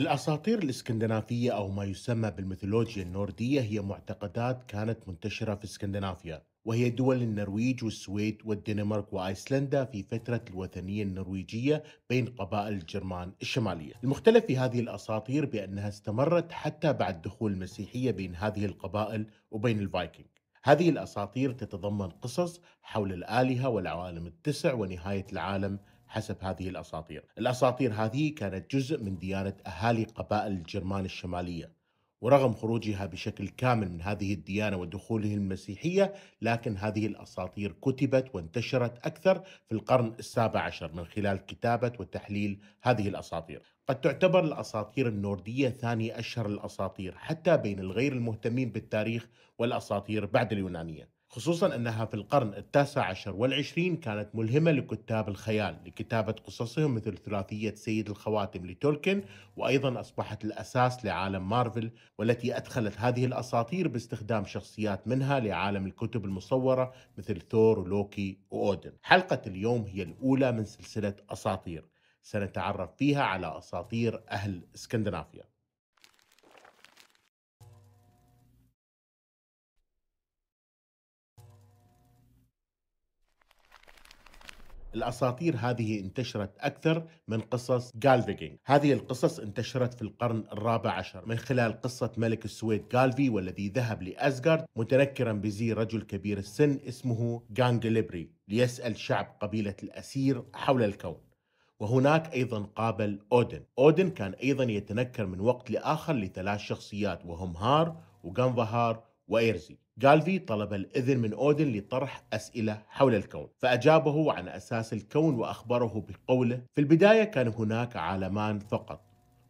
الأساطير الإسكندنافية أو ما يسمى بالميثولوجيا النوردية هي معتقدات كانت منتشرة في اسكندنافيا وهي دول النرويج والسويد والدنمارك وايسلندا في فترة الوثنية النرويجية بين قبائل الجرمان الشمالية. المختلف في هذه الاساطير بانها استمرت حتى بعد دخول المسيحية بين هذه القبائل وبين الفايكنج. هذه الاساطير تتضمن قصص حول الالهة والعوالم التسع ونهاية العالم حسب هذه الأساطير الأساطير هذه كانت جزء من ديانة أهالي قبائل الجرمان الشمالية ورغم خروجها بشكل كامل من هذه الديانة ودخوله المسيحية لكن هذه الأساطير كتبت وانتشرت أكثر في القرن السابع عشر من خلال كتابة وتحليل هذه الأساطير قد تعتبر الأساطير النوردية ثاني أشهر الأساطير حتى بين الغير المهتمين بالتاريخ والأساطير بعد اليونانية خصوصا أنها في القرن التاسع عشر والعشرين كانت ملهمة لكتاب الخيال لكتابة قصصهم مثل ثلاثية سيد الخواتم لتولكن وأيضا أصبحت الأساس لعالم مارفل والتي أدخلت هذه الأساطير باستخدام شخصيات منها لعالم الكتب المصورة مثل ثور ولوكي وأودن حلقة اليوم هي الأولى من سلسلة أساطير سنتعرف فيها على أساطير أهل اسكندنافيا الأساطير هذه انتشرت أكثر من قصص جالفيجينج هذه القصص انتشرت في القرن الرابع عشر من خلال قصة ملك السويد جالفي والذي ذهب لأزغارد متنكرا بزي رجل كبير السن اسمه جانجليبري ليسأل شعب قبيلة الأسير حول الكون وهناك أيضا قابل أودن أودن كان أيضا يتنكر من وقت لآخر لثلاث شخصيات وهم هار وغنفهار وإيرزي جالفي طلب الإذن من أودن لطرح أسئلة حول الكون فأجابه عن أساس الكون وأخبره بقوله في البداية كان هناك عالمان فقط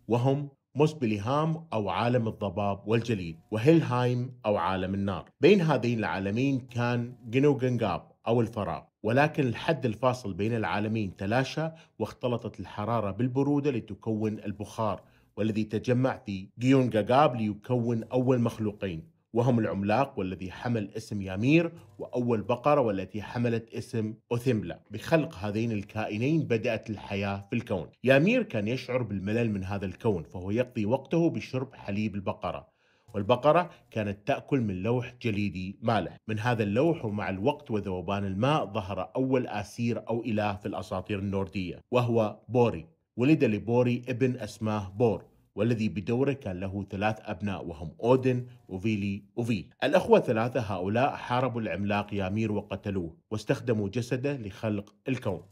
وهم موسبليهام أو عالم الضباب والجليد وهيلهايم أو عالم النار بين هذين العالمين كان جنوغنغاب أو الفراغ ولكن الحد الفاصل بين العالمين تلاشى واختلطت الحرارة بالبرودة لتكون البخار والذي تجمع في جيونغاغاب ليكون أول مخلوقين وهم العملاق والذي حمل اسم يامير وأول بقرة والتي حملت اسم أوثملا بخلق هذين الكائنين بدأت الحياة في الكون يامير كان يشعر بالملل من هذا الكون فهو يقضي وقته بشرب حليب البقرة والبقرة كانت تأكل من لوح جليدي مالح من هذا اللوح ومع الوقت وذوبان الماء ظهر أول آسير أو إله في الأساطير النوردية وهو بوري ولد لبوري ابن أسماه بور والذي بدوره كان له ثلاث أبناء وهم أودن وفيلي وفي الأخوة ثلاثة هؤلاء حاربوا العملاق يامير وقتلوه واستخدموا جسده لخلق الكون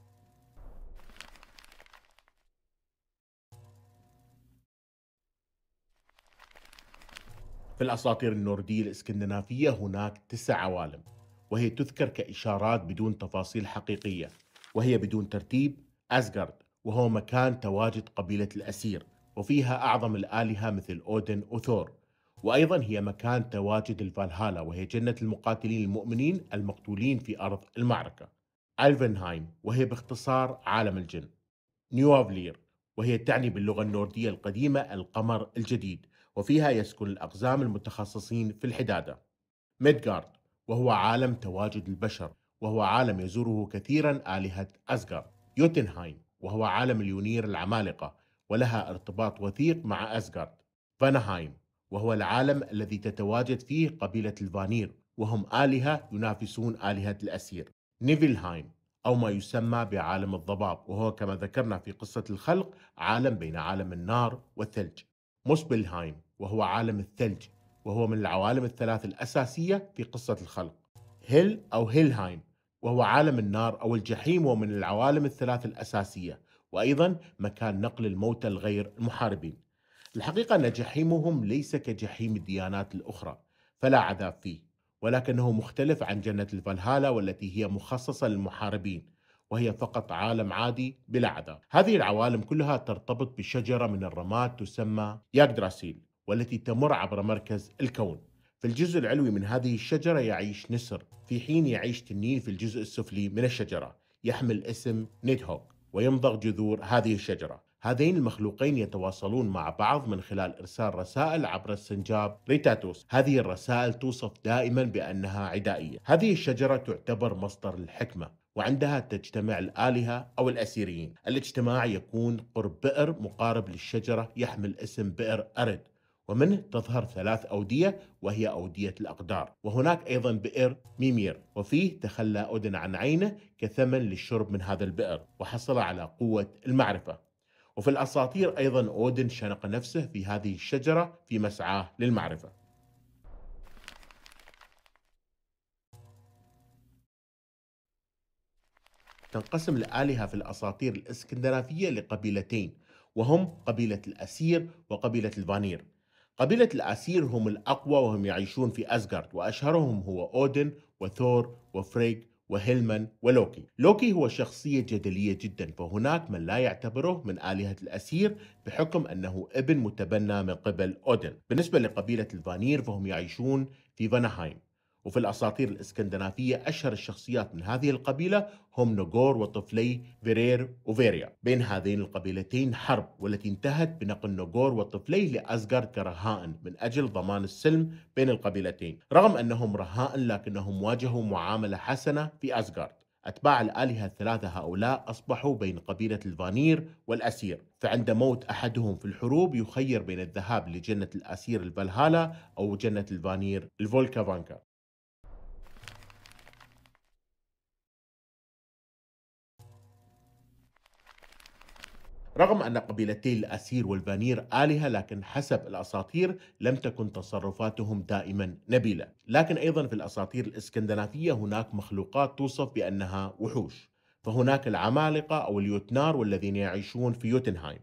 في الأساطير النوردية الإسكندنافية هناك تسع عوالم وهي تذكر كإشارات بدون تفاصيل حقيقية وهي بدون ترتيب أسغارد وهو مكان تواجد قبيلة الأسير وفيها أعظم الآلهة مثل أودن وثور وأيضا هي مكان تواجد الفالهالا وهي جنة المقاتلين المؤمنين المقتولين في أرض المعركة ألفنهايم وهي باختصار عالم الجن نيوافلير وهي تعني باللغة النوردية القديمة القمر الجديد وفيها يسكن الأقزام المتخصصين في الحدادة ميدغارد وهو عالم تواجد البشر وهو عالم يزوره كثيرا آلهة أزغر يوتنهايم وهو عالم اليونير العمالقة ولها ارتباط وثيق مع أسغارد فانهايم وهو العالم الذي تتواجد فيه قبيلة الفانير وهم آلهة ينافسون آلهة الأسير نيفلهايم أو ما يسمى بعالم الضباب وهو كما ذكرنا في قصة الخلق عالم بين عالم النار والثلج موسبلهايم وهو عالم الثلج وهو من العوالم الثلاث الأساسية في قصة الخلق هيل أو هيلهايم وهو عالم النار أو الجحيم ومن العوالم الثلاث الأساسية وأيضا مكان نقل الموتى الغير المحاربين الحقيقة أن جحيمهم ليس كجحيم الديانات الأخرى فلا عذاب فيه ولكنه مختلف عن جنة الفالهالا والتي هي مخصصة للمحاربين وهي فقط عالم عادي بلا عذاب هذه العوالم كلها ترتبط بشجرة من الرماد تسمى ياغدراسيل والتي تمر عبر مركز الكون في الجزء العلوي من هذه الشجرة يعيش نسر في حين يعيش تنين في الجزء السفلي من الشجرة يحمل اسم نيدهوك ويمضغ جذور هذه الشجره هذين المخلوقين يتواصلون مع بعض من خلال ارسال رسائل عبر السنجاب ريتاتوس، هذه الرسائل توصف دائما بانها عدائيه، هذه الشجره تعتبر مصدر الحكمه، وعندها تجتمع الالهه او الاسيريين، الاجتماع يكون قرب بئر مقارب للشجره يحمل اسم بئر ارد، ومنه تظهر ثلاث أودية وهي أودية الأقدار وهناك أيضا بئر ميمير وفيه تخلى أودن عن عينه كثمن للشرب من هذا البئر وحصل على قوة المعرفة وفي الأساطير أيضا أودن شنق نفسه في هذه الشجرة في مسعاه للمعرفة تنقسم الآلهة في الأساطير الإسكندنافية لقبيلتين وهم قبيلة الأسير وقبيلة الفانير قبيلة الأسير هم الأقوى وهم يعيشون في أسغارد وأشهرهم هو أودن وثور وفريك وهيلمان ولوكي لوكي هو شخصية جدلية جدا فهناك من لا يعتبره من آلهة الأسير بحكم أنه ابن متبنى من قبل أودن بالنسبة لقبيلة الفانير فهم يعيشون في فانهايم وفي الأساطير الإسكندنافية أشهر الشخصيات من هذه القبيلة هم نوغور وطفلي فيرير وفيريا بين هذين القبيلتين حرب والتي انتهت بنقل نوغور وطفلي لازغارد كرهائن من أجل ضمان السلم بين القبيلتين رغم أنهم رهائن لكنهم واجهوا معاملة حسنة في ازغارد. أتباع الآلهة الثلاثة هؤلاء أصبحوا بين قبيلة الفانير والأسير فعند موت أحدهم في الحروب يخير بين الذهاب لجنة الأسير الفالهالا أو جنة الفانير الفولكافانكا رغم أن قبيلتي الأسير والفانير آلهة لكن حسب الأساطير لم تكن تصرفاتهم دائما نبيلة لكن أيضا في الأساطير الإسكندنافية هناك مخلوقات توصف بأنها وحوش فهناك العمالقة أو اليوتنار والذين يعيشون في يوتنهايم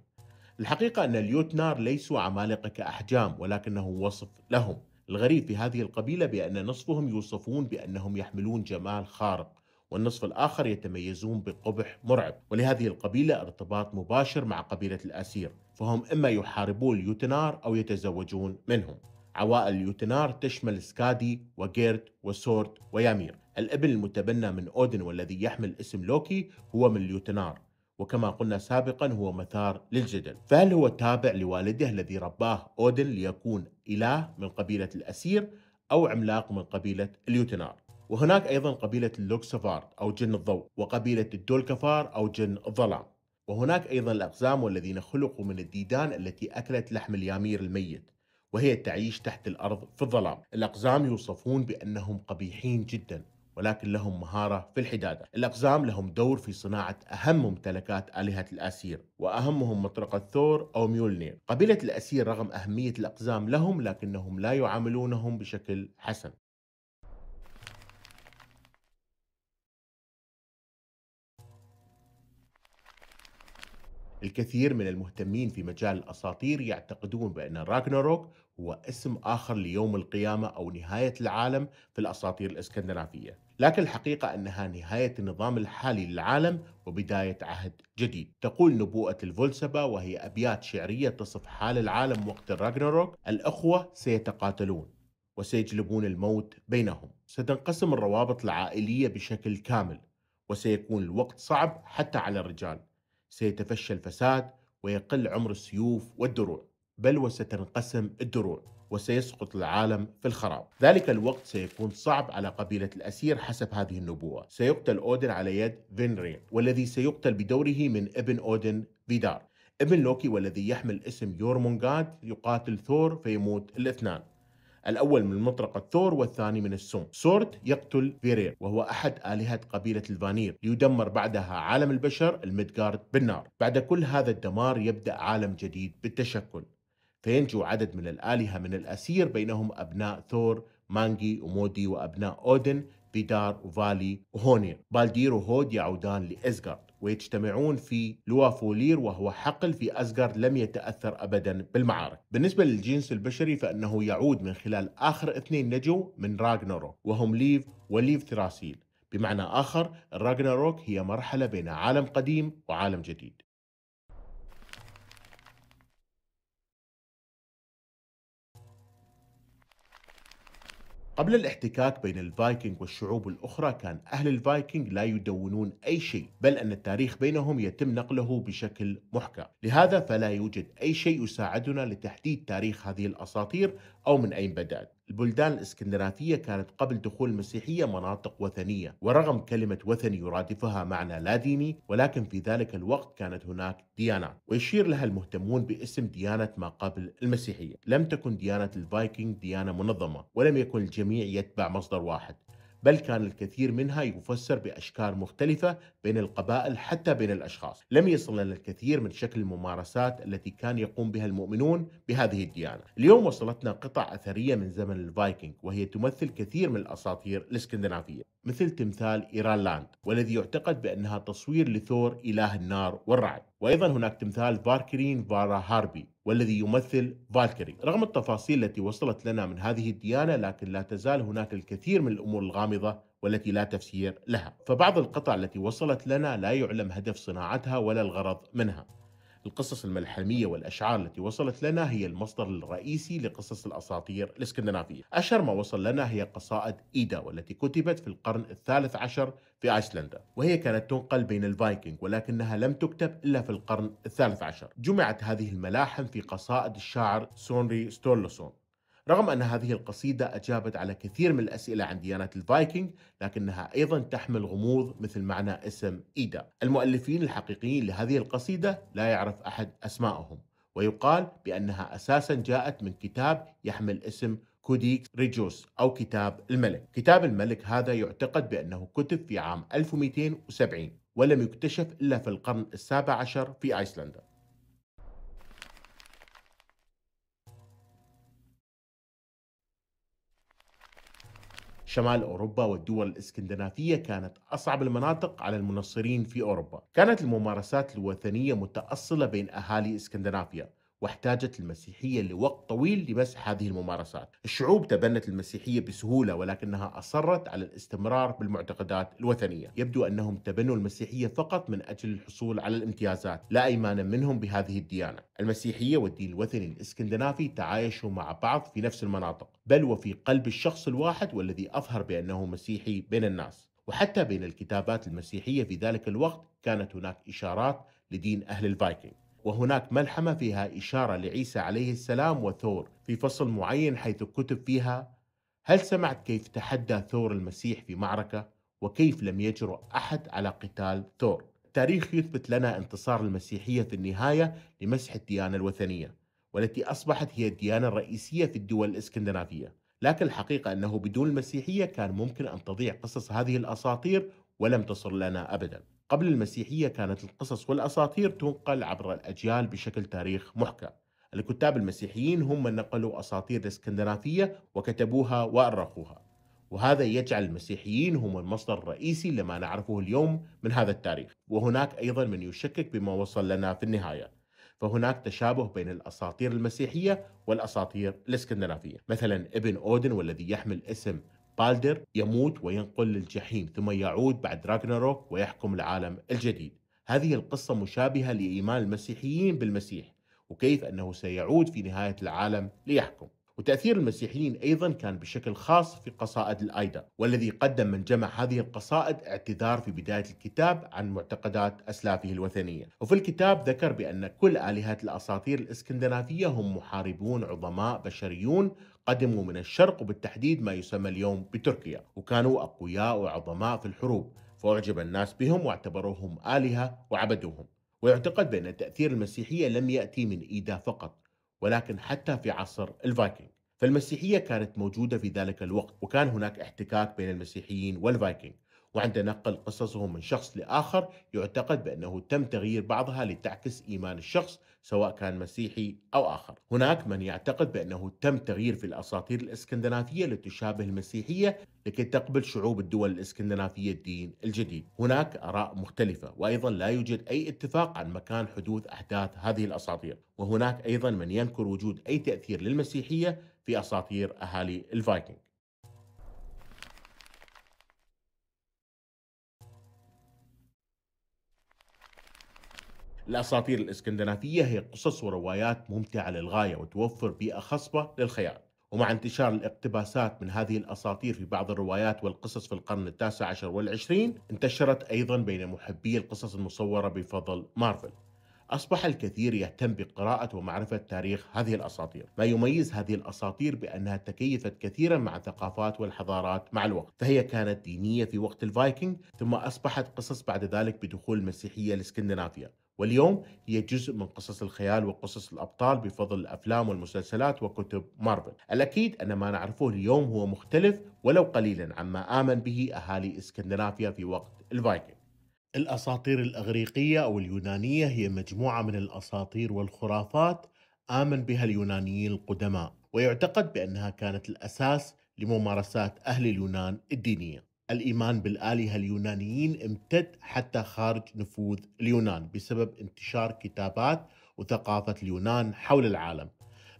الحقيقة أن اليوتنار ليسوا عمالقة كأحجام ولكنه وصف لهم الغريب في هذه القبيلة بأن نصفهم يوصفون بأنهم يحملون جمال خارق والنصف الآخر يتميزون بقبح مرعب ولهذه القبيلة ارتباط مباشر مع قبيلة الأسير فهم إما يحاربون اليوتنار أو يتزوجون منهم عوائل اليوتنار تشمل سكادي وجيرت وسورد ويامير الابن المتبنى من أودن والذي يحمل اسم لوكي هو من اليوتنار وكما قلنا سابقا هو مثار للجدل فهل هو تابع لوالده الذي رباه أودن ليكون إله من قبيلة الأسير أو عملاق من قبيلة اليوتنار وهناك أيضا قبيلة اللوكسفار أو جن الضوء وقبيلة الدولكفار أو جن الظلام وهناك أيضا الأقزام والذين خلقوا من الديدان التي أكلت لحم اليامير الميت وهي تعيش تحت الأرض في الظلام الأقزام يوصفون بأنهم قبيحين جدا ولكن لهم مهارة في الحدادة الأقزام لهم دور في صناعة أهم ممتلكات آلهة الأسير وأهمهم مطرقة ثور أو ميولنير قبيلة الأسير رغم أهمية الأقزام لهم لكنهم لا يعاملونهم بشكل حسن الكثير من المهتمين في مجال الأساطير يعتقدون بأن راغناروك هو اسم آخر ليوم القيامة أو نهاية العالم في الأساطير الإسكندنافية لكن الحقيقة أنها نهاية النظام الحالي للعالم وبداية عهد جديد تقول نبوءة الفولسبا وهي أبيات شعرية تصف حال العالم وقت الراغناروك الأخوة سيتقاتلون وسيجلبون الموت بينهم ستنقسم الروابط العائلية بشكل كامل وسيكون الوقت صعب حتى على الرجال سيتفشى الفساد ويقل عمر السيوف والدروع بل وستنقسم الدروع وسيسقط العالم في الخراب ذلك الوقت سيكون صعب على قبيلة الأسير حسب هذه النبوة سيقتل أودن على يد فينرين والذي سيقتل بدوره من ابن أودن فيدار ابن لوكي والذي يحمل اسم يورمونغاد يقاتل ثور فيموت الاثنان الأول من مطرقة ثور والثاني من السوم سورد يقتل فيرير وهو أحد آلهة قبيلة الفانير ليدمر بعدها عالم البشر الميدغارد بالنار بعد كل هذا الدمار يبدأ عالم جديد بالتشكل فينجو عدد من الآلهة من الأسير بينهم أبناء ثور مانجي ومودي وأبناء أودن بيدار وفالي وهونير بالدير وهود يعودان لإسغارد ويجتمعون في لوافولير وهو حقل في أزغر لم يتأثر أبدا بالمعارك بالنسبة للجنس البشري فإنه يعود من خلال آخر اثنين نجوا من راغناروك وهم ليف وليف تراسيل بمعنى آخر الراغناروك هي مرحلة بين عالم قديم وعالم جديد قبل الاحتكاك بين الفايكنج والشعوب الأخرى كان أهل الفايكنج لا يدونون أي شيء بل أن التاريخ بينهم يتم نقله بشكل محكى لهذا فلا يوجد أي شيء يساعدنا لتحديد تاريخ هذه الأساطير أو من أين بدأت البلدان الاسكندنافية كانت قبل دخول المسيحية مناطق وثنية ورغم كلمة وثني يرادفها معنى لا ديني ولكن في ذلك الوقت كانت هناك ديانات ويشير لها المهتمون باسم ديانة ما قبل المسيحية لم تكن ديانة الفايكنج ديانة منظمة ولم يكن الجميع يتبع مصدر واحد بل كان الكثير منها يفسر بأشكال مختلفة بين القبائل حتى بين الأشخاص لم يصل لنا الكثير من شكل الممارسات التي كان يقوم بها المؤمنون بهذه الديانة اليوم وصلتنا قطع أثرية من زمن الفايكنج وهي تمثل كثير من الأساطير الإسكندنافية مثل تمثال لاند والذي يعتقد بأنها تصوير لثور إله النار والرعد وأيضا هناك تمثال فاركرين فارا هاربي والذي يمثل فالكري رغم التفاصيل التي وصلت لنا من هذه الديانة لكن لا تزال هناك الكثير من الأمور الغامضة والتي لا تفسير لها فبعض القطع التي وصلت لنا لا يعلم هدف صناعتها ولا الغرض منها القصص الملحمية والأشعار التي وصلت لنا هي المصدر الرئيسي لقصص الأساطير الإسكندنافية أشهر ما وصل لنا هي قصائد إيدا والتي كتبت في القرن الثالث عشر في أيسلندا وهي كانت تنقل بين الفايكنج ولكنها لم تكتب إلا في القرن الثالث عشر جمعت هذه الملاحم في قصائد الشاعر سونري ستورلوسون رغم أن هذه القصيدة أجابت على كثير من الأسئلة عن ديانة الفايكنج لكنها أيضا تحمل غموض مثل معنى اسم إيدا المؤلفين الحقيقيين لهذه القصيدة لا يعرف أحد أسمائهم ويقال بأنها أساسا جاءت من كتاب يحمل اسم كوديكس ريجوس أو كتاب الملك كتاب الملك هذا يعتقد بأنه كتب في عام 1270 ولم يكتشف إلا في القرن السابع عشر في آيسلندا شمال أوروبا والدول الإسكندنافية كانت أصعب المناطق على المنصرين في أوروبا كانت الممارسات الوثنية متأصلة بين أهالي إسكندنافيا واحتاجت المسيحية لوقت طويل لمسح هذه الممارسات الشعوب تبنت المسيحية بسهولة ولكنها أصرت على الاستمرار بالمعتقدات الوثنية يبدو أنهم تبنوا المسيحية فقط من أجل الحصول على الامتيازات لا أيمان منهم بهذه الديانة المسيحية والدين الوثني الإسكندنافي تعايشوا مع بعض في نفس المناطق بل وفي قلب الشخص الواحد والذي أظهر بأنه مسيحي بين الناس وحتى بين الكتابات المسيحية في ذلك الوقت كانت هناك إشارات لدين أهل الفايكنج وهناك ملحمة فيها إشارة لعيسى عليه السلام وثور في فصل معين حيث كتب فيها هل سمعت كيف تحدى ثور المسيح في معركة وكيف لم يجرؤ أحد على قتال ثور التاريخ يثبت لنا انتصار المسيحية في النهاية لمسح الديانة الوثنية والتي أصبحت هي الديانة الرئيسية في الدول الإسكندنافية لكن الحقيقة أنه بدون المسيحية كان ممكن أن تضيع قصص هذه الأساطير ولم تصل لنا أبداً قبل المسيحية كانت القصص والأساطير تنقل عبر الأجيال بشكل تاريخ محكم الكتاب المسيحيين هم من نقلوا أساطير الإسكندنافية وكتبوها وأرخوها وهذا يجعل المسيحيين هم المصدر الرئيسي لما نعرفه اليوم من هذا التاريخ وهناك أيضا من يشكك بما وصل لنا في النهاية فهناك تشابه بين الأساطير المسيحية والأساطير الإسكندنافية مثلا ابن أودن والذي يحمل اسم بالدر يموت وينقل للجحيم ثم يعود بعد راجناروك ويحكم العالم الجديد هذه القصة مشابهة لإيمان المسيحيين بالمسيح وكيف أنه سيعود في نهاية العالم ليحكم وتأثير المسيحيين أيضا كان بشكل خاص في قصائد الآيدا والذي قدم من جمع هذه القصائد اعتذار في بداية الكتاب عن معتقدات أسلافه الوثنية وفي الكتاب ذكر بأن كل آلهة الأساطير الإسكندنافية هم محاربون عظماء بشريون قدموا من الشرق وبالتحديد ما يسمى اليوم بتركيا وكانوا أقوياء وعظماء في الحروب فأعجب الناس بهم واعتبروهم آلهة وعبدوهم ويعتقد بأن تأثير المسيحية لم يأتي من إيدا فقط ولكن حتى في عصر الفايكنج فالمسيحية كانت موجودة في ذلك الوقت وكان هناك احتكاك بين المسيحيين والفايكنج وعند نقل قصصهم من شخص لآخر يعتقد بأنه تم تغيير بعضها لتعكس إيمان الشخص سواء كان مسيحي أو آخر هناك من يعتقد بأنه تم تغيير في الأساطير الإسكندنافية لتشابه المسيحية لكي تقبل شعوب الدول الإسكندنافية الدين الجديد هناك آراء مختلفة وأيضا لا يوجد أي اتفاق عن مكان حدوث أحداث هذه الأساطير وهناك أيضا من ينكر وجود أي تأثير للمسيحية في أساطير أهالي الفايكنج الأساطير الإسكندنافية هي قصص وروايات ممتعة للغاية وتوفر بيئة خصبة للخيال ومع انتشار الاقتباسات من هذه الأساطير في بعض الروايات والقصص في القرن التاسع عشر والعشرين انتشرت أيضا بين محبي القصص المصورة بفضل مارفل أصبح الكثير يهتم بقراءة ومعرفة تاريخ هذه الأساطير ما يميز هذه الأساطير بأنها تكيفت كثيرا مع الثقافات والحضارات مع الوقت فهي كانت دينية في وقت الفايكنج ثم أصبحت قصص بعد ذلك بدخول المسيحية لاسكندنافيا واليوم هي جزء من قصص الخيال وقصص الأبطال بفضل الأفلام والمسلسلات وكتب مارفل الأكيد أن ما نعرفه اليوم هو مختلف ولو قليلا عما آمن به أهالي اسكندنافيا في وقت الفايكنج الأساطير الأغريقية أو اليونانية هي مجموعة من الأساطير والخرافات آمن بها اليونانيين القدماء ويعتقد بأنها كانت الأساس لممارسات أهل اليونان الدينية الإيمان بالآلهة اليونانيين امتد حتى خارج نفوذ اليونان بسبب انتشار كتابات وثقافة اليونان حول العالم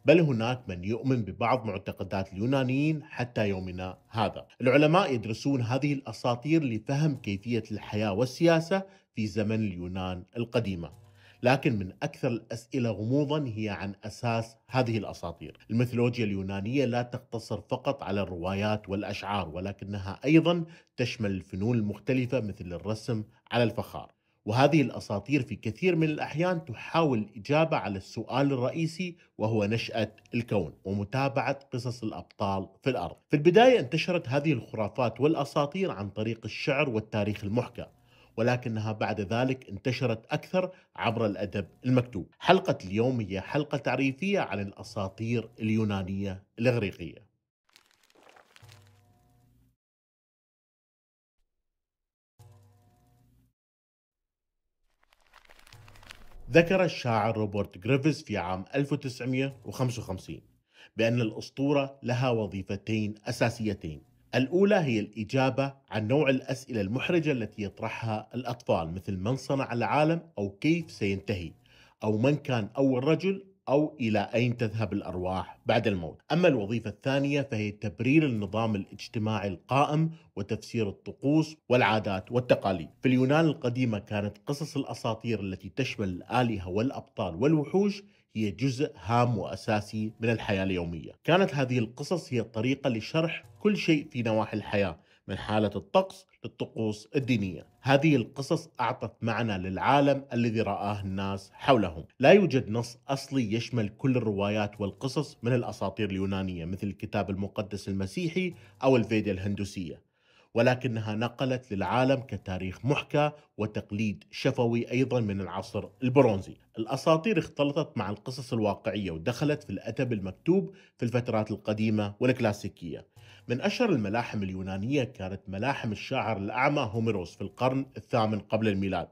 بل هناك من يؤمن ببعض معتقدات اليونانيين حتى يومنا هذا. العلماء يدرسون هذه الاساطير لفهم كيفيه الحياه والسياسه في زمن اليونان القديمه. لكن من أكثر الأسئلة غموضا هي عن أساس هذه الأساطير الميثولوجيا اليونانية لا تقتصر فقط على الروايات والأشعار ولكنها أيضا تشمل الفنون المختلفة مثل الرسم على الفخار وهذه الأساطير في كثير من الأحيان تحاول الإجابة على السؤال الرئيسي وهو نشأة الكون ومتابعة قصص الأبطال في الأرض في البداية انتشرت هذه الخرافات والأساطير عن طريق الشعر والتاريخ المحكى ولكنها بعد ذلك انتشرت أكثر عبر الأدب المكتوب حلقة اليوم هي حلقة تعريفية عن الأساطير اليونانية الإغريقية ذكر الشاعر روبرت جريفيز في عام 1955 بأن الأسطورة لها وظيفتين أساسيتين الأولى هي الإجابة عن نوع الأسئلة المحرجة التي يطرحها الأطفال مثل من صنع العالم أو كيف سينتهي أو من كان أول رجل أو إلى أين تذهب الأرواح بعد الموت أما الوظيفة الثانية فهي تبرير النظام الاجتماعي القائم وتفسير الطقوس والعادات والتقاليد في اليونان القديمة كانت قصص الأساطير التي تشمل الآلهة والأبطال والوحوش هي جزء هام وأساسي من الحياة اليومية كانت هذه القصص هي الطريقة لشرح كل شيء في نواحي الحياة من حالة الطقس للطقوس الدينية هذه القصص أعطت معنى للعالم الذي رآه الناس حولهم لا يوجد نص أصلي يشمل كل الروايات والقصص من الأساطير اليونانية مثل الكتاب المقدس المسيحي أو الفيديا الهندوسية ولكنها نقلت للعالم كتاريخ محكى وتقليد شفوي أيضا من العصر البرونزي الأساطير اختلطت مع القصص الواقعية ودخلت في الأدب المكتوب في الفترات القديمة والكلاسيكية من أشهر الملاحم اليونانية كانت ملاحم الشاعر الأعمى هوميروس في القرن الثامن قبل الميلاد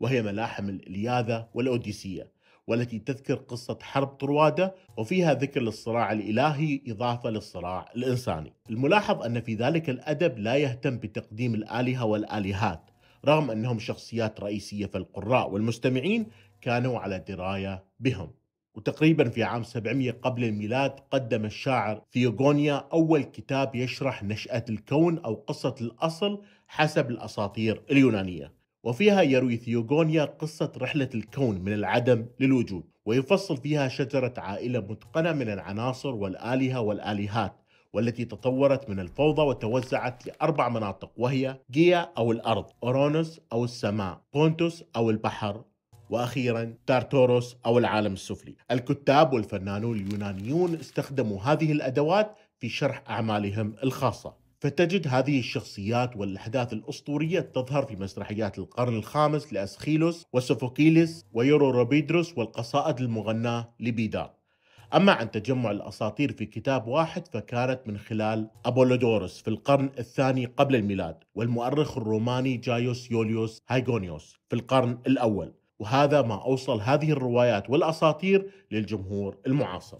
وهي ملاحم الإلياذة والأوديسية والتي تذكر قصة حرب طروادة وفيها ذكر للصراع الإلهي إضافة للصراع الإنساني الملاحظ أن في ذلك الأدب لا يهتم بتقديم الآلهة والآلهات رغم أنهم شخصيات رئيسية فالقراء والمستمعين كانوا على دراية بهم وتقريبا في عام 700 قبل الميلاد قدم الشاعر ثيوغونيا أول كتاب يشرح نشأة الكون أو قصة الأصل حسب الأساطير اليونانية وفيها يروي ثيوغونيا قصة رحلة الكون من العدم للوجود ويفصل فيها شجرة عائلة متقنة من العناصر والآلهة والآلهات والتي تطورت من الفوضى وتوزعت لأربع مناطق وهي جيا أو الأرض أورونوس أو السماء بونتوس أو البحر واخيرا تارتوروس او العالم السفلي. الكتاب والفنانون اليونانيون استخدموا هذه الادوات في شرح اعمالهم الخاصه. فتجد هذه الشخصيات والأحداث الأسطورية تظهر في مسرحيات القرن الخامس لأسخيلوس وسوفوكيلس ويوروبيدروس والقصائد المغناة لبيدار أما عن تجمع الأساطير في كتاب واحد فكانت من خلال أبولودورس في القرن الثاني قبل الميلاد والمؤرخ الروماني جايوس يوليوس هايغونيوس في القرن الأول وهذا ما أوصل هذه الروايات والأساطير للجمهور المعاصر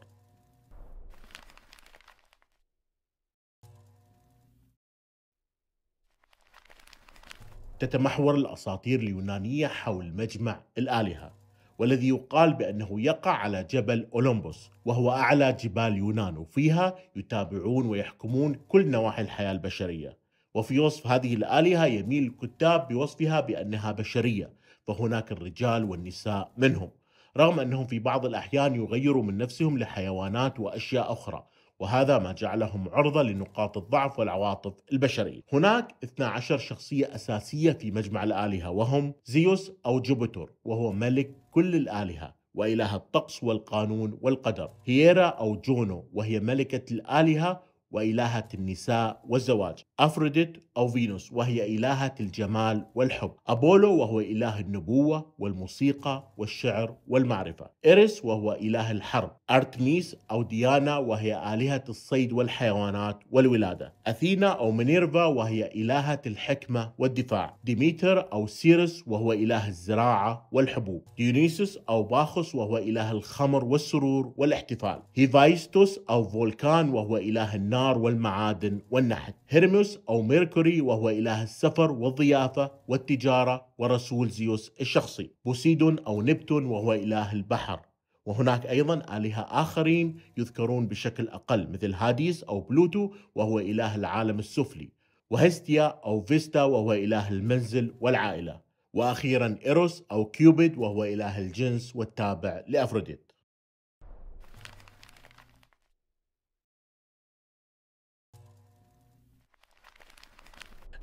تتمحور الأساطير اليونانية حول مجمع الآلهة والذي يقال بأنه يقع على جبل أولمبوس وهو أعلى جبال يونان وفيها يتابعون ويحكمون كل نواحي الحياة البشرية وفي وصف هذه الآلهة يميل الكتاب بوصفها بأنها بشرية فهناك الرجال والنساء منهم رغم أنهم في بعض الأحيان يغيروا من نفسهم لحيوانات وأشياء أخرى وهذا ما جعلهم عرضة لنقاط الضعف والعواطف البشرية هناك 12 شخصية أساسية في مجمع الآلهة وهم زيوس أو جوبيتر وهو ملك كل الآلهة وإله الطقس والقانون والقدر هييرا أو جونو وهي ملكة الآلهة وإلهة النساء والزواج أفروديت أو فينوس وهي إلهة الجمال والحب أبولو وهو إله النبوة والموسيقى والشعر والمعرفة إيريس وهو إله الحرب أرتميس أو ديانا وهي آلهة الصيد والحيوانات والولادة أثينا أو منيرفا وهي إلهة الحكمة والدفاع ديميتر أو سيرس وهو إله الزراعة والحبوب ديونيسوس أو باخوس وهو إله الخمر والسرور والاحتفال هيفايستوس أو فولكان وهو إله النار والمعادن والنحت هيرميوس زيوس أو ميركوري وهو إله السفر والضيافة والتجارة ورسول زيوس الشخصي بوسيدون أو نبتون وهو إله البحر وهناك أيضا آلهة آخرين يذكرون بشكل أقل مثل هاديس أو بلوتو وهو إله العالم السفلي وهستيا أو فيستا وهو إله المنزل والعائلة وأخيرا إيروس أو كيوبيد وهو إله الجنس والتابع لأفروديت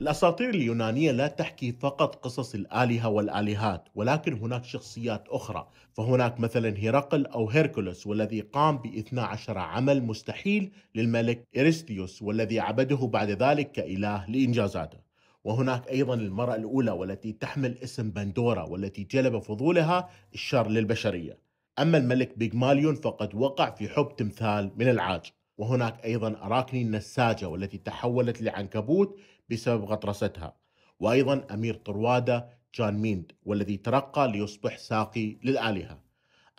الأساطير اليونانية لا تحكي فقط قصص الآلهة والآلهات ولكن هناك شخصيات أخرى فهناك مثلا هرقل أو هيركولوس والذي قام ب عشر عمل مستحيل للملك إريستيوس والذي عبده بعد ذلك كإله لإنجازاته وهناك أيضا المرأة الأولى والتي تحمل اسم بندورا والتي جلب فضولها الشر للبشرية أما الملك بيغماليون فقد وقع في حب تمثال من العاج وهناك أيضا أراكني النساجة والتي تحولت لعنكبوت بسبب غطرستها وأيضا أمير طروادة جان ميند والذي ترقى ليصبح ساقي للآلهة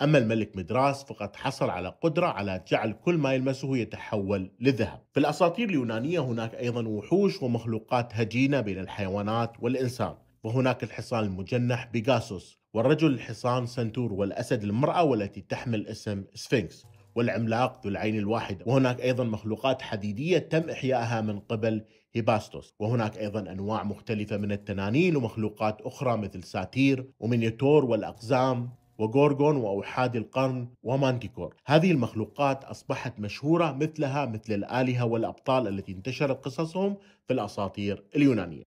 أما الملك مدراس فقد حصل على قدرة على جعل كل ما يلمسه يتحول للذهب في الأساطير اليونانية هناك أيضا وحوش ومخلوقات هجينة بين الحيوانات والإنسان وهناك الحصان المجنح بيجاسوس والرجل الحصان سنتور والأسد المرأة والتي تحمل اسم سفينكس والعملاق ذو العين الواحدة وهناك أيضا مخلوقات حديدية تم إحيائها من قبل هيباستوس وهناك أيضا أنواع مختلفة من التنانين ومخلوقات أخرى مثل ساتير ومينيتور والأقزام وغورغون وأوحاد القرن ومانتيكور هذه المخلوقات أصبحت مشهورة مثلها مثل الآلهة والأبطال التي انتشرت قصصهم في الأساطير اليونانية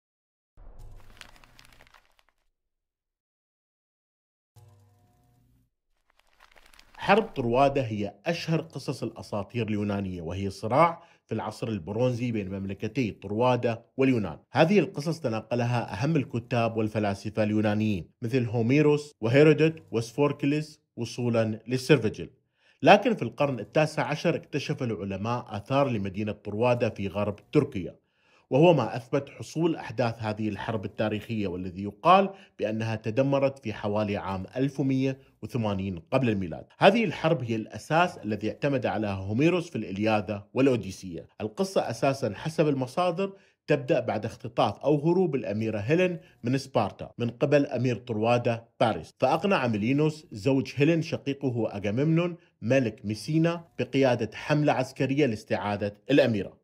حرب طروادة هي أشهر قصص الأساطير اليونانية وهي صراع في العصر البرونزي بين مملكتي طروادة واليونان هذه القصص تناقلها أهم الكتاب والفلاسفة اليونانيين مثل هوميروس وهيرودوت وسفوركليس وصولا للسيرفجل لكن في القرن التاسع عشر اكتشف العلماء آثار لمدينة طروادة في غرب تركيا وهو ما أثبت حصول أحداث هذه الحرب التاريخية والذي يقال بأنها تدمرت في حوالي عام 1100 1180 قبل الميلاد هذه الحرب هي الأساس الذي اعتمد على هوميروس في الإلياذة والأوديسية القصة أساسا حسب المصادر تبدأ بعد اختطاف أو هروب الأميرة هيلين من سبارتا من قبل أمير طروادة باريس فأقنع ميلينوس زوج هيلين شقيقه أجاممنون ملك ميسينا بقيادة حملة عسكرية لاستعادة الأميرة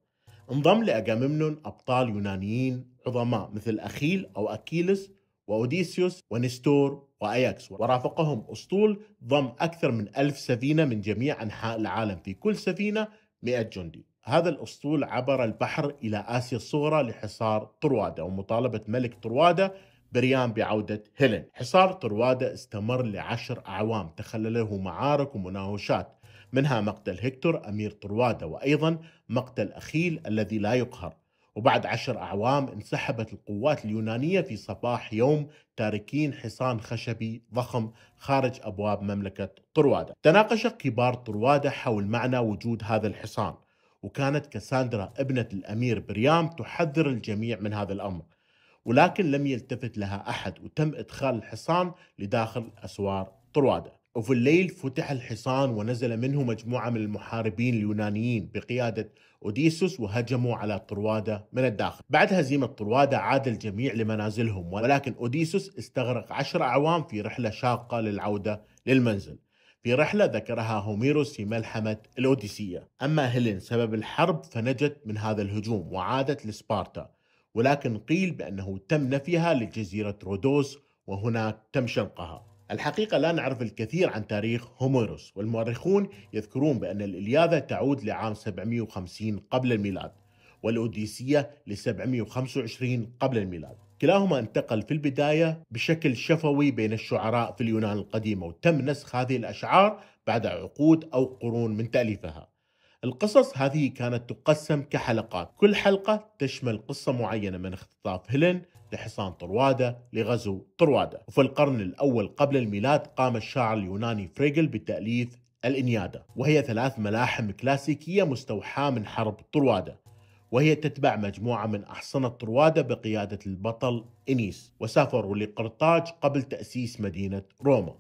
انضم لأجاممنون أبطال يونانيين عظماء مثل أخيل أو أكيلس وأوديسيوس ونستور وأياكس ورافقهم أسطول ضم أكثر من ألف سفينة من جميع أنحاء العالم في كل سفينة 100 جندي هذا الأسطول عبر البحر إلى آسيا الصغرى لحصار طروادة ومطالبة ملك طروادة بريان بعودة هيلين حصار طروادة استمر لعشر أعوام تخلله معارك ومناوشات منها مقتل هكتور أمير طروادة وأيضا مقتل أخيل الذي لا يقهر وبعد عشر أعوام انسحبت القوات اليونانية في صباح يوم تاركين حصان خشبي ضخم خارج أبواب مملكة طروادة تناقش كبار طروادة حول معنى وجود هذا الحصان وكانت كساندرا ابنة الأمير بريام تحذر الجميع من هذا الأمر ولكن لم يلتفت لها أحد وتم إدخال الحصان لداخل أسوار طروادة وفي الليل فتح الحصان ونزل منه مجموعة من المحاربين اليونانيين بقيادة أوديسوس وهجموا على طروادة من الداخل بعد هزيمة طروادة عاد الجميع لمنازلهم ولكن أوديسوس استغرق عشر أعوام في رحلة شاقة للعودة للمنزل في رحلة ذكرها هوميروس في ملحمة الأوديسية أما هيلين سبب الحرب فنجت من هذا الهجوم وعادت لسبارتا ولكن قيل بأنه تم نفيها لجزيرة رودوس وهناك تم شنقها الحقيقة لا نعرف الكثير عن تاريخ هوميروس والمؤرخون يذكرون بأن الإلياذة تعود لعام 750 قبل الميلاد والأوديسية ل 725 قبل الميلاد كلاهما انتقل في البداية بشكل شفوي بين الشعراء في اليونان القديمة وتم نسخ هذه الأشعار بعد عقود أو قرون من تأليفها القصص هذه كانت تقسم كحلقات كل حلقة تشمل قصة معينة من اختطاف هيلين لحصان طروادة لغزو طروادة وفي القرن الأول قبل الميلاد قام الشاعر اليوناني فريجل بتأليف الإنيادة وهي ثلاث ملاحم كلاسيكية مستوحاة من حرب طروادة وهي تتبع مجموعة من أحصنة طروادة بقيادة البطل إنيس وسافروا لقرطاج قبل تأسيس مدينة روما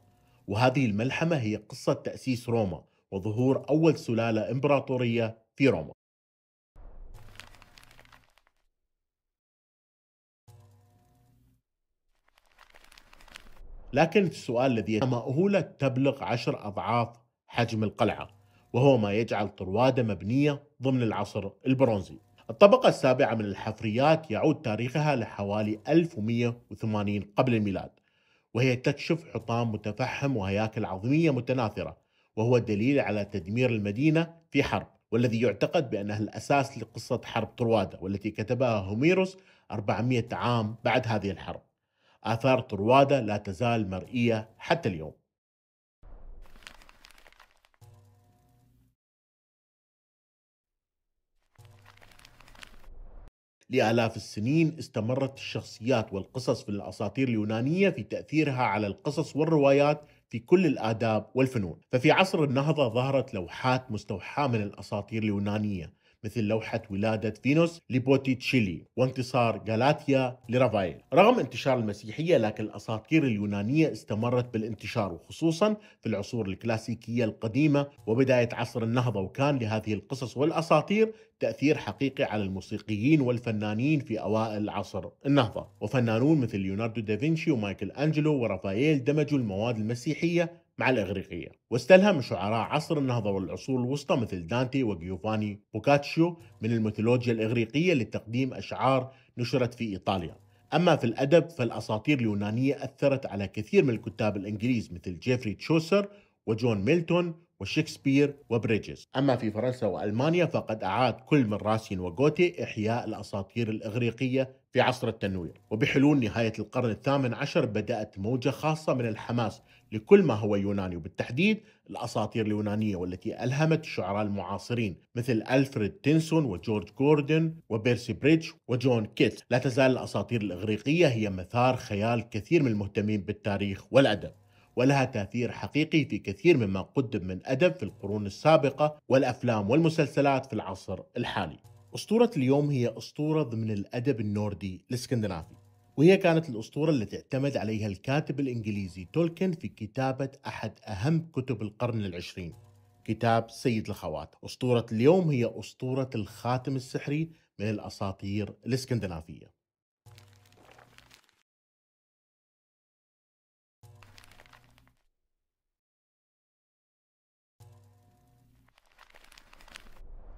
وهذه الملحمة هي قصة تأسيس روما وظهور أول سلالة إمبراطورية في روما لكن السؤال الذي مأهولة تبلغ عشر أضعاف حجم القلعة وهو ما يجعل طروادة مبنية ضمن العصر البرونزي الطبقة السابعة من الحفريات يعود تاريخها لحوالي 1180 قبل الميلاد وهي تكشف حطام متفحم وهياكل عظمية متناثرة وهو دليل على تدمير المدينة في حرب والذي يعتقد بأنها الأساس لقصة حرب طروادة والتي كتبها هوميروس 400 عام بعد هذه الحرب آثار طروادة لا تزال مرئية حتى اليوم لآلاف السنين استمرت الشخصيات والقصص في الأساطير اليونانية في تأثيرها على القصص والروايات في كل الآداب والفنون ففي عصر النهضة ظهرت لوحات مستوحاة من الأساطير اليونانية مثل لوحة ولادة فينوس لبوتيتشيلي وانتصار غالاتيا لرافائيل رغم انتشار المسيحية لكن الأساطير اليونانية استمرت بالانتشار وخصوصا في العصور الكلاسيكية القديمة وبداية عصر النهضة وكان لهذه القصص والأساطير تأثير حقيقي على الموسيقيين والفنانين في أوائل عصر النهضة وفنانون مثل ليوناردو دافنشي ومايكل أنجلو ورافائيل دمجوا المواد المسيحية مع الإغريقية واستلهم شعراء عصر النهضة والعصور الوسطى مثل دانتي وجيوفاني بوكاتشيو من الميثولوجيا الإغريقية لتقديم أشعار نشرت في إيطاليا أما في الأدب فالأساطير اليونانية أثرت على كثير من الكتاب الإنجليز مثل جيفري تشوسر وجون ميلتون وشكسبير وبريجز أما في فرنسا وألمانيا فقد أعاد كل من راسين وغوتي إحياء الأساطير الإغريقية في عصر التنوير وبحلول نهاية القرن الثامن عشر بدأت موجة خاصة من الحماس لكل ما هو يوناني وبالتحديد الأساطير اليونانية والتي ألهمت الشعراء المعاصرين مثل ألفريد تينسون وجورج جوردن وبيرسي بريدج وجون كيتس لا تزال الأساطير الإغريقية هي مثار خيال كثير من المهتمين بالتاريخ والأدب ولها تأثير حقيقي في كثير مما قدم من أدب في القرون السابقة والأفلام والمسلسلات في العصر الحالي أسطورة اليوم هي أسطورة ضمن الأدب النوردي الاسكندنافي وهي كانت الأسطورة التي اعتمد عليها الكاتب الإنجليزي تولكن في كتابة أحد أهم كتب القرن العشرين كتاب سيد الخوات أسطورة اليوم هي أسطورة الخاتم السحري من الأساطير الإسكندنافية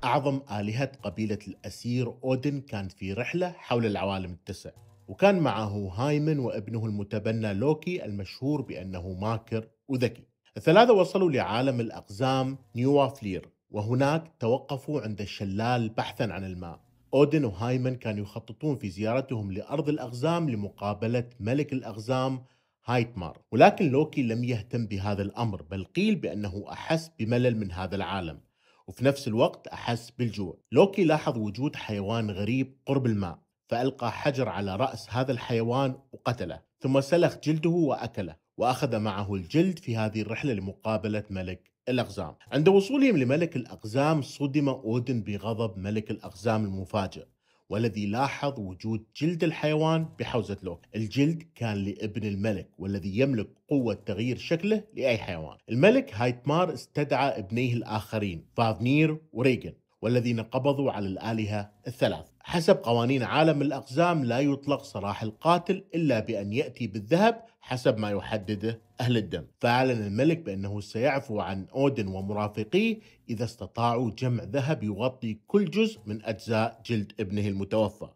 أعظم آلهة قبيلة الأسير أودن كان في رحلة حول العوالم التسع وكان معه هايمن وابنه المتبنى لوكي المشهور بأنه ماكر وذكي الثلاثة وصلوا لعالم الأقزام نيوافلير وهناك توقفوا عند الشلال بحثا عن الماء أودن وهايمن كانوا يخططون في زيارتهم لأرض الأقزام لمقابلة ملك الأقزام هايتمار ولكن لوكي لم يهتم بهذا الأمر بل قيل بأنه أحس بملل من هذا العالم وفي نفس الوقت أحس بالجوع لوكي لاحظ وجود حيوان غريب قرب الماء فألقى حجر على رأس هذا الحيوان وقتله ثم سلخ جلده وأكله وأخذ معه الجلد في هذه الرحلة لمقابلة ملك الأقزام عند وصولهم لملك الأقزام صدم أودن بغضب ملك الأقزام المفاجئ والذي لاحظ وجود جلد الحيوان بحوزة لوك الجلد كان لابن الملك والذي يملك قوة تغيير شكله لأي حيوان الملك هايتمار استدعى ابنيه الآخرين فافنير وريجن والذين قبضوا على الآلهة الثلاث حسب قوانين عالم الأقزام لا يطلق سراح القاتل إلا بأن يأتي بالذهب حسب ما يحدده أهل الدم فأعلن الملك بأنه سيعفو عن أودن ومرافقيه إذا استطاعوا جمع ذهب يغطي كل جزء من أجزاء جلد ابنه المتوفى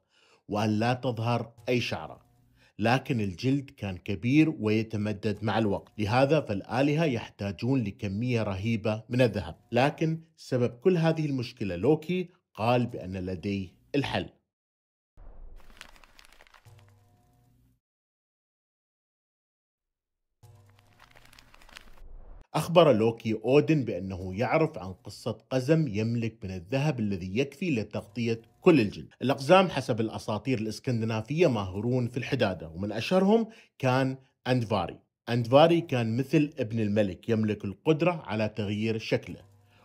وأن لا تظهر أي شعره لكن الجلد كان كبير ويتمدد مع الوقت لهذا فالآلهة يحتاجون لكمية رهيبة من الذهب لكن سبب كل هذه المشكلة لوكي قال بأن لديه الحل أخبر لوكي أودن بأنه يعرف عن قصة قزم يملك من الذهب الذي يكفي لتغطية كل الجلد الأقزام حسب الأساطير الإسكندنافية ماهرون في الحدادة ومن أشهرهم كان أندفاري أندفاري كان مثل ابن الملك يملك القدرة على تغيير شكله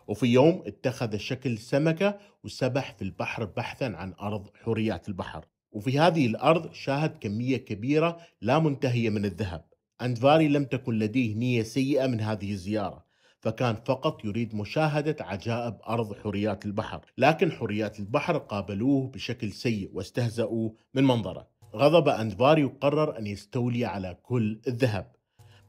وفي يوم اتخذ شكل سمكة وسبح في البحر بحثا عن أرض حريات البحر وفي هذه الأرض شاهد كمية كبيرة لا منتهية من الذهب أندفاري لم تكن لديه نية سيئة من هذه الزيارة فكان فقط يريد مشاهدة عجائب أرض حريات البحر لكن حريات البحر قابلوه بشكل سيء واستهزأوا من منظره غضب أندفاري وقرر أن يستولي على كل الذهب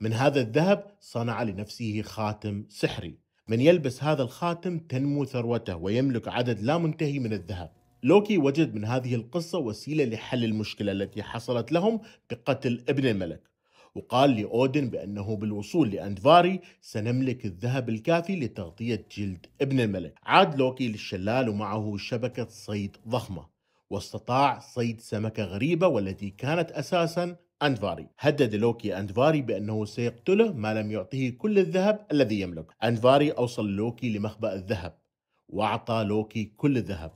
من هذا الذهب صنع لنفسه خاتم سحري من يلبس هذا الخاتم تنمو ثروته ويملك عدد لا منتهي من الذهب لوكي وجد من هذه القصة وسيلة لحل المشكلة التي حصلت لهم بقتل ابن الملك وقال لأودن بأنه بالوصول لأندفاري سنملك الذهب الكافي لتغطية جلد ابن الملك عاد لوكي للشلال ومعه شبكة صيد ضخمة واستطاع صيد سمكة غريبة والتي كانت أساسا أندفاري هدد لوكي أندفاري بأنه سيقتله ما لم يعطيه كل الذهب الذي يملك أندفاري أوصل لوكي لمخبأ الذهب وأعطى لوكي كل الذهب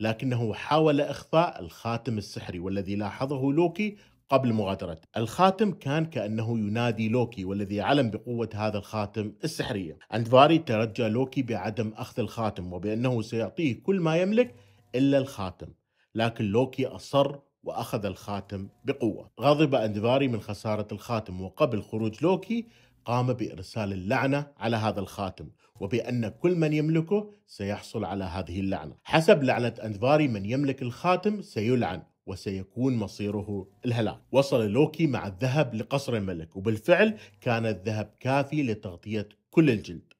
لكنه حاول إخفاء الخاتم السحري والذي لاحظه لوكي قبل مغادرته الخاتم كان كأنه ينادي لوكي والذي علم بقوة هذا الخاتم السحرية عند فاري ترجى لوكي بعدم أخذ الخاتم وبأنه سيعطيه كل ما يملك إلا الخاتم لكن لوكي أصر وأخذ الخاتم بقوة غضب أندفاري من خسارة الخاتم وقبل خروج لوكي قام بإرسال اللعنة على هذا الخاتم وبأن كل من يملكه سيحصل على هذه اللعنة حسب لعنة أندفاري من يملك الخاتم سيلعن وسيكون مصيره الهلاك وصل لوكي مع الذهب لقصر الملك وبالفعل كان الذهب كافي لتغطية كل الجلد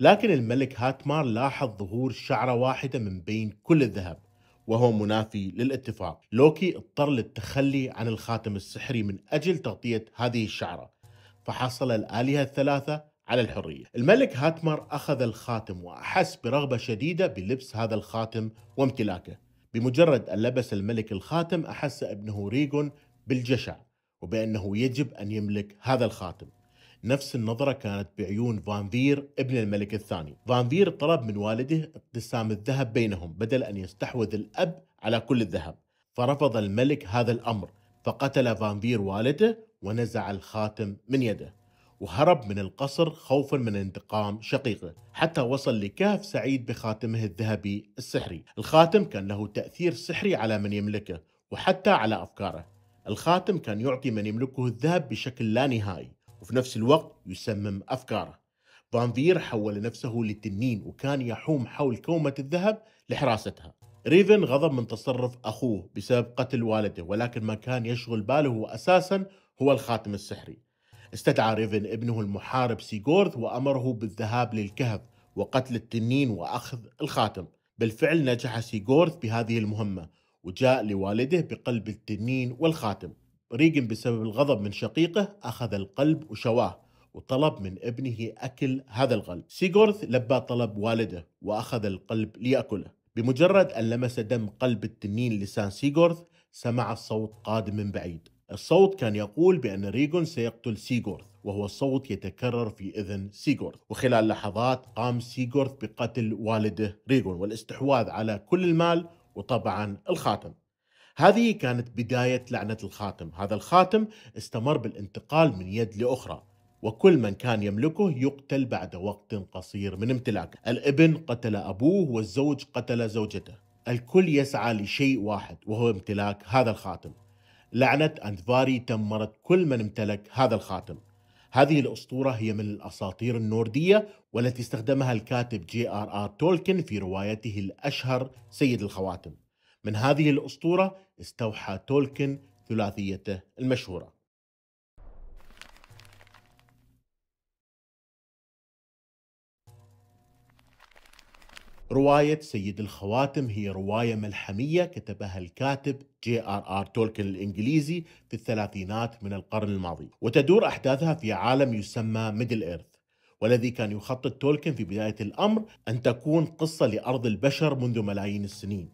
لكن الملك هاتمار لاحظ ظهور شعرة واحدة من بين كل الذهب وهو منافي للاتفاق لوكي اضطر للتخلي عن الخاتم السحري من أجل تغطية هذه الشعرة فحصل الآلهة الثلاثة على الحرية الملك هاتمر أخذ الخاتم وأحس برغبة شديدة بلبس هذا الخاتم وامتلاكه بمجرد أن لبس الملك الخاتم أحس ابنه ريغون بالجشع وبأنه يجب أن يملك هذا الخاتم نفس النظرة كانت بعيون فانفير ابن الملك الثاني فانفير طلب من والده اقتسام الذهب بينهم بدل أن يستحوذ الأب على كل الذهب فرفض الملك هذا الأمر فقتل فانفير والده ونزع الخاتم من يده وهرب من القصر خوفا من انتقام شقيقه حتى وصل لكهف سعيد بخاتمه الذهبي السحري الخاتم كان له تأثير سحري على من يملكه وحتى على أفكاره الخاتم كان يعطي من يملكه الذهب بشكل لا نهائي وفي نفس الوقت يسمم أفكاره فانفير حول نفسه لتنين وكان يحوم حول كومة الذهب لحراستها ريفن غضب من تصرف أخوه بسبب قتل والده ولكن ما كان يشغل باله أساسا هو الخاتم السحري استدعى ريفن ابنه المحارب سيغورث وأمره بالذهاب للكهف وقتل التنين وأخذ الخاتم بالفعل نجح سيغورث بهذه المهمة وجاء لوالده بقلب التنين والخاتم ريغن بسبب الغضب من شقيقه أخذ القلب وشواه وطلب من ابنه أكل هذا القلب سيغورث لبى طلب والده وأخذ القلب ليأكله بمجرد أن لمس دم قلب التنين لسان سيغورث سمع الصوت قادم من بعيد الصوت كان يقول بأن ريغون سيقتل سيغورث وهو الصوت يتكرر في إذن سيغورث وخلال لحظات قام سيغورث بقتل والده ريغون والاستحواذ على كل المال وطبعا الخاتم هذه كانت بداية لعنة الخاتم هذا الخاتم استمر بالانتقال من يد لأخرى وكل من كان يملكه يقتل بعد وقت قصير من امتلاكه الابن قتل أبوه والزوج قتل زوجته الكل يسعى لشيء واحد وهو امتلاك هذا الخاتم لعنة أندفاري دمرت كل من امتلك هذا الخاتم هذه الأسطورة هي من الأساطير النوردية والتي استخدمها الكاتب جي آر آر تولكن في روايته الأشهر سيد الخواتم من هذه الأسطورة استوحى تولكن ثلاثيته المشهورة رواية سيد الخواتم هي رواية ملحمية كتبها الكاتب جي آر آر تولكن الإنجليزي في الثلاثينات من القرن الماضي وتدور أحداثها في عالم يسمى ميدل إيرث والذي كان يخطط تولكن في بداية الأمر أن تكون قصة لأرض البشر منذ ملايين السنين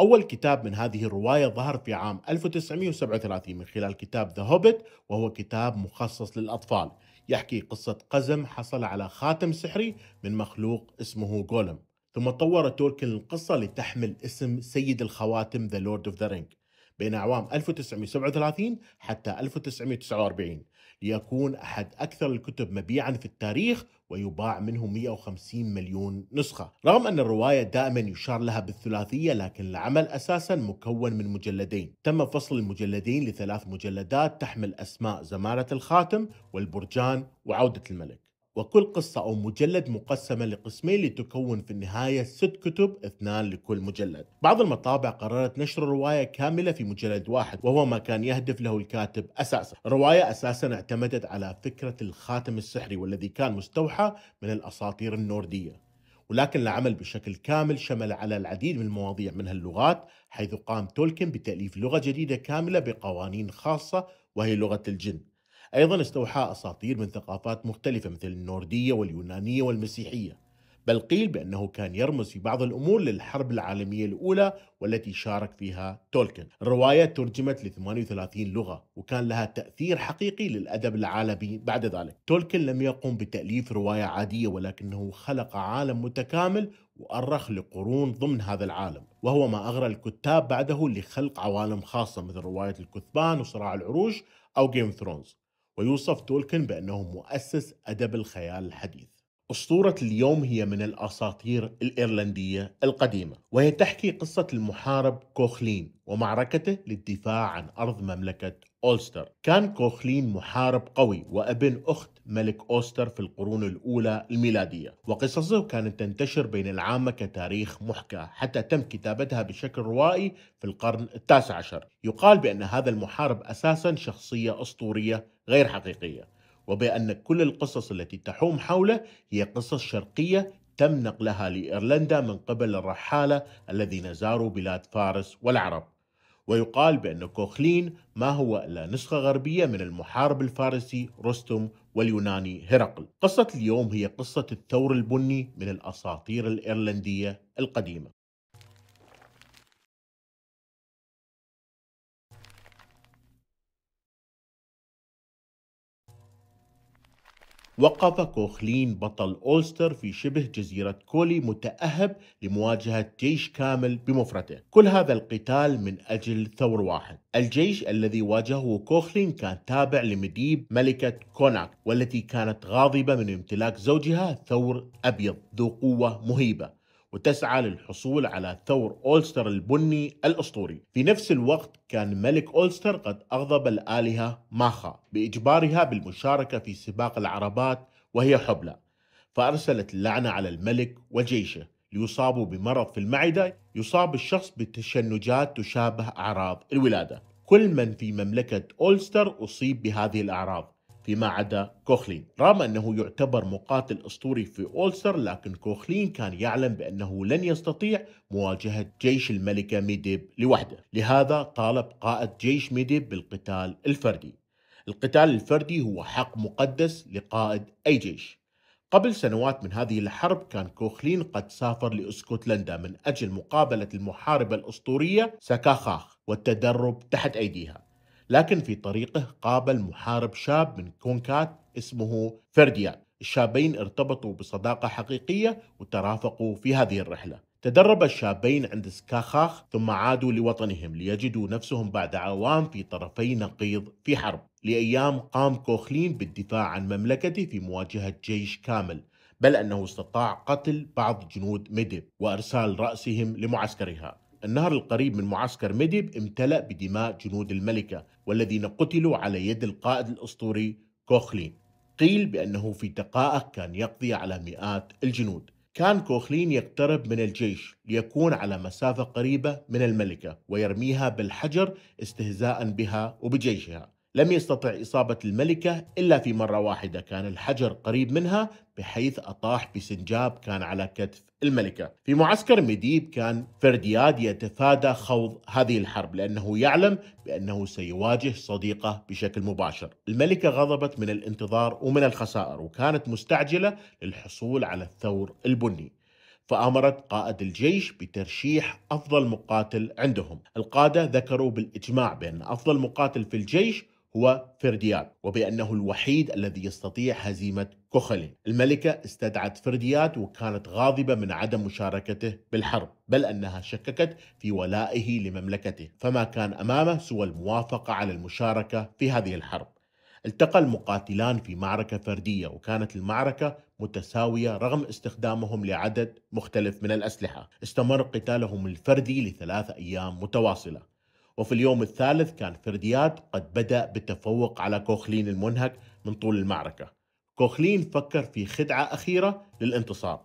أول كتاب من هذه الرواية ظهر في عام 1937 من خلال كتاب ذا هوبيت وهو كتاب مخصص للأطفال يحكي قصة قزم حصل على خاتم سحري من مخلوق اسمه غولم ثم طور تولكن القصة لتحمل اسم سيد الخواتم The Lord of the Ring بين أعوام 1937 حتى 1949 ليكون أحد أكثر الكتب مبيعا في التاريخ ويباع منه 150 مليون نسخة رغم أن الرواية دائما يشار لها بالثلاثية لكن العمل أساسا مكون من مجلدين تم فصل المجلدين لثلاث مجلدات تحمل أسماء زمارة الخاتم والبرجان وعودة الملك وكل قصة أو مجلد مقسمة لقسمين لتكون في النهاية ست كتب اثنان لكل مجلد بعض المطابع قررت نشر الرواية كاملة في مجلد واحد وهو ما كان يهدف له الكاتب أساسا الرواية أساسا اعتمدت على فكرة الخاتم السحري والذي كان مستوحى من الأساطير النوردية ولكن العمل بشكل كامل شمل على العديد من المواضيع منها اللغات حيث قام تولكن بتأليف لغة جديدة كاملة بقوانين خاصة وهي لغة الجن أيضا استوحى أساطير من ثقافات مختلفة مثل النوردية واليونانية والمسيحية بل قيل بأنه كان يرمز في بعض الأمور للحرب العالمية الأولى والتي شارك فيها تولكن الرواية ترجمت ل 38 لغة وكان لها تأثير حقيقي للأدب العالمي بعد ذلك تولكن لم يقم بتأليف رواية عادية ولكنه خلق عالم متكامل وأرخ لقرون ضمن هذا العالم وهو ما أغرى الكتاب بعده لخلق عوالم خاصة مثل رواية الكثبان وصراع العروش أو جيم ثرونز ويوصف تولكن بأنه مؤسس أدب الخيال الحديث أسطورة اليوم هي من الأساطير الإيرلندية القديمة وهي تحكي قصة المحارب كوخلين ومعركته للدفاع عن أرض مملكة أولستر كان كوخلين محارب قوي وابن أخت ملك أوستر في القرون الأولى الميلادية وقصصه كانت تنتشر بين العامة كتاريخ محكى حتى تم كتابتها بشكل روائي في القرن التاسع عشر يقال بأن هذا المحارب أساسا شخصية أسطورية غير حقيقية وبأن كل القصص التي تحوم حوله هي قصص شرقية تم نقلها لإيرلندا من قبل الرحالة الذين زاروا بلاد فارس والعرب ويقال بأن كوخلين ما هو إلا نسخة غربية من المحارب الفارسي رستم واليوناني هرقل قصة اليوم هي قصة الثور البني من الأساطير الإيرلندية القديمة وقف كوخلين بطل أولستر في شبه جزيرة كولي متأهب لمواجهة جيش كامل بمفرده كل هذا القتال من أجل ثور واحد الجيش الذي واجهه كوخلين كان تابع لمديب ملكة كوناك والتي كانت غاضبة من امتلاك زوجها ثور أبيض ذو قوة مهيبة وتسعى للحصول على ثور أولستر البني الأسطوري في نفس الوقت كان ملك أولستر قد أغضب الآلهة ماخا بإجبارها بالمشاركة في سباق العربات وهي حبلى فأرسلت اللعنة على الملك وجيشه ليصابوا بمرض في المعدة يصاب الشخص بتشنجات تشابه أعراض الولادة كل من في مملكة أولستر أصيب بهذه الأعراض فيما عدا كوخلين رغم أنه يعتبر مقاتل أسطوري في أولستر لكن كوخلين كان يعلم بأنه لن يستطيع مواجهة جيش الملكة ميديب لوحده لهذا طالب قائد جيش ميديب بالقتال الفردي القتال الفردي هو حق مقدس لقائد أي جيش قبل سنوات من هذه الحرب كان كوخلين قد سافر لاسكتلندا من اجل مقابله المحاربه الاسطوريه سكاخاخ والتدرب تحت ايديها. لكن في طريقه قابل محارب شاب من كونكات اسمه فرديان الشابين ارتبطوا بصداقة حقيقية وترافقوا في هذه الرحلة تدرب الشابين عند سكاخاخ ثم عادوا لوطنهم ليجدوا نفسهم بعد عوام في طرفي نقيض في حرب لأيام قام كوخلين بالدفاع عن مملكته في مواجهة جيش كامل بل أنه استطاع قتل بعض جنود ميديب وإرسال رأسهم لمعسكرها النهر القريب من معسكر مديب امتلأ بدماء جنود الملكة والذين قتلوا على يد القائد الأسطوري كوخلين قيل بأنه في دقائق كان يقضي على مئات الجنود كان كوخلين يقترب من الجيش ليكون على مسافة قريبة من الملكة ويرميها بالحجر استهزاء بها وبجيشها لم يستطع إصابة الملكة إلا في مرة واحدة كان الحجر قريب منها بحيث أطاح بسنجاب كان على كتف الملكة في معسكر مديب كان فردياد يتفادى خوض هذه الحرب لأنه يعلم بأنه سيواجه صديقه بشكل مباشر الملكة غضبت من الانتظار ومن الخسائر وكانت مستعجلة للحصول على الثور البني فأمرت قائد الجيش بترشيح أفضل مقاتل عندهم القادة ذكروا بالإجماع بأن أفضل مقاتل في الجيش هو فرديات وبأنه الوحيد الذي يستطيع هزيمة كوخلين الملكة استدعت فرديات وكانت غاضبة من عدم مشاركته بالحرب بل أنها شككت في ولائه لمملكته فما كان أمامه سوى الموافقة على المشاركة في هذه الحرب التقى المقاتلان في معركة فردية وكانت المعركة متساوية رغم استخدامهم لعدد مختلف من الأسلحة استمر قتالهم الفردي لثلاث أيام متواصلة وفي اليوم الثالث كان فرديات قد بدأ بالتفوق على كوخلين المنهك من طول المعركة كوخلين فكر في خدعة أخيرة للانتصار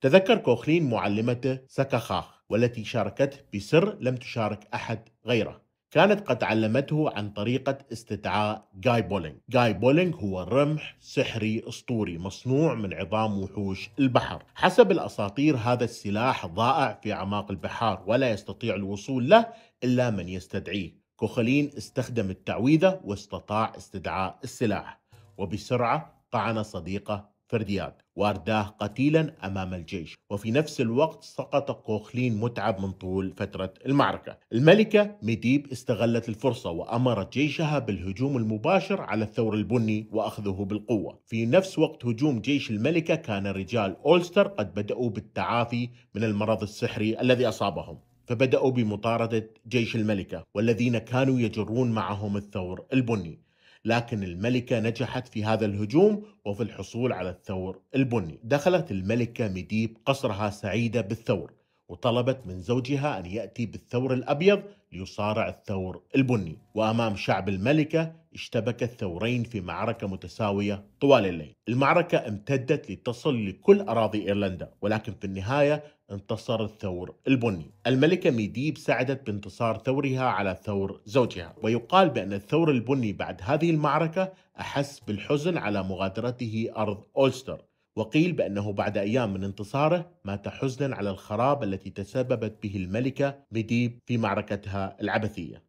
تذكر كوخلين معلمته سكاخاخ والتي شاركته بسر لم تشارك أحد غيره كانت قد علمته عن طريقة استدعاء جاي بولينج جاي بولينج هو رمح سحري أسطوري مصنوع من عظام وحوش البحر حسب الأساطير هذا السلاح ضائع في أعماق البحار ولا يستطيع الوصول له إلا من يستدعيه كوخلين استخدم التعويذة واستطاع استدعاء السلاح وبسرعة طعن صديقه فردياد وارداه قتيلا امام الجيش وفي نفس الوقت سقط كوخلين متعب من طول فتره المعركه الملكه ميديب استغلت الفرصه وامرت جيشها بالهجوم المباشر على الثور البني واخذه بالقوه في نفس وقت هجوم جيش الملكه كان رجال اولستر قد بداوا بالتعافي من المرض السحري الذي اصابهم فبدأوا بمطاردة جيش الملكة والذين كانوا يجرون معهم الثور البني لكن الملكة نجحت في هذا الهجوم وفي الحصول على الثور البني دخلت الملكة مديب قصرها سعيدة بالثور وطلبت من زوجها أن يأتي بالثور الأبيض ليصارع الثور البني وأمام شعب الملكة اشتبك الثورين في معركة متساوية طوال الليل المعركة امتدت لتصل لكل أراضي إيرلندا ولكن في النهاية انتصر الثور البني الملكة ميديب سعدت بانتصار ثورها على ثور زوجها ويقال بأن الثور البني بعد هذه المعركة أحس بالحزن على مغادرته أرض أولستر وقيل بأنه بعد أيام من انتصاره مات حزنا على الخراب التي تسببت به الملكة مديب في معركتها العبثية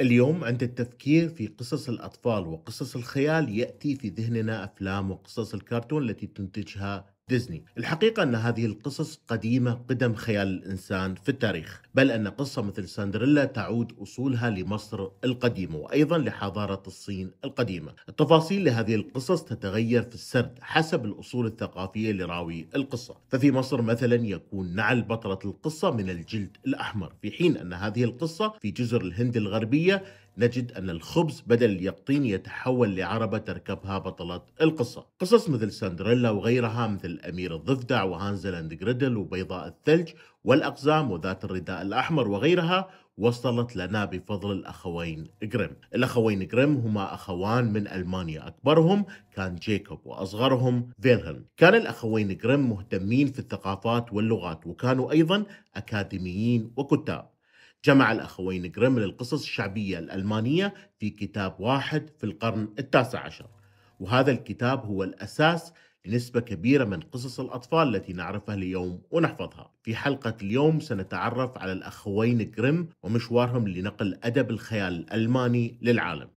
اليوم عند التفكير في قصص الأطفال وقصص الخيال يأتي في ذهننا أفلام وقصص الكرتون التي تنتجها ديزني الحقيقة أن هذه القصص قديمة قدم خيال الإنسان في التاريخ بل أن قصة مثل سندريلا تعود أصولها لمصر القديمة وأيضا لحضارة الصين القديمة التفاصيل لهذه القصص تتغير في السرد حسب الأصول الثقافية لراوي القصة ففي مصر مثلا يكون نعل بطلة القصة من الجلد الأحمر في حين أن هذه القصة في جزر الهند الغربية نجد أن الخبز بدل اليقطين يتحول لعربة تركبها بطلة القصة قصص مثل سندريلا وغيرها مثل أمير الضفدع وهانزل أند جريدل وبيضاء الثلج والأقزام وذات الرداء الأحمر وغيرها وصلت لنا بفضل الأخوين غريم الأخوين غريم هما أخوان من ألمانيا أكبرهم كان جيكوب وأصغرهم فيلهلم كان الأخوين غريم مهتمين في الثقافات واللغات وكانوا أيضا أكاديميين وكتاب جمع الأخوين جريم للقصص الشعبية الألمانية في كتاب واحد في القرن التاسع عشر وهذا الكتاب هو الأساس لنسبة كبيرة من قصص الأطفال التي نعرفها اليوم ونحفظها في حلقة اليوم سنتعرف على الأخوين جريم ومشوارهم لنقل أدب الخيال الألماني للعالم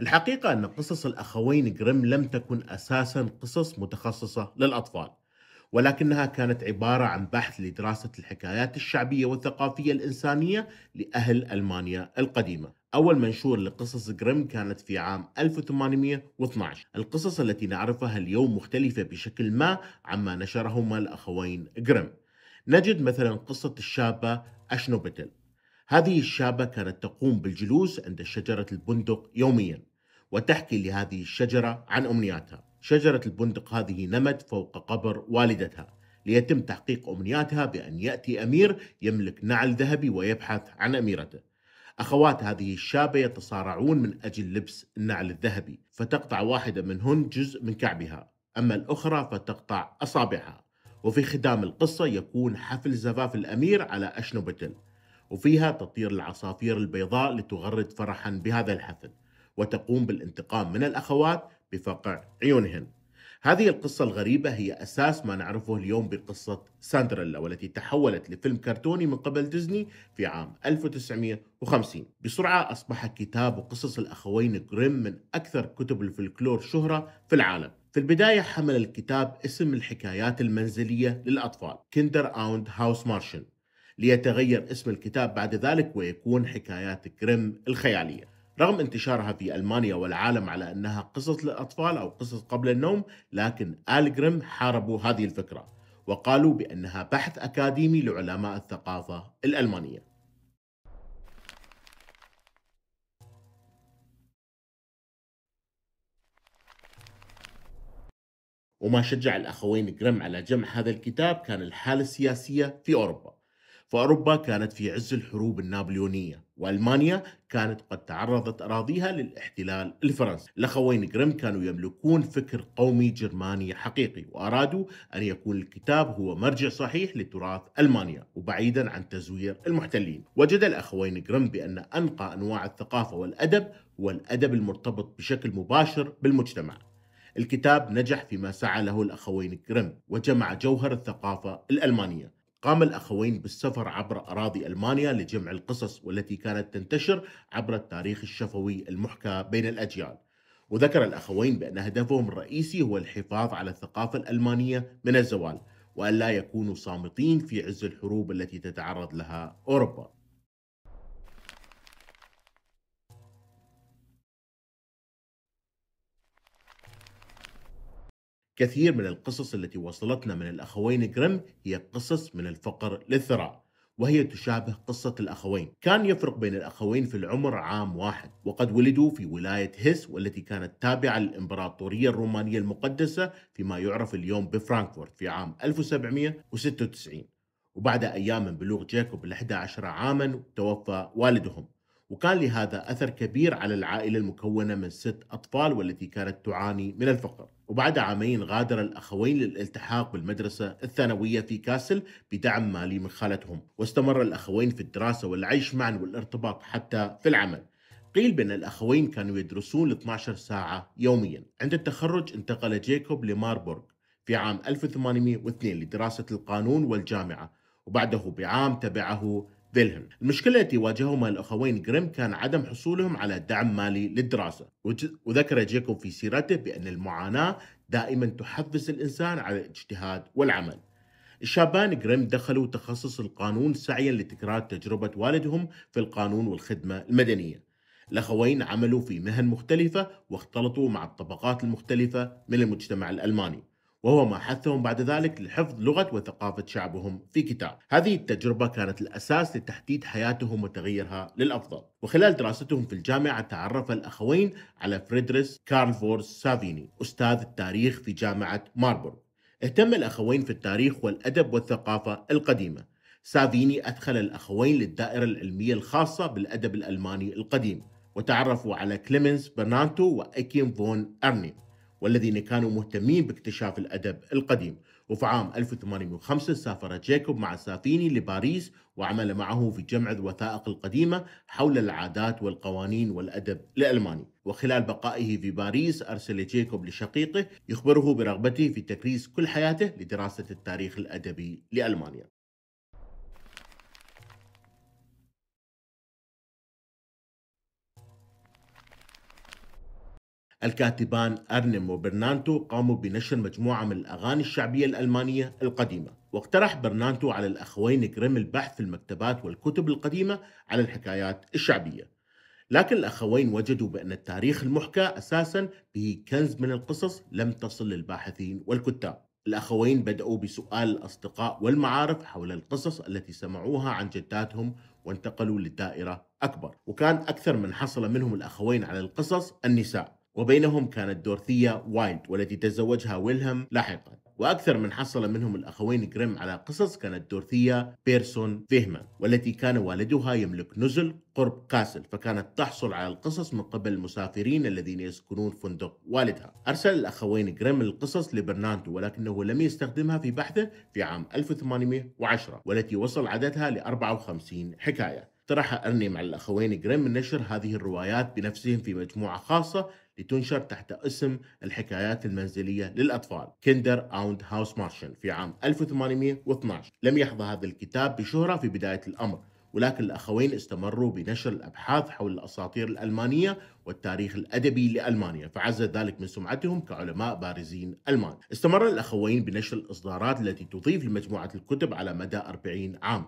الحقيقة أن قصص الأخوين غريم لم تكن أساسا قصص متخصصة للأطفال ولكنها كانت عبارة عن بحث لدراسة الحكايات الشعبية والثقافية الإنسانية لأهل ألمانيا القديمة أول منشور لقصص غريم كانت في عام 1812 القصص التي نعرفها اليوم مختلفة بشكل ما عما نشرهما الأخوين غريم نجد مثلا قصة الشابة أشنوبتل هذه الشابة كانت تقوم بالجلوس عند شجرة البندق يوميا وتحكي لهذه الشجرة عن أمنياتها شجرة البندق هذه نمت فوق قبر والدتها ليتم تحقيق أمنياتها بأن يأتي أمير يملك نعل ذهبي ويبحث عن أميرته أخوات هذه الشابة يتصارعون من أجل لبس النعل الذهبي فتقطع واحدة منهن جزء من كعبها أما الأخرى فتقطع أصابعها وفي ختام القصة يكون حفل زفاف الأمير على أشنبتل وفيها تطير العصافير البيضاء لتغرد فرحا بهذا الحفل وتقوم بالانتقام من الأخوات بفقع عيونهن هذه القصة الغريبة هي أساس ما نعرفه اليوم بقصة ساندريلا والتي تحولت لفيلم كرتوني من قبل ديزني في عام 1950 بسرعة أصبح كتاب وقصص الأخوين جريم من أكثر كتب الفلكلور شهرة في العالم في البداية حمل الكتاب اسم الحكايات المنزلية للأطفال كيندر أوند هاوس مارشن ليتغير اسم الكتاب بعد ذلك ويكون حكايات جريم الخيالية رغم انتشارها في ألمانيا والعالم على أنها قصة للأطفال أو قصة قبل النوم لكن آلجريم حاربوا هذه الفكرة وقالوا بأنها بحث أكاديمي لعلماء الثقافة الألمانية وما شجع الأخوين جريم على جمع هذا الكتاب كان الحالة السياسية في أوروبا فأوروبا كانت في عز الحروب النابليونية وألمانيا كانت قد تعرضت أراضيها للاحتلال الفرنسي الأخوين غريم كانوا يملكون فكر قومي جرماني حقيقي وأرادوا أن يكون الكتاب هو مرجع صحيح لتراث ألمانيا وبعيدا عن تزوير المحتلين وجد الأخوين غريم بأن أنقى أنواع الثقافة والأدب هو الأدب المرتبط بشكل مباشر بالمجتمع الكتاب نجح فيما سعى له الأخوين غريم وجمع جوهر الثقافة الألمانية قام الأخوين بالسفر عبر أراضي ألمانيا لجمع القصص والتي كانت تنتشر عبر التاريخ الشفوي المحكى بين الأجيال وذكر الأخوين بأن هدفهم الرئيسي هو الحفاظ على الثقافة الألمانية من الزوال وأن لا يكونوا صامتين في عز الحروب التي تتعرض لها أوروبا كثير من القصص التي وصلتنا من الأخوين جريم هي قصص من الفقر للثراء وهي تشابه قصة الأخوين كان يفرق بين الأخوين في العمر عام واحد وقد ولدوا في ولاية هيس والتي كانت تابعة للإمبراطورية الرومانية المقدسة فيما يعرف اليوم بفرانكفورت في عام 1796 وبعد أيام بلوغ جاكوب ال 11 عاما توفى والدهم وكان لهذا أثر كبير على العائلة المكونة من ست أطفال والتي كانت تعاني من الفقر وبعد عامين غادر الأخوين للالتحاق بالمدرسة الثانوية في كاسل بدعم مالي من خالتهم واستمر الأخوين في الدراسة والعيش معا والارتباط حتى في العمل قيل بأن الأخوين كانوا يدرسون 12 ساعة يوميا عند التخرج انتقل جيكوب لماربورغ في عام 1802 لدراسة القانون والجامعة وبعده بعام تبعه فيلهم المشكلة التي واجههما الأخوين جريم كان عدم حصولهم على دعم مالي للدراسة وذكر جيكوب في سيرته بأن المعاناة دائما تحفز الإنسان على الاجتهاد والعمل الشابان جريم دخلوا تخصص القانون سعيا لتكرار تجربة والدهم في القانون والخدمة المدنية الأخوين عملوا في مهن مختلفة واختلطوا مع الطبقات المختلفة من المجتمع الألماني وهو ما حثهم بعد ذلك لحفظ لغة وثقافة شعبهم في كتاب هذه التجربة كانت الأساس لتحديد حياتهم وتغييرها للأفضل وخلال دراستهم في الجامعة تعرف الأخوين على فريدريس فورس سافيني أستاذ التاريخ في جامعة ماربورغ اهتم الأخوين في التاريخ والأدب والثقافة القديمة سافيني أدخل الأخوين للدائرة العلمية الخاصة بالأدب الألماني القديم وتعرفوا على كليمنس برنانتو وأكيم فون أرني والذين كانوا مهتمين باكتشاف الأدب القديم وفي عام 1805 سافر جيكوب مع سافيني لباريس وعمل معه في جمع الوثائق القديمة حول العادات والقوانين والأدب الألماني وخلال بقائه في باريس أرسل جيكوب لشقيقه يخبره برغبته في تكريس كل حياته لدراسة التاريخ الأدبي لألمانيا الكاتبان أرنم وبرنانتو قاموا بنشر مجموعة من الأغاني الشعبية الألمانية القديمة واقترح برنانتو على الأخوين جريم البحث في المكتبات والكتب القديمة على الحكايات الشعبية لكن الأخوين وجدوا بأن التاريخ المحكى أساسا به كنز من القصص لم تصل للباحثين والكتاب الأخوين بدأوا بسؤال الأصدقاء والمعارف حول القصص التي سمعوها عن جداتهم وانتقلوا لدائرة أكبر وكان أكثر من حصل منهم الأخوين على القصص النساء وبينهم كانت دورثيا وايلد والتي تزوجها ويلهم لاحقا وأكثر من حصل منهم الأخوين جريم على قصص كانت دورثيا بيرسون فيهمان والتي كان والدها يملك نزل قرب كاسل فكانت تحصل على القصص من قبل المسافرين الذين يسكنون فندق والدها أرسل الأخوين جريم القصص لبرناندو ولكنه لم يستخدمها في بحثه في عام 1810 والتي وصل عددها ل 54 حكاية اقترح أرني مع الأخوين جريم نشر هذه الروايات بنفسهم في مجموعة خاصة لتنشر تحت اسم الحكايات المنزلية للأطفال كندر أوند هاوس مارشن في عام 1812 لم يحظى هذا الكتاب بشهرة في بداية الأمر ولكن الأخوين استمروا بنشر الأبحاث حول الأساطير الألمانية والتاريخ الأدبي لألمانيا فعز ذلك من سمعتهم كعلماء بارزين ألمان استمر الأخوين بنشر الإصدارات التي تضيف لمجموعة الكتب على مدى 40 عام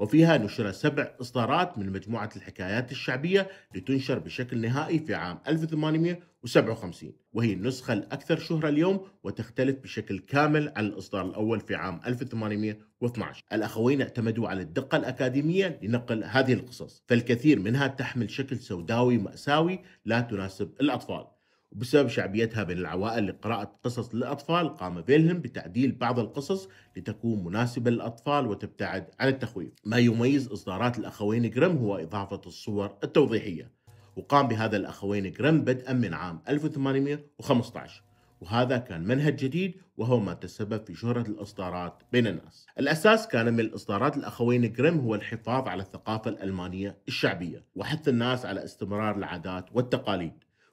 وفيها نشر سبع إصدارات من مجموعة الحكايات الشعبية لتنشر بشكل نهائي في عام 1857 وهي النسخة الأكثر شهرة اليوم وتختلف بشكل كامل عن الإصدار الأول في عام 1812 الأخوين اعتمدوا على الدقة الأكاديمية لنقل هذه القصص فالكثير منها تحمل شكل سوداوي مأساوي لا تناسب الأطفال وبسبب شعبيتها بين العوائل لقراءة قصص للأطفال قام فيلهم بتعديل بعض القصص لتكون مناسبة للأطفال وتبتعد عن التخويف ما يميز إصدارات الأخوين جريم هو إضافة الصور التوضيحية وقام بهذا الأخوين جريم بدءا من عام 1815 وهذا كان منهج جديد وهو ما تسبب في شهرة الإصدارات بين الناس الأساس كان من إصدارات الأخوين جريم هو الحفاظ على الثقافة الألمانية الشعبية وحث الناس على استمرار العادات والتقاليد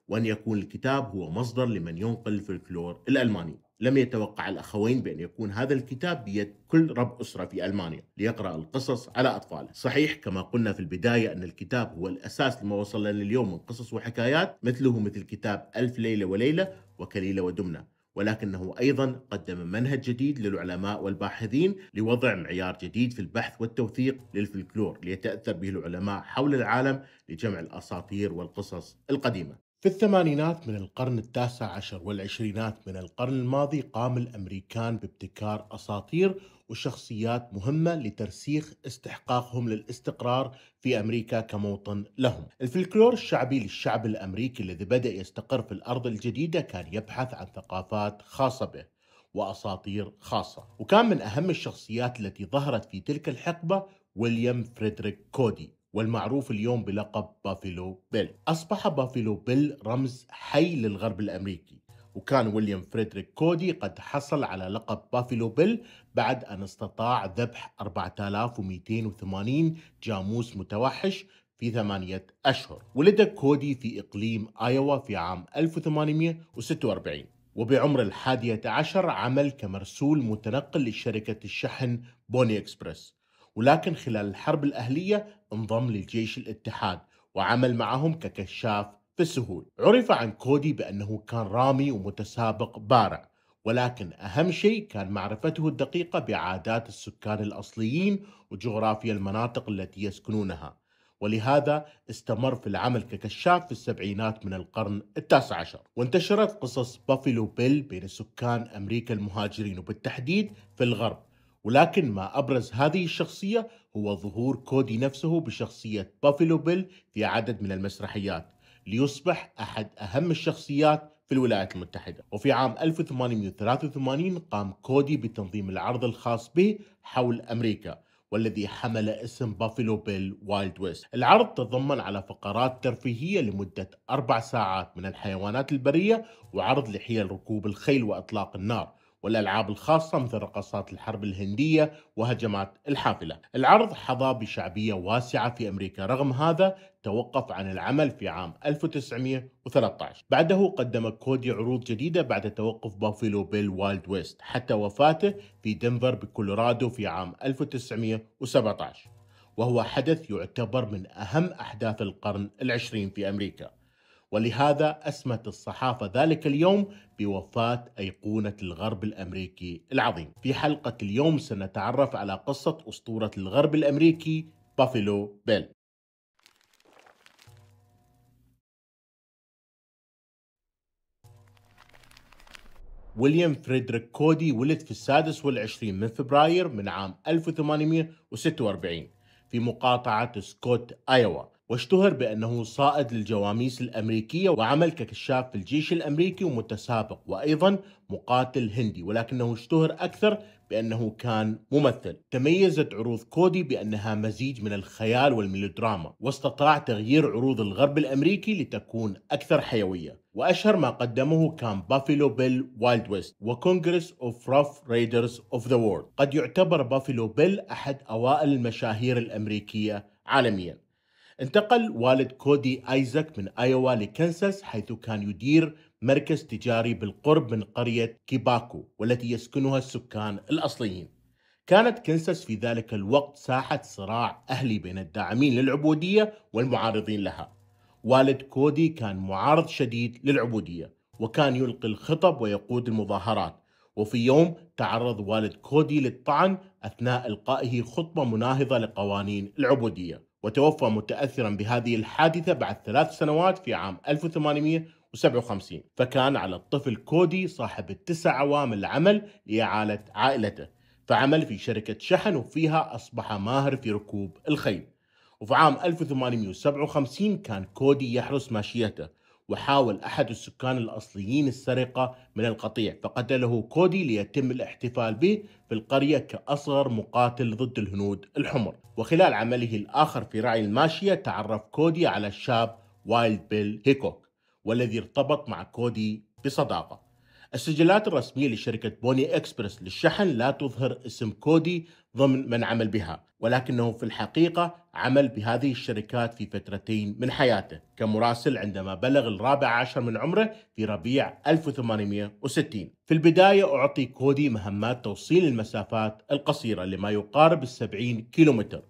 وأن يكون الكتاب هو مصدر لمن ينقل الفلكلور الألماني لم يتوقع الأخوين بأن يكون هذا الكتاب بيد كل رب أسرة في ألمانيا ليقرأ القصص على أطفاله صحيح كما قلنا في البداية أن الكتاب هو الأساس لما وصلنا اليوم من قصص وحكايات مثله مثل كتاب ألف ليلة وليلة وكليلة ودمنة ولكنه ايضا قدم منهج جديد للعلماء والباحثين لوضع معيار جديد في البحث والتوثيق للفلكلور ليتاثر به العلماء حول العالم لجمع الاساطير والقصص القديمه. في الثمانينات من القرن التاسع عشر والعشرينات من القرن الماضي قام الأمريكان بابتكار أساطير وشخصيات مهمة لترسيخ استحقاقهم للاستقرار في أمريكا كموطن لهم الفلكلور الشعبي للشعب الأمريكي الذي بدأ يستقر في الأرض الجديدة كان يبحث عن ثقافات خاصة به وأساطير خاصة وكان من أهم الشخصيات التي ظهرت في تلك الحقبة ويليام فريدريك كودي والمعروف اليوم بلقب بافيلو بيل أصبح بافيلو بيل رمز حي للغرب الأمريكي وكان ويليام فريدريك كودي قد حصل على لقب بافيلو بيل بعد أن استطاع ذبح 4280 جاموس متوحش في ثمانية أشهر ولد كودي في إقليم آيوا في عام 1846 وبعمر الحادية عشر عمل كمرسول متنقل لشركة الشحن بوني إكسبرس ولكن خلال الحرب الأهلية انضم للجيش الاتحاد وعمل معهم ككشاف في السهول عرف عن كودي بأنه كان رامي ومتسابق بارع ولكن أهم شيء كان معرفته الدقيقة بعادات السكان الأصليين وجغرافيا المناطق التي يسكنونها ولهذا استمر في العمل ككشاف في السبعينات من القرن التاسع عشر وانتشرت قصص بافيلو بيل بين سكان أمريكا المهاجرين وبالتحديد في الغرب ولكن ما أبرز هذه الشخصية هو ظهور كودي نفسه بشخصية بافلو بيل في عدد من المسرحيات ليصبح أحد أهم الشخصيات في الولايات المتحدة وفي عام 1883 قام كودي بتنظيم العرض الخاص به حول أمريكا والذي حمل اسم بافلو بيل وايلد ويست العرض تضمن على فقرات ترفيهية لمدة أربع ساعات من الحيوانات البرية وعرض لحيل ركوب الخيل وإطلاق النار والألعاب الخاصة مثل رقصات الحرب الهندية وهجمات الحافلة العرض حظى بشعبية واسعة في أمريكا رغم هذا توقف عن العمل في عام 1913 بعده قدم كودي عروض جديدة بعد توقف بافيلو بيل والد ويست حتى وفاته في دنفر بكولورادو في عام 1917 وهو حدث يعتبر من أهم أحداث القرن العشرين في أمريكا ولهذا أسمت الصحافة ذلك اليوم بوفاة أيقونة الغرب الأمريكي العظيم في حلقة اليوم سنتعرف على قصة أسطورة الغرب الأمريكي بافيلو بيل ويليام فريدريك كودي ولد في السادس والعشرين من فبراير من عام 1846 في مقاطعة سكوت آيوا واشتهر بأنه صائد للجواميس الأمريكية وعمل ككشاف في الجيش الأمريكي ومتسابق وأيضا مقاتل هندي ولكنه اشتهر أكثر بأنه كان ممثل تميزت عروض كودي بأنها مزيج من الخيال والميلودراما واستطاع تغيير عروض الغرب الأمريكي لتكون أكثر حيوية وأشهر ما قدمه كان بافيلو بيل وايلد ويست وكونغرس أوف روف ريدرز أوف ذا وورد قد يعتبر بافيلو بيل أحد أوائل المشاهير الأمريكية عالمياً انتقل والد كودي ايزاك من ايوا لكنساس حيث كان يدير مركز تجاري بالقرب من قرية كيباكو والتي يسكنها السكان الأصليين كانت كنساس في ذلك الوقت ساحة صراع أهلي بين الداعمين للعبودية والمعارضين لها والد كودي كان معارض شديد للعبودية وكان يلقي الخطب ويقود المظاهرات وفي يوم تعرض والد كودي للطعن أثناء إلقائه خطبة مناهضة لقوانين العبودية وتوفى متأثرا بهذه الحادثة بعد ثلاث سنوات في عام 1857 فكان على الطفل كودي صاحب التسع عوامل عمل لإعالة عائلته فعمل في شركة شحن وفيها أصبح ماهر في ركوب الخيل وفي عام 1857 كان كودي يحرس ماشيته وحاول أحد السكان الأصليين السرقة من القطيع فقتله كودي ليتم الاحتفال به في القرية كأصغر مقاتل ضد الهنود الحمر وخلال عمله الآخر في رعي الماشية تعرف كودي على الشاب وايلد بيل هيكوك والذي ارتبط مع كودي بصداقة السجلات الرسمية لشركة بوني إكسبرس للشحن لا تظهر اسم كودي ضمن من عمل بها ولكنه في الحقيقة عمل بهذه الشركات في فترتين من حياته كمراسل عندما بلغ الرابع عشر من عمره في ربيع 1860 في البداية أعطي كودي مهمات توصيل المسافات القصيرة لما يقارب السبعين كيلومتر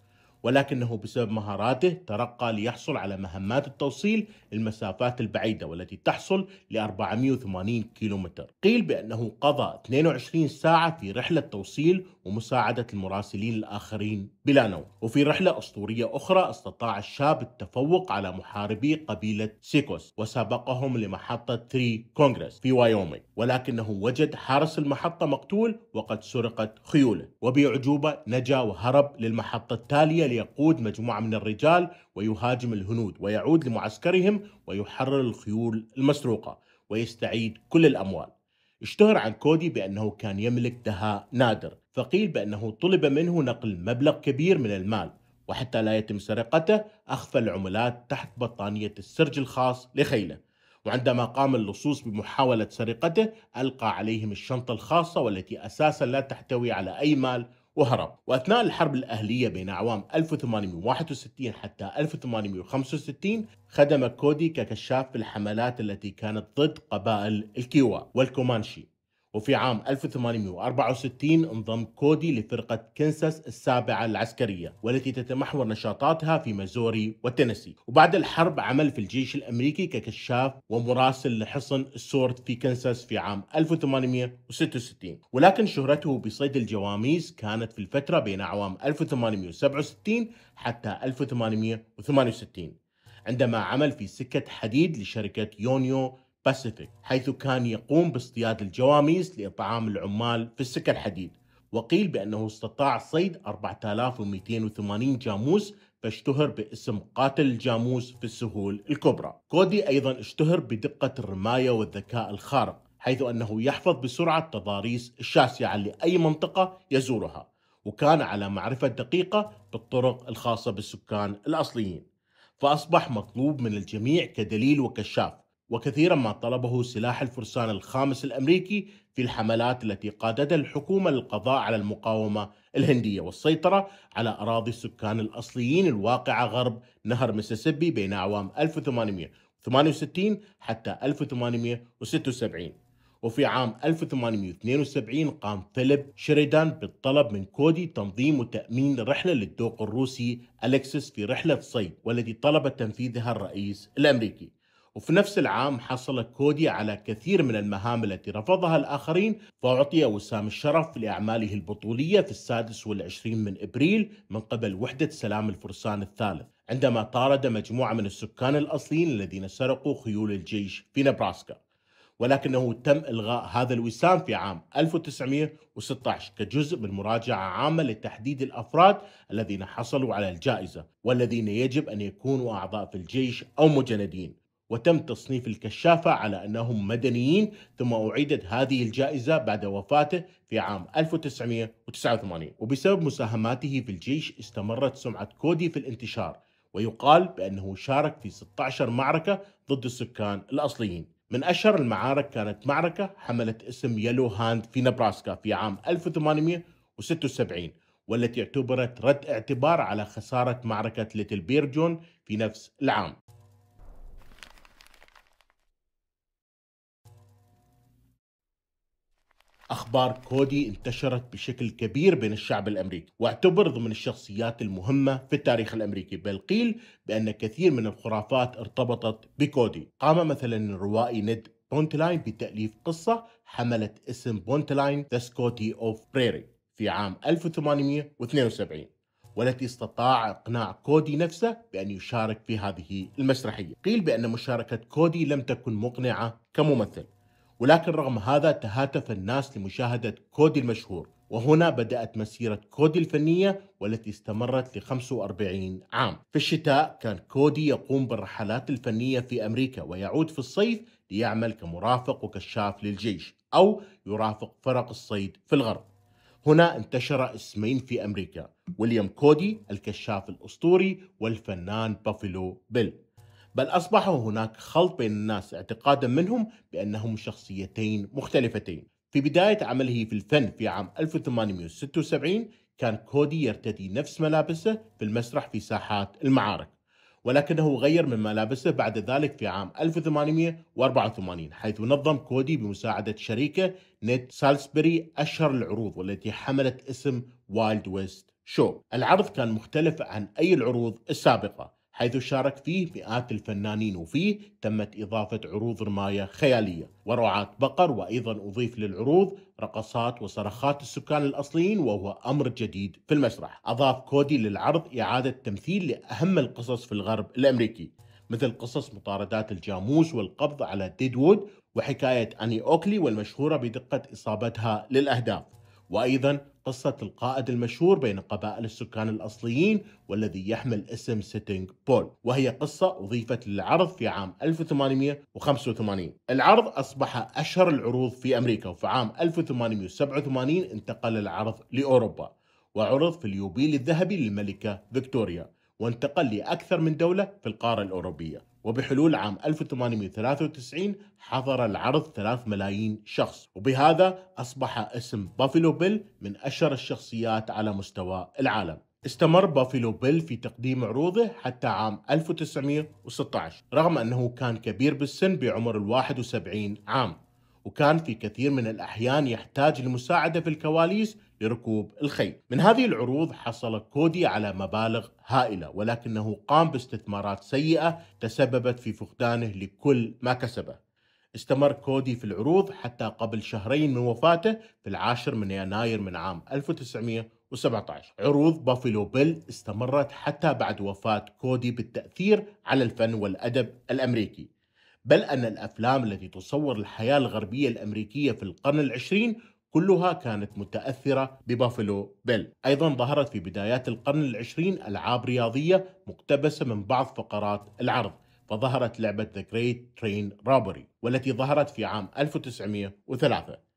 ولكنه بسبب مهاراته ترقى ليحصل على مهمات التوصيل المسافات البعيدة والتي تحصل ل 480 كيلومتر قيل بأنه قضى 22 ساعة في رحلة توصيل ومساعدة المراسلين الآخرين بلا نوم وفي رحلة أسطورية أخرى استطاع الشاب التفوق على محاربي قبيلة سيكوس وسبقهم لمحطة 3 كونغرس في وايومي ولكنه وجد حارس المحطة مقتول وقد سرقت خيوله وبعجوبة نجا وهرب للمحطة التالية ليقود مجموعة من الرجال ويهاجم الهنود ويعود لمعسكرهم ويحرر الخيول المسروقة ويستعيد كل الأموال اشتهر عن كودي بأنه كان يملك دهاء نادر فقيل بأنه طلب منه نقل مبلغ كبير من المال وحتى لا يتم سرقته أخفى العملات تحت بطانية السرج الخاص لخيله وعندما قام اللصوص بمحاولة سرقته ألقى عليهم الشنطة الخاصة والتي أساسا لا تحتوي على أي مال وهرب وأثناء الحرب الأهلية بين أعوام 1861 حتى 1865 خدم كودي ككشاف في الحملات التي كانت ضد قبائل الكيوا والكومانشي وفي عام 1864 انضم كودي لفرقة كنساس السابعة العسكرية والتي تتمحور نشاطاتها في ميزوري وتنسي وبعد الحرب عمل في الجيش الأمريكي ككشاف ومراسل لحصن السورد في كنساس في عام 1866 ولكن شهرته بصيد الجواميس كانت في الفترة بين عوام 1867 حتى 1868 عندما عمل في سكة حديد لشركة يونيو باسيفيك حيث كان يقوم باصطياد الجواميس لإطعام العمال في السكة الحديد وقيل بأنه استطاع صيد 4280 جاموس فاشتهر باسم قاتل الجاموس في السهول الكبرى كودي أيضا اشتهر بدقة الرماية والذكاء الخارق حيث أنه يحفظ بسرعة تضاريس الشاسعة لأي منطقة يزورها وكان على معرفة دقيقة بالطرق الخاصة بالسكان الأصليين فأصبح مطلوب من الجميع كدليل وكشاف وكثيرا ما طلبه سلاح الفرسان الخامس الامريكي في الحملات التي قادتها الحكومه للقضاء على المقاومه الهنديه والسيطره على اراضي السكان الاصليين الواقعه غرب نهر ميسيسيبي بين اعوام 1868 حتى 1876 وفي عام 1872 قام فيليب شريدان بالطلب من كودي تنظيم وتأمين رحلة للدوق الروسي أليكسس في رحلة صيد والتي طلب تنفيذها الرئيس الأمريكي وفي نفس العام حصل كودي على كثير من المهام التي رفضها الآخرين فأعطي وسام الشرف لأعماله البطولية في السادس والعشرين من إبريل من قبل وحدة سلام الفرسان الثالث عندما طارد مجموعة من السكان الأصليين الذين سرقوا خيول الجيش في نبراسكا ولكنه تم إلغاء هذا الوسام في عام 1916 كجزء من مراجعة عامة لتحديد الأفراد الذين حصلوا على الجائزة والذين يجب أن يكونوا أعضاء في الجيش أو مجندين وتم تصنيف الكشافة على أنهم مدنيين ثم أعيدت هذه الجائزة بعد وفاته في عام 1989 وبسبب مساهماته في الجيش استمرت سمعة كودي في الانتشار ويقال بأنه شارك في 16 معركة ضد السكان الأصليين من أشهر المعارك كانت معركة حملت اسم يلو هاند في نبراسكا في عام 1876 والتي اعتبرت رد اعتبار على خسارة معركة ليتل بيرجون في نفس العام أخبار كودي انتشرت بشكل كبير بين الشعب الأمريكي واعتبر ضمن الشخصيات المهمة في التاريخ الأمريكي بل قيل بأن كثير من الخرافات ارتبطت بكودي قام مثلا الروائي نيد بونتلاين بتأليف قصة حملت اسم بونتلاين ذا سكوتي أوف بريري في عام 1872 والتي استطاع إقناع كودي نفسه بأن يشارك في هذه المسرحية قيل بأن مشاركة كودي لم تكن مقنعة كممثل ولكن رغم هذا تهاتف الناس لمشاهدة كودي المشهور وهنا بدأت مسيرة كودي الفنية والتي استمرت ل 45 عام. في الشتاء كان كودي يقوم بالرحلات الفنية في أمريكا ويعود في الصيف ليعمل كمرافق وكشاف للجيش أو يرافق فرق الصيد في الغرب. هنا انتشر اسمين في أمريكا، ويليام كودي الكشاف الأسطوري والفنان بافلو بيل. بل أصبح هناك خلط بين الناس اعتقادا منهم بأنهم شخصيتين مختلفتين في بداية عمله في الفن في عام 1876 كان كودي يرتدي نفس ملابسه في المسرح في ساحات المعارك ولكنه غير من ملابسه بعد ذلك في عام 1884 حيث نظم كودي بمساعدة شريكه نيت سالسبري أشهر العروض والتي حملت اسم وايلد ويست شو العرض كان مختلف عن أي العروض السابقة حيث شارك فيه مئات الفنانين وفيه تمت إضافة عروض رماية خيالية ورعاة بقر وأيضا أضيف للعروض رقصات وصرخات السكان الأصليين وهو أمر جديد في المسرح أضاف كودي للعرض إعادة تمثيل لأهم القصص في الغرب الأمريكي مثل قصص مطاردات الجاموس والقبض على ديدوود وحكاية أني أوكلي والمشهورة بدقة إصابتها للأهداف وأيضا قصة القائد المشهور بين قبائل السكان الأصليين والذي يحمل اسم سيتينغ بول وهي قصة أضيفت للعرض في عام 1885 العرض أصبح أشهر العروض في أمريكا وفي عام 1887 انتقل العرض لأوروبا وعرض في اليوبيل الذهبي للملكة فيكتوريا وانتقل لأكثر من دولة في القارة الأوروبية وبحلول عام 1893 حضر العرض 3 ملايين شخص وبهذا أصبح اسم بافلو بيل من أشهر الشخصيات على مستوى العالم استمر بافيلو بيل في تقديم عروضه حتى عام 1916 رغم أنه كان كبير بالسن بعمر ال 71 عام وكان في كثير من الأحيان يحتاج لمساعدة في الكواليس لركوب الخيل من هذه العروض حصل كودي على مبالغ هائلة ولكنه قام باستثمارات سيئة تسببت في فقدانه لكل ما كسبه استمر كودي في العروض حتى قبل شهرين من وفاته في العاشر من يناير من عام 1917 عروض بافلو بيل استمرت حتى بعد وفاة كودي بالتأثير على الفن والأدب الأمريكي بل أن الأفلام التي تصور الحياة الغربية الأمريكية في القرن العشرين كلها كانت متأثرة ببافلو بيل أيضا ظهرت في بدايات القرن العشرين ألعاب رياضية مقتبسة من بعض فقرات العرض فظهرت لعبة The Great Train Robbery والتي ظهرت في عام 1903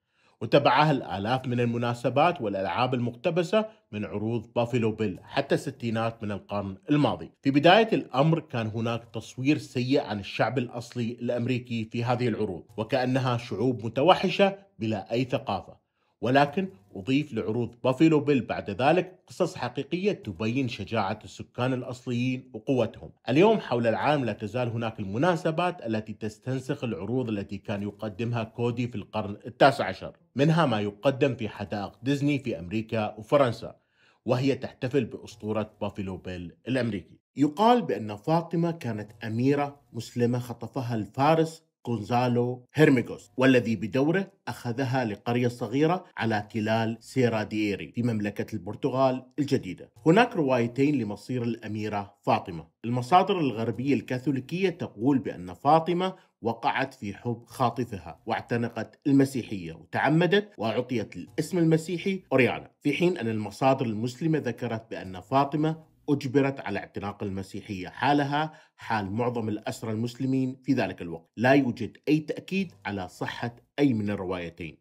وتبعها الآلاف من المناسبات والألعاب المقتبسة من عروض بافلو بيل حتى الستينات من القرن الماضي في بداية الأمر كان هناك تصوير سيء عن الشعب الأصلي الأمريكي في هذه العروض وكأنها شعوب متوحشة بلا أي ثقافة ولكن أضيف لعروض بافيلو بيل بعد ذلك قصص حقيقية تبين شجاعة السكان الأصليين وقوتهم اليوم حول العالم لا تزال هناك المناسبات التي تستنسخ العروض التي كان يقدمها كودي في القرن التاسع عشر منها ما يقدم في حدائق ديزني في أمريكا وفرنسا وهي تحتفل بأسطورة بافيلو بيل الأمريكي يقال بأن فاطمة كانت أميرة مسلمة خطفها الفارس غونزالو هيرميغوس والذي بدوره أخذها لقرية صغيرة على تلال سيرا دييري في مملكة البرتغال الجديدة هناك روايتين لمصير الأميرة فاطمة المصادر الغربية الكاثوليكية تقول بأن فاطمة وقعت في حب خاطفها واعتنقت المسيحية وتعمدت وأعطيت الاسم المسيحي أوريانا في حين أن المصادر المسلمة ذكرت بأن فاطمة أجبرت على اعتناق المسيحية حالها حال معظم الأسرى المسلمين في ذلك الوقت لا يوجد أي تأكيد على صحة أي من الروايتين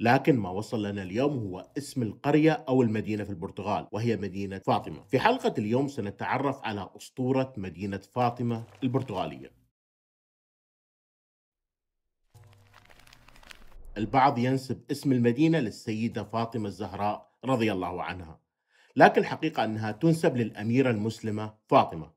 لكن ما وصل لنا اليوم هو اسم القرية أو المدينة في البرتغال وهي مدينة فاطمة في حلقة اليوم سنتعرف على أسطورة مدينة فاطمة البرتغالية البعض ينسب اسم المدينة للسيدة فاطمة الزهراء رضي الله عنها لكن الحقيقة أنها تنسب للأميرة المسلمة فاطمة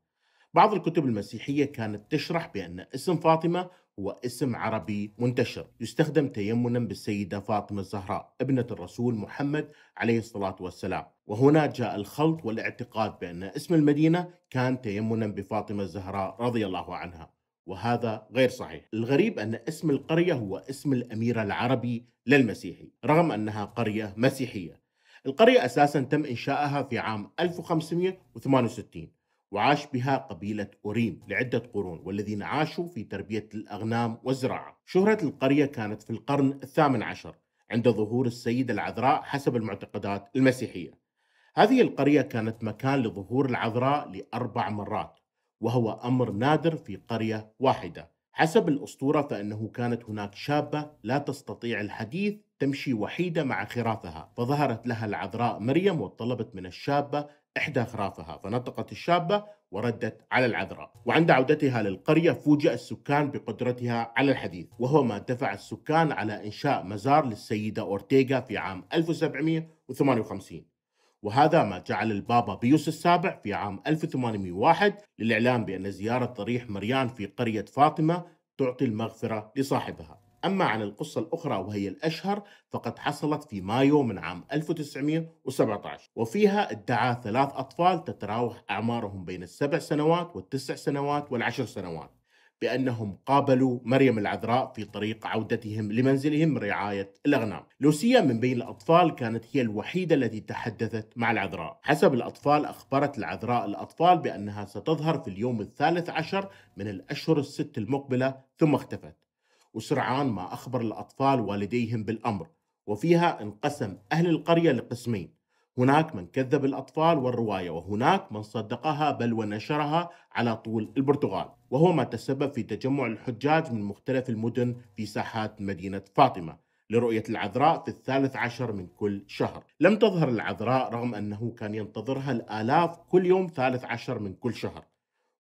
بعض الكتب المسيحية كانت تشرح بأن اسم فاطمة هو اسم عربي منتشر يستخدم تيمنا بالسيدة فاطمة الزهراء ابنة الرسول محمد عليه الصلاة والسلام وهنا جاء الخلط والاعتقاد بأن اسم المدينة كان تيمنا بفاطمة الزهراء رضي الله عنها وهذا غير صحيح الغريب أن اسم القرية هو اسم الأميرة العربي للمسيحي رغم أنها قرية مسيحية القرية أساسا تم إنشائها في عام 1568 وعاش بها قبيلة أوريم لعدة قرون والذين عاشوا في تربية الأغنام والزراعة شهرة القرية كانت في القرن الثامن عشر عند ظهور السيدة العذراء حسب المعتقدات المسيحية هذه القرية كانت مكان لظهور العذراء لأربع مرات وهو أمر نادر في قرية واحدة حسب الأسطورة فإنه كانت هناك شابة لا تستطيع الحديث تمشي وحيدة مع خرافها فظهرت لها العذراء مريم وطلبت من الشابة إحدى خرافها فنطقت الشابة وردت على العذراء وعند عودتها للقرية فوجئ السكان بقدرتها على الحديث وهو ما دفع السكان على إنشاء مزار للسيدة أورتيغا في عام 1758 وهذا ما جعل البابا بيوس السابع في عام 1801 للإعلام بأن زيارة ضريح مريان في قرية فاطمة تعطي المغفرة لصاحبها أما عن القصة الأخرى وهي الأشهر فقد حصلت في مايو من عام 1917 وفيها ادعى ثلاث أطفال تتراوح أعمارهم بين السبع سنوات والتسع سنوات والعشر سنوات بأنهم قابلوا مريم العذراء في طريق عودتهم لمنزلهم من رعاية الأغنام لوسيا من بين الأطفال كانت هي الوحيدة التي تحدثت مع العذراء حسب الأطفال أخبرت العذراء الأطفال بأنها ستظهر في اليوم الثالث عشر من الأشهر الست المقبلة ثم اختفت وسرعان ما أخبر الأطفال والديهم بالأمر وفيها انقسم أهل القرية لقسمين هناك من كذب الأطفال والرواية وهناك من صدقها بل ونشرها على طول البرتغال وهو ما تسبب في تجمع الحجاج من مختلف المدن في ساحات مدينة فاطمة لرؤية العذراء في الثالث عشر من كل شهر لم تظهر العذراء رغم أنه كان ينتظرها الآلاف كل يوم ثالث عشر من كل شهر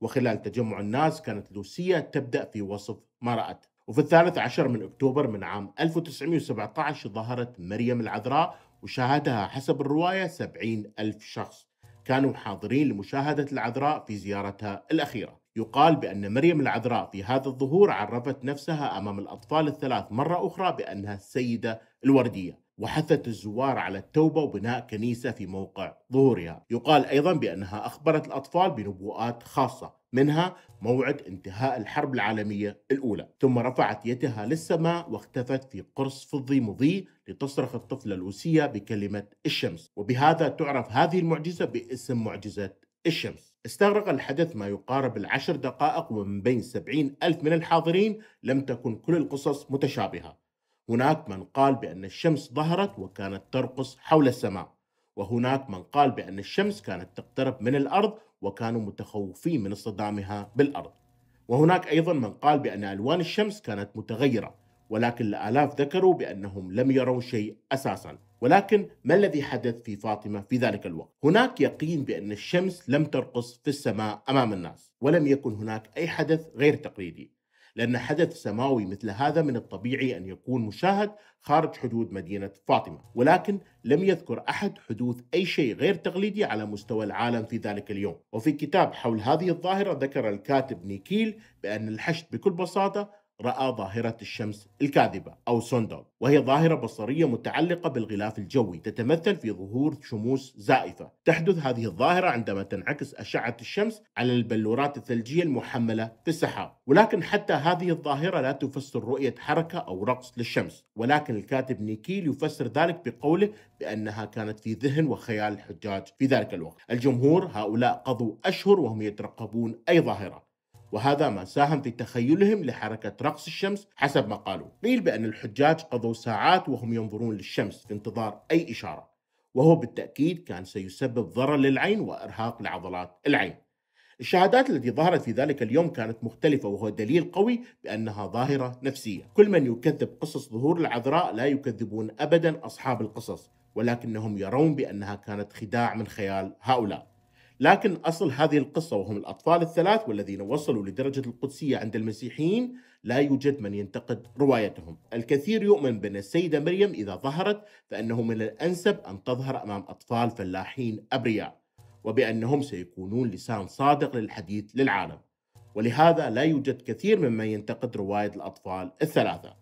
وخلال تجمع الناس كانت لوسيا تبدأ في وصف ما رأته وفي الثالث عشر من أكتوبر من عام 1917 ظهرت مريم العذراء وشاهدها حسب الرواية 70 ألف شخص كانوا حاضرين لمشاهدة العذراء في زيارتها الأخيرة يقال بأن مريم العذراء في هذا الظهور عرفت نفسها أمام الأطفال الثلاث مرة أخرى بأنها السيدة الوردية وحثت الزوار على التوبة وبناء كنيسة في موقع ظهورها يقال أيضا بأنها أخبرت الأطفال بنبوءات خاصة منها موعد انتهاء الحرب العالمية الأولى ثم رفعت يدها للسماء واختفت في قرص فضي مضيء لتصرخ الطفلة الروسية بكلمة الشمس وبهذا تعرف هذه المعجزة باسم معجزة الشمس استغرق الحدث ما يقارب العشر دقائق ومن بين سبعين ألف من الحاضرين لم تكن كل القصص متشابهة هناك من قال بأن الشمس ظهرت وكانت ترقص حول السماء وهناك من قال بأن الشمس كانت تقترب من الأرض وكانوا متخوفين من اصطدامها بالأرض وهناك أيضا من قال بأن ألوان الشمس كانت متغيرة ولكن الآلاف ذكروا بأنهم لم يروا شيء أساسا ولكن ما الذي حدث في فاطمة في ذلك الوقت؟ هناك يقين بأن الشمس لم ترقص في السماء أمام الناس ولم يكن هناك أي حدث غير تقليدي لأن حدث سماوي مثل هذا من الطبيعي أن يكون مشاهد خارج حدود مدينة فاطمة ولكن لم يذكر أحد حدوث أي شيء غير تقليدي على مستوى العالم في ذلك اليوم وفي كتاب حول هذه الظاهرة ذكر الكاتب نيكيل بأن الحشد بكل بساطة رأى ظاهرة الشمس الكاذبة أو سوندوغ وهي ظاهرة بصرية متعلقة بالغلاف الجوي تتمثل في ظهور شموس زائفة تحدث هذه الظاهرة عندما تنعكس أشعة الشمس على البلورات الثلجية المحملة في السحاب ولكن حتى هذه الظاهرة لا تفسر رؤية حركة أو رقص للشمس ولكن الكاتب نيكيل يفسر ذلك بقوله بأنها كانت في ذهن وخيال الحجاج في ذلك الوقت الجمهور هؤلاء قضوا أشهر وهم يترقبون أي ظاهرة وهذا ما ساهم في تخيلهم لحركة رقص الشمس حسب ما قالوا قيل بأن الحجاج قضوا ساعات وهم ينظرون للشمس في انتظار أي إشارة وهو بالتأكيد كان سيسبب ضرر للعين وإرهاق لعضلات العين الشهادات التي ظهرت في ذلك اليوم كانت مختلفة وهو دليل قوي بأنها ظاهرة نفسية كل من يكذب قصص ظهور العذراء لا يكذبون أبدا أصحاب القصص ولكنهم يرون بأنها كانت خداع من خيال هؤلاء لكن أصل هذه القصة وهم الأطفال الثلاث والذين وصلوا لدرجة القدسية عند المسيحيين لا يوجد من ينتقد روايتهم الكثير يؤمن بأن السيدة مريم إذا ظهرت فإنه من الأنسب أن تظهر أمام أطفال فلاحين أبرياء وبأنهم سيكونون لسان صادق للحديث للعالم ولهذا لا يوجد كثير ممن ينتقد رواية الأطفال الثلاثة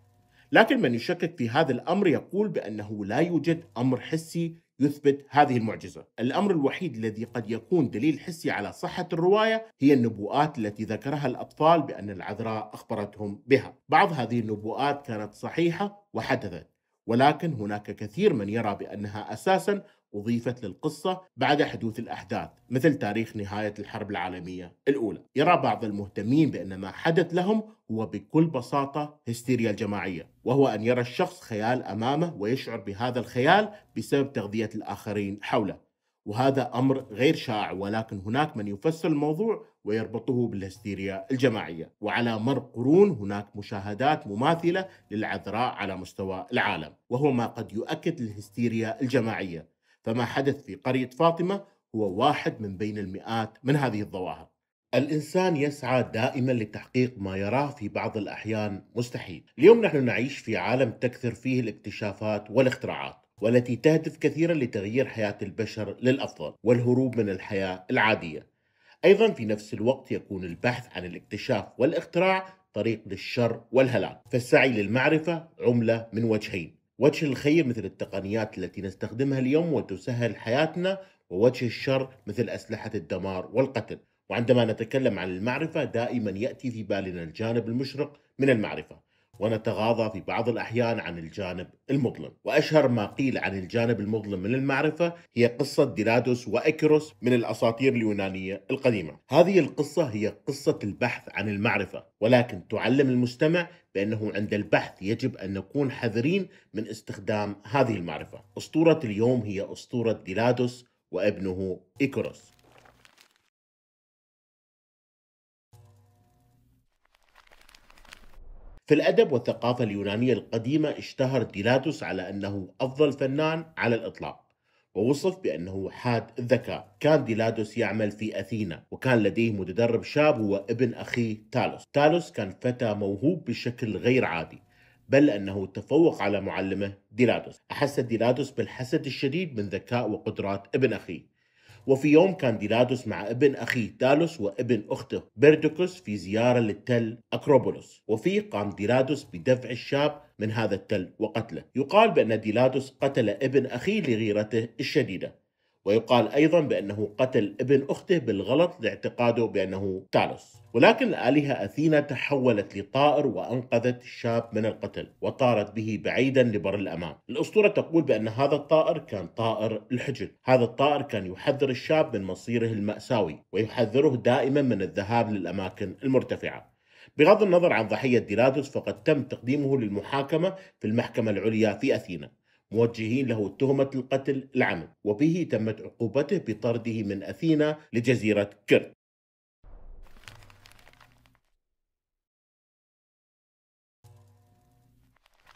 لكن من يشكك في هذا الأمر يقول بأنه لا يوجد أمر حسي يثبت هذه المعجزة الأمر الوحيد الذي قد يكون دليل حسي على صحة الرواية هي النبوءات التي ذكرها الأطفال بأن العذراء أخبرتهم بها بعض هذه النبوءات كانت صحيحة وحدثت ولكن هناك كثير من يرى بأنها أساسا أضيفت للقصة بعد حدوث الأحداث مثل تاريخ نهاية الحرب العالمية الأولى يرى بعض المهتمين بأن ما حدث لهم هو بكل بساطة هستيريا الجماعية وهو أن يرى الشخص خيال أمامه ويشعر بهذا الخيال بسبب تغذية الآخرين حوله وهذا امر غير شائع ولكن هناك من يفسر الموضوع ويربطه بالهستيريا الجماعيه، وعلى مر قرون هناك مشاهدات مماثله للعذراء على مستوى العالم، وهو ما قد يؤكد الهستيريا الجماعيه، فما حدث في قرية فاطمة هو واحد من بين المئات من هذه الظواهر الإنسان يسعى دائما لتحقيق ما يراه في بعض الأحيان مستحيل اليوم نحن نعيش في عالم تكثر فيه الاكتشافات والاختراعات والتي تهدف كثيرا لتغيير حياة البشر للأفضل والهروب من الحياة العادية أيضا في نفس الوقت يكون البحث عن الاكتشاف والاختراع طريق للشر والهلاك فالسعي للمعرفة عملة من وجهين وجه الخير مثل التقنيات التي نستخدمها اليوم وتسهل حياتنا ووجه الشر مثل أسلحة الدمار والقتل وعندما نتكلم عن المعرفة دائما يأتي في بالنا الجانب المشرق من المعرفة ونتغاضى في بعض الأحيان عن الجانب المظلم وأشهر ما قيل عن الجانب المظلم من المعرفة هي قصة ديلادوس وأكيروس من الأساطير اليونانية القديمة هذه القصة هي قصة البحث عن المعرفة ولكن تعلم المستمع بأنه عند البحث يجب أن نكون حذرين من استخدام هذه المعرفة أسطورة اليوم هي أسطورة ديلادوس وابنه إيكروس في الأدب والثقافة اليونانية القديمة اشتهر ديلاتوس على أنه أفضل فنان على الإطلاق ووصف بأنه حاد الذكاء كان ديلادوس يعمل في أثينا وكان لديه متدرب شاب هو ابن أخيه تالوس تالوس كان فتى موهوب بشكل غير عادي بل أنه تفوق على معلمه ديلادوس أحس ديلادوس بالحسد الشديد من ذكاء وقدرات ابن أخيه وفي يوم كان ديلادوس مع ابن أخيه دالوس وابن أخته بيردوكوس في زيارة للتل أكروبولوس وفي قام ديلادوس بدفع الشاب من هذا التل وقتله يقال بأن ديلادوس قتل ابن أخيه لغيرته الشديدة ويقال أيضا بأنه قتل ابن أخته بالغلط لاعتقاده بأنه تالوس ولكن الآلهة أثينا تحولت لطائر وأنقذت الشاب من القتل وطارت به بعيدا لبر الأمام الأسطورة تقول بأن هذا الطائر كان طائر الحجل هذا الطائر كان يحذر الشاب من مصيره المأساوي ويحذره دائما من الذهاب للأماكن المرتفعة بغض النظر عن ضحية ديلادوس فقد تم تقديمه للمحاكمة في المحكمة العليا في أثينا موجهين له تهمة القتل العمد وبه تمت عقوبته بطرده من أثينا لجزيرة كرت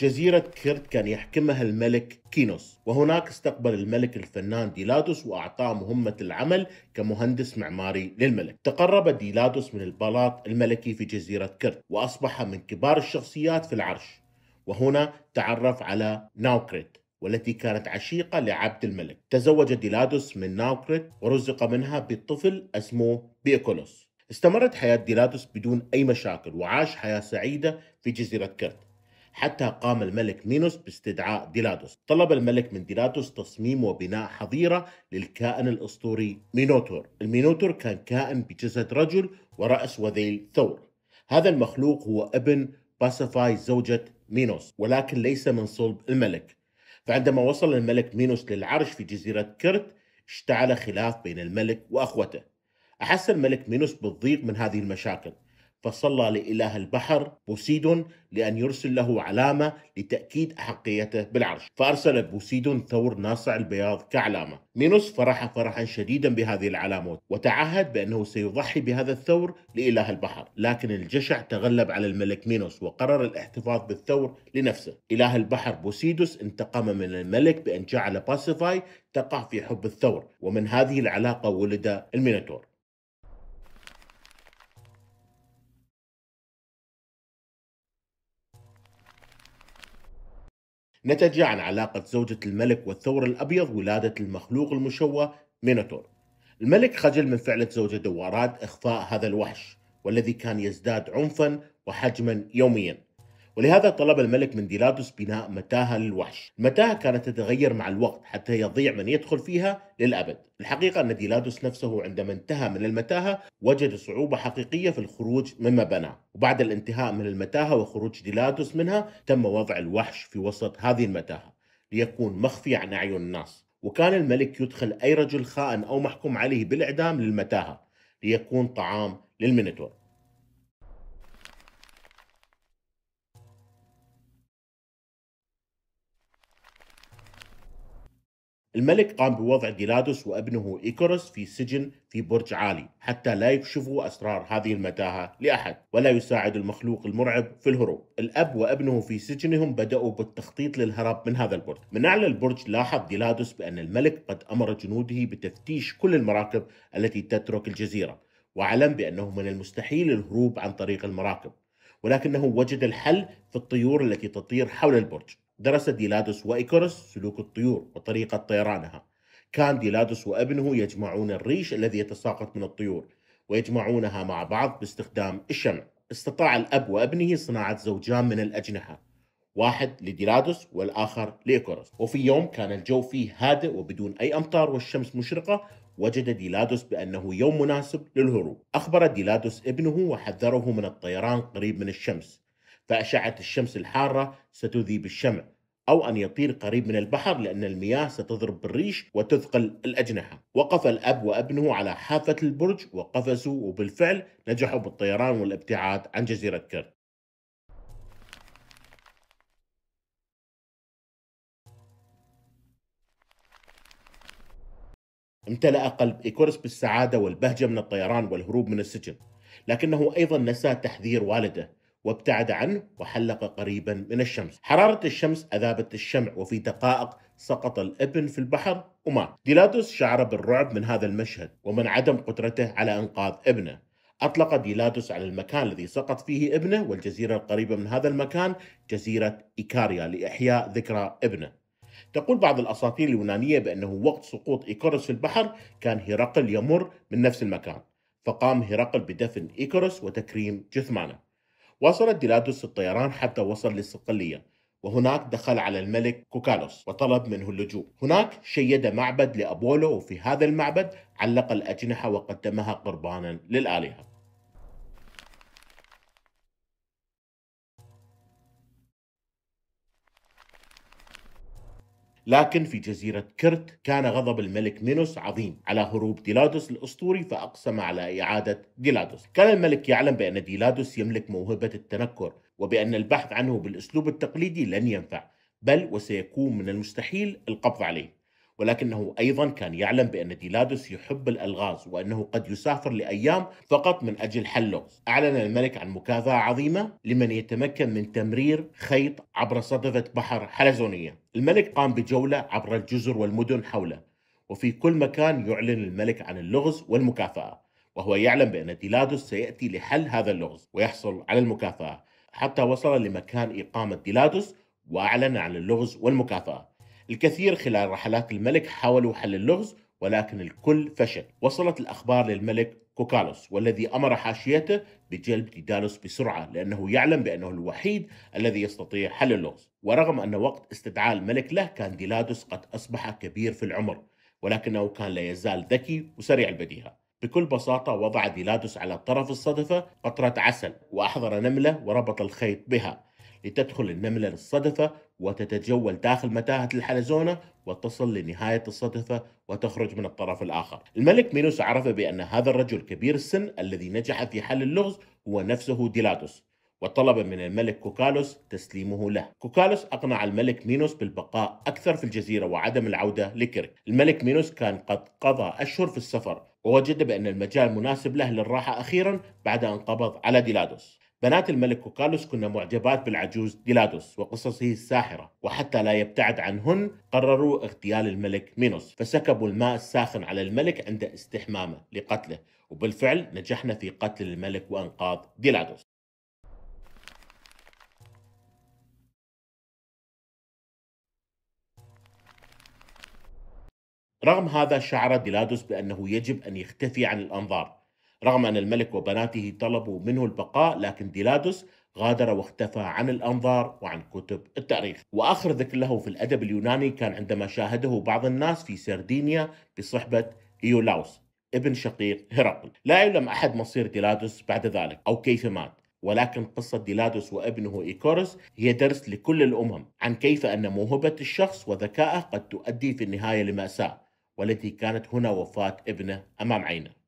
جزيرة كيرت كان يحكمها الملك كينوس وهناك استقبل الملك الفنان ديلادوس وأعطاه مهمة العمل كمهندس معماري للملك تقرب ديلادوس من البلاط الملكي في جزيرة كرت وأصبح من كبار الشخصيات في العرش وهنا تعرف على ناوكريت والتي كانت عشيقة لعبد الملك تزوج ديلادوس من ناوكريت ورزق منها بطفل اسمه بيكولوس استمرت حياة ديلادوس بدون أي مشاكل وعاش حياة سعيدة في جزيرة كرت حتى قام الملك مينوس باستدعاء ديلادوس طلب الملك من ديلادوس تصميم وبناء حظيرة للكائن الأسطوري مينوتور المينوتور كان كائن بجسد رجل ورأس وذيل ثور هذا المخلوق هو ابن باسفاي زوجة مينوس ولكن ليس من صلب الملك فعندما وصل الملك مينوس للعرش في جزيرة كرت اشتعل خلاف بين الملك وأخوته أحس الملك مينوس بالضيق من هذه المشاكل فصلى لإله البحر بوسيدون لأن يرسل له علامة لتأكيد أحقيته بالعرش فأرسل بوسيدون ثور ناصع البياض كعلامة مينوس فرح فرحا شديدا بهذه العلامة وتعهد بأنه سيضحي بهذا الثور لإله البحر لكن الجشع تغلب على الملك مينوس وقرر الاحتفاظ بالثور لنفسه إله البحر بوسيدوس انتقم من الملك بأن جعل باسيفاي تقع في حب الثور ومن هذه العلاقة ولد المينوتور نتج عن علاقة زوجة الملك والثور الأبيض ولادة المخلوق المشوه مينوتور الملك خجل من فعلة زوجة دوارات إخفاء هذا الوحش والذي كان يزداد عنفا وحجما يوميا ولهذا طلب الملك من ديلادوس بناء متاهة للوحش المتاهة كانت تتغير مع الوقت حتى يضيع من يدخل فيها للأبد الحقيقة أن ديلادوس نفسه عندما انتهى من المتاهة وجد صعوبة حقيقية في الخروج مما بناه وبعد الانتهاء من المتاهة وخروج ديلادوس منها تم وضع الوحش في وسط هذه المتاهة ليكون مخفي عن أعين الناس وكان الملك يدخل أي رجل خائن أو محكوم عليه بالإعدام للمتاهة ليكون طعام للمينيتور الملك قام بوضع جيلادوس وابنه إيكوروس في سجن في برج عالي حتى لا يكشفوا أسرار هذه المتاهة لأحد ولا يساعد المخلوق المرعب في الهروب الأب وابنه في سجنهم بدأوا بالتخطيط للهرب من هذا البرج من أعلى البرج لاحظ جيلادوس بأن الملك قد أمر جنوده بتفتيش كل المراكب التي تترك الجزيرة وعلم بأنه من المستحيل الهروب عن طريق المراكب ولكنه وجد الحل في الطيور التي تطير حول البرج درس ديلادوس وإيكورس سلوك الطيور وطريقة طيرانها كان ديلادوس وابنه يجمعون الريش الذي يتساقط من الطيور ويجمعونها مع بعض باستخدام الشمع استطاع الأب وابنه صناعة زوجان من الأجنحة واحد لديلادوس والآخر لإيكورس وفي يوم كان الجو فيه هادئ وبدون أي أمطار والشمس مشرقة وجد ديلادوس بأنه يوم مناسب للهروب أخبر ديلادوس ابنه وحذره من الطيران قريب من الشمس فأشعة الشمس الحارة ستذيب الشمع أو أن يطير قريب من البحر لأن المياه ستضرب بالريش وتثقل الأجنحة وقف الأب وابنه على حافة البرج وقفزوا وبالفعل نجحوا بالطيران والابتعاد عن جزيرة كرت امتلأ قلب إيكورس بالسعادة والبهجة من الطيران والهروب من السجن لكنه أيضا نسى تحذير والده وابتعد عنه وحلق قريبا من الشمس حرارة الشمس أذابت الشمع وفي دقائق سقط الابن في البحر ومات ديلاتوس شعر بالرعب من هذا المشهد ومن عدم قدرته على إنقاذ ابنه أطلق ديلاتوس على المكان الذي سقط فيه ابنه والجزيرة القريبة من هذا المكان جزيرة إيكاريا لإحياء ذكرى ابنه تقول بعض الأساطير اليونانية بأنه وقت سقوط إيكورس في البحر كان هرقل يمر من نفس المكان فقام هرقل بدفن إيكورس وتكريم جثمانه واصلت ديلادوس الطيران حتى وصل للصقلية وهناك دخل على الملك كوكالوس وطلب منه اللجوء هناك شيد معبد لأبولو وفي هذا المعبد علق الأجنحة وقدمها قربانا للآلهة لكن في جزيرة كرت كان غضب الملك مينوس عظيم على هروب ديلادوس الأسطوري فأقسم على إعادة ديلادوس كان الملك يعلم بأن ديلادوس يملك موهبة التنكر وبأن البحث عنه بالأسلوب التقليدي لن ينفع بل وسيكون من المستحيل القبض عليه ولكنه أيضا كان يعلم بأن ديلادوس يحب الألغاز وأنه قد يسافر لأيام فقط من أجل حل لغز. أعلن الملك عن مكافأة عظيمة لمن يتمكن من تمرير خيط عبر صدفة بحر حلزونية الملك قام بجولة عبر الجزر والمدن حوله وفي كل مكان يعلن الملك عن اللغز والمكافأة وهو يعلم بأن ديلادوس سيأتي لحل هذا اللغز ويحصل على المكافأة حتى وصل لمكان إقامة ديلادوس وأعلن عن اللغز والمكافأة الكثير خلال رحلات الملك حاولوا حل اللغز ولكن الكل فشل وصلت الأخبار للملك كوكالوس والذي أمر حاشيته بجلب ديدالوس بسرعة لأنه يعلم بأنه الوحيد الذي يستطيع حل اللغز ورغم أن وقت استدعاء الملك له كان ديلادوس قد أصبح كبير في العمر ولكنه كان لا يزال ذكي وسريع البديهة بكل بساطة وضع ديلادوس على طرف الصدفة قطرة عسل وأحضر نملة وربط الخيط بها لتدخل النملة للصدفة وتتجول داخل متاهة الحلزونة وتصل لنهاية الصدفة وتخرج من الطرف الآخر الملك مينوس عرف بأن هذا الرجل كبير السن الذي نجح في حل اللغز هو نفسه ديلادوس وطلب من الملك كوكالوس تسليمه له كوكالوس أقنع الملك مينوس بالبقاء أكثر في الجزيرة وعدم العودة لكرك الملك مينوس كان قد قضى أشهر في السفر ووجد بأن المجال مناسب له للراحة أخيرا بعد أن قبض على ديلادوس بنات الملك كوكالوس كن معجبات بالعجوز ديلادوس وقصصه الساحرة وحتى لا يبتعد عنهن قرروا اغتيال الملك مينوس فسكبوا الماء الساخن على الملك عند استحمامه لقتله وبالفعل نجحنا في قتل الملك وإنقاذ ديلادوس رغم هذا شعر ديلادوس بأنه يجب أن يختفي عن الأنظار رغم أن الملك وبناته طلبوا منه البقاء لكن ديلادوس غادر واختفى عن الأنظار وعن كتب التاريخ وآخر ذكر له في الأدب اليوناني كان عندما شاهده بعض الناس في سردينيا بصحبة إيولاوس ابن شقيق هرقل لا يعلم أحد مصير ديلادوس بعد ذلك أو كيف مات ولكن قصة ديلادوس وابنه إيكورس هي درس لكل الأمم عن كيف أن موهبة الشخص وذكائه قد تؤدي في النهاية لمأساة والتي كانت هنا وفاة ابنه أمام عينه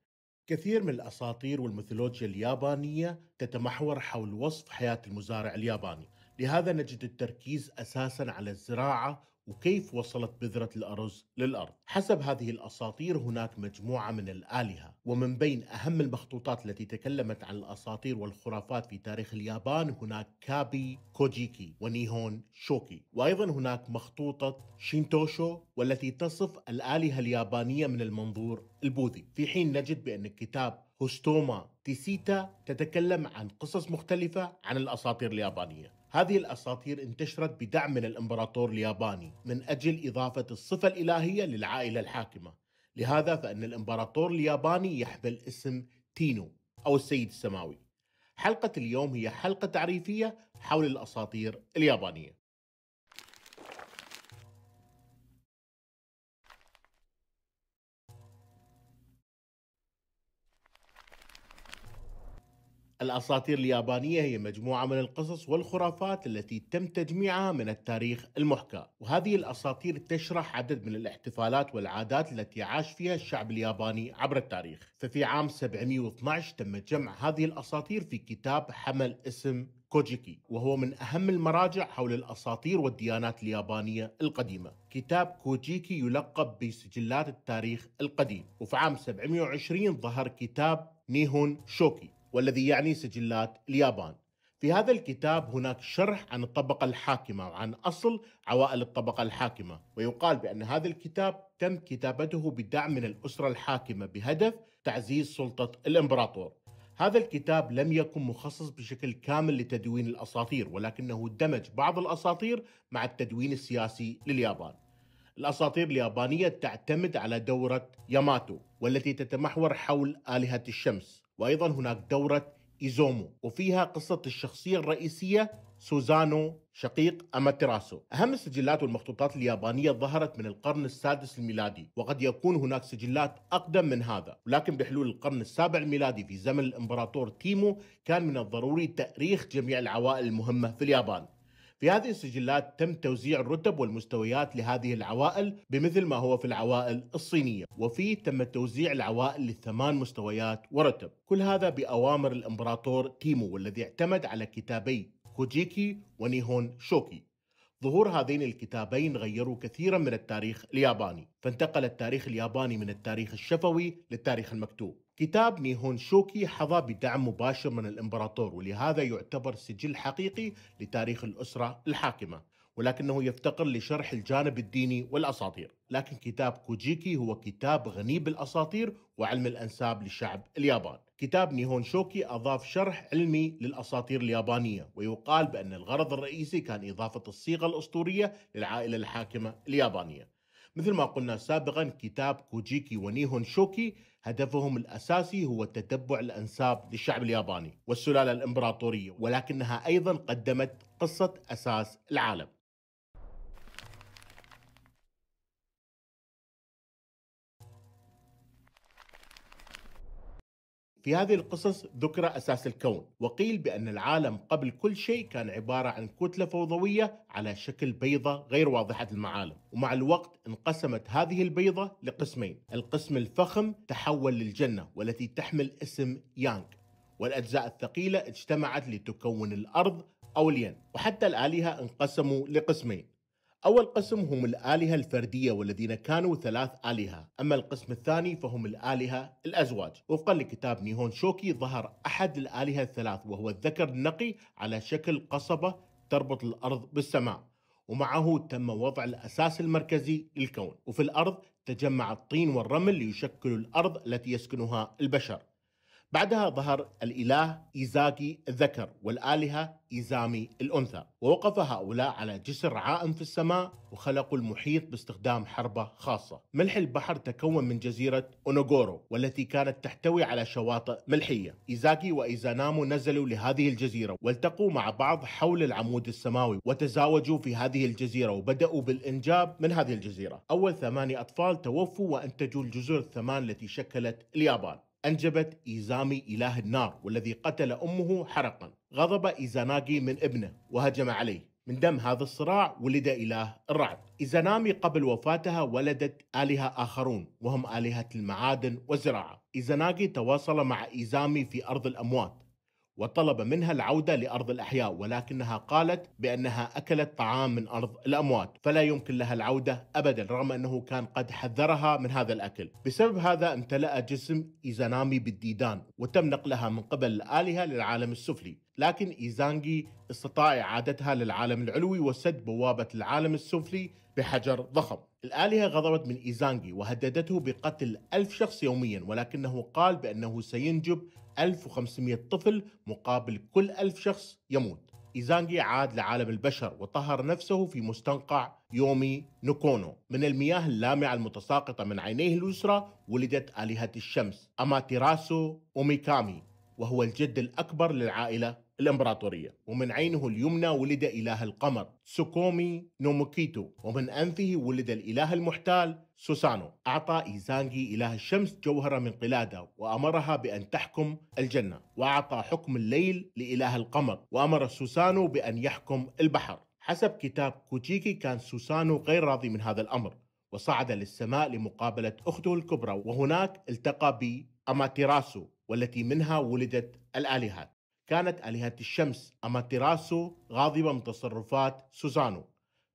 كثير من الأساطير والميثولوجيا اليابانية تتمحور حول وصف حياة المزارع الياباني لهذا نجد التركيز أساسا على الزراعة وكيف وصلت بذرة الأرز للأرض حسب هذه الأساطير هناك مجموعة من الآلهة ومن بين أهم المخطوطات التي تكلمت عن الأساطير والخرافات في تاريخ اليابان هناك كابي كوجيكي ونيهون شوكي وأيضا هناك مخطوطة شينتوشو والتي تصف الآلهة اليابانية من المنظور البوذي في حين نجد بأن كتاب هوستوما تيسيتا تتكلم عن قصص مختلفة عن الأساطير اليابانية هذه الأساطير انتشرت بدعم من الإمبراطور الياباني من أجل إضافة الصفة الإلهية للعائلة الحاكمة لهذا فإن الإمبراطور الياباني يحمل اسم تينو أو السيد السماوي حلقة اليوم هي حلقة تعريفية حول الأساطير اليابانية الأساطير اليابانية هي مجموعة من القصص والخرافات التي تم تجميعها من التاريخ المحكى وهذه الأساطير تشرح عدد من الاحتفالات والعادات التي عاش فيها الشعب الياباني عبر التاريخ ففي عام 712 تم جمع هذه الأساطير في كتاب حمل اسم كوجيكي وهو من أهم المراجع حول الأساطير والديانات اليابانية القديمة كتاب كوجيكي يلقب بسجلات التاريخ القديم وفي عام 720 ظهر كتاب نيهون شوكي والذي يعني سجلات اليابان في هذا الكتاب هناك شرح عن الطبقة الحاكمة وعن أصل عوائل الطبقة الحاكمة ويقال بأن هذا الكتاب تم كتابته بدعم من الأسرة الحاكمة بهدف تعزيز سلطة الإمبراطور هذا الكتاب لم يكن مخصص بشكل كامل لتدوين الأساطير ولكنه دمج بعض الأساطير مع التدوين السياسي لليابان الأساطير اليابانية تعتمد على دورة ياماتو والتي تتمحور حول آلهة الشمس وأيضا هناك دورة إيزومو وفيها قصة الشخصية الرئيسية سوزانو شقيق أماتراسو أهم السجلات والمخطوطات اليابانية ظهرت من القرن السادس الميلادي وقد يكون هناك سجلات أقدم من هذا ولكن بحلول القرن السابع الميلادي في زمن الإمبراطور تيمو كان من الضروري تأريخ جميع العوائل المهمة في اليابان في هذه السجلات تم توزيع الرتب والمستويات لهذه العوائل بمثل ما هو في العوائل الصينية وفيه تم توزيع العوائل للثمان مستويات ورتب كل هذا بأوامر الإمبراطور تيمو والذي اعتمد على كتابي كوجيكي ونيهون شوكي ظهور هذين الكتابين غيروا كثيرا من التاريخ الياباني فانتقل التاريخ الياباني من التاريخ الشفوي للتاريخ المكتوب كتاب نيهون شوكي حظى بدعم مباشر من الامبراطور ولهذا يعتبر سجل حقيقي لتاريخ الاسره الحاكمه ولكنه يفتقر لشرح الجانب الديني والاساطير لكن كتاب كوجيكي هو كتاب غني بالاساطير وعلم الانساب للشعب الياباني كتاب نيهون شوكي أضاف شرح علمي للأساطير اليابانية ويقال بأن الغرض الرئيسي كان إضافة الصيغة الأسطورية للعائلة الحاكمة اليابانية مثل ما قلنا سابقا كتاب كوجيكي ونيهون شوكي هدفهم الأساسي هو تتبع الأنساب للشعب الياباني والسلالة الإمبراطورية ولكنها أيضا قدمت قصة أساس العالم في هذه القصص ذكر أساس الكون وقيل بأن العالم قبل كل شيء كان عبارة عن كتلة فوضوية على شكل بيضة غير واضحة المعالم ومع الوقت انقسمت هذه البيضة لقسمين القسم الفخم تحول للجنة والتي تحمل اسم يانغ والأجزاء الثقيلة اجتمعت لتكون الأرض أو الين وحتى الآلهة انقسموا لقسمين أول قسم هم الآلهة الفردية والذين كانوا ثلاث آلهة أما القسم الثاني فهم الآلهة الأزواج وفقا لكتاب نيهون شوكي ظهر أحد الآلهة الثلاث وهو الذكر النقي على شكل قصبة تربط الأرض بالسماء ومعه تم وضع الأساس المركزي للكون وفي الأرض تجمع الطين والرمل ليشكلوا الأرض التي يسكنها البشر بعدها ظهر الإله إيزاكي الذكر والآلهة إيزامي الأنثى ووقف هؤلاء على جسر عائم في السماء وخلقوا المحيط باستخدام حربة خاصة ملح البحر تكون من جزيرة أونوغورو والتي كانت تحتوي على شواطئ ملحية إيزاكي وإيزانامو نزلوا لهذه الجزيرة والتقوا مع بعض حول العمود السماوي وتزاوجوا في هذه الجزيرة وبدأوا بالإنجاب من هذه الجزيرة أول ثماني أطفال توفوا وأنتجوا الجزر الثمان التي شكلت اليابان أنجبت إيزامي إله النار والذي قتل أمه حرقا غضب إيزاناغي من ابنه وهجم عليه من دم هذا الصراع ولد إله الرعد إيزانامي قبل وفاتها ولدت آلهة آخرون وهم آلهة المعادن والزراعة إيزاناغي تواصل مع إيزامي في أرض الأموات وطلب منها العودة لأرض الأحياء ولكنها قالت بأنها أكلت طعام من أرض الأموات فلا يمكن لها العودة أبدا رغم أنه كان قد حذرها من هذا الأكل بسبب هذا امتلأ جسم إيزانامي بالديدان وتم نقلها من قبل الآلهة للعالم السفلي لكن إيزانجي استطاع إعادتها للعالم العلوي وسد بوابة العالم السفلي بحجر ضخم الآلهة غضبت من إيزانجي وهددته بقتل ألف شخص يوميا ولكنه قال بأنه سينجب 1500 طفل مقابل كل 1000 شخص يموت إيزانجي عاد لعالم البشر وطهر نفسه في مستنقع يومي نوكونو من المياه اللامعة المتساقطة من عينيه اليسرى ولدت آلهة الشمس أماتيراسو أوميكامي وهو الجد الأكبر للعائلة الإمبراطورية ومن عينه اليمنى ولد إله القمر سوكومي نوموكيتو ومن أنفه ولد الإله المحتال سوسانو أعطى إيزانجي إله الشمس جوهرة من قلادة وأمرها بأن تحكم الجنة وأعطى حكم الليل لإله القمر وأمر سوسانو بأن يحكم البحر حسب كتاب كوتشيكي كان سوسانو غير راضي من هذا الأمر وصعد للسماء لمقابلة أخته الكبرى وهناك التقى بأماتيراسو والتي منها ولدت الآلهات كانت آلهة الشمس أماتيراسو غاضبة من تصرفات سوزانو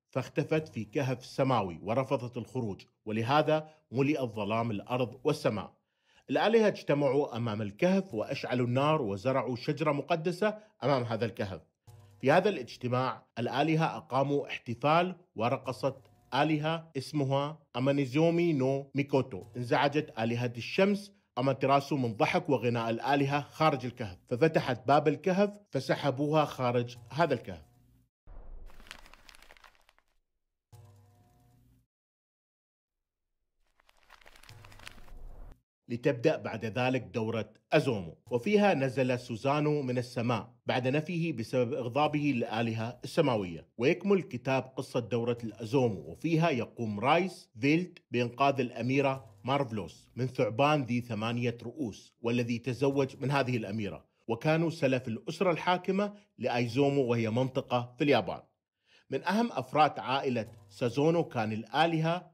فاختفت في كهف سماوي ورفضت الخروج ولهذا ملئ الظلام الأرض والسماء الآلهة اجتمعوا أمام الكهف وأشعلوا النار وزرعوا شجرة مقدسة أمام هذا الكهف في هذا الاجتماع الآلهة أقاموا احتفال ورقصت آلهة اسمها أمانيزومي نو ميكوتو انزعجت آلهة الشمس أمت من ضحك وغناء الآلهة خارج الكهف ففتحت باب الكهف فسحبوها خارج هذا الكهف لتبدأ بعد ذلك دورة أزومو وفيها نزل سوزانو من السماء بعد نفيه بسبب إغضابه للآلهة السماوية ويكمل كتاب قصة دورة الأزومو وفيها يقوم رايس فيلد بإنقاذ الأميرة مارفلوس من ثعبان ذي ثمانية رؤوس والذي تزوج من هذه الأميرة وكانوا سلف الأسرة الحاكمة لأيزومو وهي منطقة في اليابان من أهم أفراد عائلة سازونو كان الآلهة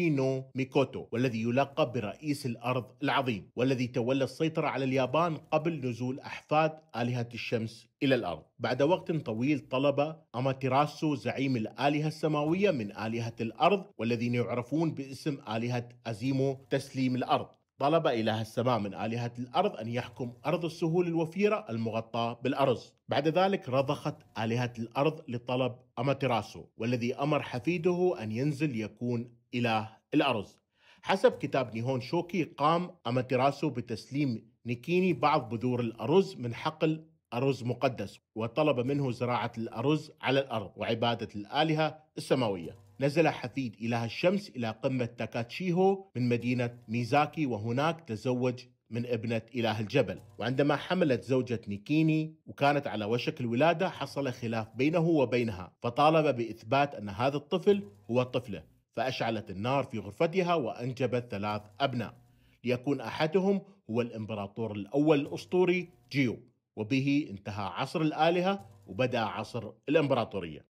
نو ميكوتو والذي يلقب برئيس الأرض العظيم والذي تولى السيطرة على اليابان قبل نزول أحفاد آلهة الشمس إلى الأرض بعد وقت طويل طلب أماتيراسو زعيم الآلهة السماوية من آلهة الأرض والذين يعرفون باسم آلهة أزيمو تسليم الأرض طلب إله السماء من آلهة الأرض أن يحكم أرض السهول الوفيرة المغطاة بالأرز بعد ذلك رضخت آلهة الأرض لطلب أماتراسو والذي أمر حفيده أن ينزل يكون إله الأرز حسب كتاب نيهون شوكي قام أماتراسو بتسليم نيكيني بعض بذور الأرز من حقل أرز مقدس وطلب منه زراعة الأرز على الأرض وعبادة الآلهة السماوية نزل حفيد إله الشمس إلى قمة تاكاتشيهو من مدينة ميزاكي وهناك تزوج من ابنة إله الجبل وعندما حملت زوجة نيكيني وكانت على وشك الولادة حصل خلاف بينه وبينها فطالب بإثبات أن هذا الطفل هو طفله فأشعلت النار في غرفتها وأنجبت ثلاث أبناء ليكون أحدهم هو الإمبراطور الأول الأسطوري جيو وبه انتهى عصر الآلهة وبدأ عصر الإمبراطورية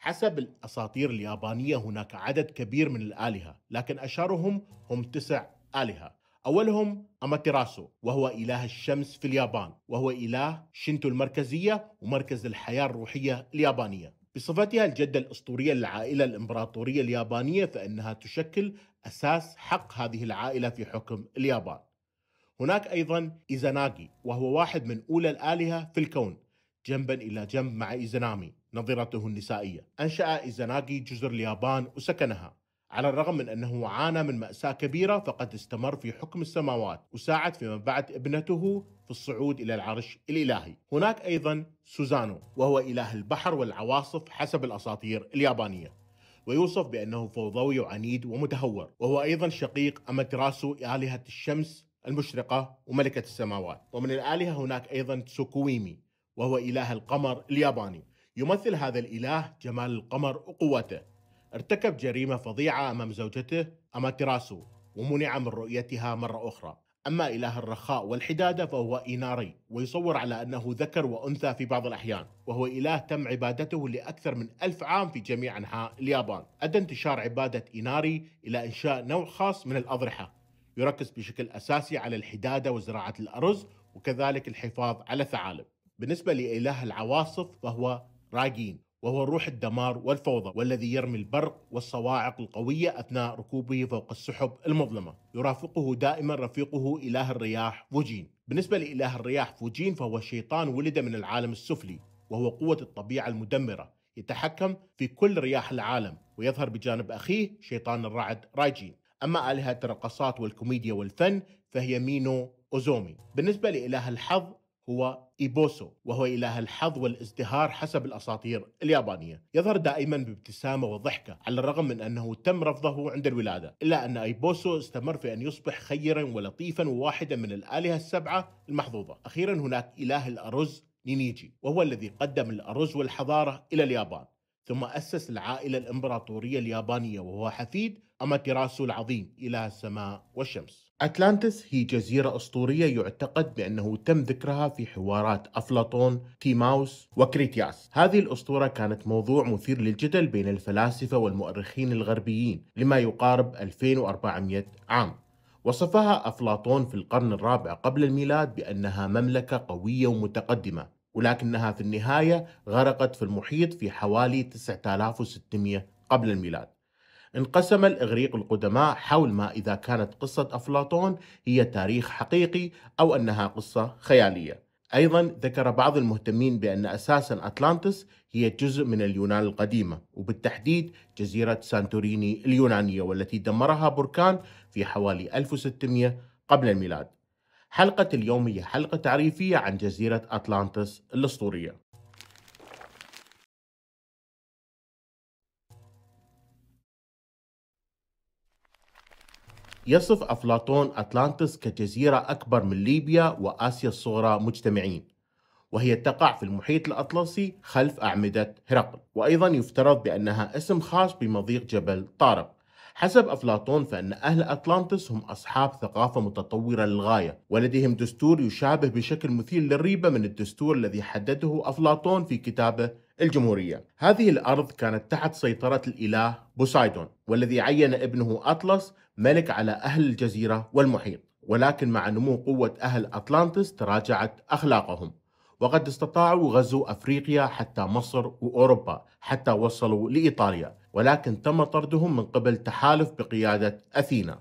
حسب الأساطير اليابانية هناك عدد كبير من الآلهة لكن أشهرهم هم تسع آلهة أولهم أماتيراسو وهو إله الشمس في اليابان وهو إله شنتو المركزية ومركز الحياة الروحية اليابانية بصفتها الجدة الأسطورية للعائلة الإمبراطورية اليابانية فإنها تشكل أساس حق هذه العائلة في حكم اليابان هناك أيضا إيزاناغي وهو واحد من أولى الآلهة في الكون جنبا إلى جنب مع إيزانامي نظيرته النسائية أنشأ إيزاناغي جزر اليابان وسكنها على الرغم من أنه عانى من مأساة كبيرة فقد استمر في حكم السماوات وساعد فيما بعد ابنته في الصعود إلى العرش الإلهي هناك أيضا سوزانو وهو إله البحر والعواصف حسب الأساطير اليابانية ويوصف بأنه فوضوي وعنيد ومتهور وهو أيضا شقيق أمتراسو آلهة الشمس المشرقة وملكة السماوات ومن الآلهة هناك أيضا تسوكويمي وهو إله القمر الياباني يمثل هذا الإله جمال القمر وقوته ارتكب جريمة فظيعة أمام زوجته أماتراسو ومنع من رؤيتها مرة أخرى أما إله الرخاء والحدادة فهو إيناري ويصور على أنه ذكر وأنثى في بعض الأحيان وهو إله تم عبادته لأكثر من ألف عام في جميع أنحاء اليابان أدى انتشار عبادة إيناري إلى إنشاء نوع خاص من الأضرحة يركز بشكل أساسي على الحدادة وزراعة الأرز وكذلك الحفاظ على الثعالب بالنسبة لإله العواصف فهو راجين وهو روح الدمار والفوضى والذي يرمي البرق والصواعق القوية أثناء ركوبه فوق السحب المظلمة يرافقه دائما رفيقه إله الرياح فوجين بالنسبة لإله الرياح فوجين فهو شيطان ولد من العالم السفلي وهو قوة الطبيعة المدمرة يتحكم في كل رياح العالم ويظهر بجانب أخيه شيطان الرعد رايجين أما آلهة الرقصات والكوميديا والفن فهي مينو أوزومي بالنسبة لإله الحظ هو إيبوسو وهو إله الحظ والازدهار حسب الأساطير اليابانية يظهر دائما بابتسامة وضحكة على الرغم من أنه تم رفضه عند الولادة إلا أن إيبوسو استمر في أن يصبح خيرا ولطيفا وواحدا من الآلهة السبعة المحظوظة أخيرا هناك إله الأرز نينيجي وهو الذي قدم الأرز والحضارة إلى اليابان ثم أسس العائلة الإمبراطورية اليابانية وهو حفيد أماتيراسو العظيم إله السماء والشمس أتلانتس هي جزيرة أسطورية يعتقد بأنه تم ذكرها في حوارات أفلاطون، تيماوس وكريتياس. هذه الأسطورة كانت موضوع مثير للجدل بين الفلاسفة والمؤرخين الغربيين لما يقارب 2400 عام. وصفها أفلاطون في القرن الرابع قبل الميلاد بأنها مملكة قوية ومتقدمة، ولكنها في النهاية غرقت في المحيط في حوالي 9600 قبل الميلاد. انقسم الإغريق القدماء حول ما إذا كانت قصة أفلاطون هي تاريخ حقيقي أو أنها قصة خيالية أيضا ذكر بعض المهتمين بأن أساسا أتلانتس هي جزء من اليونان القديمة وبالتحديد جزيرة سانتوريني اليونانية والتي دمرها بركان في حوالي 1600 قبل الميلاد حلقة اليوم هي حلقة تعريفية عن جزيرة أتلانتس الأسطورية يصف أفلاطون أتلانتس كجزيرة أكبر من ليبيا وآسيا الصغرى مجتمعين وهي تقع في المحيط الأطلسي خلف أعمدة هرقل وأيضا يفترض بأنها اسم خاص بمضيق جبل طارق حسب أفلاطون فإن أهل أطلانتس هم أصحاب ثقافة متطورة للغاية ولديهم دستور يشابه بشكل مثير للريبة من الدستور الذي حدده أفلاطون في كتابه الجمهورية هذه الأرض كانت تحت سيطرة الإله بوسايدون والذي عين ابنه أطلس ملك على أهل الجزيرة والمحيط ولكن مع نمو قوة أهل أطلانتس تراجعت أخلاقهم وقد استطاعوا غزو أفريقيا حتى مصر وأوروبا حتى وصلوا لإيطاليا ولكن تم طردهم من قبل تحالف بقيادة أثينا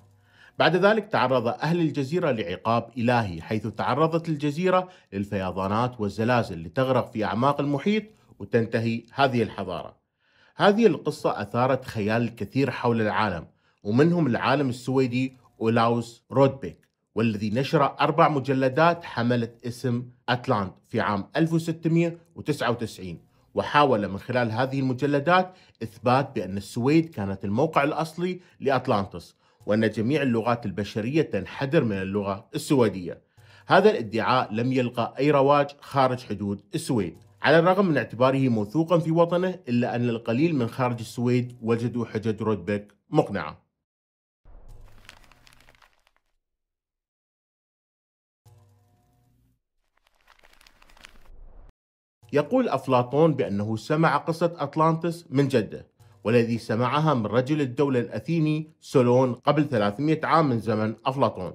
بعد ذلك تعرض أهل الجزيرة لعقاب إلهي حيث تعرضت الجزيرة للفيضانات والزلازل لتغرق في أعماق المحيط وتنتهي هذه الحضارة هذه القصة أثارت خيال الكثير حول العالم ومنهم العالم السويدي أولاوس رودبيك والذي نشر أربع مجلدات حملت اسم أتلانت في عام 1699 وحاول من خلال هذه المجلدات إثبات بأن السويد كانت الموقع الأصلي لأطلانتس وأن جميع اللغات البشرية تنحدر من اللغة السويدية هذا الادعاء لم يلقى أي رواج خارج حدود السويد على الرغم من اعتباره موثوقا في وطنه إلا أن القليل من خارج السويد وجدوا حجج رودبيك مقنعة يقول أفلاطون بأنه سمع قصة أطلانتس من جده والذي سمعها من رجل الدولة الأثيني سولون قبل 300 عام من زمن أفلاطون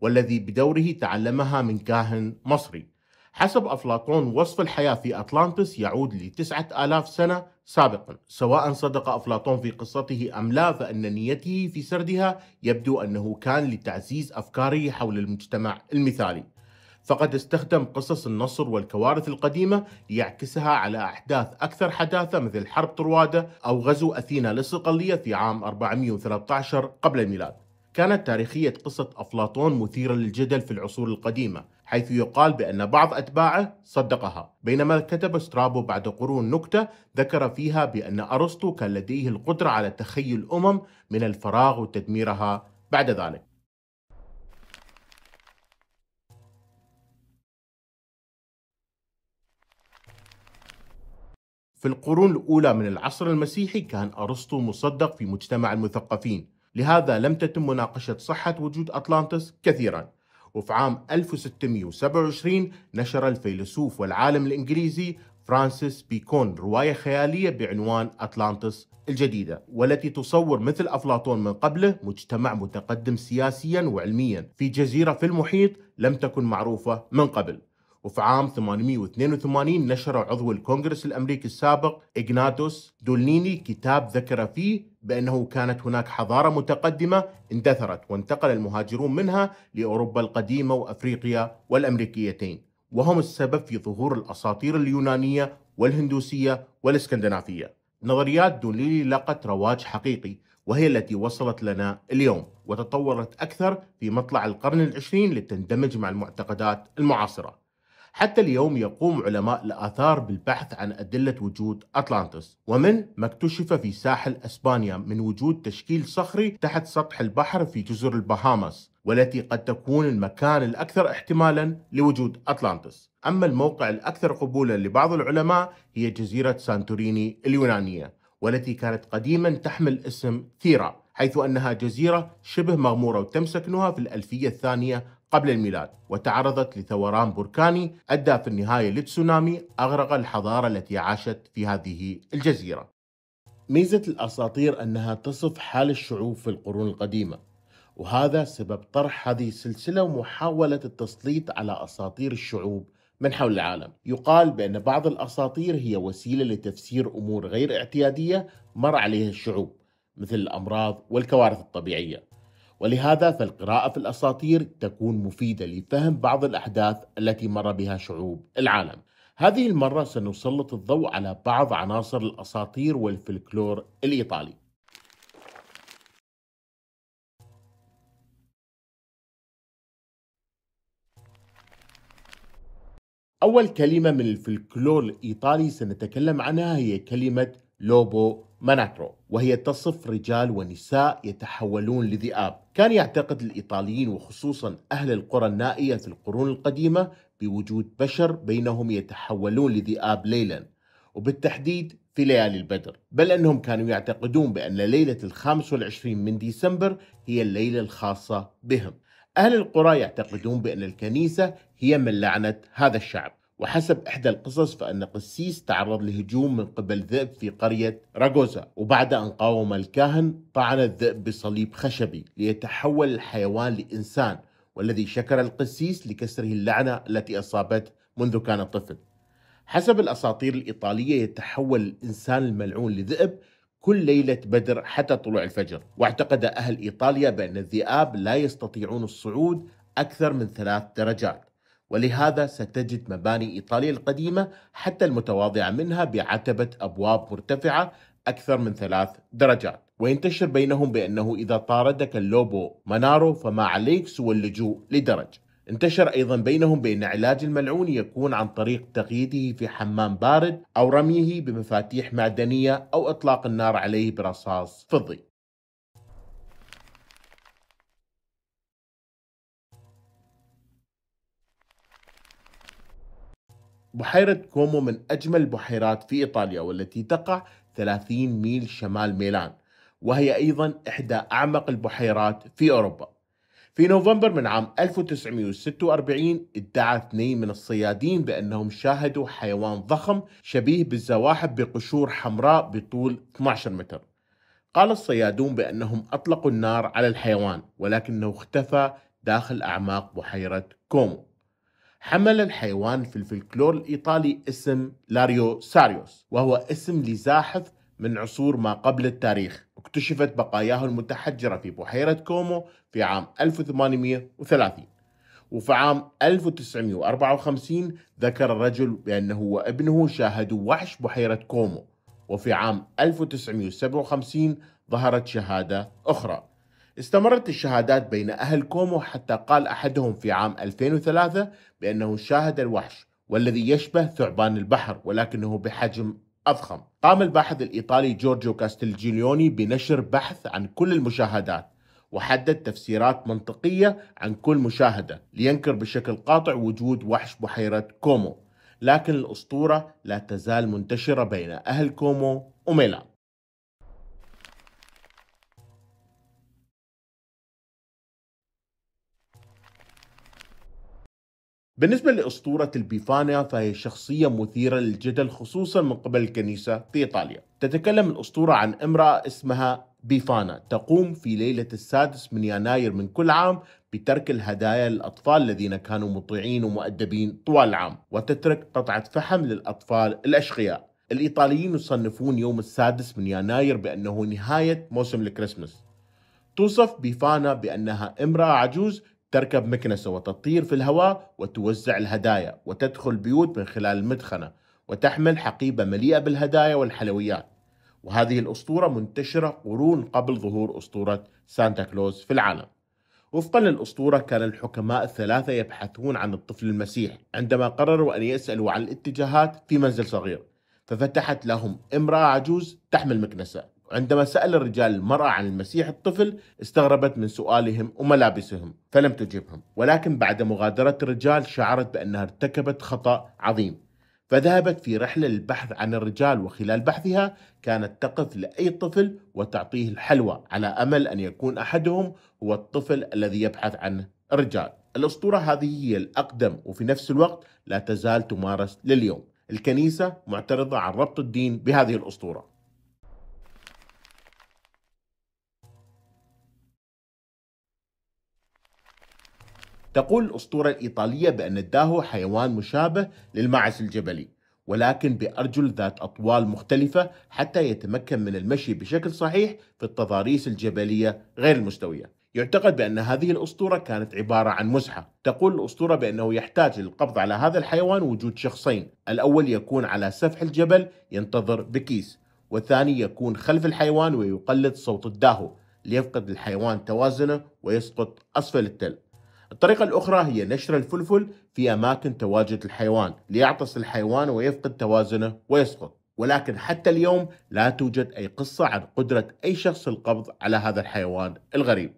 والذي بدوره تعلمها من كاهن مصري حسب أفلاطون وصف الحياة في أطلانتس يعود لتسعة آلاف سنة سابقا سواء صدق أفلاطون في قصته أم لا فإن نيته في سردها يبدو أنه كان لتعزيز أفكاره حول المجتمع المثالي فقد استخدم قصص النصر والكوارث القديمة ليعكسها على أحداث أكثر حداثة مثل حرب طروادة أو غزو أثينا للصقلية في عام 413 قبل الميلاد كانت تاريخية قصة أفلاطون مثيرة للجدل في العصور القديمة حيث يقال بأن بعض أتباعه صدقها بينما كتب سترابو بعد قرون نكتة ذكر فيها بأن أرسطو كان لديه القدرة على تخيل أمم من الفراغ وتدميرها بعد ذلك في القرون الأولى من العصر المسيحي كان أرسطو مصدق في مجتمع المثقفين لهذا لم تتم مناقشة صحة وجود أطلانتس كثيرا وفي عام 1627 نشر الفيلسوف والعالم الإنجليزي فرانسيس بيكون رواية خيالية بعنوان أطلانتس الجديدة والتي تصور مثل أفلاطون من قبله مجتمع متقدم سياسيا وعلميا في جزيرة في المحيط لم تكن معروفة من قبل وفي عام 882 نشر عضو الكونغرس الأمريكي السابق إغناتوس دولنيني كتاب ذكر فيه بأنه كانت هناك حضارة متقدمة اندثرت وانتقل المهاجرون منها لأوروبا القديمة وأفريقيا والأمريكيتين وهم السبب في ظهور الأساطير اليونانية والهندوسية والإسكندنافية نظريات دوليني لقت رواج حقيقي وهي التي وصلت لنا اليوم وتطورت أكثر في مطلع القرن العشرين لتندمج مع المعتقدات المعاصرة حتى اليوم يقوم علماء الآثار بالبحث عن أدلة وجود أطلانتس ومن ما اكتشف في ساحل أسبانيا من وجود تشكيل صخري تحت سطح البحر في جزر البهاماس والتي قد تكون المكان الأكثر احتمالا لوجود أطلانتس أما الموقع الأكثر قبولا لبعض العلماء هي جزيرة سانتوريني اليونانية والتي كانت قديما تحمل اسم ثيرا حيث أنها جزيرة شبه مغمورة وتم سكنها في الألفية الثانية قبل الميلاد وتعرضت لثوران بركاني أدى في النهاية لتسونامي أغرق الحضارة التي عاشت في هذه الجزيرة ميزة الأساطير أنها تصف حال الشعوب في القرون القديمة وهذا سبب طرح هذه السلسلة ومحاولة التسليط على أساطير الشعوب من حول العالم يقال بأن بعض الأساطير هي وسيلة لتفسير أمور غير اعتيادية مر عليها الشعوب مثل الأمراض والكوارث الطبيعية ولهذا فالقراءة في الأساطير تكون مفيدة لفهم بعض الأحداث التي مر بها شعوب العالم. هذه المرة سنسلط الضوء على بعض عناصر الأساطير والفلكلور الإيطالي. أول كلمة من الفلكلور الإيطالي سنتكلم عنها هي كلمة لوبو ماناترو وهي تصف رجال ونساء يتحولون لذئاب كان يعتقد الإيطاليين وخصوصا أهل القرى النائية في القرون القديمة بوجود بشر بينهم يتحولون لذئاب ليلا وبالتحديد في ليالي البدر بل أنهم كانوا يعتقدون بأن ليلة الخامس والعشرين من ديسمبر هي الليلة الخاصة بهم أهل القرى يعتقدون بأن الكنيسة هي من لعنت هذا الشعب وحسب إحدى القصص فإن قسيس تعرض لهجوم من قبل ذئب في قرية راغوزا وبعد أن قاوم الكاهن طعن الذئب بصليب خشبي ليتحول الحيوان لإنسان والذي شكر القسيس لكسره اللعنة التي أصابته منذ كان طفل حسب الأساطير الإيطالية يتحول الإنسان الملعون لذئب كل ليلة بدر حتى طلوع الفجر واعتقد أهل إيطاليا بأن الذئاب لا يستطيعون الصعود أكثر من ثلاث درجات ولهذا ستجد مباني إيطاليا القديمة حتى المتواضعة منها بعتبة أبواب مرتفعة أكثر من ثلاث درجات وينتشر بينهم بأنه إذا طاردك اللوبو منارو فما عليك سوى اللجوء لدرج انتشر أيضا بينهم بأن علاج الملعون يكون عن طريق تغييده في حمام بارد أو رميه بمفاتيح معدنية أو إطلاق النار عليه برصاص فضي بحيرة كومو من أجمل البحيرات في إيطاليا والتي تقع 30 ميل شمال ميلان وهي أيضا إحدى أعمق البحيرات في أوروبا في نوفمبر من عام 1946 ادعى اثنين من الصيادين بأنهم شاهدوا حيوان ضخم شبيه بالزواحف بقشور حمراء بطول 12 متر قال الصيادون بأنهم أطلقوا النار على الحيوان ولكنه اختفى داخل أعماق بحيرة كومو حمل الحيوان في الفلكلور الإيطالي اسم لاريو ساريوس وهو اسم لزاحف من عصور ما قبل التاريخ اكتشفت بقاياه المتحجرة في بحيرة كومو في عام 1830 وفي عام 1954 ذكر الرجل بأنه وابنه شاهدوا وحش بحيرة كومو وفي عام 1957 ظهرت شهادة أخرى استمرت الشهادات بين أهل كومو حتى قال أحدهم في عام 2003 بأنه شاهد الوحش والذي يشبه ثعبان البحر ولكنه بحجم أضخم قام الباحث الإيطالي جورجو كاستلجيليوني بنشر بحث عن كل المشاهدات وحدد تفسيرات منطقية عن كل مشاهدة لينكر بشكل قاطع وجود وحش بحيرة كومو لكن الأسطورة لا تزال منتشرة بين أهل كومو وميلان بالنسبة لأسطورة البيفانيا فهي شخصية مثيرة للجدل خصوصا من قبل الكنيسة في إيطاليا تتكلم الأسطورة عن امرأة اسمها بيفانا تقوم في ليلة السادس من يناير من كل عام بترك الهدايا للأطفال الذين كانوا مطيعين ومؤدبين طوال العام وتترك قطعة فحم للأطفال الأشقياء الإيطاليين يصنفون يوم السادس من يناير بأنه نهاية موسم الكريسماس توصف بيفانا بأنها امرأة عجوز تركب مكنسة وتطير في الهواء وتوزع الهدايا وتدخل بيوت من خلال المدخنة وتحمل حقيبة مليئة بالهدايا والحلويات وهذه الأسطورة منتشرة قرون قبل ظهور أسطورة سانتا كلوز في العالم وفقا للأسطورة كان الحكماء الثلاثة يبحثون عن الطفل المسيح عندما قرروا أن يسألوا عن الاتجاهات في منزل صغير ففتحت لهم امرأة عجوز تحمل مكنسة عندما سأل الرجال المرأة عن المسيح الطفل استغربت من سؤالهم وملابسهم فلم تجبهم ولكن بعد مغادرة الرجال شعرت بأنها ارتكبت خطأ عظيم فذهبت في رحلة للبحث عن الرجال وخلال بحثها كانت تقف لأي طفل وتعطيه الحلوى على أمل أن يكون أحدهم هو الطفل الذي يبحث عن الرجال الأسطورة هذه هي الأقدم وفي نفس الوقت لا تزال تمارس لليوم الكنيسة معترضة عن ربط الدين بهذه الأسطورة تقول الأسطورة الإيطالية بأن الداهو حيوان مشابه للمعز الجبلي ولكن بأرجل ذات أطوال مختلفة حتى يتمكن من المشي بشكل صحيح في التضاريس الجبلية غير المستوية يعتقد بأن هذه الأسطورة كانت عبارة عن مزحة تقول الأسطورة بأنه يحتاج للقبض على هذا الحيوان وجود شخصين الأول يكون على سفح الجبل ينتظر بكيس والثاني يكون خلف الحيوان ويقلد صوت الداهو ليفقد الحيوان توازنه ويسقط أسفل التل الطريقة الأخرى هي نشر الفلفل في أماكن تواجد الحيوان ليعطس الحيوان ويفقد توازنه ويسقط ولكن حتى اليوم لا توجد أي قصة عن قدرة أي شخص القبض على هذا الحيوان الغريب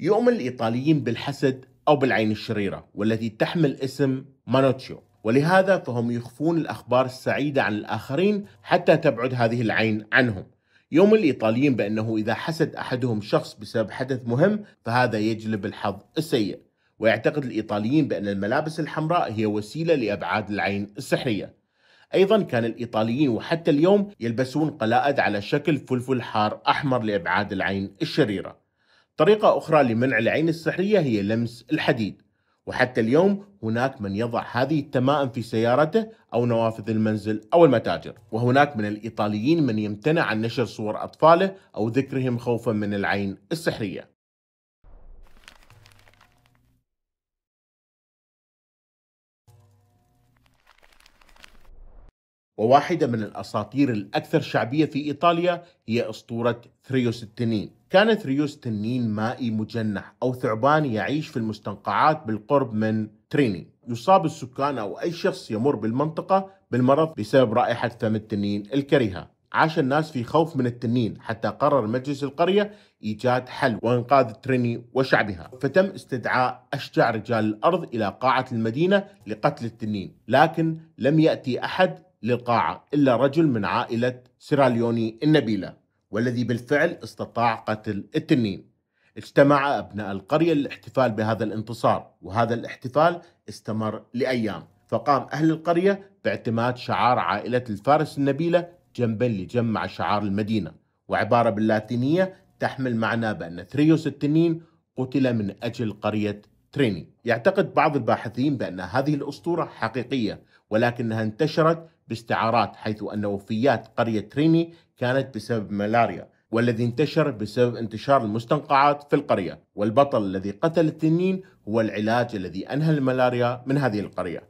يؤمن الإيطاليين بالحسد أو بالعين الشريرة والتي تحمل اسم مانوتشيو ولهذا فهم يخفون الأخبار السعيدة عن الآخرين حتى تبعد هذه العين عنهم يوم الإيطاليين بأنه إذا حسد أحدهم شخص بسبب حدث مهم فهذا يجلب الحظ السيء ويعتقد الإيطاليين بأن الملابس الحمراء هي وسيلة لإبعاد العين السحرية أيضا كان الإيطاليين وحتى اليوم يلبسون قلائد على شكل فلفل حار أحمر لإبعاد العين الشريرة طريقة أخرى لمنع العين السحرية هي لمس الحديد وحتى اليوم هناك من يضع هذه التمائم في سيارته أو نوافذ المنزل أو المتاجر وهناك من الإيطاليين من يمتنع عن نشر صور أطفاله أو ذكرهم خوفا من العين السحرية وواحدة من الأساطير الأكثر شعبية في إيطاليا هي أسطورة ثريوس التنين كان ثريوس تنين مائي مجنح أو ثعبان يعيش في المستنقعات بالقرب من تريني يصاب السكان أو أي شخص يمر بالمنطقة بالمرض بسبب رائحة فم التنين الكريهة عاش الناس في خوف من التنين حتى قرر مجلس القرية إيجاد حل وإنقاذ تريني وشعبها فتم استدعاء أشجع رجال الأرض إلى قاعة المدينة لقتل التنين لكن لم يأتي أحد للقاعة إلا رجل من عائلة سيراليوني النبيلة والذي بالفعل استطاع قتل التنين اجتمع أبناء القرية للاحتفال بهذا الانتصار وهذا الاحتفال استمر لأيام فقام أهل القرية باعتماد شعار عائلة الفارس النبيلة جنبا لجنب مع شعار المدينة وعبارة باللاتينية تحمل معنى بأن ثريوس التنين قتل من أجل قرية تريني يعتقد بعض الباحثين بأن هذه الأسطورة حقيقية ولكنها انتشرت باستعارات حيث أن وفيات قرية تريني كانت بسبب ملاريا والذي انتشر بسبب انتشار المستنقعات في القرية والبطل الذي قتل التنين هو العلاج الذي أنهى الملاريا من هذه القرية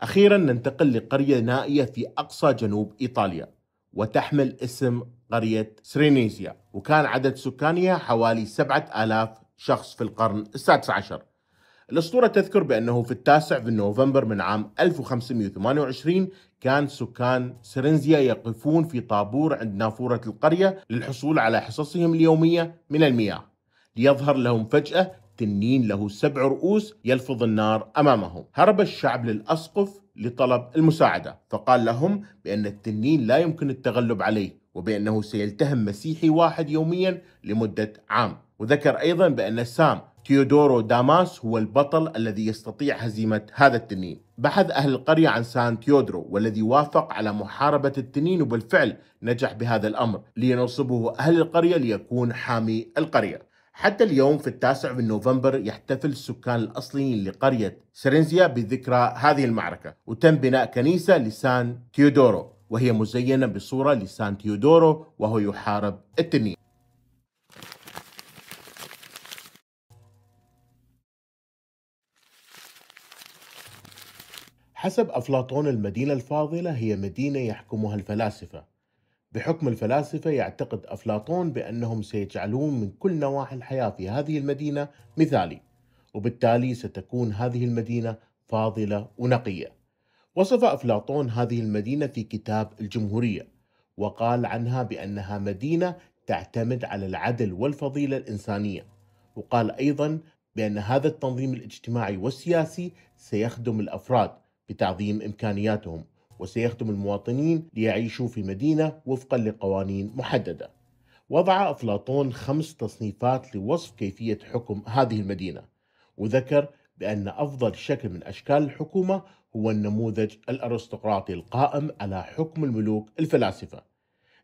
أخيرا ننتقل لقرية نائية في أقصى جنوب إيطاليا وتحمل اسم قرية سرينيزيا وكان عدد سكانها حوالي 7000 شخص في القرن السادس عشر الأسطورة تذكر بأنه في التاسع من نوفمبر من عام 1528 كان سكان سرينزيا يقفون في طابور عند نافورة القرية للحصول على حصصهم اليومية من المياه ليظهر لهم فجأة تنين له سبع رؤوس يلفظ النار أمامهم هرب الشعب للأسقف لطلب المساعدة فقال لهم بأن التنين لا يمكن التغلب عليه وبأنه سيلتهم مسيحي واحد يوميا لمدة عام وذكر أيضا بأن سام تيودورو داماس هو البطل الذي يستطيع هزيمة هذا التنين بحث أهل القرية عن سان تيودرو والذي وافق على محاربة التنين وبالفعل نجح بهذا الأمر لينصبه أهل القرية ليكون حامي القرية حتى اليوم في التاسع من نوفمبر يحتفل السكان الأصليين لقرية سرينزيا بذكرى هذه المعركة وتم بناء كنيسة لسان تيودورو وهي مزينة بصورة لسان تيودورو وهو يحارب التنين حسب أفلاطون المدينة الفاضلة هي مدينة يحكمها الفلاسفة بحكم الفلاسفة يعتقد أفلاطون بأنهم سيجعلون من كل نواحي الحياة في هذه المدينة مثالي وبالتالي ستكون هذه المدينة فاضلة ونقية وصف أفلاطون هذه المدينة في كتاب الجمهورية وقال عنها بأنها مدينة تعتمد على العدل والفضيلة الإنسانية وقال أيضا بأن هذا التنظيم الاجتماعي والسياسي سيخدم الأفراد بتعظيم إمكانياتهم وسيخدم المواطنين ليعيشوا في مدينة وفقا لقوانين محددة وضع أفلاطون خمس تصنيفات لوصف كيفية حكم هذه المدينة وذكر بأن أفضل شكل من أشكال الحكومة هو النموذج الأرستقراطي القائم على حكم الملوك الفلاسفة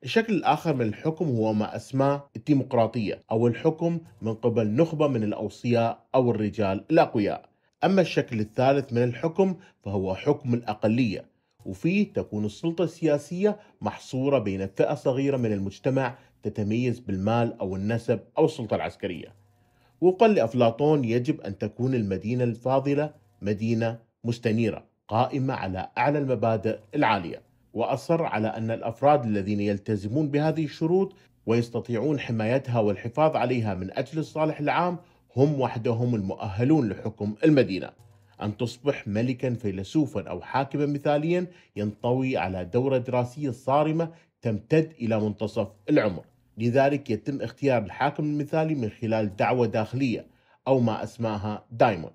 الشكل الآخر من الحكم هو ما أسماه الديمقراطية أو الحكم من قبل نخبة من الأوصياء أو الرجال الأقوياء أما الشكل الثالث من الحكم فهو حكم الأقلية وفيه تكون السلطة السياسية محصورة بين فئة صغيرة من المجتمع تتميز بالمال أو النسب أو السلطة العسكرية وقال لأفلاطون يجب أن تكون المدينة الفاضلة مدينة مستنيرة قائمة على أعلى المبادئ العالية وأصر على أن الأفراد الذين يلتزمون بهذه الشروط ويستطيعون حمايتها والحفاظ عليها من أجل الصالح العام هم وحدهم المؤهلون لحكم المدينة أن تصبح ملكا فيلسوفا أو حاكما مثاليا ينطوي على دورة دراسية صارمة تمتد إلى منتصف العمر لذلك يتم اختيار الحاكم المثالي من خلال دعوة داخلية أو ما أسماها دايموند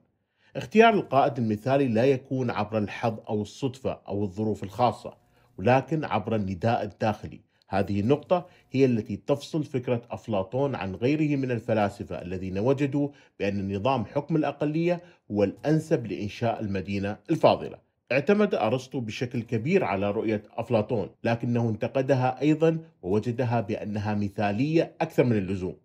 اختيار القائد المثالي لا يكون عبر الحظ أو الصدفة أو الظروف الخاصة ولكن عبر النداء الداخلي هذه النقطة هي التي تفصل فكرة أفلاطون عن غيره من الفلاسفة الذين وجدوا بأن نظام حكم الأقلية هو الأنسب لإنشاء المدينة الفاضلة. اعتمد أرسطو بشكل كبير على رؤية أفلاطون، لكنه انتقدها أيضا ووجدها بأنها مثالية أكثر من اللزوم.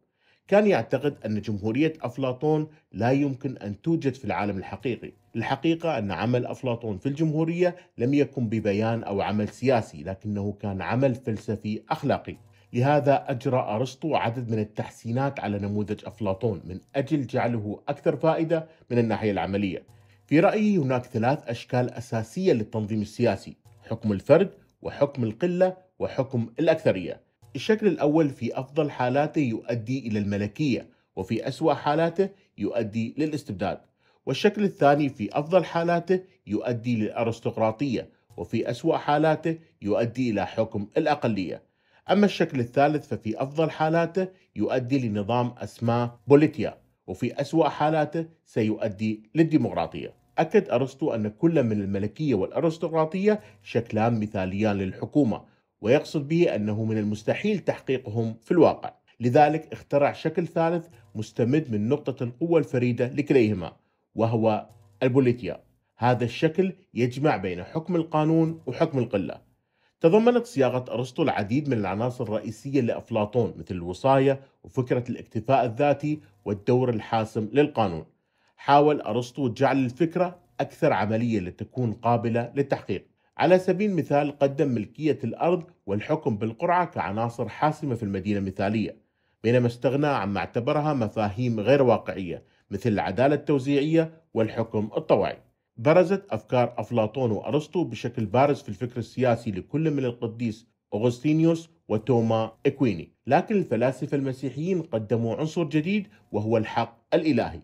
كان يعتقد أن جمهورية أفلاطون لا يمكن أن توجد في العالم الحقيقي الحقيقة أن عمل أفلاطون في الجمهورية لم يكن ببيان أو عمل سياسي لكنه كان عمل فلسفي أخلاقي لهذا أجرى أرسطو عدد من التحسينات على نموذج أفلاطون من أجل جعله أكثر فائدة من الناحية العملية في رأيي هناك ثلاث أشكال أساسية للتنظيم السياسي حكم الفرد وحكم القلة وحكم الأكثرية الشكل الأول في أفضل حالاته يؤدي إلى الملكية وفي أسوأ حالاته يؤدي للاستبداد والشكل الثاني في أفضل حالاته يؤدي للأرستقراطية وفي أسوأ حالاته يؤدي إلى حكم الأقلية أما الشكل الثالث ففي أفضل حالاته يؤدي لنظام أسماه بوليتيا وفي أسوأ حالاته سيؤدي للديمقراطية أكد أرسطو أن كل من الملكية والأرستقراطية شكلان مثاليان للحكومة ويقصد به أنه من المستحيل تحقيقهم في الواقع لذلك اخترع شكل ثالث مستمد من نقطة القوة الفريدة لكليهما وهو البوليتيا هذا الشكل يجمع بين حكم القانون وحكم القلة تضمنت صياغة أرسطو العديد من العناصر الرئيسية لأفلاطون مثل الوصاية وفكرة الاكتفاء الذاتي والدور الحاسم للقانون حاول أرسطو جعل الفكرة أكثر عملية لتكون قابلة للتحقيق على سبيل المثال قدم ملكية الأرض والحكم بالقرعة كعناصر حاسمة في المدينة المثالية بينما استغنى عما اعتبرها مفاهيم غير واقعية مثل العدالة التوزيعية والحكم الطوعي برزت أفكار أفلاطون وأرسطو بشكل بارز في الفكر السياسي لكل من القديس أغسطينيوس وتوما إكويني لكن الفلاسفة المسيحيين قدموا عنصر جديد وهو الحق الإلهي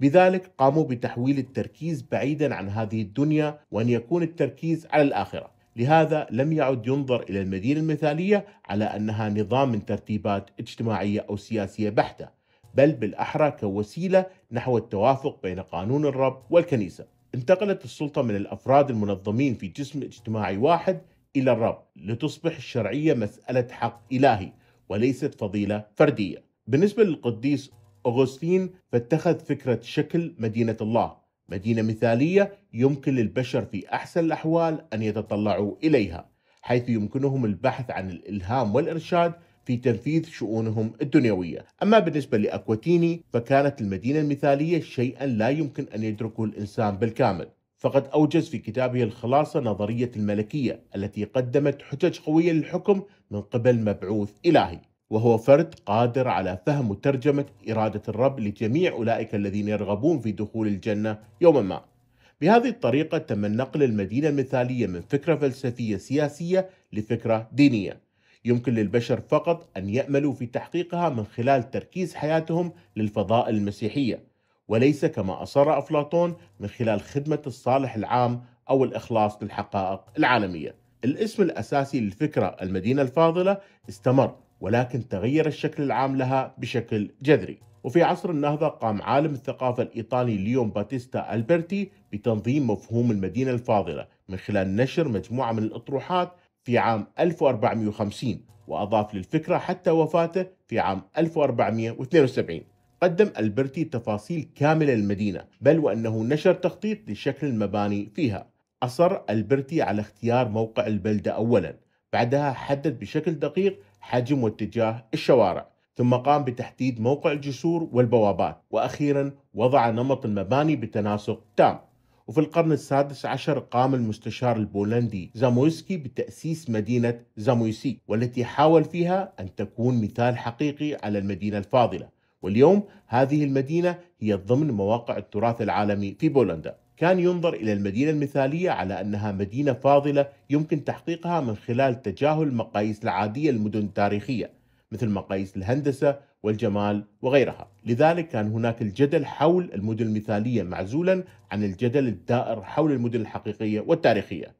بذلك قاموا بتحويل التركيز بعيدا عن هذه الدنيا وأن يكون التركيز على الآخرة لهذا لم يعد ينظر إلى المدينة المثالية على أنها نظام من ترتيبات اجتماعية أو سياسية بحتة بل بالأحرى كوسيلة نحو التوافق بين قانون الرب والكنيسة انتقلت السلطة من الأفراد المنظمين في جسم اجتماعي واحد إلى الرب لتصبح الشرعية مسألة حق إلهي وليست فضيلة فردية بالنسبة للقديس أغسطين فاتخذ فكرة شكل مدينة الله مدينة مثالية يمكن للبشر في أحسن الأحوال أن يتطلعوا إليها حيث يمكنهم البحث عن الإلهام والإرشاد في تنفيذ شؤونهم الدنيوية أما بالنسبة لأكواتيني فكانت المدينة المثالية شيئا لا يمكن أن يدركه الإنسان بالكامل فقد أوجز في كتابه الخلاصة نظرية الملكية التي قدمت حجج قوية للحكم من قبل مبعوث إلهي وهو فرد قادر على فهم وترجمة إرادة الرب لجميع أولئك الذين يرغبون في دخول الجنة يوما ما بهذه الطريقة تم نقل المدينة المثالية من فكرة فلسفية سياسية لفكرة دينية يمكن للبشر فقط أن يأملوا في تحقيقها من خلال تركيز حياتهم للفضاء المسيحية وليس كما أصر أفلاطون من خلال خدمة الصالح العام أو الإخلاص للحقائق العالمية الاسم الأساسي للفكرة المدينة الفاضلة استمر ولكن تغير الشكل العام لها بشكل جذري وفي عصر النهضة قام عالم الثقافة الإيطالي ليون باتيستا ألبرتي بتنظيم مفهوم المدينة الفاضلة من خلال نشر مجموعة من الأطروحات في عام 1450 وأضاف للفكرة حتى وفاته في عام 1472 قدم ألبرتي تفاصيل كاملة للمدينة بل وأنه نشر تخطيط لشكل المباني فيها أصر ألبرتي على اختيار موقع البلدة أولا بعدها حدد بشكل دقيق حجم واتجاه الشوارع ثم قام بتحديد موقع الجسور والبوابات وأخيرا وضع نمط المباني بتناسق تام وفي القرن السادس عشر قام المستشار البولندي زامويسكي بتأسيس مدينة زامويسي والتي حاول فيها أن تكون مثال حقيقي على المدينة الفاضلة واليوم هذه المدينة هي ضمن مواقع التراث العالمي في بولندا كان ينظر إلى المدينة المثالية على أنها مدينة فاضلة يمكن تحقيقها من خلال تجاهل مقاييس العادية للمدن التاريخية مثل مقاييس الهندسة والجمال وغيرها لذلك كان هناك الجدل حول المدن المثالية معزولا عن الجدل الدائر حول المدن الحقيقية والتاريخية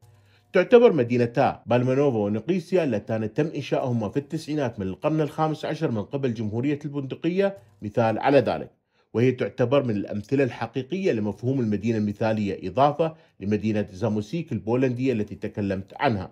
تعتبر مدينتا بالمانوفا ونقيسيا اللتان تم إنشاؤهما في التسعينات من القرن الخامس عشر من قبل جمهورية البندقية مثال على ذلك وهي تعتبر من الأمثلة الحقيقية لمفهوم المدينة المثالية إضافة لمدينة زاموسيك البولندية التي تكلمت عنها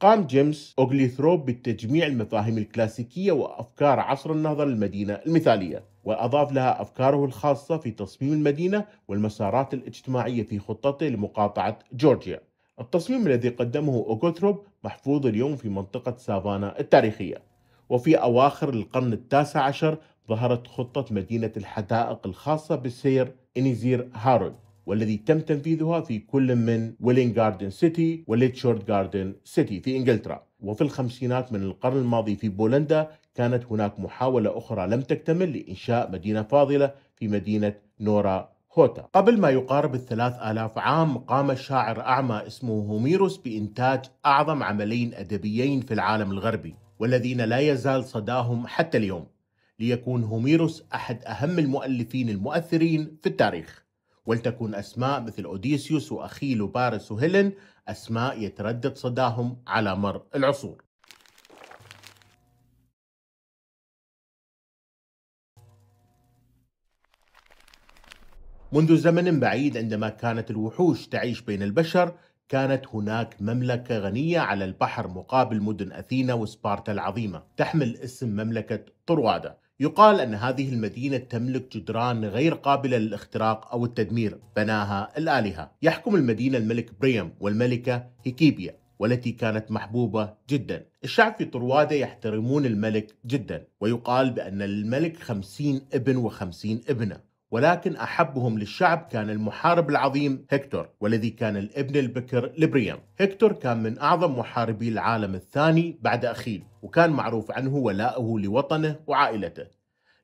قام جيمس أوغليثروب بالتجميع المفاهيم الكلاسيكية وأفكار عصر النهضة للمدينة المثالية وأضاف لها أفكاره الخاصة في تصميم المدينة والمسارات الاجتماعية في خطته لمقاطعة جورجيا التصميم الذي قدمه أوغليثروب محفوظ اليوم في منطقة سافانا التاريخية وفي أواخر القرن التاسع عشر ظهرت خطة مدينة الحدائق الخاصة بالسير إنيزير هارون والذي تم تنفيذها في كل من ويلينغ جاردن سيتي وليتشورد جاردن سيتي في إنجلترا وفي الخمسينات من القرن الماضي في بولندا كانت هناك محاولة أخرى لم تكتمل لإنشاء مدينة فاضلة في مدينة نورا هوتا قبل ما يقارب الثلاث آلاف عام قام شاعر أعمى اسمه هوميروس بإنتاج أعظم عملين أدبيين في العالم الغربي والذين لا يزال صداهم حتى اليوم ليكون هوميروس أحد أهم المؤلفين المؤثرين في التاريخ ولتكون أسماء مثل أوديسيوس وأخيل وبارس وهيلن أسماء يتردد صداهم على مر العصور منذ زمن بعيد عندما كانت الوحوش تعيش بين البشر كانت هناك مملكة غنية على البحر مقابل مدن أثينا وسبارتا العظيمة تحمل اسم مملكة طروادة يقال أن هذه المدينة تملك جدران غير قابلة للاختراق أو التدمير بناها الآلهة يحكم المدينة الملك بريم والملكة هيكيبيا والتي كانت محبوبة جدا الشعب في طروادة يحترمون الملك جدا ويقال بأن الملك خمسين ابن وخمسين ابنة ولكن أحبهم للشعب كان المحارب العظيم هكتور والذي كان الابن البكر لبريم هكتور كان من أعظم محاربي العالم الثاني بعد أخيل وكان معروف عنه ولاءه لوطنه وعائلته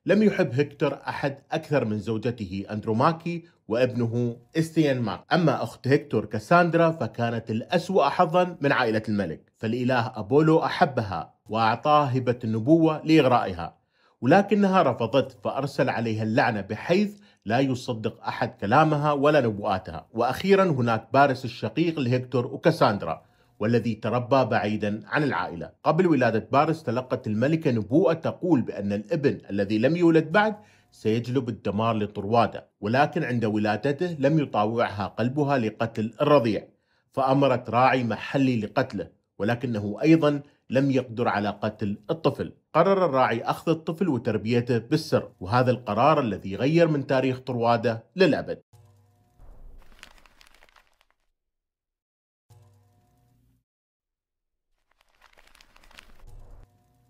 لم يحب هكتور أحد أكثر من زوجته أندروماكي وابنه استيانماك أما أخت هكتور كاساندرا فكانت الأسوأ حظا من عائلة الملك فالإله أبولو أحبها وأعطاه هبة النبوة لإغرائها ولكنها رفضت فأرسل عليها اللعنة بحيث لا يصدق أحد كلامها ولا نبواتها وأخيرا هناك بارس الشقيق لهكتور وكاساندرا والذي تربى بعيدا عن العائلة قبل ولادة بارس تلقت الملكة نبوءة تقول بأن الابن الذي لم يولد بعد سيجلب الدمار لطروادة ولكن عند ولادته لم يطاوعها قلبها لقتل الرضيع فأمرت راعي محلي لقتله ولكنه أيضا لم يقدر على قتل الطفل قرر الراعي أخذ الطفل وتربيته بالسر وهذا القرار الذي غير من تاريخ طروادة للأبد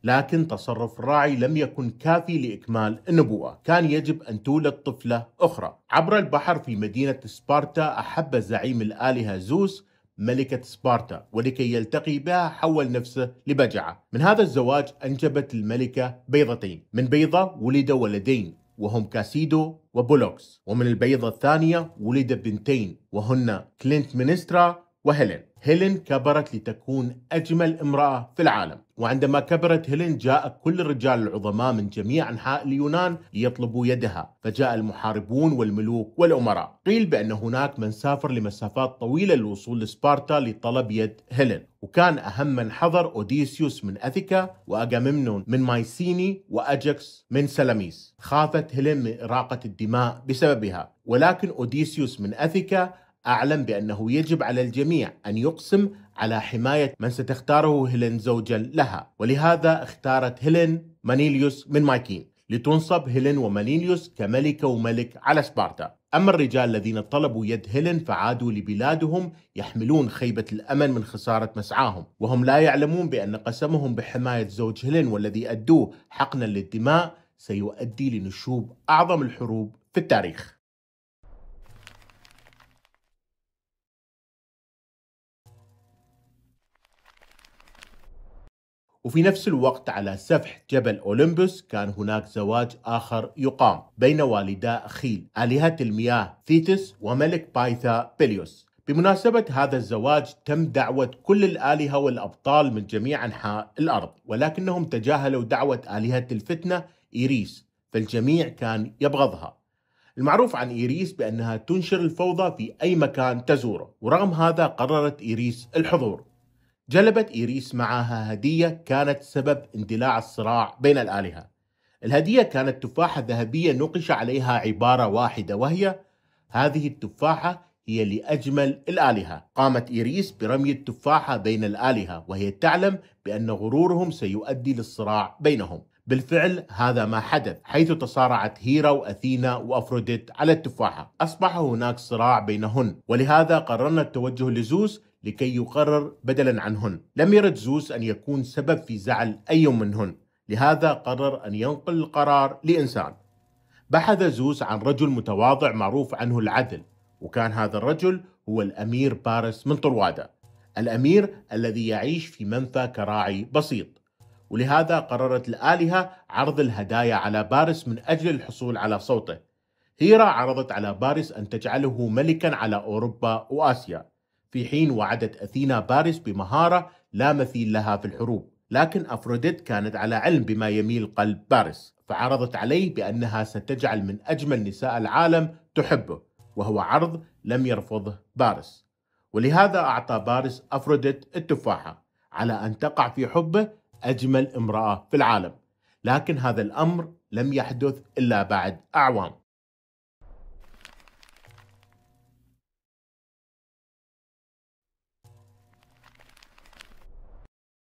لكن تصرف الراعي لم يكن كافي لإكمال النبوءة كان يجب أن تولد طفلة أخرى عبر البحر في مدينة سبارتا أحب زعيم الآلهة زوس ملكة سبارتا ولكي يلتقي بها حول نفسه لبجعة من هذا الزواج أنجبت الملكة بيضتين من بيضة ولد ولدين وهم كاسيدو وبولوكس ومن البيضة الثانية ولد بنتين وهن كلينت مينسترا وهيلين هيلين كبرت لتكون أجمل امرأة في العالم وعندما كبرت هيلين جاء كل الرجال العظماء من جميع أنحاء اليونان ليطلبوا يدها فجاء المحاربون والملوك والأمراء قيل بأن هناك من سافر لمسافات طويلة للوصول لسبارتا لطلب يد هيلين وكان أهم من حضر أوديسيوس من أثيكا وأجاممنون من مايسيني وأجكس من سلاميس خافت هيلين من إراقة الدماء بسببها ولكن أوديسيوس من أثيكا أعلم بأنه يجب على الجميع أن يقسم على حماية من ستختاره هيلين زوجا لها ولهذا اختارت هيلين مانيليوس من مايكين لتنصب هيلين ومانيليوس كملكة وملك على سبارتا أما الرجال الذين طلبوا يد هيلين فعادوا لبلادهم يحملون خيبة الأمل من خسارة مسعاهم وهم لا يعلمون بأن قسمهم بحماية زوج هيلين والذي أدوه حقنا للدماء سيؤدي لنشوب أعظم الحروب في التاريخ وفي نفس الوقت على سفح جبل أولمبوس كان هناك زواج آخر يقام بين والدا خيل آلهة المياه ثيتس وملك بايثا بيليوس بمناسبة هذا الزواج تم دعوة كل الآلهة والأبطال من جميع أنحاء الأرض ولكنهم تجاهلوا دعوة آلهة الفتنة إيريس فالجميع كان يبغضها المعروف عن إيريس بأنها تنشر الفوضى في أي مكان تزوره ورغم هذا قررت إيريس الحضور جلبت إيريس معها هدية كانت سبب اندلاع الصراع بين الآلهة الهدية كانت تفاحة ذهبية نقش عليها عبارة واحدة وهي هذه التفاحة هي لأجمل الآلهة قامت إيريس برمي التفاحة بين الآلهة وهي تعلم بأن غرورهم سيؤدي للصراع بينهم بالفعل هذا ما حدث حيث تصارعت هيرا وأثينا وأفروديت على التفاحة أصبح هناك صراع بينهن ولهذا قررنا التوجه لزوس لكي يقرر بدلا عنهن لم يرد زوس أن يكون سبب في زعل أي منهن لهذا قرر أن ينقل القرار لإنسان بحث زوس عن رجل متواضع معروف عنه العدل وكان هذا الرجل هو الأمير بارس من طروادة الأمير الذي يعيش في منفى كراعي بسيط ولهذا قررت الآلهة عرض الهدايا على بارس من أجل الحصول على صوته هيرا عرضت على بارس أن تجعله ملكا على أوروبا وآسيا في حين وعدت أثينا باريس بمهارة لا مثيل لها في الحروب لكن أفروديت كانت على علم بما يميل قلب باريس فعرضت عليه بأنها ستجعل من أجمل نساء العالم تحبه وهو عرض لم يرفضه باريس ولهذا أعطى باريس أفروديت التفاحة على أن تقع في حبه أجمل امرأة في العالم لكن هذا الأمر لم يحدث إلا بعد أعوام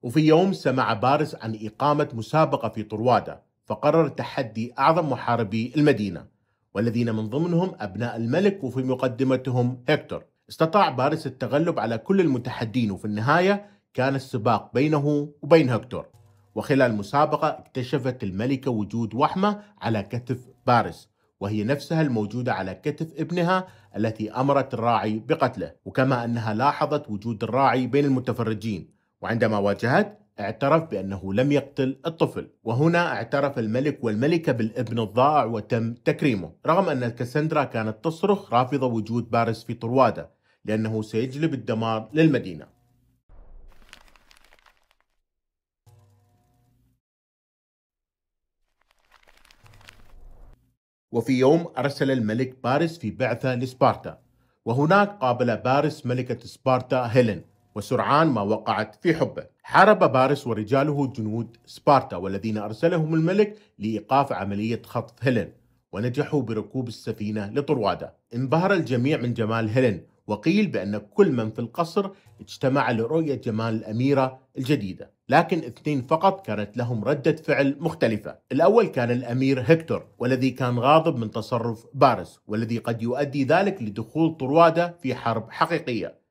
وفي يوم سمع بارس عن إقامة مسابقة في طروادة فقرر تحدي أعظم محاربي المدينة والذين من ضمنهم أبناء الملك وفي مقدمتهم هكتور استطاع بارس التغلب على كل المتحدين وفي النهاية كان السباق بينه وبين هكتور وخلال المسابقة اكتشفت الملكة وجود وحمة على كتف بارس وهي نفسها الموجودة على كتف ابنها التي أمرت الراعي بقتله وكما أنها لاحظت وجود الراعي بين المتفرجين وعندما واجهت اعترف بأنه لم يقتل الطفل وهنا اعترف الملك والملكة بالابن الضائع وتم تكريمه رغم أن الكسندرا كانت تصرخ رافضة وجود بارس في طروادة لأنه سيجلب الدمار للمدينة وفي يوم أرسل الملك بارس في بعثة لسبارتا وهناك قابل بارس ملكة سبارتا هيلين وسرعان ما وقعت في حبه حارب بارس ورجاله جنود سبارتا والذين أرسلهم الملك لإيقاف عملية خطف هيلين ونجحوا بركوب السفينة لطروادة انبهر الجميع من جمال هيلين وقيل بأن كل من في القصر اجتمع لرؤية جمال الأميرة الجديدة لكن اثنين فقط كانت لهم ردة فعل مختلفة الأول كان الأمير هكتور والذي كان غاضب من تصرف بارس والذي قد يؤدي ذلك لدخول طروادة في حرب حقيقية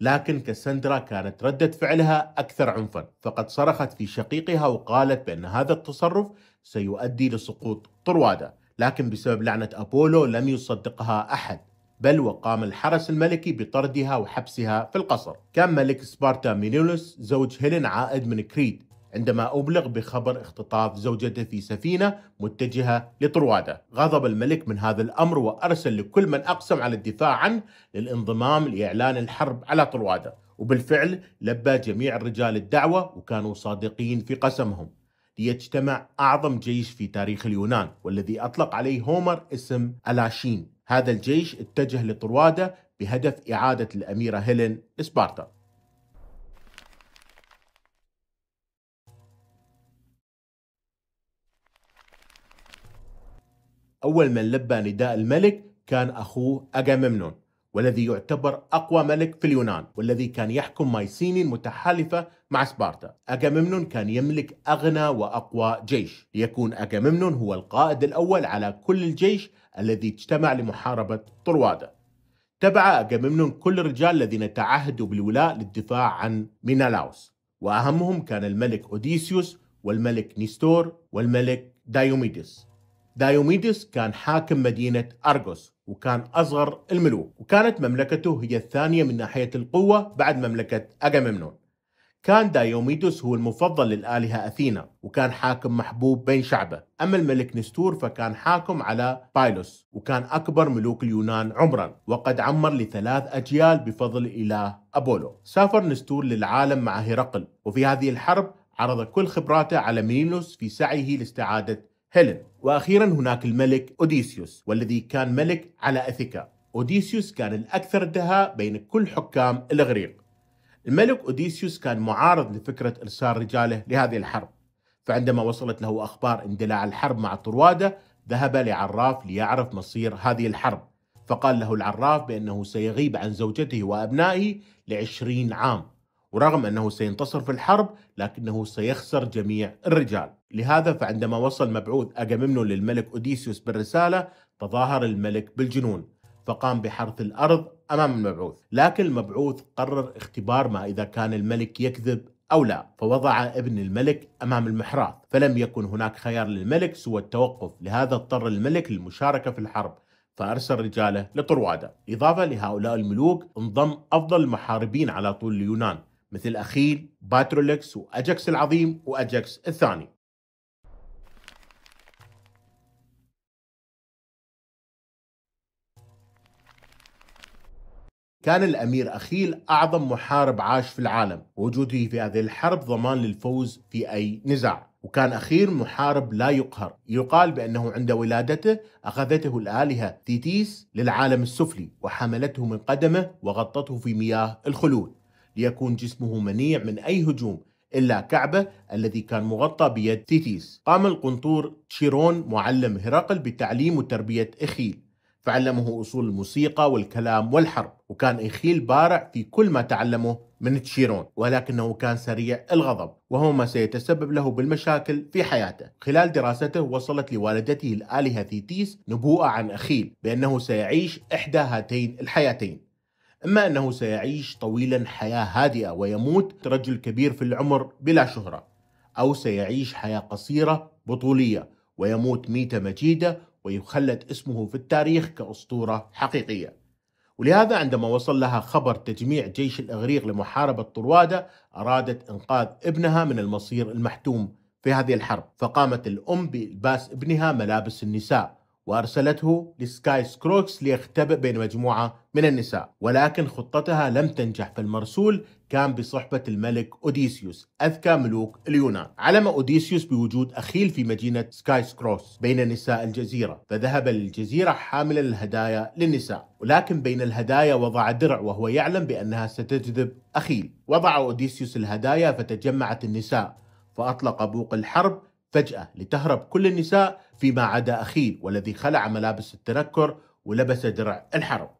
لكن كسندرا كانت ردة فعلها أكثر عنفا فقد صرخت في شقيقها وقالت بأن هذا التصرف سيؤدي لسقوط طروادة لكن بسبب لعنة أبولو لم يصدقها أحد بل وقام الحرس الملكي بطردها وحبسها في القصر كان ملك سبارتا مينولوس زوج هيلين عائد من كريت عندما أبلغ بخبر اختطاف زوجته في سفينة متجهة لطروادة غضب الملك من هذا الأمر وأرسل لكل من أقسم على الدفاع عنه للانضمام لإعلان الحرب على طروادة وبالفعل لبى جميع الرجال الدعوة وكانوا صادقين في قسمهم ليجتمع أعظم جيش في تاريخ اليونان والذي أطلق عليه هومر اسم ألاشين هذا الجيش اتجه لطروادة بهدف إعادة الأميرة هيلين لسبارتا أول من لبى نداء الملك كان أخوه أجاممنون والذي يعتبر أقوى ملك في اليونان والذي كان يحكم مايسيني المتحالفة مع سبارتا أجاممنون كان يملك أغنى وأقوى جيش ليكون أجاممنون هو القائد الأول على كل الجيش الذي اجتمع لمحاربة طروادة تبع أجاممنون كل الرجال الذين تعهدوا بالولاء للدفاع عن مينالاوس وأهمهم كان الملك أوديسيوس والملك نيستور والملك دايوميدس دايوميدس كان حاكم مدينة أرغوس وكان أصغر الملوك وكانت مملكته هي الثانية من ناحية القوة بعد مملكة أجاممنون كان دايوميدس هو المفضل للآلهة أثينا وكان حاكم محبوب بين شعبه أما الملك نستور فكان حاكم على بايلوس وكان أكبر ملوك اليونان عمرا وقد عمر لثلاث أجيال بفضل إله أبولو سافر نستور للعالم مع هرقل وفي هذه الحرب عرض كل خبراته على ميلينوس في سعيه لاستعادة هيلين وأخيرا هناك الملك أوديسيوس والذي كان ملك على أثيكا أوديسيوس كان الأكثر دهاء بين كل حكام الإغريق الملك أوديسيوس كان معارض لفكرة إرسال رجاله لهذه الحرب فعندما وصلت له أخبار اندلاع الحرب مع طروادة ذهب لعراف ليعرف مصير هذه الحرب فقال له العراف بأنه سيغيب عن زوجته وأبنائه لعشرين عام ورغم أنه سينتصر في الحرب لكنه سيخسر جميع الرجال لهذا فعندما وصل مبعوث أجاممنون للملك أوديسيوس بالرسالة تظاهر الملك بالجنون فقام بحرث الأرض أمام المبعوث لكن المبعوث قرر اختبار ما إذا كان الملك يكذب أو لا فوضع ابن الملك أمام المحراث فلم يكن هناك خيار للملك سوى التوقف لهذا اضطر الملك للمشاركة في الحرب فأرسل رجاله لطروادة إضافة لهؤلاء الملوك انضم أفضل المحاربين على طول اليونان مثل أخيل باترولكس وأجكس العظيم وأجكس الثاني كان الأمير أخيل أعظم محارب عاش في العالم وجوده في هذه الحرب ضمان للفوز في أي نزاع وكان أخيل محارب لا يقهر يقال بأنه عند ولادته أخذته الآلهة تيتيس للعالم السفلي وحملته من قدمه وغطته في مياه الخلود ليكون جسمه منيع من أي هجوم إلا كعبة الذي كان مغطى بيد تيتيس قام القنطور تشيرون معلم هرقل بتعليم وتربية إخيل فعلمه أصول الموسيقى والكلام والحرب وكان إخيل بارع في كل ما تعلمه من تشيرون ولكنه كان سريع الغضب وهو ما سيتسبب له بالمشاكل في حياته خلال دراسته وصلت لوالدته الآلهة ثيتيس نبوءة عن أخيل بأنه سيعيش إحدى هاتين الحياتين أما أنه سيعيش طويلا حياة هادئة ويموت رجل كبير في العمر بلا شهرة أو سيعيش حياة قصيرة بطولية ويموت ميتة مجيدة ويخلد اسمه في التاريخ كأسطورة حقيقية ولهذا عندما وصل لها خبر تجميع جيش الإغريق لمحاربة طروادة أرادت إنقاذ ابنها من المصير المحتوم في هذه الحرب فقامت الأم بإلباس ابنها ملابس النساء وأرسلته لسكاي سكروكس ليختبئ بين مجموعة من النساء ولكن خطتها لم تنجح فالمرسول كان بصحبة الملك أوديسيوس أذكى ملوك اليونان علم أوديسيوس بوجود أخيل في مدينة سكاي سكروكس بين نساء الجزيرة فذهب للجزيرة حاملا الهدايا للنساء ولكن بين الهدايا وضع درع وهو يعلم بأنها ستجذب أخيل وضع أوديسيوس الهدايا فتجمعت النساء فأطلق بوق الحرب فجأة لتهرب كل النساء فيما عدا أخيل والذي خلع ملابس التنكر ولبس درع الحرب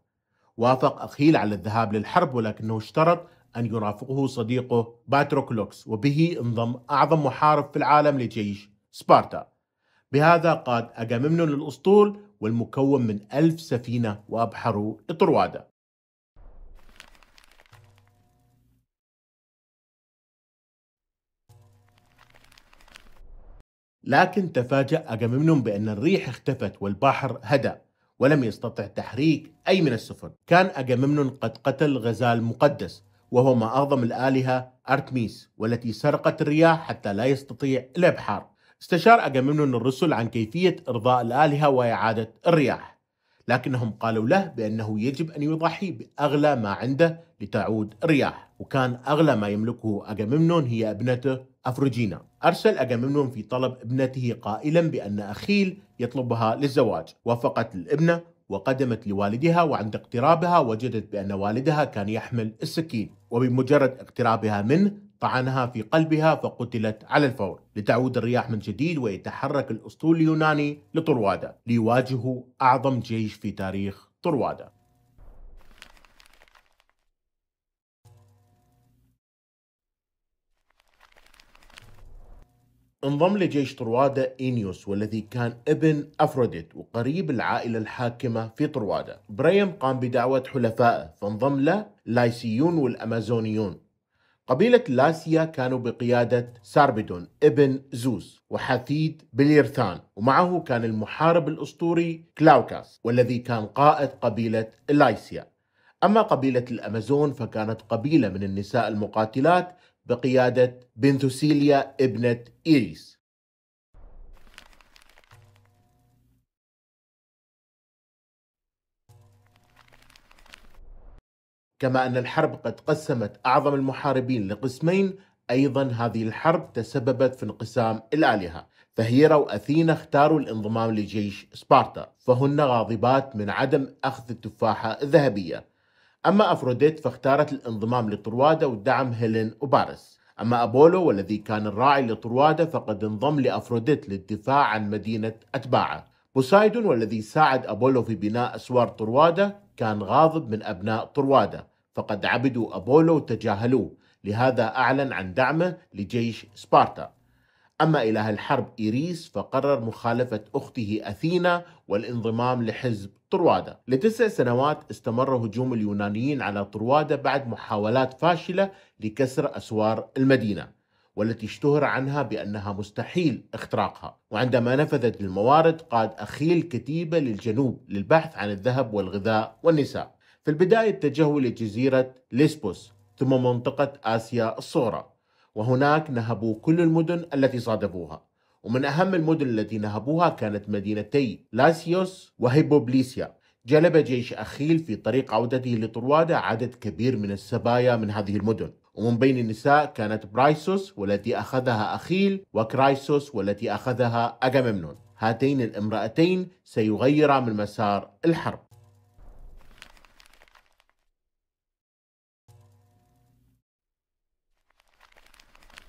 وافق أخيل على الذهاب للحرب ولكنه اشترط أن يرافقه صديقه باتروكلوكس وبه انضم أعظم محارب في العالم لجيش سبارتا بهذا قاد أجاممنون الأسطول والمكون من ألف سفينة وأبحروا إطروادة لكن تفاجأ أجاممنون بأن الريح اختفت والبحر هدأ ولم يستطع تحريك أي من السفن كان أجاممنون قد قتل غزال مقدس وهو ما أعظم الآلهة أرتميس والتي سرقت الرياح حتى لا يستطيع الإبحار استشار أجاممنون الرسل عن كيفية إرضاء الآلهة وإعادة الرياح لكنهم قالوا له بأنه يجب أن يضحي بأغلى ما عنده لتعود الرياح وكان أغلى ما يملكه أجاممنون هي ابنته أفروجينا أرسل أجاممنون في طلب ابنته قائلا بأن أخيل يطلبها للزواج وافقت الابنة وقدمت لوالدها وعند اقترابها وجدت بأن والدها كان يحمل السكين وبمجرد اقترابها منه طعنها في قلبها فقتلت على الفور لتعود الرياح من جديد ويتحرك الأسطول اليوناني لطروادة ليواجهوا أعظم جيش في تاريخ طروادة انضم لجيش طروادة إينيوس والذي كان ابن أفروديت وقريب العائلة الحاكمة في طروادة بريم قام بدعوة حلفائه فانضم له لايسيون والأمازونيون قبيلة لاسيا كانوا بقيادة ساربدون ابن زوس وحفيد بليرثان ومعه كان المحارب الأسطوري كلاوكاس والذي كان قائد قبيلة لايسيا أما قبيلة الأمازون فكانت قبيلة من النساء المقاتلات بقيادة بنثوسيليا ابنة إيريس كما أن الحرب قد قسمت أعظم المحاربين لقسمين أيضا هذه الحرب تسببت في انقسام الآلهة فهيرا وأثينا اختاروا الانضمام لجيش سبارتا فهن غاضبات من عدم أخذ التفاحة الذهبية أما أفروديت فاختارت الانضمام لطروادة ودعم هيلين وبارس أما أبولو والذي كان الراعي لطروادة فقد انضم لأفروديت للدفاع عن مدينة أتباعه بوسايدون والذي ساعد أبولو في بناء أسوار طروادة كان غاضب من أبناء طروادة فقد عبدوا أبولو وتجاهلوه لهذا أعلن عن دعمه لجيش سبارتا أما إله الحرب إيريس فقرر مخالفة أخته أثينا والانضمام لحزب طروادة لتسع سنوات استمر هجوم اليونانيين على طروادة بعد محاولات فاشلة لكسر أسوار المدينة والتي اشتهر عنها بأنها مستحيل اختراقها وعندما نفذت الموارد قاد أخيل كتيبة للجنوب للبحث عن الذهب والغذاء والنساء في البداية اتجهوا لجزيرة ليسبوس ثم منطقة آسيا الصغرى وهناك نهبوا كل المدن التي صادفوها ومن أهم المدن التي نهبوها كانت مدينتي لاسيوس وهيبوبليسيا جلب جيش أخيل في طريق عودته لطروادة عدد كبير من السبايا من هذه المدن ومن بين النساء كانت برايسوس والتي أخذها أخيل وكرايسوس والتي أخذها أجاممنون هاتين الامرأتين سيغيرا من مسار الحرب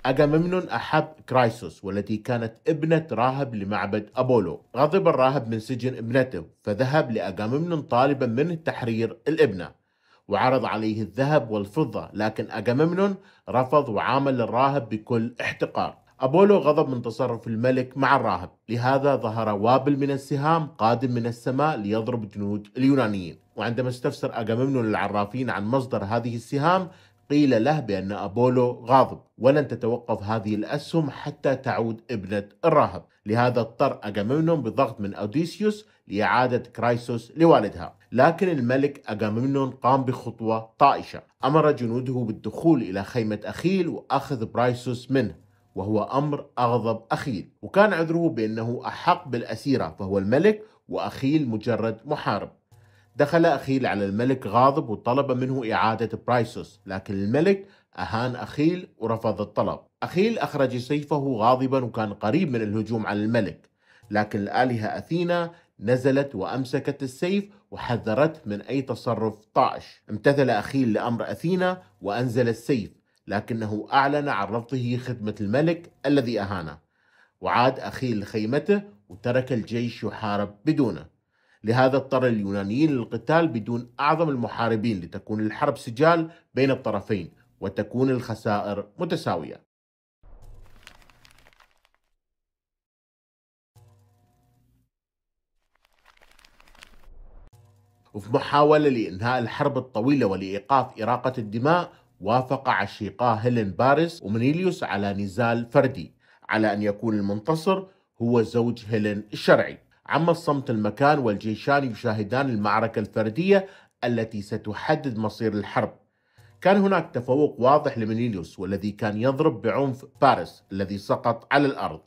أجاممنون أحب كرايسوس والتي كانت ابنة راهب لمعبد أبولو غضب الراهب من سجن ابنته فذهب لأجاممنون طالبا منه تحرير الابنة وعرض عليه الذهب والفضة لكن أجاممنون رفض وعامل الراهب بكل احتقار أبولو غضب من تصرف الملك مع الراهب لهذا ظهر وابل من السهام قادم من السماء ليضرب جنود اليونانيين وعندما استفسر أجاممنون العرافين عن مصدر هذه السهام قيل له بأن أبولو غاضب ولن تتوقف هذه الأسهم حتى تعود ابنة الراهب لهذا اضطر أغامemnon بضغط من أوديسيوس لإعادة كرايسوس لوالدها لكن الملك أغامemnon قام بخطوة طائشة أمر جنوده بالدخول إلى خيمة أخيل وأخذ برايسوس منه وهو أمر أغضب أخيل وكان عذره بأنه أحق بالأسيرة فهو الملك وأخيل مجرد محارب دخل أخيل على الملك غاضب وطلب منه إعادة برايسوس لكن الملك أهان أخيل ورفض الطلب أخيل أخرج سيفه غاضبا وكان قريب من الهجوم على الملك لكن الآلهة أثينا نزلت وأمسكت السيف وحذرته من أي تصرف طائش امتثل أخيل لأمر أثينا وأنزل السيف لكنه أعلن عن رفضه خدمة الملك الذي أهانه وعاد أخيل لخيمته وترك الجيش يحارب بدونه لهذا اضطر اليونانيين للقتال بدون أعظم المحاربين لتكون الحرب سجال بين الطرفين وتكون الخسائر متساوية وفي محاولة لإنهاء الحرب الطويلة ولإيقاف إراقة الدماء وافق عشيقاه هيلين باريس ومنيليوس على نزال فردي على أن يكون المنتصر هو زوج هيلين الشرعي عم صمت المكان والجيشان يشاهدان المعركة الفردية التي ستحدد مصير الحرب كان هناك تفوق واضح لمنيليوس والذي كان يضرب بعنف باريس الذي سقط على الأرض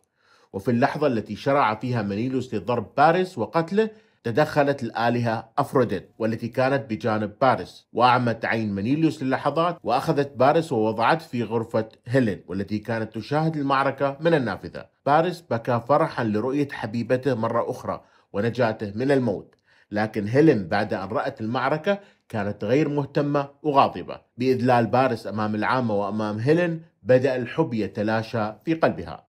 وفي اللحظة التي شرع فيها منيلوس لضرب باريس وقتله تدخلت الآلهة أفروديت والتي كانت بجانب باريس وأعمت عين منيليوس للحظات وأخذت باريس ووضعت في غرفة هيلين والتي كانت تشاهد المعركة من النافذة باريس بكى فرحا لرؤية حبيبته مرة أخرى ونجاته من الموت لكن هيلين بعد أن رأت المعركة كانت غير مهتمة وغاضبة بإذلال باريس أمام العامة وأمام هيلين بدأ الحب يتلاشى في قلبها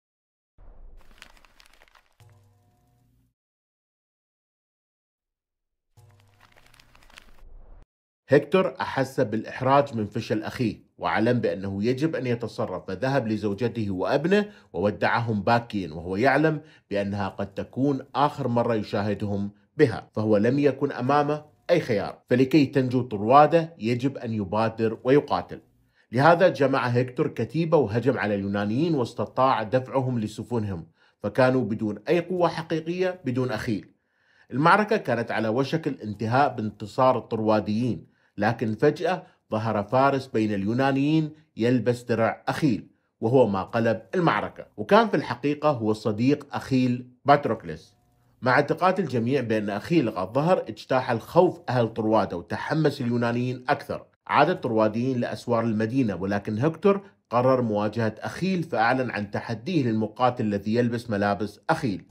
هكتور أحس بالإحراج من فشل أخيه وعلم بأنه يجب أن يتصرف فذهب لزوجته وابنه وودعهم باكيا وهو يعلم بأنها قد تكون آخر مرة يشاهدهم بها فهو لم يكن أمامه أي خيار فلكي تنجو طروادة يجب أن يبادر ويقاتل لهذا جمع هكتور كتيبة وهجم على اليونانيين واستطاع دفعهم لسفنهم فكانوا بدون أي قوة حقيقية بدون أخيل المعركة كانت على وشك الانتهاء بانتصار الطرواديين لكن فجأة ظهر فارس بين اليونانيين يلبس درع أخيل وهو ما قلب المعركة وكان في الحقيقة هو صديق أخيل باتروكليس مع اعتقاد الجميع بأن أخيل قد ظهر اجتاح الخوف أهل طروادة وتحمس اليونانيين أكثر عاد الطرواديين لأسوار المدينة ولكن هكتور قرر مواجهة أخيل فأعلن عن تحديه للمقاتل الذي يلبس ملابس أخيل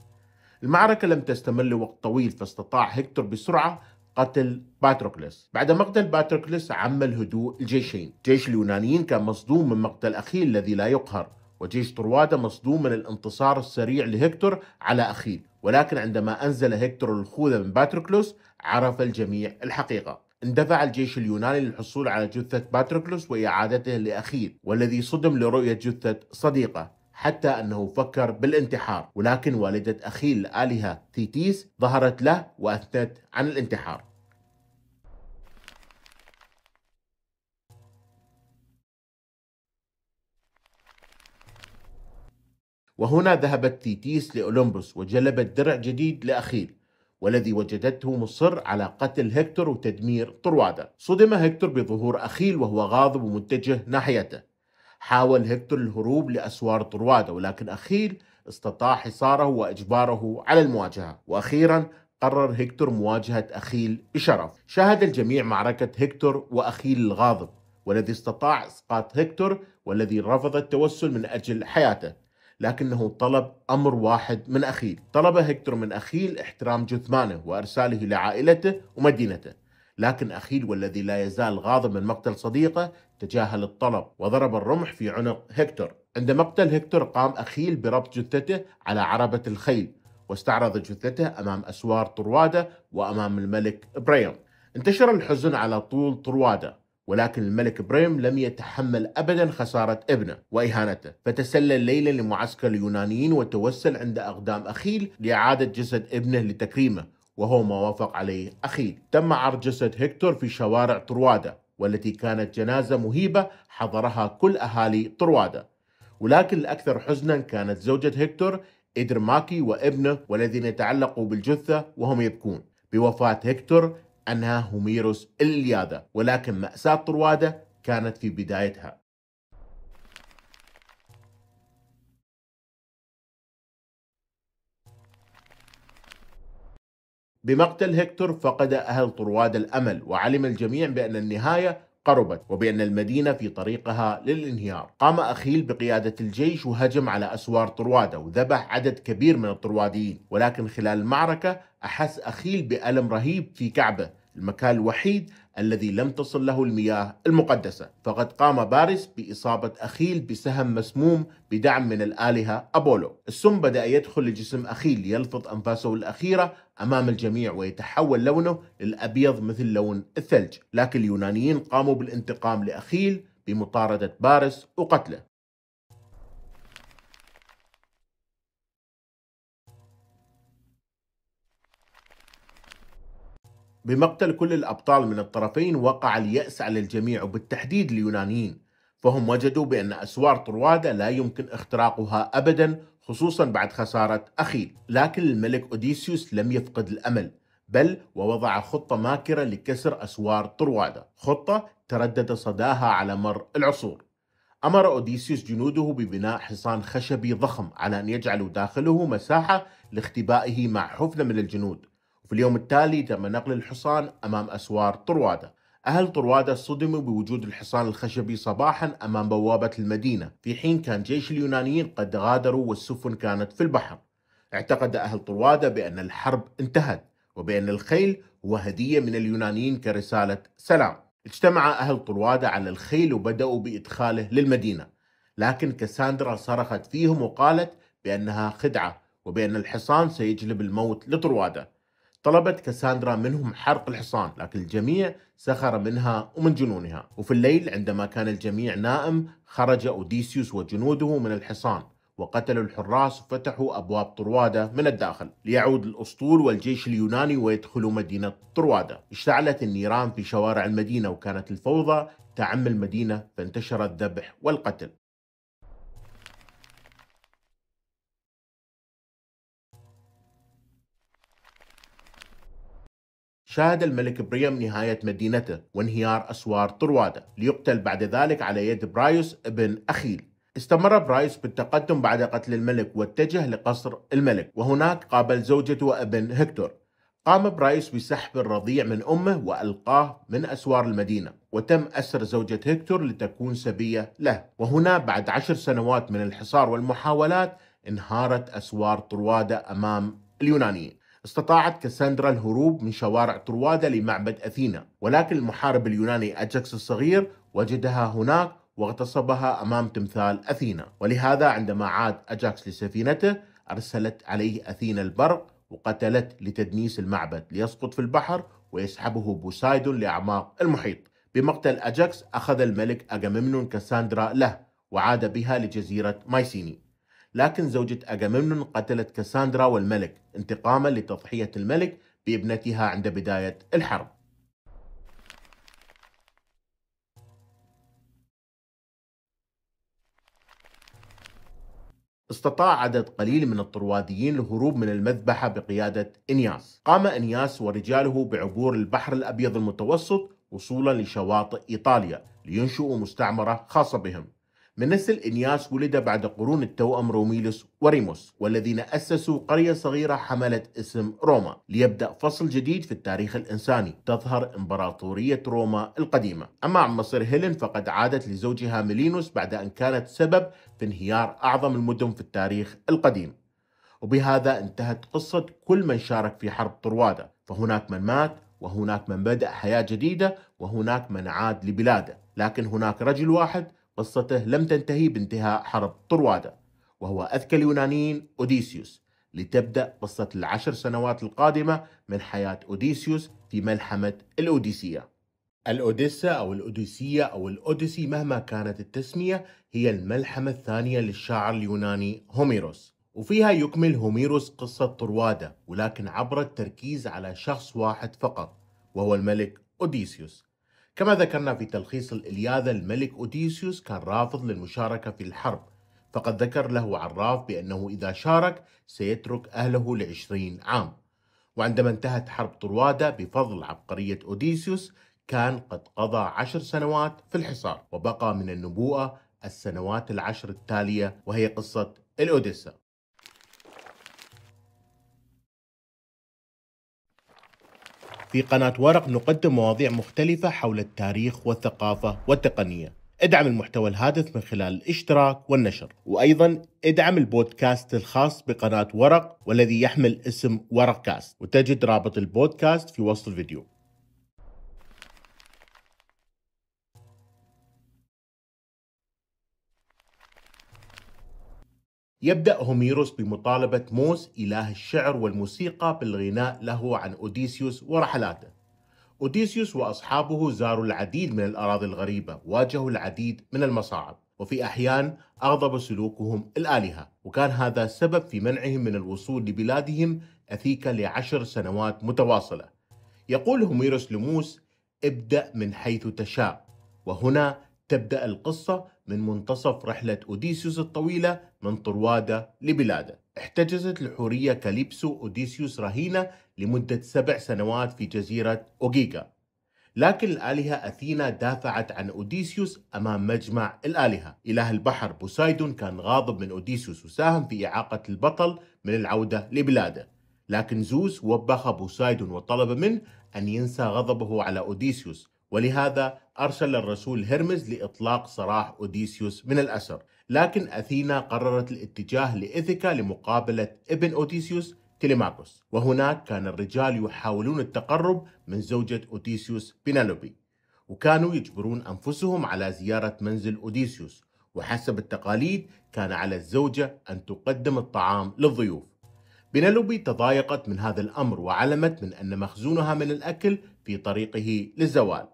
المعركة لم تستمر لوقت طويل فاستطاع هكتور بسرعة قتل باتروكلس بعد مقتل باتروكلس عم الهدوء الجيشين جيش اليونانيين كان مصدوم من مقتل أخيه الذي لا يقهر وجيش طروادة مصدوم من الانتصار السريع لهكتور على أخيه ولكن عندما أنزل هكتور الخوذة من باتروكلس عرف الجميع الحقيقة اندفع الجيش اليوناني للحصول على جثة باتروكلس وإعادته لأخيه والذي صدم لرؤية جثة صديقه حتى أنه فكر بالانتحار ولكن والدة أخيه الآلهة تيتيس ظهرت له وأثنت عن الانتحار وهنا ذهبت تيتيس لأولمبوس وجلبت درع جديد لأخيل والذي وجدته مصر على قتل هكتور وتدمير طروادة صدم هكتور بظهور أخيل وهو غاضب ومتجه ناحيته حاول هكتور الهروب لأسوار طروادة ولكن أخيل استطاع حصاره وإجباره على المواجهة وأخيرا قرر هكتور مواجهة أخيل بشرف شاهد الجميع معركة هكتور وأخيل الغاضب والذي استطاع إسقاط هكتور والذي رفض التوسل من أجل حياته لكنه طلب أمر واحد من أخيل طلب هكتور من أخيل احترام جثمانه وإرساله لعائلته ومدينته لكن أخيل والذي لا يزال غاضب من مقتل صديقه تجاهل الطلب وضرب الرمح في عنق هكتور عند مقتل هكتور قام أخيل بربط جثته على عربة الخيل واستعرض جثته أمام أسوار طروادة وأمام الملك بريم انتشر الحزن على طول طروادة ولكن الملك بريم لم يتحمل أبدا خسارة ابنه وإهانته فتسلل ليلا لمعسكر اليونانيين وتوسل عند أقدام أخيل لإعادة جسد ابنه لتكريمه وهو ما وافق عليه أخيل تم عرض جسد هكتور في شوارع طروادة والتي كانت جنازة مهيبة حضرها كل أهالي طروادة ولكن الأكثر حزنا كانت زوجة هكتور إدرماكي وابنه والذين يتعلقوا بالجثة وهم يبكون بوفاة هكتور أنها هوميروس الإلياذة ولكن مأساة طروادة كانت في بدايتها بمقتل هكتور فقد أهل طرواد الأمل وعلم الجميع بأن النهاية قربت وبأن المدينة في طريقها للانهيار قام أخيل بقيادة الجيش وهجم على أسوار طروادة وذبح عدد كبير من الطرواديين ولكن خلال المعركة أحس أخيل بألم رهيب في كعبه المكان الوحيد الذي لم تصل له المياه المقدسة فقد قام باريس بإصابة أخيل بسهم مسموم بدعم من الآلهة أبولو السم بدأ يدخل لجسم أخيل ليلفظ أنفاسه الأخيرة أمام الجميع ويتحول لونه للأبيض مثل لون الثلج لكن اليونانيين قاموا بالانتقام لأخيل بمطاردة بارس وقتله بمقتل كل الأبطال من الطرفين وقع اليأس على الجميع وبالتحديد اليونانيين فهم وجدوا بأن أسوار طروادة لا يمكن اختراقها أبدا خصوصا بعد خسارة أخي لكن الملك أوديسيوس لم يفقد الأمل بل ووضع خطة ماكرة لكسر أسوار طروادة خطة تردد صداها على مر العصور أمر أوديسيوس جنوده ببناء حصان خشبي ضخم على أن يجعلوا داخله مساحة لاختبائه مع حفنة من الجنود وفي اليوم التالي تم نقل الحصان أمام أسوار طروادة أهل طروادة صدموا بوجود الحصان الخشبي صباحا أمام بوابة المدينة في حين كان جيش اليونانيين قد غادروا والسفن كانت في البحر اعتقد أهل طروادة بأن الحرب انتهت وبأن الخيل هو هدية من اليونانيين كرسالة سلام اجتمع أهل طروادة على الخيل وبدأوا بإدخاله للمدينة لكن كساندرا صرخت فيهم وقالت بأنها خدعة وبأن الحصان سيجلب الموت لطروادة طلبت كساندرا منهم حرق الحصان لكن الجميع سخر منها ومن جنونها وفي الليل عندما كان الجميع نائم خرج أوديسيوس وجنوده من الحصان وقتلوا الحراس وفتحوا أبواب طروادة من الداخل ليعود الأسطول والجيش اليوناني ويدخلوا مدينة طروادة اشتعلت النيران في شوارع المدينة وكانت الفوضى تعم المدينة فانتشر الذبح والقتل شاهد الملك بريم نهاية مدينته وانهيار أسوار طروادة ليقتل بعد ذلك على يد برايوس بن أخيل استمر برايس بالتقدم بعد قتل الملك واتجه لقصر الملك وهناك قابل زوجته وابن هكتور قام برايس بسحب الرضيع من أمه وألقاه من أسوار المدينة وتم أسر زوجة هكتور لتكون سبية له وهنا بعد عشر سنوات من الحصار والمحاولات انهارت أسوار طروادة أمام اليونانيين استطاعت كاساندرا الهروب من شوارع طروادة لمعبد أثينا ولكن المحارب اليوناني أجاكس الصغير وجدها هناك واغتصبها أمام تمثال أثينا ولهذا عندما عاد أجاكس لسفينته أرسلت عليه أثينا البرق وقتلت لتدنيس المعبد ليسقط في البحر ويسحبه بوسايدون لأعماق المحيط بمقتل أجاكس أخذ الملك أجاممنون كاساندرا له وعاد بها لجزيرة مايسيني لكن زوجة أجامemnon قتلت كاساندرا والملك انتقاما لتضحية الملك بابنتها عند بداية الحرب استطاع عدد قليل من الطرواديين الهروب من المذبحة بقيادة إنياس قام إنياس ورجاله بعبور البحر الأبيض المتوسط وصولا لشواطئ إيطاليا لينشئوا مستعمرة خاصة بهم من نسل إنياس ولد بعد قرون التوأم روميلوس وريموس والذين أسسوا قرية صغيرة حملت اسم روما ليبدأ فصل جديد في التاريخ الإنساني تظهر إمبراطورية روما القديمة أما عن مصير هيلين فقد عادت لزوجها ميلينوس بعد أن كانت سبب في انهيار أعظم المدن في التاريخ القديم وبهذا انتهت قصة كل من شارك في حرب طروادة فهناك من مات وهناك من بدأ حياة جديدة وهناك من عاد لبلاده لكن هناك رجل واحد قصته لم تنتهي بانتهاء حرب طروادة وهو أذكى اليونانيين أوديسيوس لتبدأ قصة العشر سنوات القادمة من حياة أوديسيوس في ملحمة الأوديسية الأوديسا أو الأوديسية أو الأوديسي مهما كانت التسمية هي الملحمة الثانية للشاعر اليوناني هوميروس وفيها يكمل هوميروس قصة طروادة ولكن عبر التركيز على شخص واحد فقط وهو الملك أوديسيوس كما ذكرنا في تلخيص الإلياذة الملك أوديسيوس كان رافض للمشاركة في الحرب فقد ذكر له عراف بأنه إذا شارك سيترك أهله لعشرين عام وعندما انتهت حرب طروادة بفضل عبقرية أوديسيوس كان قد قضى عشر سنوات في الحصار وبقى من النبوءة السنوات العشر التالية وهي قصة الأوديسا في قناة ورق نقدم مواضيع مختلفة حول التاريخ والثقافة والتقنية ادعم المحتوى الهادف من خلال الاشتراك والنشر وأيضا ادعم البودكاست الخاص بقناة ورق والذي يحمل اسم ورق كاست وتجد رابط البودكاست في وصف الفيديو يبدأ هوميروس بمطالبة موس إله الشعر والموسيقى بالغناء له عن أوديسيوس ورحلاته أوديسيوس وأصحابه زاروا العديد من الأراضي الغريبة واجهوا العديد من المصاعب وفي أحيان أغضب سلوكهم الآلهة وكان هذا سبب في منعهم من الوصول لبلادهم أثيكا لعشر سنوات متواصلة يقول هوميروس لموس ابدأ من حيث تشاء وهنا تبدأ القصة من منتصف رحلة أوديسيوس الطويلة من طروادة لبلاده احتجزت الحورية كاليبسو أوديسيوس رهينة لمدة سبع سنوات في جزيرة أوجيكا لكن الآلهة أثينا دافعت عن أوديسيوس أمام مجمع الآلهة إله البحر بوسايدون كان غاضب من أوديسيوس وساهم في إعاقة البطل من العودة لبلاده لكن زوس وبخ بوسايدون وطلب منه أن ينسى غضبه على أوديسيوس ولهذا أرسل الرسول هرمز لإطلاق سراح أوديسيوس من الأسر لكن أثينا قررت الاتجاه لإثيكا لمقابلة ابن أوديسيوس تليماكوس وهناك كان الرجال يحاولون التقرب من زوجة أوديسيوس بينالوبي وكانوا يجبرون أنفسهم على زيارة منزل أوديسيوس وحسب التقاليد كان على الزوجة أن تقدم الطعام للضيوف بينالوبي تضايقت من هذا الأمر وعلمت من أن مخزونها من الأكل في طريقه للزوال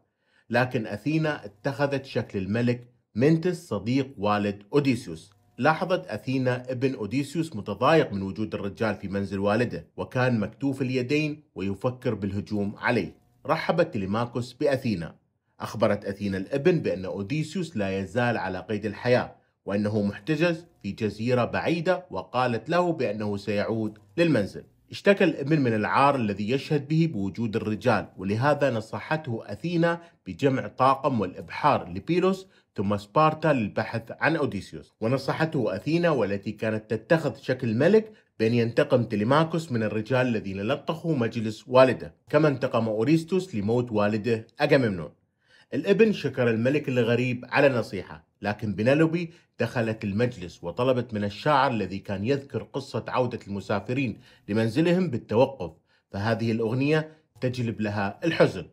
لكن أثينا اتخذت شكل الملك منتس صديق والد أوديسيوس لاحظت أثينا ابن أوديسيوس متضايق من وجود الرجال في منزل والده وكان مكتوف اليدين ويفكر بالهجوم عليه رحبت تليماكوس بأثينا أخبرت أثينا الابن بأن أوديسيوس لا يزال على قيد الحياة وأنه محتجز في جزيرة بعيدة وقالت له بأنه سيعود للمنزل اشتكى الابن من العار الذي يشهد به بوجود الرجال ولهذا نصحته أثينا بجمع طاقم والإبحار لبيلوس ثم سبارتا للبحث عن أوديسيوس ونصحته أثينا والتي كانت تتخذ شكل ملك بأن ينتقم تليماكوس من الرجال الذين لطخوا مجلس والده كما انتقم أوريستوس لموت والده أجامemnon الابن شكر الملك الغريب على نصيحة لكن بنالوبي دخلت المجلس وطلبت من الشاعر الذي كان يذكر قصة عودة المسافرين لمنزلهم بالتوقف فهذه الأغنية تجلب لها الحزن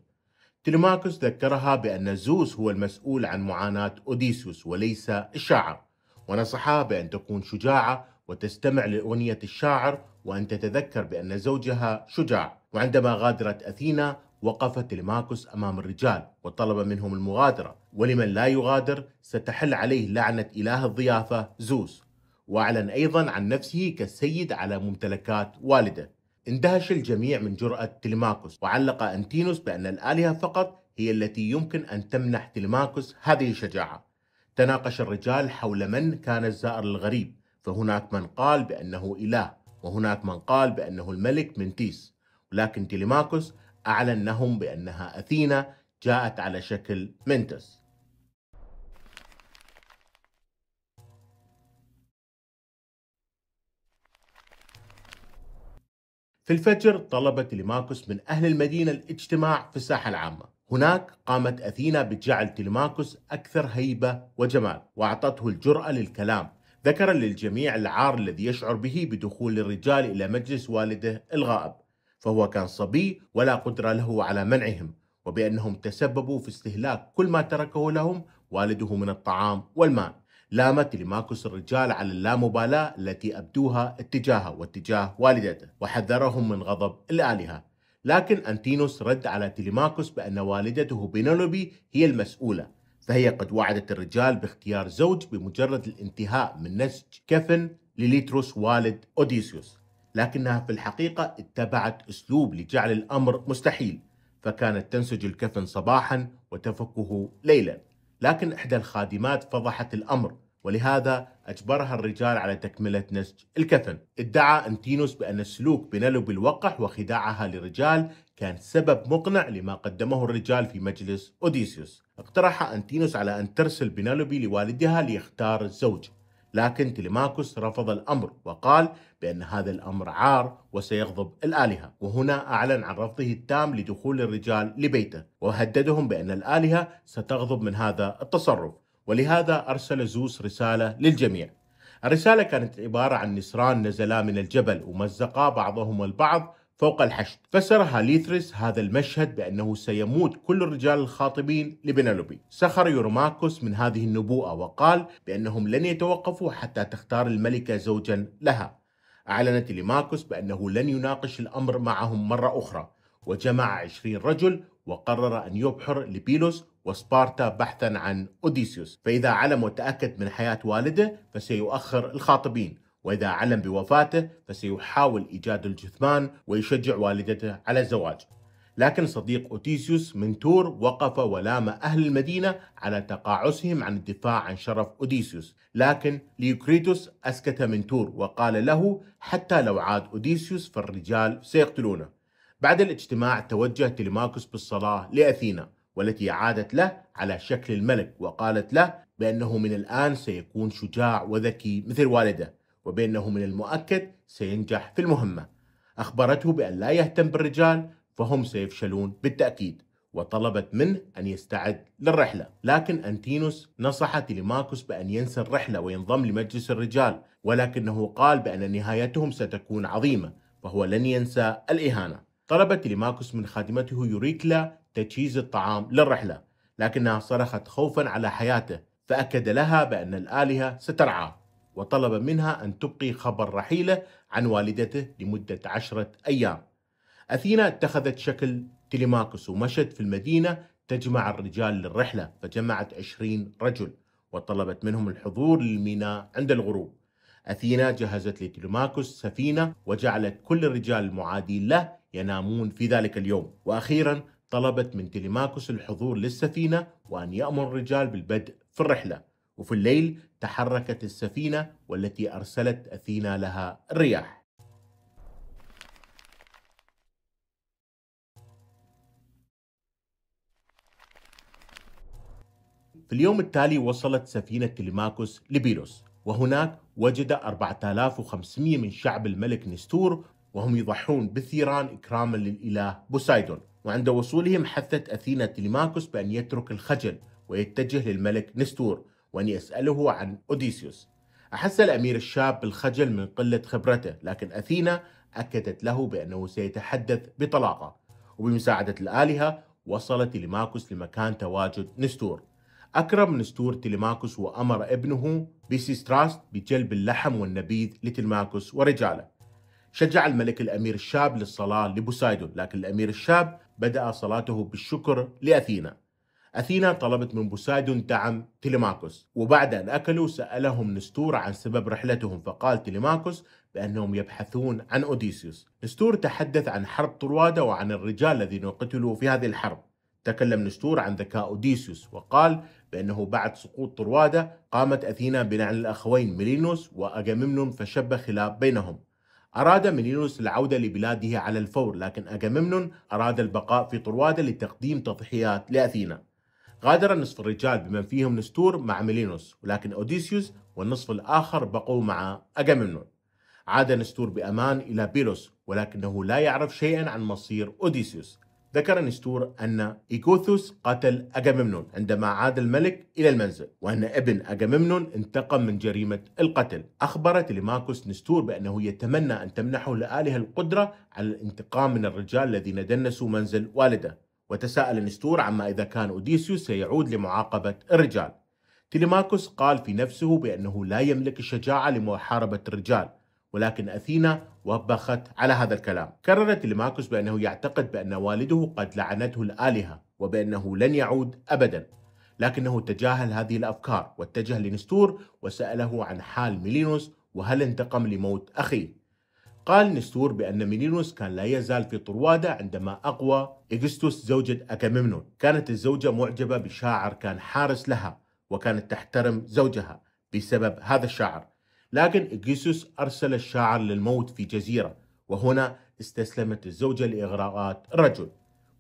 تلماكوس ذكرها بأن زوس هو المسؤول عن معاناة أوديسيوس وليس الشاعر ونصحها بأن تكون شجاعة وتستمع لأغنية الشاعر وأن تتذكر بأن زوجها شجاع وعندما غادرت أثينا وقف تلماكوس أمام الرجال وطلب منهم المغادرة ولمن لا يغادر ستحل عليه لعنة إله الضيافة زوس وأعلن أيضا عن نفسه كالسيد على ممتلكات والده اندهش الجميع من جرأة تلماكوس وعلق أنتينوس بأن الآلهة فقط هي التي يمكن أن تمنح تلماكوس هذه الشجاعة تناقش الرجال حول من كان الزائر الغريب فهناك من قال بأنه إله وهناك من قال بأنه الملك منتيس ولكن تيليماكوس أعلنهم بأنها أثينا جاءت على شكل منتس في الفجر طلبت تليماكوس من أهل المدينة الاجتماع في الساحة العامة هناك قامت أثينا بجعل تليماكوس أكثر هيبة وجمال وأعطته الجرأة للكلام ذكرا للجميع العار الذي يشعر به بدخول الرجال إلى مجلس والده الغائب فهو كان صبي ولا قدرة له على منعهم وبأنهم تسببوا في استهلاك كل ما تركه لهم والده من الطعام والماء لامت لماكوس الرجال على اللامبالاة التي أبدوها اتجاهه واتجاه والدته وحذرهم من غضب الآلهة لكن أنتينوس رد على تليماكوس بأن والدته بينولوبي هي المسؤولة فهي قد وعدت الرجال باختيار زوج بمجرد الانتهاء من نسج كفن لليتروس والد أوديسيوس لكنها في الحقيقة اتبعت أسلوب لجعل الأمر مستحيل فكانت تنسج الكفن صباحا وتفكه ليلا لكن إحدى الخادمات فضحت الأمر ولهذا أجبرها الرجال على تكملة نسج الكفن ادعى أنتينوس بأن السلوك بنلب الوقح وخداعها للرجال كان سبب مقنع لما قدمه الرجال في مجلس أوديسيوس اقترح أنتينوس على أن ترسل بنالوبي لوالدها ليختار الزوج لكن تليماكوس رفض الأمر وقال بأن هذا الأمر عار وسيغضب الآلهة وهنا أعلن عن رفضه التام لدخول الرجال لبيته وهددهم بأن الآلهة ستغضب من هذا التصرف ولهذا أرسل زوس رسالة للجميع الرسالة كانت عبارة عن نسران نزلا من الجبل ومزقا بعضهما البعض فوق الحشد فسرها ليثرس هذا المشهد بأنه سيموت كل الرجال الخاطبين لبنالوبي سخر يورماكوس من هذه النبوءة وقال بأنهم لن يتوقفوا حتى تختار الملكة زوجا لها أعلن تليماكوس بأنه لن يناقش الأمر معهم مرة أخرى وجمع عشرين رجل وقرر أن يبحر لبيلوس وسبارتا بحثا عن أوديسيوس فإذا علم وتأكد من حياة والده فسيؤخر الخاطبين وإذا علم بوفاته فسيحاول إيجاد الجثمان ويشجع والدته على الزواج لكن صديق أوتيسيوس من تور وقف ولام أهل المدينة على تقاعسهم عن الدفاع عن شرف أوديسيوس لكن ليوكريتوس أسكت من تور وقال له حتى لو عاد أوديسيوس فالرجال سيقتلونه بعد الاجتماع توجه تليماكوس بالصلاة لأثينا والتي عادت له على شكل الملك وقالت له بأنه من الآن سيكون شجاع وذكي مثل والده وبأنه من المؤكد سينجح في المهمة أخبرته بأن لا يهتم بالرجال فهم سيفشلون بالتأكيد وطلبت منه أن يستعد للرحلة لكن أنتينوس نصح تليماكوس بأن ينسى الرحلة وينضم لمجلس الرجال ولكنه قال بأن نهايتهم ستكون عظيمة فهو لن ينسى الإهانة طلب تليماكوس من خادمته يوريكلا تجهيز الطعام للرحلة لكنها صرخت خوفا على حياته فأكد لها بأن الآلهة سترعاه وطلب منها أن تبقي خبر رحيله عن والدته لمدة عشرة أيام أثينا اتخذت شكل تليماكوس ومشت في المدينة تجمع الرجال للرحلة فجمعت عشرين رجل وطلبت منهم الحضور للميناء عند الغروب أثينا جهزت لتليماكوس سفينة وجعلت كل الرجال المعادين له ينامون في ذلك اليوم وأخيرا طلبت من تليماكوس الحضور للسفينة وأن يأمر الرجال بالبدء في الرحلة وفي الليل تحركت السفينة والتي أرسلت أثينا لها الرياح في اليوم التالي وصلت سفينة تليماكوس لبيروس وهناك وجد 4500 من شعب الملك نستور وهم يضحون بالثيران إكراما للإله بوسايدون وعند وصولهم حثت أثينا تليماكوس بأن يترك الخجل ويتجه للملك نستور وأن يسأله عن أوديسيوس أحس الأمير الشاب بالخجل من قلة خبرته لكن أثينا أكدت له بأنه سيتحدث بطلاقة وبمساعدة الآلهة وصل تليماكوس لمكان تواجد نستور أكرم نستور تليماكوس تلماكوس وأمر ابنه بيسيستراس بجلب اللحم والنبيذ لتلماكوس ورجاله شجع الملك الأمير الشاب للصلاة لبوسايدون لكن الأمير الشاب بدأ صلاته بالشكر لأثينا أثينا طلبت من بوسايدون دعم تلماكوس وبعد أن أكلوا سألهم نستور عن سبب رحلتهم فقال تلماكوس بأنهم يبحثون عن أوديسيوس نستور تحدث عن حرب طروادة وعن الرجال الذين قتلوا في هذه الحرب تكلم نشتور عن ذكاء أوديسيوس وقال بأنه بعد سقوط طروادة قامت أثينا بنعل الأخوين ميلينوس وأجاممنون فشب خلاف بينهم أراد ميلينوس العودة لبلاده على الفور لكن أجاممنون أراد البقاء في طروادة لتقديم تضحيات لأثينا غادر نصف الرجال بمن فيهم نستور مع ميلينوس ولكن أوديسيوس والنصف الآخر بقوا مع أجاممنون عاد نستور بأمان إلى بيروس ولكنه لا يعرف شيئا عن مصير أوديسيوس ذكر نستور أن إيكوثوس قتل أجاممنون عندما عاد الملك إلى المنزل وأن ابن أجاممنون انتقم من جريمة القتل أخبرت لماكوس نستور بأنه يتمنى أن تمنحه الآلهة القدرة على الانتقام من الرجال الذين دنسوا منزل والده وتساءل نستور عما إذا كان أوديسيوس سيعود لمعاقبة الرجال تليماكوس قال في نفسه بأنه لا يملك الشجاعة لمحاربة الرجال ولكن أثينا وبخت على هذا الكلام كررت لماكوس بأنه يعتقد بأن والده قد لعنته الآلهة وبأنه لن يعود أبدا لكنه تجاهل هذه الأفكار واتجه لنستور وسأله عن حال ميلينوس وهل انتقم لموت أخيه قال نستور بأن ميلينوس كان لا يزال في طروادة عندما أقوى إيجستوس زوجة أكاميمنون كانت الزوجة معجبة بشاعر كان حارس لها وكانت تحترم زوجها بسبب هذا الشاعر لكن جيسوس أرسل الشاعر للموت في جزيرة وهنا استسلمت الزوجة لإغراءات الرجل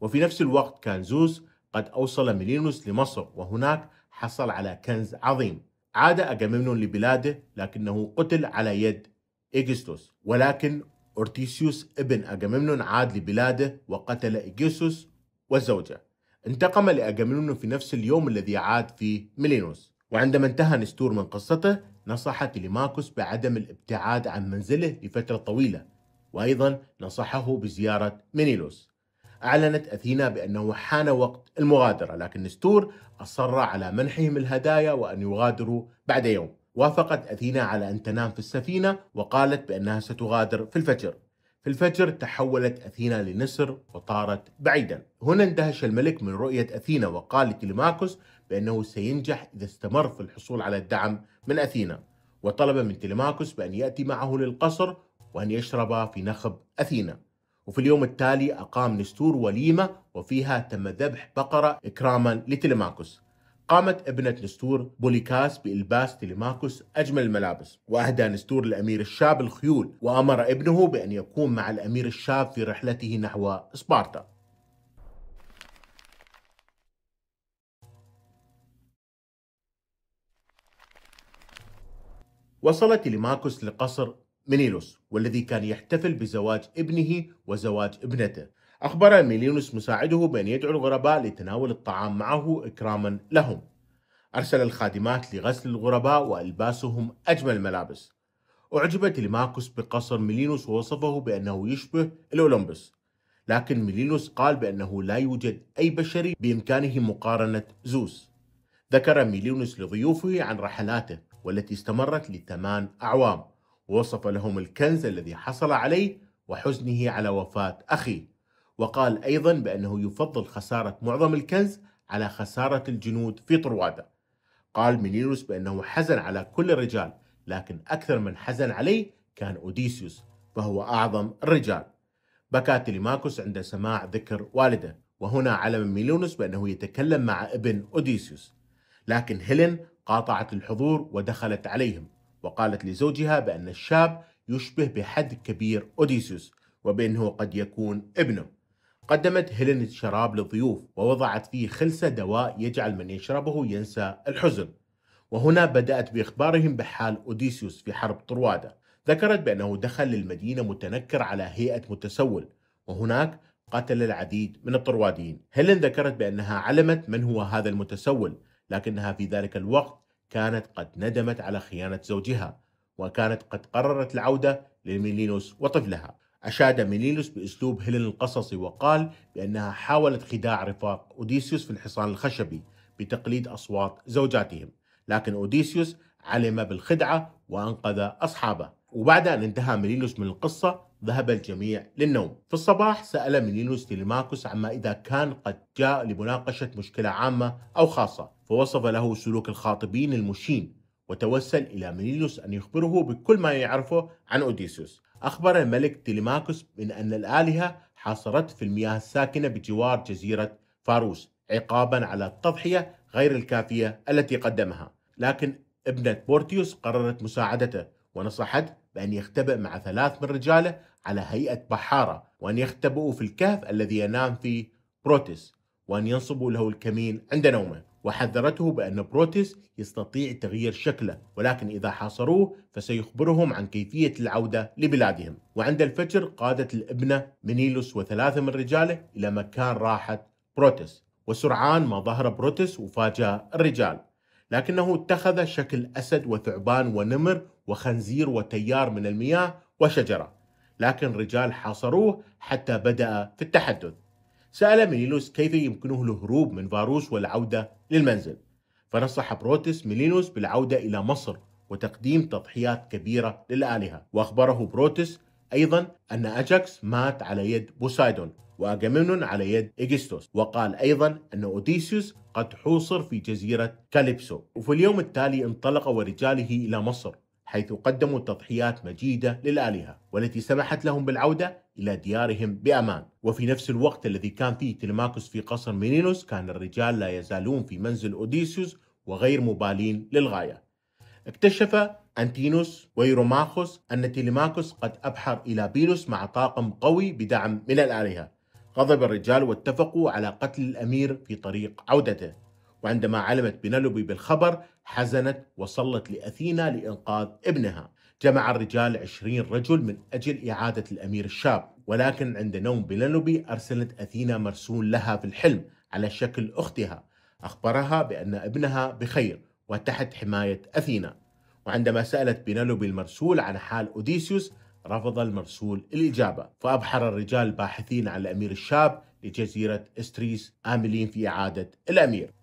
وفي نفس الوقت كان زوس قد أوصل ميلينوس لمصر وهناك حصل على كنز عظيم عاد أجاممنون لبلاده لكنه قتل على يد إيجستوس ولكن أورتيسيوس ابن أجاممنون عاد لبلاده وقتل إيجيسوس والزوجة انتقم لأجاممنون في نفس اليوم الذي عاد فيه ميلينوس وعندما انتهى نستور من قصته نصحت لماكوس بعدم الابتعاد عن منزله لفترة طويلة وأيضا نصحه بزيارة مينيلوس أعلنت أثينا بأنه حان وقت المغادرة لكن نستور أصر على منحهم الهدايا وأن يغادروا بعد يوم وافقت أثينا على أن تنام في السفينة وقالت بأنها ستغادر في الفجر في الفجر تحولت أثينا لنسر وطارت بعيدا هنا اندهش الملك من رؤية أثينا وقال لتلماكوس بأنه سينجح إذا استمر في الحصول على الدعم من أثينا وطلب من تليماكوس بأن يأتي معه للقصر وأن يشرب في نخب أثينا وفي اليوم التالي أقام نستور وليمة وفيها تم ذبح بقرة إكراما لتليماكوس قامت ابنة نستور بوليكاس بإلباس تليماكوس أجمل الملابس وأهدى نستور الأمير الشاب الخيول وأمر ابنه بأن يكون مع الأمير الشاب في رحلته نحو سبارتا وصلت ليماكوس لقصر مينيلوس والذي كان يحتفل بزواج ابنه وزواج ابنته أخبر ميلينوس مساعده بأن يدعو الغرباء لتناول الطعام معه إكراما لهم أرسل الخادمات لغسل الغرباء وألباسهم أجمل الملابس أعجبت لماكوس بقصر ميلينوس ووصفه بأنه يشبه الأولمبس لكن ميلينوس قال بأنه لا يوجد أي بشري بإمكانه مقارنة زوس ذكر ميلينوس لضيوفه عن رحلاته والتي استمرت لثمان أعوام ووصف لهم الكنز الذي حصل عليه وحزنه على وفاة أخيه وقال أيضا بأنه يفضل خسارة معظم الكنز على خسارة الجنود في طروادة قال مينيروس بأنه حزن على كل الرجال لكن أكثر من حزن عليه كان أوديسيوس فهو أعظم الرجال بكى تليماكوس عند سماع ذكر والده وهنا علم ميلونوس بأنه يتكلم مع ابن أوديسيوس لكن هيلين قاطعت الحضور ودخلت عليهم وقالت لزوجها بأن الشاب يشبه بحد كبير أوديسيوس وبأنه قد يكون ابنه قدمت هيلين الشراب للضيوف ووضعت فيه خلسة دواء يجعل من يشربه ينسى الحزن وهنا بدأت بإخبارهم بحال أوديسيوس في حرب طروادة ذكرت بأنه دخل للمدينة متنكر على هيئة متسول وهناك قتل العديد من الطرواديين هيلين ذكرت بأنها علمت من هو هذا المتسول لكنها في ذلك الوقت كانت قد ندمت على خيانة زوجها وكانت قد قررت العودة لميلينوس وطفلها أشاد ميلينوس بأسلوب هيلين القصصي وقال بأنها حاولت خداع رفاق أوديسيوس في الحصان الخشبي بتقليد أصوات زوجاتهم لكن أوديسيوس علم بالخدعة وأنقذ أصحابه وبعد أن انتهى ميلينوس من القصة ذهب الجميع للنوم في الصباح سأل مينينوس تيليماكوس عما إذا كان قد جاء لمناقشة مشكلة عامة أو خاصة فوصف له سلوك الخاطبين المشين وتوسل إلى مينينوس أن يخبره بكل ما يعرفه عن أوديسيوس أخبر الملك تيليماكوس من أن الآلهة حاصرت في المياه الساكنة بجوار جزيرة فاروس عقابا على التضحية غير الكافية التي قدمها لكن ابنة بورتيوس قررت مساعدته ونصحت بأن يختبئ مع ثلاث من رجاله على هيئة بحارة وأن يختبئوا في الكهف الذي ينام فيه بروتس وأن ينصبوا له الكمين عند نومه وحذرته بأن بروتس يستطيع تغيير شكله ولكن إذا حاصروه فسيخبرهم عن كيفية العودة لبلادهم وعند الفجر قادت الابنة منيلوس وثلاثة من رجاله إلى مكان راحة بروتس وسرعان ما ظهر بروتس وفاجأ الرجال لكنه اتخذ شكل أسد وثعبان ونمر وخنزير وتيار من المياه وشجرة لكن رجال حاصروه حتى بدأ في التحدث سأل ميلينوس كيف يمكنه الهروب من فاروس والعودة للمنزل فنصح بروتس ميلينوس بالعودة إلى مصر وتقديم تضحيات كبيرة للآلهة وأخبره بروتس أيضا أن أجاكس مات على يد بوسايدون وأجامemnon على يد إيجستوس وقال أيضا أن أوديسيوس قد حوصر في جزيرة كاليبسو وفي اليوم التالي انطلق ورجاله إلى مصر حيث قدموا تضحيات مجيدة للآلهة والتي سمحت لهم بالعودة إلى ديارهم بأمان وفي نفس الوقت الذي كان فيه تلماكوس في قصر مينينوس كان الرجال لا يزالون في منزل أوديسيوس وغير مبالين للغاية اكتشف أنتينوس ويروماخوس أن تيليماكوس قد أبحر إلى بيلوس مع طاقم قوي بدعم من الآلهة غضب الرجال واتفقوا على قتل الأمير في طريق عودته وعندما علمت بنلوبي بالخبر حزنت وصلت لأثينا لإنقاذ ابنها جمع الرجال عشرين رجل من أجل إعادة الأمير الشاب ولكن عند نوم بنلوبي أرسلت أثينا مرسول لها في الحلم على شكل أختها أخبرها بأن ابنها بخير وتحت حماية أثينا وعندما سألت بنلوبي المرسول عن حال أوديسيوس رفض المرسول الإجابة فأبحر الرجال باحثين عن الأمير الشاب لجزيرة استريس آملين في إعادة الأمير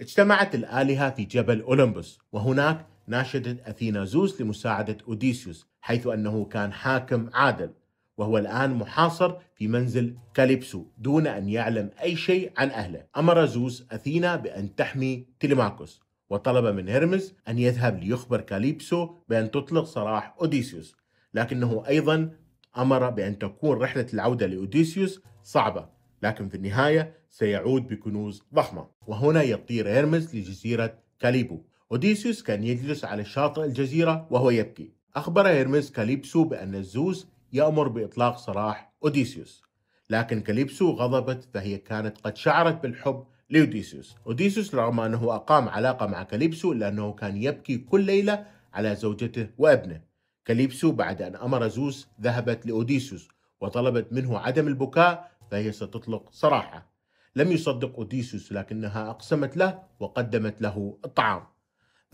اجتمعت الآلهة في جبل أولمبوس وهناك ناشدت أثينا زوس لمساعدة أوديسيوس حيث أنه كان حاكم عادل وهو الآن محاصر في منزل كاليبسو دون أن يعلم أي شيء عن أهله أمر زوس أثينا بأن تحمي تليماكوس وطلب من هرمز أن يذهب ليخبر كاليبسو بأن تطلق سراح أوديسيوس لكنه أيضا أمر بأن تكون رحلة العودة لأوديسيوس صعبة لكن في النهاية سيعود بكنوز ضخمة وهنا يطير هيرمز لجزيرة كاليبو أوديسيوس كان يجلس على شاطئ الجزيرة وهو يبكي أخبر هيرمز كاليبسو بأن الزوز يأمر بإطلاق سراح أوديسيوس لكن كاليبسو غضبت فهي كانت قد شعرت بالحب لأوديسيوس أوديسيوس رغم أنه أقام علاقة مع كاليبسو لأنه كان يبكي كل ليلة على زوجته وابنه كاليبسو بعد أن أمر زوس ذهبت لأوديسيوس وطلبت منه عدم البكاء فهي ستطلق سراحة لم يصدق أوديسوس لكنها أقسمت له وقدمت له الطعام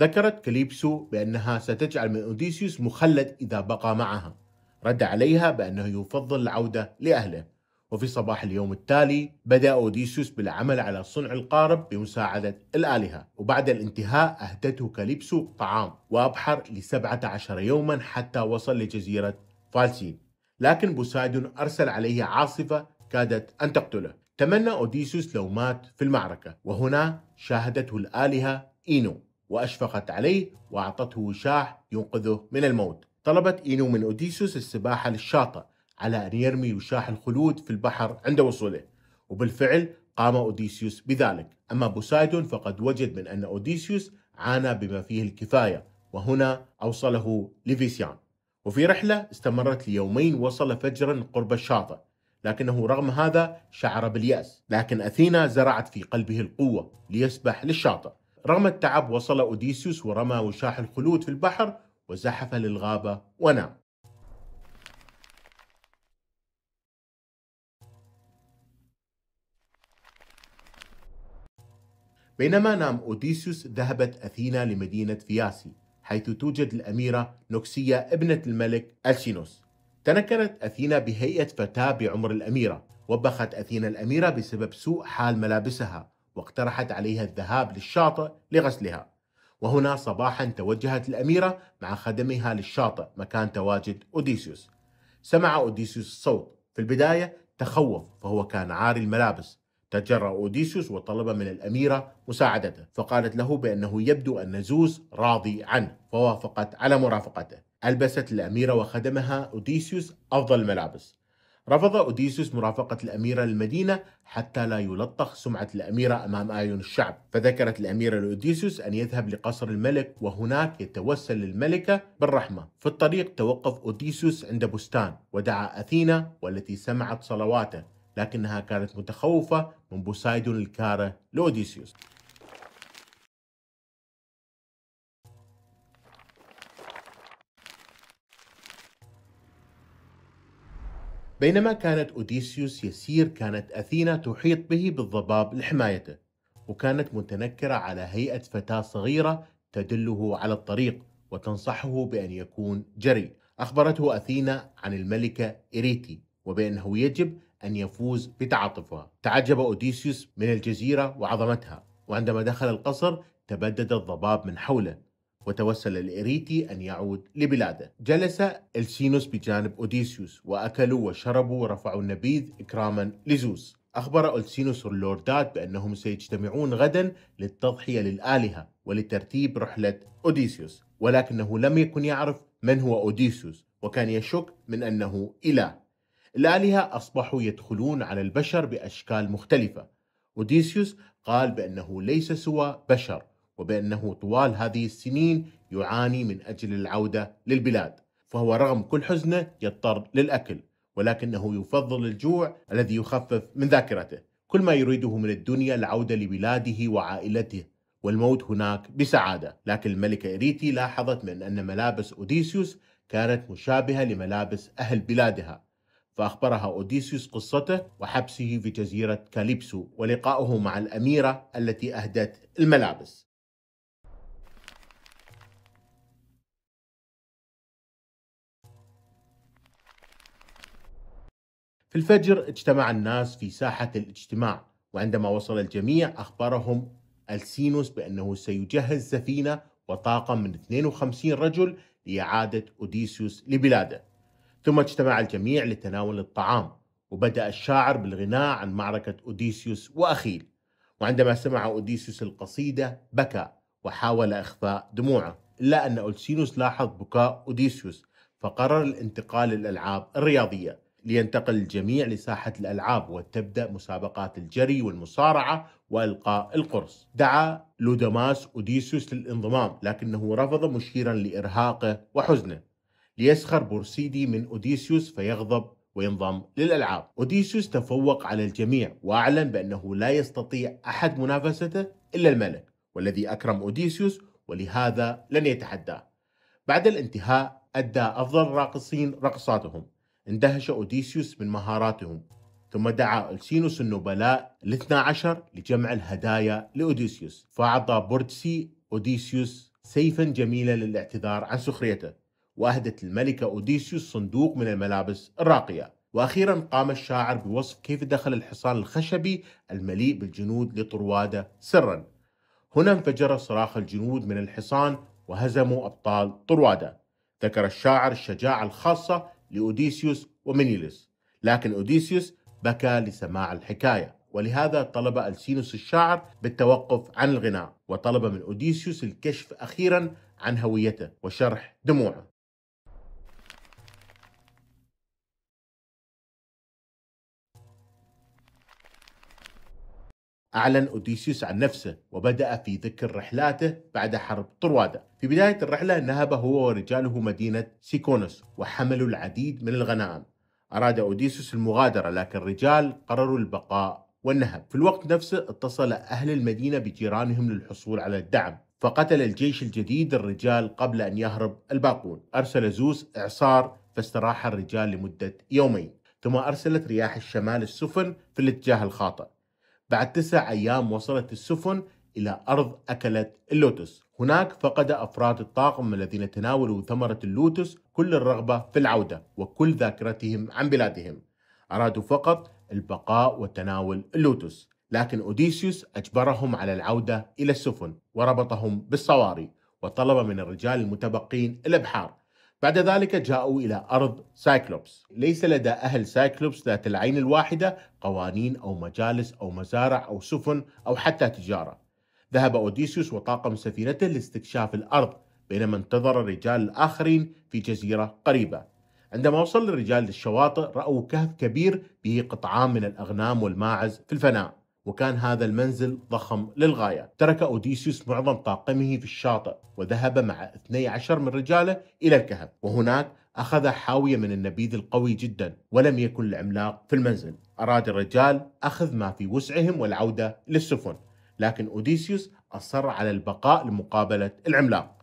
ذكرت كليبسو بأنها ستجعل من أوديسيوس مخلد إذا بقى معها رد عليها بأنه يفضل العودة لأهله وفي صباح اليوم التالي بدأ أوديسيوس بالعمل على صنع القارب بمساعدة الآلهة وبعد الانتهاء أهدته كاليبسو طعام وأبحر لسبعة عشر يوما حتى وصل لجزيرة فالسين لكن بوسايدون أرسل عليه عاصفة كادت أن تقتله تمنى أوديسوس لو مات في المعركة وهنا شاهدته الآلهة إينو وأشفقت عليه وأعطته وشاح ينقذه من الموت طلبت إينو من أوديسوس السباحة للشاطئ على أن يرمي وشاح الخلود في البحر عند وصوله وبالفعل قام أوديسيوس بذلك أما بوسايدون فقد وجد من أن أوديسيوس عانى بما فيه الكفاية وهنا أوصله ليفيسيان وفي رحلة استمرت ليومين وصل فجرا قرب الشاطئ لكنه رغم هذا شعر باليأس لكن أثينا زرعت في قلبه القوة ليسبح للشاطئ رغم التعب وصل أوديسيوس ورمى وشاح الخلود في البحر وزحف للغابة ونام بينما نام أوديسيوس ذهبت أثينا لمدينة فياسي حيث توجد الأميرة نوكسيا ابنة الملك ألسينوس تنكرت أثينا بهيئة فتاة بعمر الأميرة وبخت أثينا الأميرة بسبب سوء حال ملابسها واقترحت عليها الذهاب للشاطئ لغسلها وهنا صباحا توجهت الأميرة مع خدمها للشاطئ مكان تواجد أوديسيوس سمع أوديسيوس الصوت في البداية تخوف فهو كان عاري الملابس تجرأ أوديسيوس وطلب من الأميرة مساعدته فقالت له بأنه يبدو أن زوس راضي عنه فوافقت على مرافقته ألبست الأميرة وخدمها أوديسيوس أفضل الملابس رفض أوديسيوس مرافقة الأميرة للمدينة حتى لا يلطخ سمعة الأميرة أمام أعين الشعب فذكرت الأميرة لأوديسيوس أن يذهب لقصر الملك وهناك يتوسل للملكة بالرحمة في الطريق توقف أوديسيوس عند بستان ودعا أثينا والتي سمعت صلواته لكنها كانت متخوفة من بوسايدون الكاره لأوديسيوس بينما كانت أوديسيوس يسير كانت أثينا تحيط به بالضباب لحمايته وكانت متنكرة على هيئة فتاة صغيرة تدله على الطريق وتنصحه بأن يكون جري أخبرته أثينا عن الملكة إريتي وبأنه يجب أن يفوز بتعاطفها تعجب أوديسيوس من الجزيرة وعظمتها وعندما دخل القصر تبدد الضباب من حوله وتوسل الإريتي أن يعود لبلاده جلس السينوس بجانب أوديسيوس وأكلوا وشربوا ورفعوا النبيذ إكراما لزوس أخبر ألسينوس اللوردات بأنهم سيجتمعون غدا للتضحية للآلهة ولترتيب رحلة أوديسيوس ولكنه لم يكن يعرف من هو أوديسيوس وكان يشك من أنه إله الآلهة أصبحوا يدخلون على البشر بأشكال مختلفة أوديسيوس قال بأنه ليس سوى بشر وبأنه طوال هذه السنين يعاني من أجل العودة للبلاد فهو رغم كل حزنه يضطر للأكل ولكنه يفضل الجوع الذي يخفف من ذاكرته كل ما يريده من الدنيا العودة لبلاده وعائلته والموت هناك بسعادة لكن الملكة إريتي لاحظت من أن ملابس أوديسيوس كانت مشابهة لملابس أهل بلادها فأخبرها أوديسيوس قصته وحبسه في جزيرة كاليبسو ولقائه مع الأميرة التي أهدت الملابس في الفجر اجتمع الناس في ساحة الاجتماع وعندما وصل الجميع أخبرهم ألسينوس بأنه سيجهز سفينة وطاقم من 52 رجل لإعادة أوديسيوس لبلاده ثم اجتمع الجميع لتناول الطعام وبدأ الشاعر بالغناء عن معركة أوديسيوس وأخيل وعندما سمع أوديسيوس القصيدة بكى وحاول إخفاء دموعه إلا أن ألسينوس لاحظ بكاء أوديسيوس فقرر الانتقال للألعاب الرياضية لينتقل الجميع لساحة الألعاب وتبدأ مسابقات الجري والمصارعة وإلقاء القرص دعا لودماس أوديسيوس للانضمام لكنه رفض مشيرا لإرهاقه وحزنه ليسخر بورسيدي من أوديسيوس فيغضب وينضم للألعاب أوديسيوس تفوق على الجميع وأعلن بأنه لا يستطيع أحد منافسته إلا الملك والذي أكرم أوديسيوس ولهذا لن يتحداه بعد الانتهاء أدى أفضل الراقصين رقصاتهم اندهش أوديسيوس من مهاراتهم ثم دعا ألسينوس النبلاء الاثنى عشر لجمع الهدايا لأوديسيوس فأعطى بورتسي أوديسيوس سيفا جميلا للاعتذار عن سخريته وأهدت الملكة أوديسيوس صندوق من الملابس الراقية وأخيرا قام الشاعر بوصف كيف دخل الحصان الخشبي المليء بالجنود لطروادة سرا هنا انفجر صراخ الجنود من الحصان وهزموا أبطال طروادة ذكر الشاعر الشجاعة الخاصة لأوديسيوس ومينيلس لكن أوديسيوس بكى لسماع الحكاية ولهذا طلب ألسينوس الشاعر بالتوقف عن الغناء وطلب من أوديسيوس الكشف أخيرا عن هويته وشرح دموعه أعلن أوديسيوس عن نفسه وبدأ في ذكر رحلاته بعد حرب طروادة في بداية الرحلة نهب هو ورجاله مدينة سيكونوس وحملوا العديد من الغنائم أراد أوديسيوس المغادرة لكن الرجال قرروا البقاء والنهب في الوقت نفسه اتصل أهل المدينة بجيرانهم للحصول على الدعم فقتل الجيش الجديد الرجال قبل أن يهرب الباقون أرسل زوس إعصار فاستراح الرجال لمدة يومين ثم أرسلت رياح الشمال السفن في الاتجاه الخاطئ بعد تسع أيام وصلت السفن إلى أرض أكلت اللوتس هناك فقد أفراد الطاقم الذين تناولوا ثمرة اللوتس كل الرغبة في العودة وكل ذاكرتهم عن بلادهم أرادوا فقط البقاء وتناول اللوتس لكن أوديسيوس أجبرهم على العودة إلى السفن وربطهم بالصواري وطلب من الرجال المتبقين الأبحار بعد ذلك جاءوا إلى أرض سايكلوبس ليس لدى أهل سايكلوبس ذات العين الواحدة قوانين أو مجالس أو مزارع أو سفن أو حتى تجارة ذهب أوديسيوس وطاقم سفينته لاستكشاف الأرض بينما انتظر الرجال الآخرين في جزيرة قريبة عندما وصل الرجال للشواطئ رأوا كهف كبير به قطعان من الأغنام والماعز في الفناء وكان هذا المنزل ضخم للغاية ترك أوديسيوس معظم طاقمه في الشاطئ وذهب مع 12 من رجاله إلى الكهف وهناك أخذ حاوية من النبيذ القوي جدا ولم يكن العملاق في المنزل أراد الرجال أخذ ما في وسعهم والعودة للسفن لكن أوديسيوس أصر على البقاء لمقابلة العملاق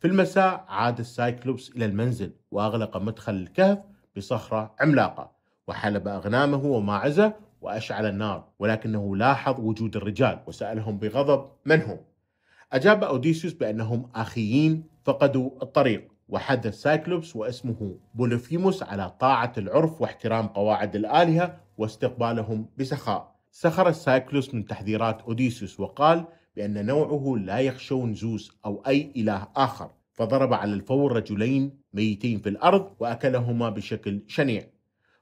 في المساء عاد السايكلوبس إلى المنزل وأغلق مدخل الكهف بصخرة عملاقة وحلب أغنامه وماعزه وأشعل النار ولكنه لاحظ وجود الرجال وسألهم بغضب من هم؟ أجاب أوديسيوس بأنهم آخيين فقدوا الطريق وحث سايكلوبس واسمه بوليفيموس على طاعة العرف واحترام قواعد الآلهة واستقبالهم بسخاء سخر السايكلوس من تحذيرات أوديسيوس وقال بأن نوعه لا يخشون زوس أو أي إله آخر فضرب على الفور رجلين ميتين في الأرض وأكلهما بشكل شنيع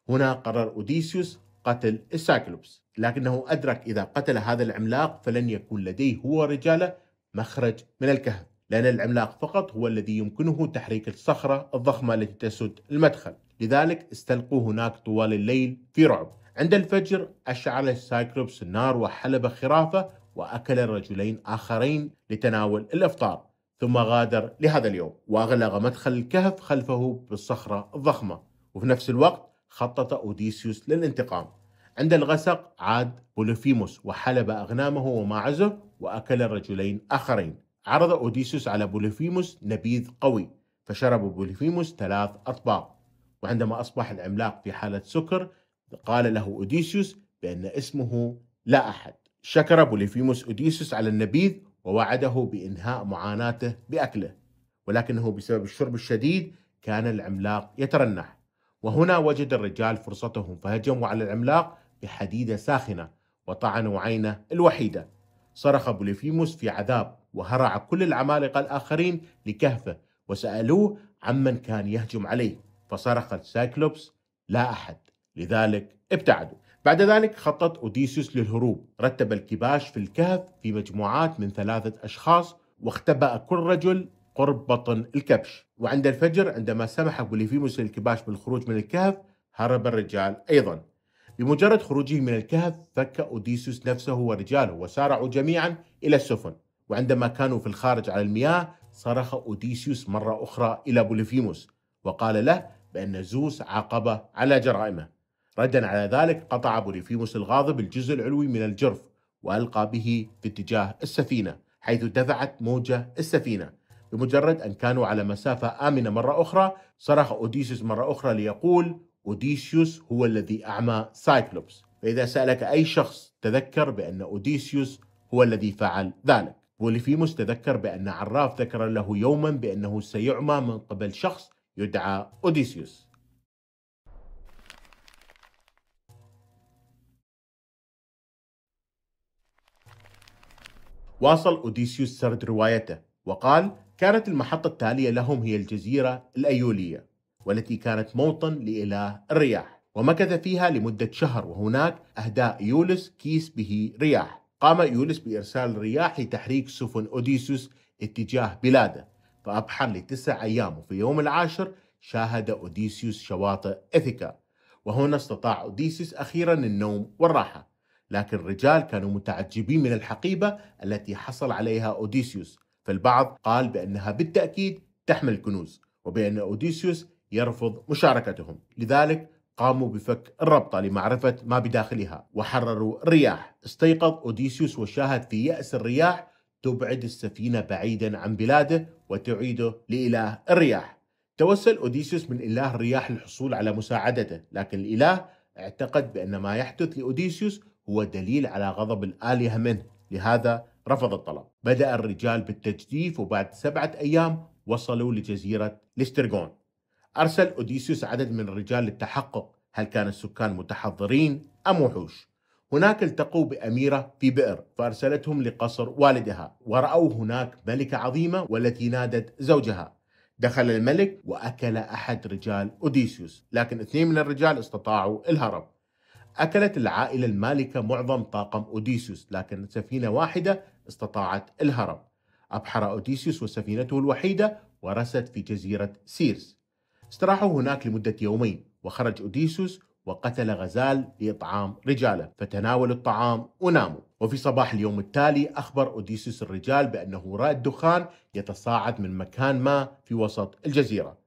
هنا قرر أوديسيوس قتل السايكلوبس لكنه أدرك إذا قتل هذا العملاق فلن يكون لديه هو رجاله مخرج من الكهف لأن العملاق فقط هو الذي يمكنه تحريك الصخرة الضخمة التي تسد المدخل لذلك استلقوا هناك طوال الليل في رعب عند الفجر أشعل السايكلوبس النار وحلب خرافة وأكل الرجلين آخرين لتناول الإفطار ثم غادر لهذا اليوم وأغلق مدخل الكهف خلفه بالصخرة الضخمة وفي نفس الوقت خطط أوديسيوس للانتقام عند الغسق عاد بوليفيموس وحلب أغنامه وماعزه وأكل رجلين آخرين عرض أوديسيوس على بوليفيموس نبيذ قوي فشرب بوليفيموس ثلاث أطباق وعندما أصبح العملاق في حالة سكر قال له أوديسيوس بأن اسمه لا أحد شكر بوليفيموس أوديسيوس على النبيذ ووعده بإنهاء معاناته بأكله ولكنه بسبب الشرب الشديد كان العملاق يترنح وهنا وجد الرجال فرصتهم فهجموا على العملاق بحديدة ساخنة وطعنوا عينه الوحيدة صرخ بوليفيموس في عذاب وهرع كل العمالقة الآخرين لكهفه وسألوه عمن كان يهجم عليه فصرخ السايكلوبس لا أحد لذلك ابتعدوا بعد ذلك خطط أوديسيوس للهروب رتب الكباش في الكهف في مجموعات من ثلاثة أشخاص واختبأ كل رجل قرب بطن الكبش وعند الفجر عندما سمح بوليفيموس للكباش بالخروج من الكهف هرب الرجال أيضا بمجرد خروجه من الكهف فك أوديسوس نفسه ورجاله وسارعوا جميعا إلى السفن وعندما كانوا في الخارج على المياه صرخ أوديسيوس مرة أخرى إلى بوليفيموس وقال له بأن زوس عاقبه على جرائمه ردا على ذلك قطع بوليفيموس الغاضب الجزء العلوي من الجرف وألقى به في اتجاه السفينة حيث دفعت موجة السفينة بمجرد أن كانوا على مسافة آمنة مرة أخرى صرخ أوديسيوس مرة أخرى ليقول أوديسيوس هو الذي أعمى سايكلوبس فإذا سألك أي شخص تذكر بأن أوديسيوس هو الذي فعل ذلك بوليفيموس تذكر بأن عراف ذكر له يوما بأنه سيعمى من قبل شخص يدعى أوديسيوس واصل أوديسيوس سرد روايته وقال كانت المحطة التالية لهم هي الجزيرة الأيولية والتي كانت موطن لإله الرياح ومكث فيها لمدة شهر وهناك أهداء يولس كيس به رياح قام يولس بإرسال رياح لتحريك سفن أوديسوس اتجاه بلاده فأبحر لتسع أيام وفي يوم العاشر شاهد أوديسيوس شواطئ إثيكا وهنا استطاع أوديسيوس أخيرا النوم والراحة لكن الرجال كانوا متعجبين من الحقيبة التي حصل عليها أوديسيوس فالبعض قال بأنها بالتأكيد تحمل كنوز وبأن أوديسيوس يرفض مشاركتهم لذلك قاموا بفك الربطة لمعرفة ما بداخلها وحرروا الرياح استيقظ أوديسيوس وشاهد في يأس الرياح تبعد السفينة بعيدا عن بلاده وتعيده لإله الرياح توسل أوديسيوس من إله الرياح للحصول على مساعدته لكن الإله اعتقد بأن ما يحدث لأوديسيوس هو دليل على غضب الآلهة منه لهذا رفض الطلب بدأ الرجال بالتجديف وبعد سبعة أيام وصلوا لجزيرة ليسترغون أرسل أوديسيوس عدد من الرجال للتحقق هل كان السكان متحضرين أم وحوش هناك التقوا بأميرة في بئر فأرسلتهم لقصر والدها ورأوا هناك ملكة عظيمة والتي نادت زوجها دخل الملك وأكل أحد رجال أوديسيوس لكن اثنين من الرجال استطاعوا الهرب أكلت العائلة المالكة معظم طاقم أوديسيوس لكن سفينة واحدة استطاعت الهرب أبحر أوديسيوس وسفينته الوحيدة ورست في جزيرة سيرس استراحوا هناك لمدة يومين وخرج أوديسيوس وقتل غزال لإطعام رجاله فتناولوا الطعام وناموا وفي صباح اليوم التالي أخبر أوديسيوس الرجال بأنه رأى الدخان يتصاعد من مكان ما في وسط الجزيرة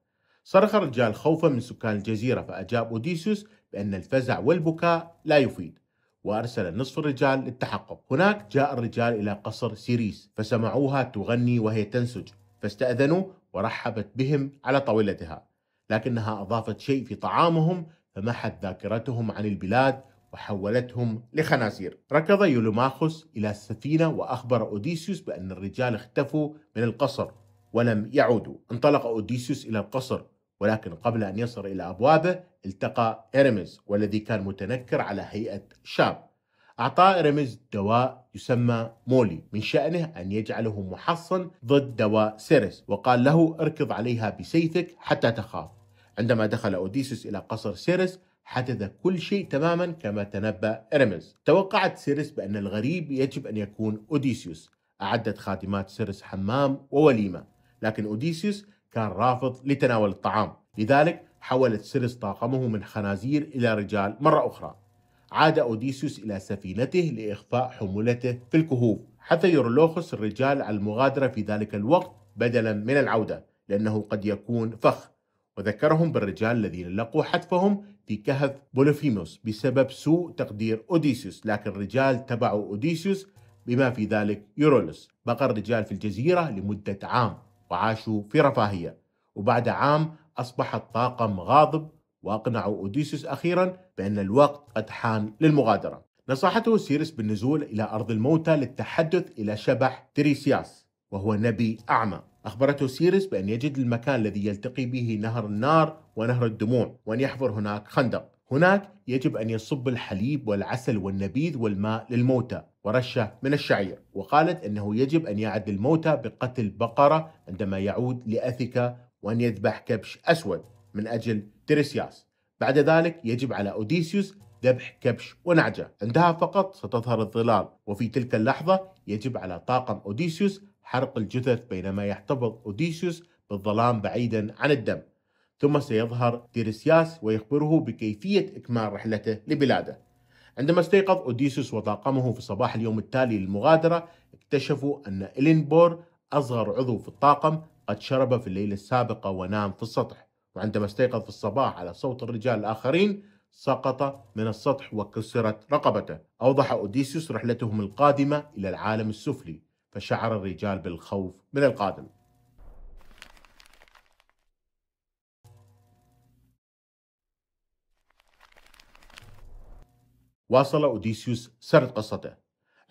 صرخ الرجال خوفا من سكان الجزيرة فأجاب أوديسيوس بأن الفزع والبكاء لا يفيد وأرسل نصف الرجال للتحقق هناك جاء الرجال إلى قصر سيريس فسمعوها تغني وهي تنسج فاستأذنوا ورحبت بهم على طاولتها لكنها أضافت شيء في طعامهم فمحت ذاكرتهم عن البلاد وحولتهم لخنازير ركض يولوماخوس إلى السفينة وأخبر أوديسيوس بأن الرجال اختفوا من القصر ولم يعودوا انطلق أوديسيوس إلى القصر ولكن قبل أن يصل إلى أبوابه التقى إرمز والذي كان متنكر على هيئة شاب أعطى إرمز دواء يسمى مولي من شأنه أن يجعله محصن ضد دواء سيرس وقال له اركض عليها بسيفك حتى تخاف عندما دخل أوديسيس إلى قصر سيرس حدث كل شيء تماما كما تنبأ إرمز توقعت سيرس بأن الغريب يجب أن يكون أوديسيوس أعدت خادمات سيرس حمام ووليمة لكن أوديسيوس كان رافض لتناول الطعام لذلك حولت سيرس طاقمه من خنازير إلى رجال مرة أخرى عاد أوديسيوس إلى سفينته لإخفاء حمولته في الكهوف حتى يرلوخس الرجال على المغادرة في ذلك الوقت بدلا من العودة لأنه قد يكون فخ وذكرهم بالرجال الذين لقوا حتفهم في كهف بولوفيموس بسبب سوء تقدير أوديسيوس لكن الرجال تبعوا أوديسيوس بما في ذلك يورولوس بقى الرجال في الجزيرة لمدة عام وعاشوا في رفاهية وبعد عام أصبح الطاقم غاضب وأقنعوا أوديسيوس أخيرا بأن الوقت قد حان للمغادرة نصحته سيريس بالنزول إلى أرض الموتى للتحدث إلى شبح تريسياس وهو نبي أعمى أخبرته سيريس بأن يجد المكان الذي يلتقي به نهر النار ونهر الدموع وأن يحفر هناك خندق هناك يجب أن يصب الحليب والعسل والنبيذ والماء للموتى ورشة من الشعير وقالت أنه يجب أن يعد الموتى بقتل بقرة عندما يعود لأثيكا وأن يذبح كبش أسود من أجل تيريسياس بعد ذلك يجب على أوديسيوس ذبح كبش ونعجة عندها فقط ستظهر الظلال وفي تلك اللحظة يجب على طاقم أوديسيوس حرق الجثث بينما يحتفظ أوديسيوس بالظلام بعيدا عن الدم ثم سيظهر تيريسياس ويخبره بكيفية إكمال رحلته لبلاده عندما استيقظ أوديسوس وطاقمه في صباح اليوم التالي للمغادرة اكتشفوا أن إلينبور أصغر عضو في الطاقم قد شرب في الليلة السابقة ونام في السطح وعندما استيقظ في الصباح على صوت الرجال الآخرين سقط من السطح وكسرت رقبته أوضح أوديسيوس رحلتهم القادمة إلى العالم السفلي فشعر الرجال بالخوف من القادم واصل أوديسيوس سرد قصته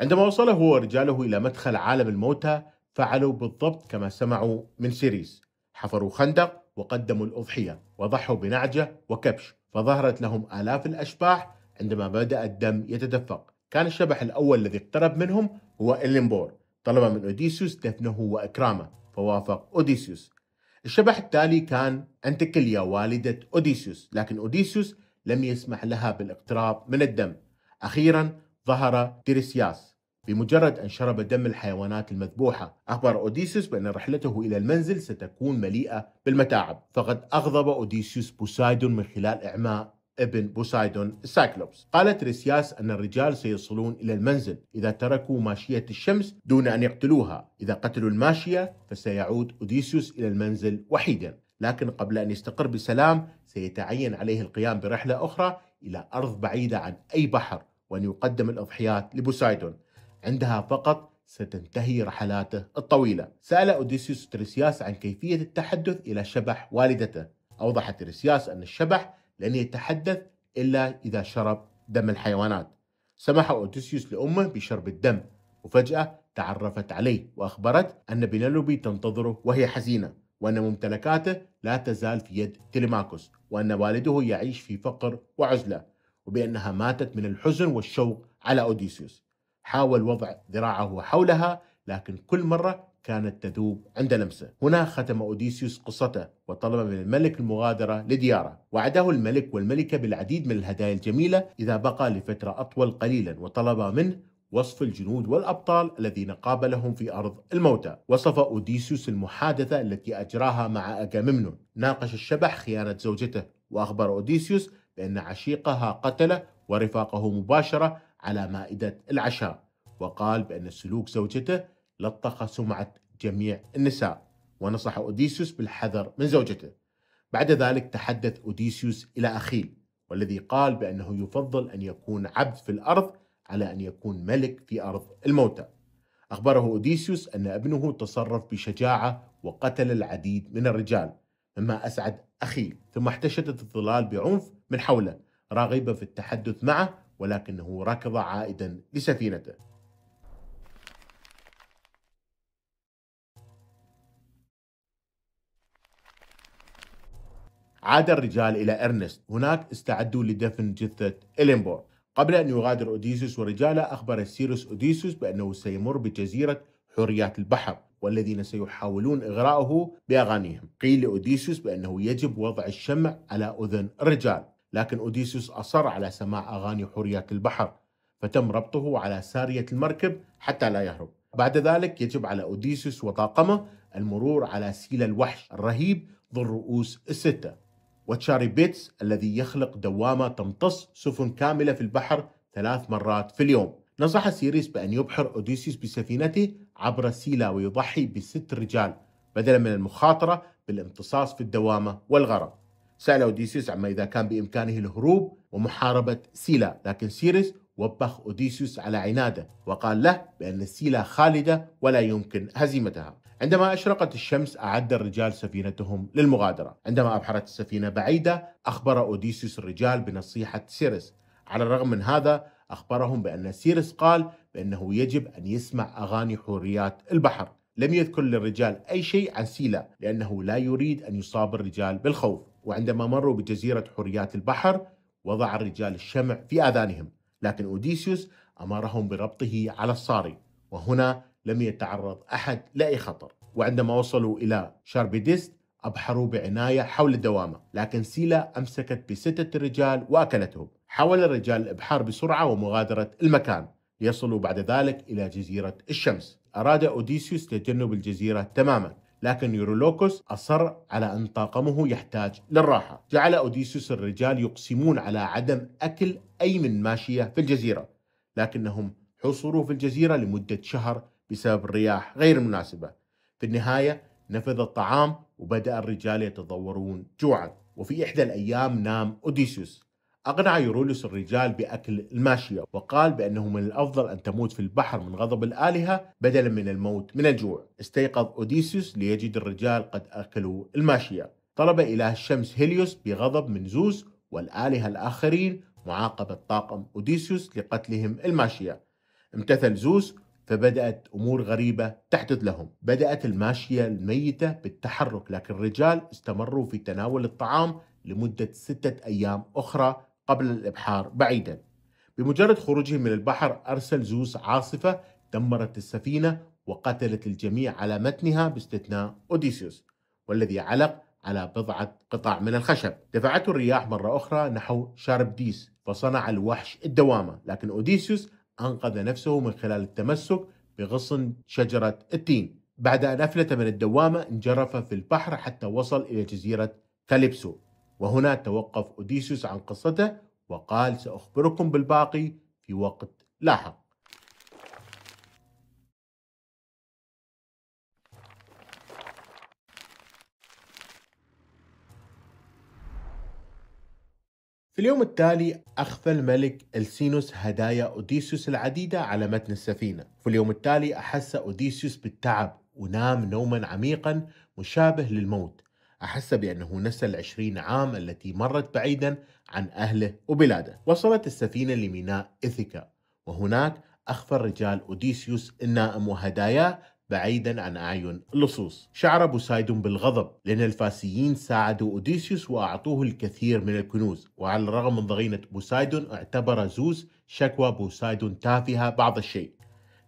عندما وصل هو ورجاله إلى مدخل عالم الموتى فعلوا بالضبط كما سمعوا من سيريس حفروا خندق وقدموا الأضحية وضحوا بنعجة وكبش فظهرت لهم آلاف الأشباح عندما بدأ الدم يتدفق كان الشبح الأول الذي اقترب منهم هو إلينبور طلب من أوديسيوس دفنه وإكرامه فوافق أوديسيوس الشبح التالي كان أنتكليا والدة أوديسيوس لكن أوديسيوس لم يسمح لها بالاقتراب من الدم أخيرا ظهر تيريسياس بمجرد أن شرب دم الحيوانات المذبوحة أخبر أوديسيوس بأن رحلته إلى المنزل ستكون مليئة بالمتاعب فقد أغضب أوديسيوس بوسايدون من خلال إعماء ابن بوسايدون السايكلوبس قال تريسياس أن الرجال سيصلون إلى المنزل إذا تركوا ماشية الشمس دون أن يقتلوها إذا قتلوا الماشية فسيعود أوديسيوس إلى المنزل وحيدا لكن قبل أن يستقر بسلام سيتعين عليه القيام برحلة أخرى إلى أرض بعيدة عن أي بحر وأن يقدم الأضحيات لبوسايدون عندها فقط ستنتهي رحلاته الطويلة سأل أوديسيوس تريسياس عن كيفية التحدث إلى شبح والدته أوضح تريسياس أن الشبح لن يتحدث إلا إذا شرب دم الحيوانات سمح أوديسيوس لأمه بشرب الدم وفجأة تعرفت عليه وأخبرت أن بنلوبي تنتظره وهي حزينة وأن ممتلكاته لا تزال في يد تليماكوس وأن والده يعيش في فقر وعزلة وبأنها ماتت من الحزن والشوق على أوديسيوس حاول وضع ذراعه حولها لكن كل مرة كانت تذوب عند لمسه هنا ختم أوديسيوس قصته وطلب من الملك المغادرة لدياره وعده الملك والملكة بالعديد من الهدايا الجميلة إذا بقى لفترة أطول قليلا وطلب منه وصف الجنود والأبطال الذين قابلهم في أرض الموتى وصف أوديسيوس المحادثة التي أجراها مع أجاممنون ناقش الشبح خيانة زوجته وأخبر أوديسيوس بأن عشيقها قتله ورفاقه مباشرة على مائدة العشاء وقال بأن سلوك زوجته لطخ سمعة جميع النساء ونصح أوديسيوس بالحذر من زوجته بعد ذلك تحدث أوديسيوس إلى أخيل والذي قال بأنه يفضل أن يكون عبد في الأرض على أن يكون ملك في أرض الموتى أخبره أوديسيوس أن ابنه تصرف بشجاعة وقتل العديد من الرجال مما أسعد أخيل ثم احتشدت الظلال بعنف من حوله راغبا في التحدث معه ولكنه ركض عائدا لسفينته عاد الرجال إلى إرنست هناك استعدوا لدفن جثة إلينبور قبل أن يغادر أوديسوس ورجاله أخبر سيروس أوديسوس بأنه سيمر بجزيرة حريات البحر والذين سيحاولون إغراءه بأغانيهم قيل لأوديسوس بأنه يجب وضع الشمع على أذن الرجال لكن أوديسيوس أصر على سماع أغاني حوريات البحر فتم ربطه على سارية المركب حتى لا يهرب بعد ذلك يجب على أوديسيوس وطاقمه المرور على سيل الوحش الرهيب ذو الرؤوس الستة وتشاري بيتس الذي يخلق دوامة تمتص سفن كاملة في البحر ثلاث مرات في اليوم نصح سيريس بأن يبحر أوديسيوس بسفينته عبر سيلا ويضحي بست رجال بدلا من المخاطرة بالامتصاص في الدوامة والغرق سأل أوديسيوس عما إذا كان بإمكانه الهروب ومحاربة سيلا لكن سيريس وبخ أوديسيوس على عناده وقال له بأن سيلا خالدة ولا يمكن هزيمتها عندما أشرقت الشمس أعد الرجال سفينتهم للمغادرة عندما أبحرت السفينة بعيدة أخبر أوديسيوس الرجال بنصيحة سيريس على الرغم من هذا أخبرهم بأن سيريس قال بأنه يجب أن يسمع أغاني حوريات البحر لم يذكر للرجال أي شيء عن سيلا لأنه لا يريد أن يصاب الرجال بالخوف وعندما مروا بجزيرة حريات البحر وضع الرجال الشمع في آذانهم لكن أوديسيوس أمرهم بربطه على الصاري وهنا لم يتعرض أحد لأي خطر وعندما وصلوا إلى شاربيديست أبحروا بعناية حول الدوامة لكن سيلا أمسكت بستة الرجال وأكلتهم حاول الرجال الإبحار بسرعة ومغادرة المكان ليصلوا بعد ذلك إلى جزيرة الشمس أراد أوديسيوس تجنب الجزيرة تماما لكن يورولوكوس أصر على أن طاقمه يحتاج للراحة جعل أوديسيوس الرجال يقسمون على عدم أكل أي من ماشية في الجزيرة لكنهم حصروا في الجزيرة لمدة شهر بسبب الرياح غير المناسبة في النهاية نفذ الطعام وبدأ الرجال يتضورون جوعا وفي إحدى الأيام نام أوديسيوس أقنع يوروليوس الرجال بأكل الماشية وقال بأنه من الأفضل أن تموت في البحر من غضب الآلهة بدلا من الموت من الجوع استيقظ أوديسيوس ليجد الرجال قد أكلوا الماشية طلب إله الشمس هيليوس بغضب من زوس والآلهة الآخرين معاقبة طاقم أوديسيوس لقتلهم الماشية امتثل زوس فبدأت أمور غريبة تحدث لهم بدأت الماشية الميتة بالتحرك لكن الرجال استمروا في تناول الطعام لمدة ستة أيام أخرى قبل الإبحار بعيدا بمجرد خروجهم من البحر أرسل زوس عاصفة دمرت السفينة وقتلت الجميع على متنها باستثناء أوديسيوس والذي علق على بضعة قطع من الخشب دفعته الرياح مرة أخرى نحو شاربديس فصنع الوحش الدوامة لكن أوديسيوس أنقذ نفسه من خلال التمسك بغصن شجرة التين بعد أن أفلت من الدوامة انجرف في البحر حتى وصل إلى جزيرة كاليبسو وهنا توقف أوديسيوس عن قصته وقال سأخبركم بالباقي في وقت لاحق في اليوم التالي أخفى الملك السينوس هدايا أوديسيوس العديدة على متن السفينة في اليوم التالي أحس أوديسيوس بالتعب ونام نوما عميقا مشابه للموت أحس بأنه نسى العشرين عام التي مرت بعيدا عن أهله وبلاده وصلت السفينة لميناء إثيكا وهناك أخفى الرجال أوديسيوس النائم وهداياه بعيدا عن أعين اللصوص شعر بوسايدون بالغضب لأن الفاسيين ساعدوا أوديسيوس وأعطوه الكثير من الكنوز وعلى الرغم من ضغينة بوسايدون اعتبر زوس شكوى بوسايدون تافهة بعض الشيء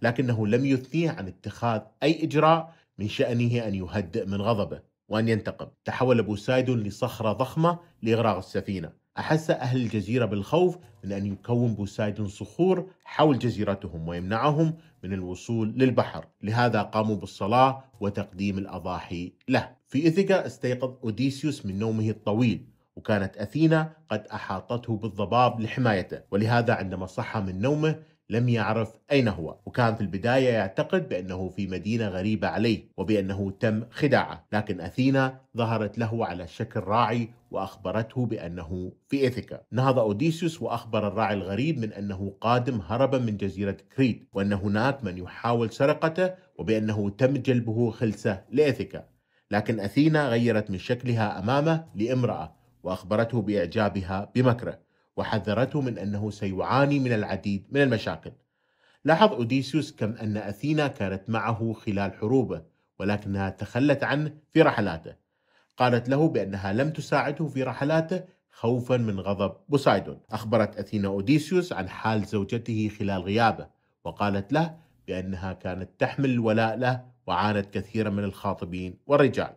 لكنه لم يثنيه عن اتخاذ أي إجراء من شأنه أن يهدئ من غضبه وأن ينتقم تحول بوسايدون لصخرة ضخمة لإغراق السفينة أحس أهل الجزيرة بالخوف من أن يكون بوسايدون صخور حول جزيرتهم ويمنعهم من الوصول للبحر لهذا قاموا بالصلاة وتقديم الأضاحي له في إثيكا استيقظ أوديسيوس من نومه الطويل وكانت أثينا قد أحاطته بالضباب لحمايته ولهذا عندما صحى من نومه لم يعرف أين هو وكان في البداية يعتقد بأنه في مدينة غريبة عليه وبأنه تم خداعه لكن أثينا ظهرت له على شكل راعي وأخبرته بأنه في إيثيكا نهض أوديسيوس وأخبر الراعي الغريب من أنه قادم هربا من جزيرة كريت وأن هناك من يحاول سرقته وبأنه تم جلبه خلسة لإيثيكا لكن أثينا غيرت من شكلها أمامه لامرأة وأخبرته بإعجابها بمكره وحذرته من أنه سيعاني من العديد من المشاكل لاحظ أوديسيوس كم أن أثينا كانت معه خلال حروبه ولكنها تخلت عنه في رحلاته قالت له بأنها لم تساعده في رحلاته خوفا من غضب بوسايدون أخبرت أثينا أوديسيوس عن حال زوجته خلال غيابه وقالت له بأنها كانت تحمل الولاء له وعانت كثيرا من الخاطبين والرجال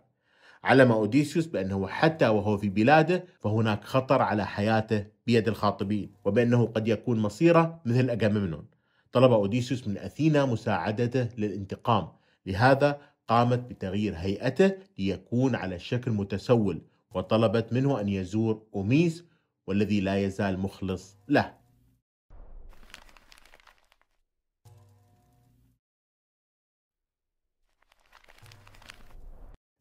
علم أوديسيوس بأنه حتى وهو في بلاده فهناك خطر على حياته بيد الخاطبين وبأنه قد يكون مصيره مثل أجامemnon طلب أوديسيوس من أثينا مساعدته للانتقام لهذا قامت بتغيير هيئته ليكون على شكل متسول وطلبت منه أن يزور أوميس والذي لا يزال مخلص له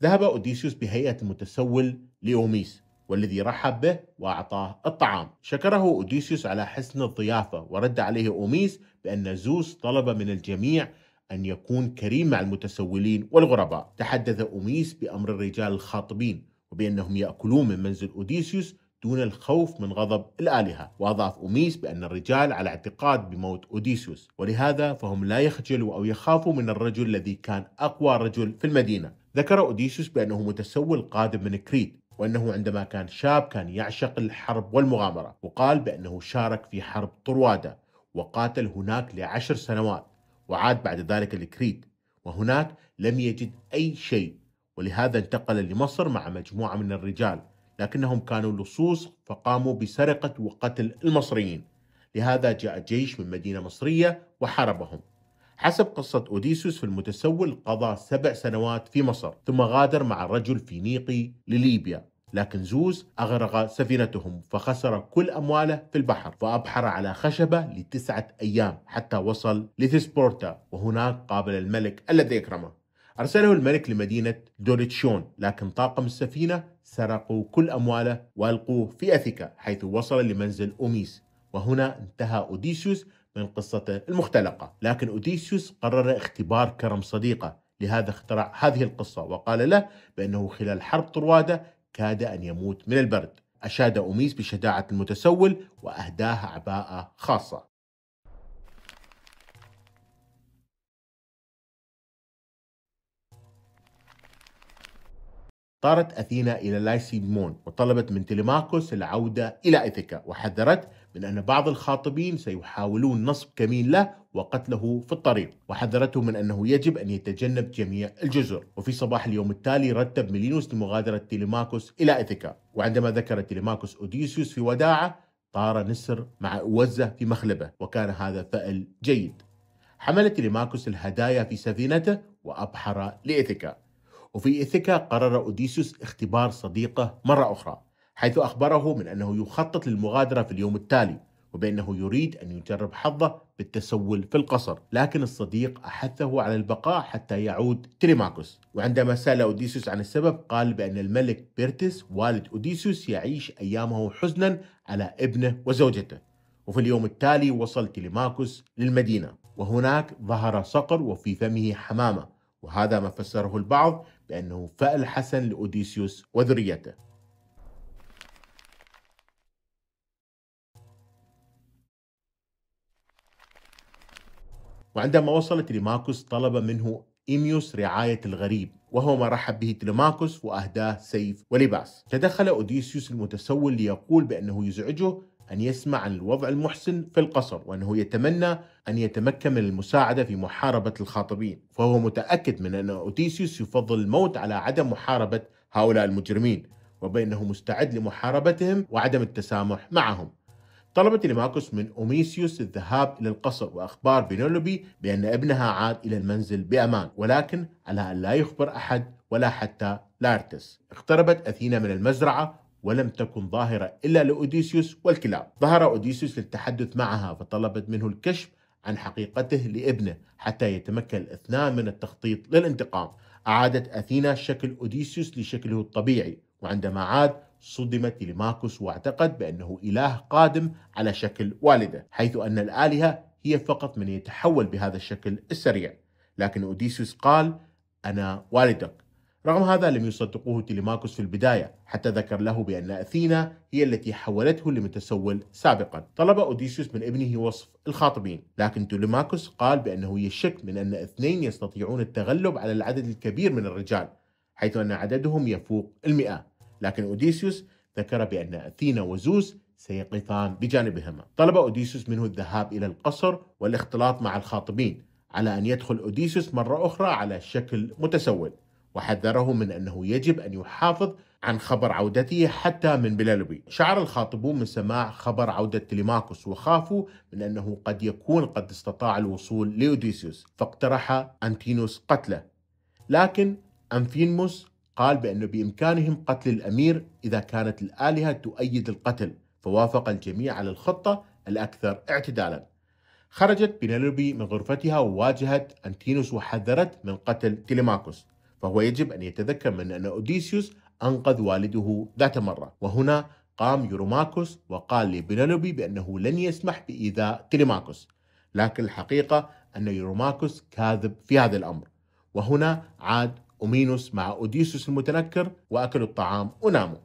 ذهب أوديسيوس بهيئة المتسول لأوميس والذي رحب به وأعطاه الطعام شكره أوديسيوس على حسن الضيافة ورد عليه أوميس بأن زوس طلب من الجميع أن يكون كريم مع المتسولين والغرباء تحدث أوميس بأمر الرجال الخاطبين وبأنهم يأكلون من منزل أوديسيوس دون الخوف من غضب الآلهة وأضاف أوميس بأن الرجال على اعتقاد بموت أوديسيوس ولهذا فهم لا يخجلوا أو يخافوا من الرجل الذي كان أقوى رجل في المدينة ذكر أوديسيوس بأنه متسول قادم من كريت وأنه عندما كان شاب كان يعشق الحرب والمغامرة وقال بأنه شارك في حرب طروادة وقاتل هناك لعشر سنوات وعاد بعد ذلك لكريت وهناك لم يجد أي شيء ولهذا انتقل لمصر مع مجموعة من الرجال لكنهم كانوا لصوص فقاموا بسرقة وقتل المصريين لهذا جاء جيش من مدينة مصرية وحاربهم حسب قصة أوديسوس في المتسول قضى سبع سنوات في مصر ثم غادر مع الرجل فينيقي لليبيا لكن زوس أغرق سفينتهم فخسر كل أمواله في البحر فأبحر على خشبة لتسعة أيام حتى وصل لثيسبورتا وهناك قابل الملك الذي أكرمه أرسله الملك لمدينة دوليتشون لكن طاقم السفينة سرقوا كل أمواله وألقوه في أثيكا حيث وصل لمنزل أوميس وهنا انتهى أوديسيوس من قصته المختلقة لكن أوديسيوس قرر اختبار كرم صديقه لهذا اخترع هذه القصة وقال له بأنه خلال حرب طروادة كاد أن يموت من البرد أشاد أوميس بشجاعة المتسول وأهداه عباءة خاصة طارت أثينا إلى لايسيمون وطلبت من تليماكوس العودة إلى إثيكا وحذرت من أن بعض الخاطبين سيحاولون نصب كمين له وقتله في الطريق وحذرته من أنه يجب أن يتجنب جميع الجزر وفي صباح اليوم التالي رتب ميلينوس لمغادرة تيليماكوس إلى إثيكا وعندما ذكر تيليماكوس أوديسيوس في وداعه طار نسر مع أوزة في مخلبه وكان هذا فأل جيد حمل تيليماكوس الهدايا في سفينته وأبحر لإثيكا وفي إثيكا قرر أوديسيوس اختبار صديقه مرة أخرى حيث أخبره من أنه يخطط للمغادرة في اليوم التالي وبأنه يريد أن يجرب حظه بالتسول في القصر لكن الصديق أحثه على البقاء حتى يعود تليماكوس وعندما سأل أوديسيوس عن السبب قال بأن الملك بيرتس والد أوديسيوس يعيش أيامه حزنا على ابنه وزوجته وفي اليوم التالي وصل تليماكوس للمدينة وهناك ظهر صقر وفي فمه حمامة وهذا ما فسره البعض بأنه فأل حسن لأوديسيوس وذريته وعندما وصل تليماكوس طلب منه إيميوس رعاية الغريب وهو ما رحب به تليماكوس وأهداه سيف ولباس تدخل أوديسيوس المتسول ليقول بأنه يزعجه أن يسمع عن الوضع المحسن في القصر وأنه يتمنى أن يتمكن من المساعدة في محاربة الخاطبين فهو متأكد من أن أوديسيوس يفضل الموت على عدم محاربة هؤلاء المجرمين وبأنه مستعد لمحاربتهم وعدم التسامح معهم طلبت لماكوس من أوميسيوس الذهاب إلى القصر وأخبار بينولوبي بأن ابنها عاد إلى المنزل بأمان ولكن على أن لا يخبر أحد ولا حتى لارتس اقتربت أثينا من المزرعة ولم تكن ظاهرة إلا لأوديسيوس والكلاب ظهر أوديسيوس للتحدث معها فطلبت منه الكشف عن حقيقته لابنه حتى يتمكن الاثنان من التخطيط للانتقام أعادت أثينا شكل أوديسيوس لشكله الطبيعي وعندما عاد صدم تليماكوس واعتقد بأنه إله قادم على شكل والده حيث أن الآلهة هي فقط من يتحول بهذا الشكل السريع لكن أوديسيوس قال أنا والدك رغم هذا لم يصدقوه تليماكوس في البداية حتى ذكر له بأن أثينا هي التي حولته لمتسول سابقا طلب أوديسيوس من ابنه وصف الخاطبين لكن تليماكوس قال بأنه يشك من أن اثنين يستطيعون التغلب على العدد الكبير من الرجال حيث أن عددهم يفوق المئة لكن أوديسيوس ذكر بأن أثينا وزوس سيقفان بجانبهما طلب أوديسيوس منه الذهاب إلى القصر والاختلاط مع الخاطبين على أن يدخل أوديسيوس مرة أخرى على شكل متسول وحذره من أنه يجب أن يحافظ عن خبر عودته حتى من بلالوبي شعر الخاطبون من سماع خبر عودة تليماكوس وخافوا من أنه قد يكون قد استطاع الوصول لأوديسيوس فاقترح أنتينوس قتله لكن أنفينموس قال بأنه بإمكانهم قتل الأمير إذا كانت الآلهة تؤيد القتل فوافق الجميع على الخطة الأكثر اعتدالا خرجت بينيلوبي من غرفتها وواجهت أنتينوس وحذرت من قتل تيليماكوس فهو يجب أن يتذكر من أن أوديسيوس أنقذ والده ذات مرة وهنا قام يوروماكوس وقال لبينيلوبي بأنه لن يسمح بإيذاء تيليماكوس لكن الحقيقة أن يوروماكوس كاذب في هذا الأمر وهنا عاد ومينوس مع أوديسوس المتنكر وأكلوا الطعام وناموا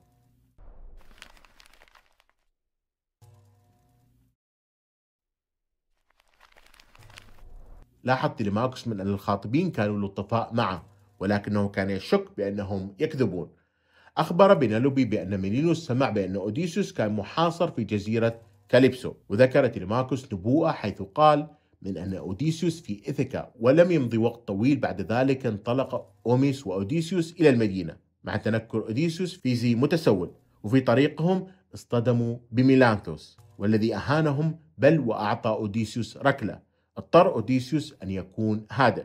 لاحظ تليماكوس من أن الخاطبين كانوا لطفاء معه ولكنه كان يشك بأنهم يكذبون أخبر بنالوبي بأن مينينوس سمع بأن أوديسوس كان محاصر في جزيرة كاليبسو وذكر تلماكوس نبوءة حيث قال من أن أوديسيوس في ايثيكا ولم يمضي وقت طويل بعد ذلك انطلق أوميس وأوديسيوس إلى المدينة مع تنكر أوديسيوس في زي متسول وفي طريقهم اصطدموا بميلانثوس والذي أهانهم بل وأعطى أوديسيوس ركلة اضطر أوديسيوس أن يكون هادئ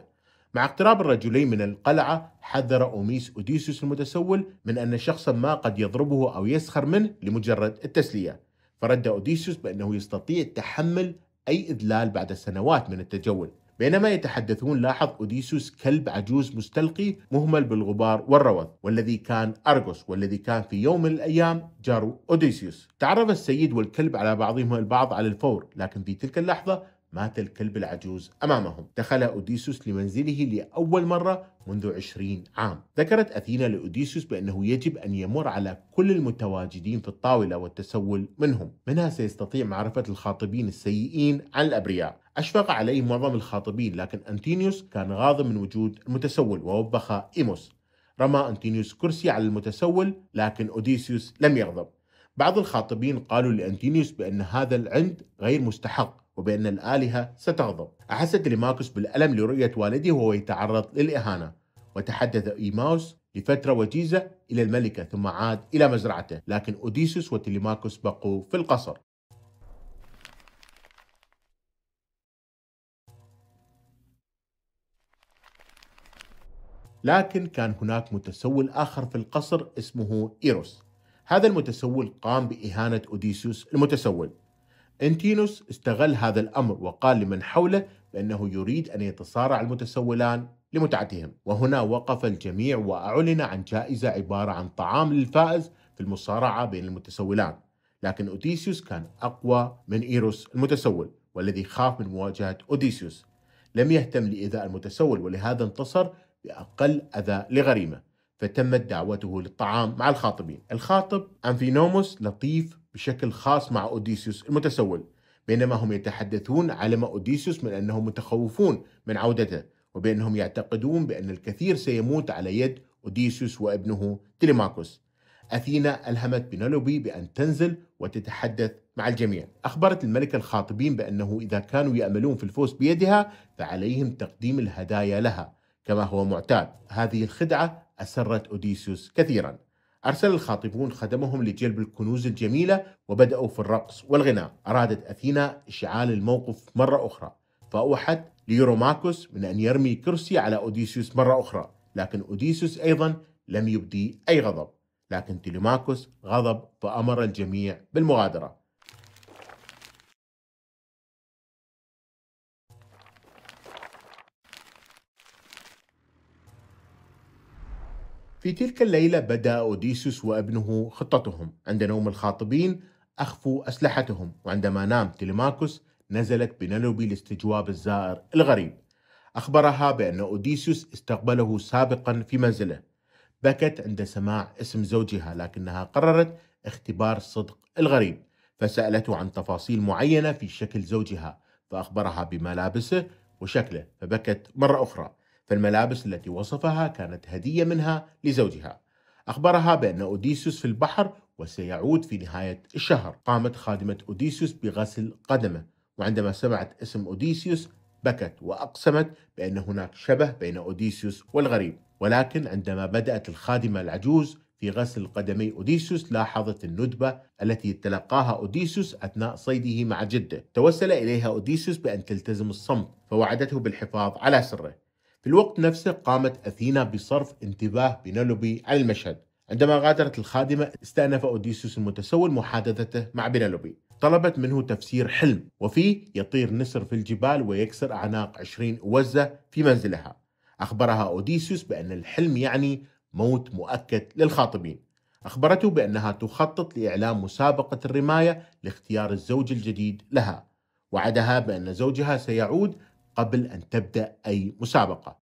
مع اقتراب الرجلين من القلعة حذر أوميس أوديسيوس المتسول من أن شخصا ما قد يضربه أو يسخر منه لمجرد التسلية فرد أوديسيوس بأنه يستطيع تحمل أي إذلال بعد سنوات من التجول بينما يتحدثون لاحظ أوديسوس كلب عجوز مستلقي مهمل بالغبار والروض والذي كان أرغوس والذي كان في يوم من الأيام جار أوديسيوس تعرف السيد والكلب على بعضهما البعض على الفور لكن في تلك اللحظة مات الكلب العجوز أمامهم دخل أوديسوس لمنزله لأول مرة منذ عشرين عام ذكرت أثينا لأوديسوس بأنه يجب أن يمر على كل المتواجدين في الطاولة والتسول منهم منها سيستطيع معرفة الخاطبين السيئين عن الأبرياء أشفق عليه معظم الخاطبين لكن أنتينيوس كان غاضب من وجود المتسول ووبخ إيموس رمى أنتينيوس كرسي على المتسول لكن أوديسيوس لم يغضب بعض الخاطبين قالوا لأنتينيوس بأن هذا العند غير مستحق وبأن الآلهة ستغضب أحس لماكوس بالألم لرؤية والده وهو يتعرض للإهانة وتحدث إيماوس لفترة وجيزة إلى الملكة ثم عاد إلى مزرعته لكن أوديسوس وتليماكوس بقوا في القصر لكن كان هناك متسول آخر في القصر اسمه إيروس هذا المتسول قام بإهانة أوديسوس المتسول أنتينوس استغل هذا الأمر وقال لمن حوله بأنه يريد أن يتصارع المتسولان لمتعتهم وهنا وقف الجميع وأعلن عن جائزة عبارة عن طعام للفائز في المصارعة بين المتسولان لكن أوديسيوس كان أقوى من إيروس المتسول والذي خاف من مواجهة أوديسيوس لم يهتم لإيذاء المتسول ولهذا انتصر بأقل أذى لغريمه فتمت دعوته للطعام مع الخاطبين الخاطب أنفينوموس لطيف بشكل خاص مع أوديسيوس المتسول بينما هم يتحدثون علم أوديسيوس من أنهم متخوفون من عودته وبأنهم يعتقدون بأن الكثير سيموت على يد أوديسيوس وابنه تليماكوس أثينا ألهمت بنالوبي بأن تنزل وتتحدث مع الجميع أخبرت الملكة الخاطبين بأنه إذا كانوا يأملون في الفوز بيدها فعليهم تقديم الهدايا لها كما هو معتاد هذه الخدعة أسرت أوديسيوس كثيرا أرسل الخاطبون خدمهم لجلب الكنوز الجميلة وبدأوا في الرقص والغناء أرادت أثينا إشعال الموقف مرة أخرى فأوحت ليوروماكوس من أن يرمي كرسي على أوديسيوس مرة أخرى لكن أوديسيوس أيضا لم يبدي أي غضب لكن تيليماكوس غضب فأمر الجميع بالمغادرة في تلك الليلة بدأ أوديسوس وابنه خطتهم عند نوم الخاطبين أخفوا أسلحتهم وعندما نام تليماكوس نزلت بنلوبي لاستجواب الزائر الغريب أخبرها بأن أوديسوس استقبله سابقا في منزله بكت عند سماع اسم زوجها لكنها قررت اختبار صدق الغريب فسألته عن تفاصيل معينة في شكل زوجها فأخبرها بملابسه وشكله فبكت مرة أخرى فالملابس التي وصفها كانت هدية منها لزوجها أخبرها بأن أوديسيوس في البحر وسيعود في نهاية الشهر قامت خادمة أوديسيوس بغسل قدمه وعندما سمعت اسم أوديسيوس بكت وأقسمت بأن هناك شبه بين أوديسيوس والغريب ولكن عندما بدأت الخادمة العجوز في غسل قدمي أوديسيوس لاحظت الندبة التي تلقاها أوديسيوس أثناء صيده مع جده توسل إليها أوديسيوس بأن تلتزم الصمت فوعدته بالحفاظ على سره في الوقت نفسه قامت أثينا بصرف انتباه بينلوبي على المشهد عندما غادرت الخادمة استأنف أوديسيوس المتسول محادثته مع بينلوبي طلبت منه تفسير حلم وفيه يطير نسر في الجبال ويكسر أعناق عشرين وزة في منزلها أخبرها أوديسيوس بأن الحلم يعني موت مؤكد للخاطبين أخبرته بأنها تخطط لإعلام مسابقة الرماية لاختيار الزوج الجديد لها وعدها بأن زوجها سيعود قبل أن تبدأ أي مسابقة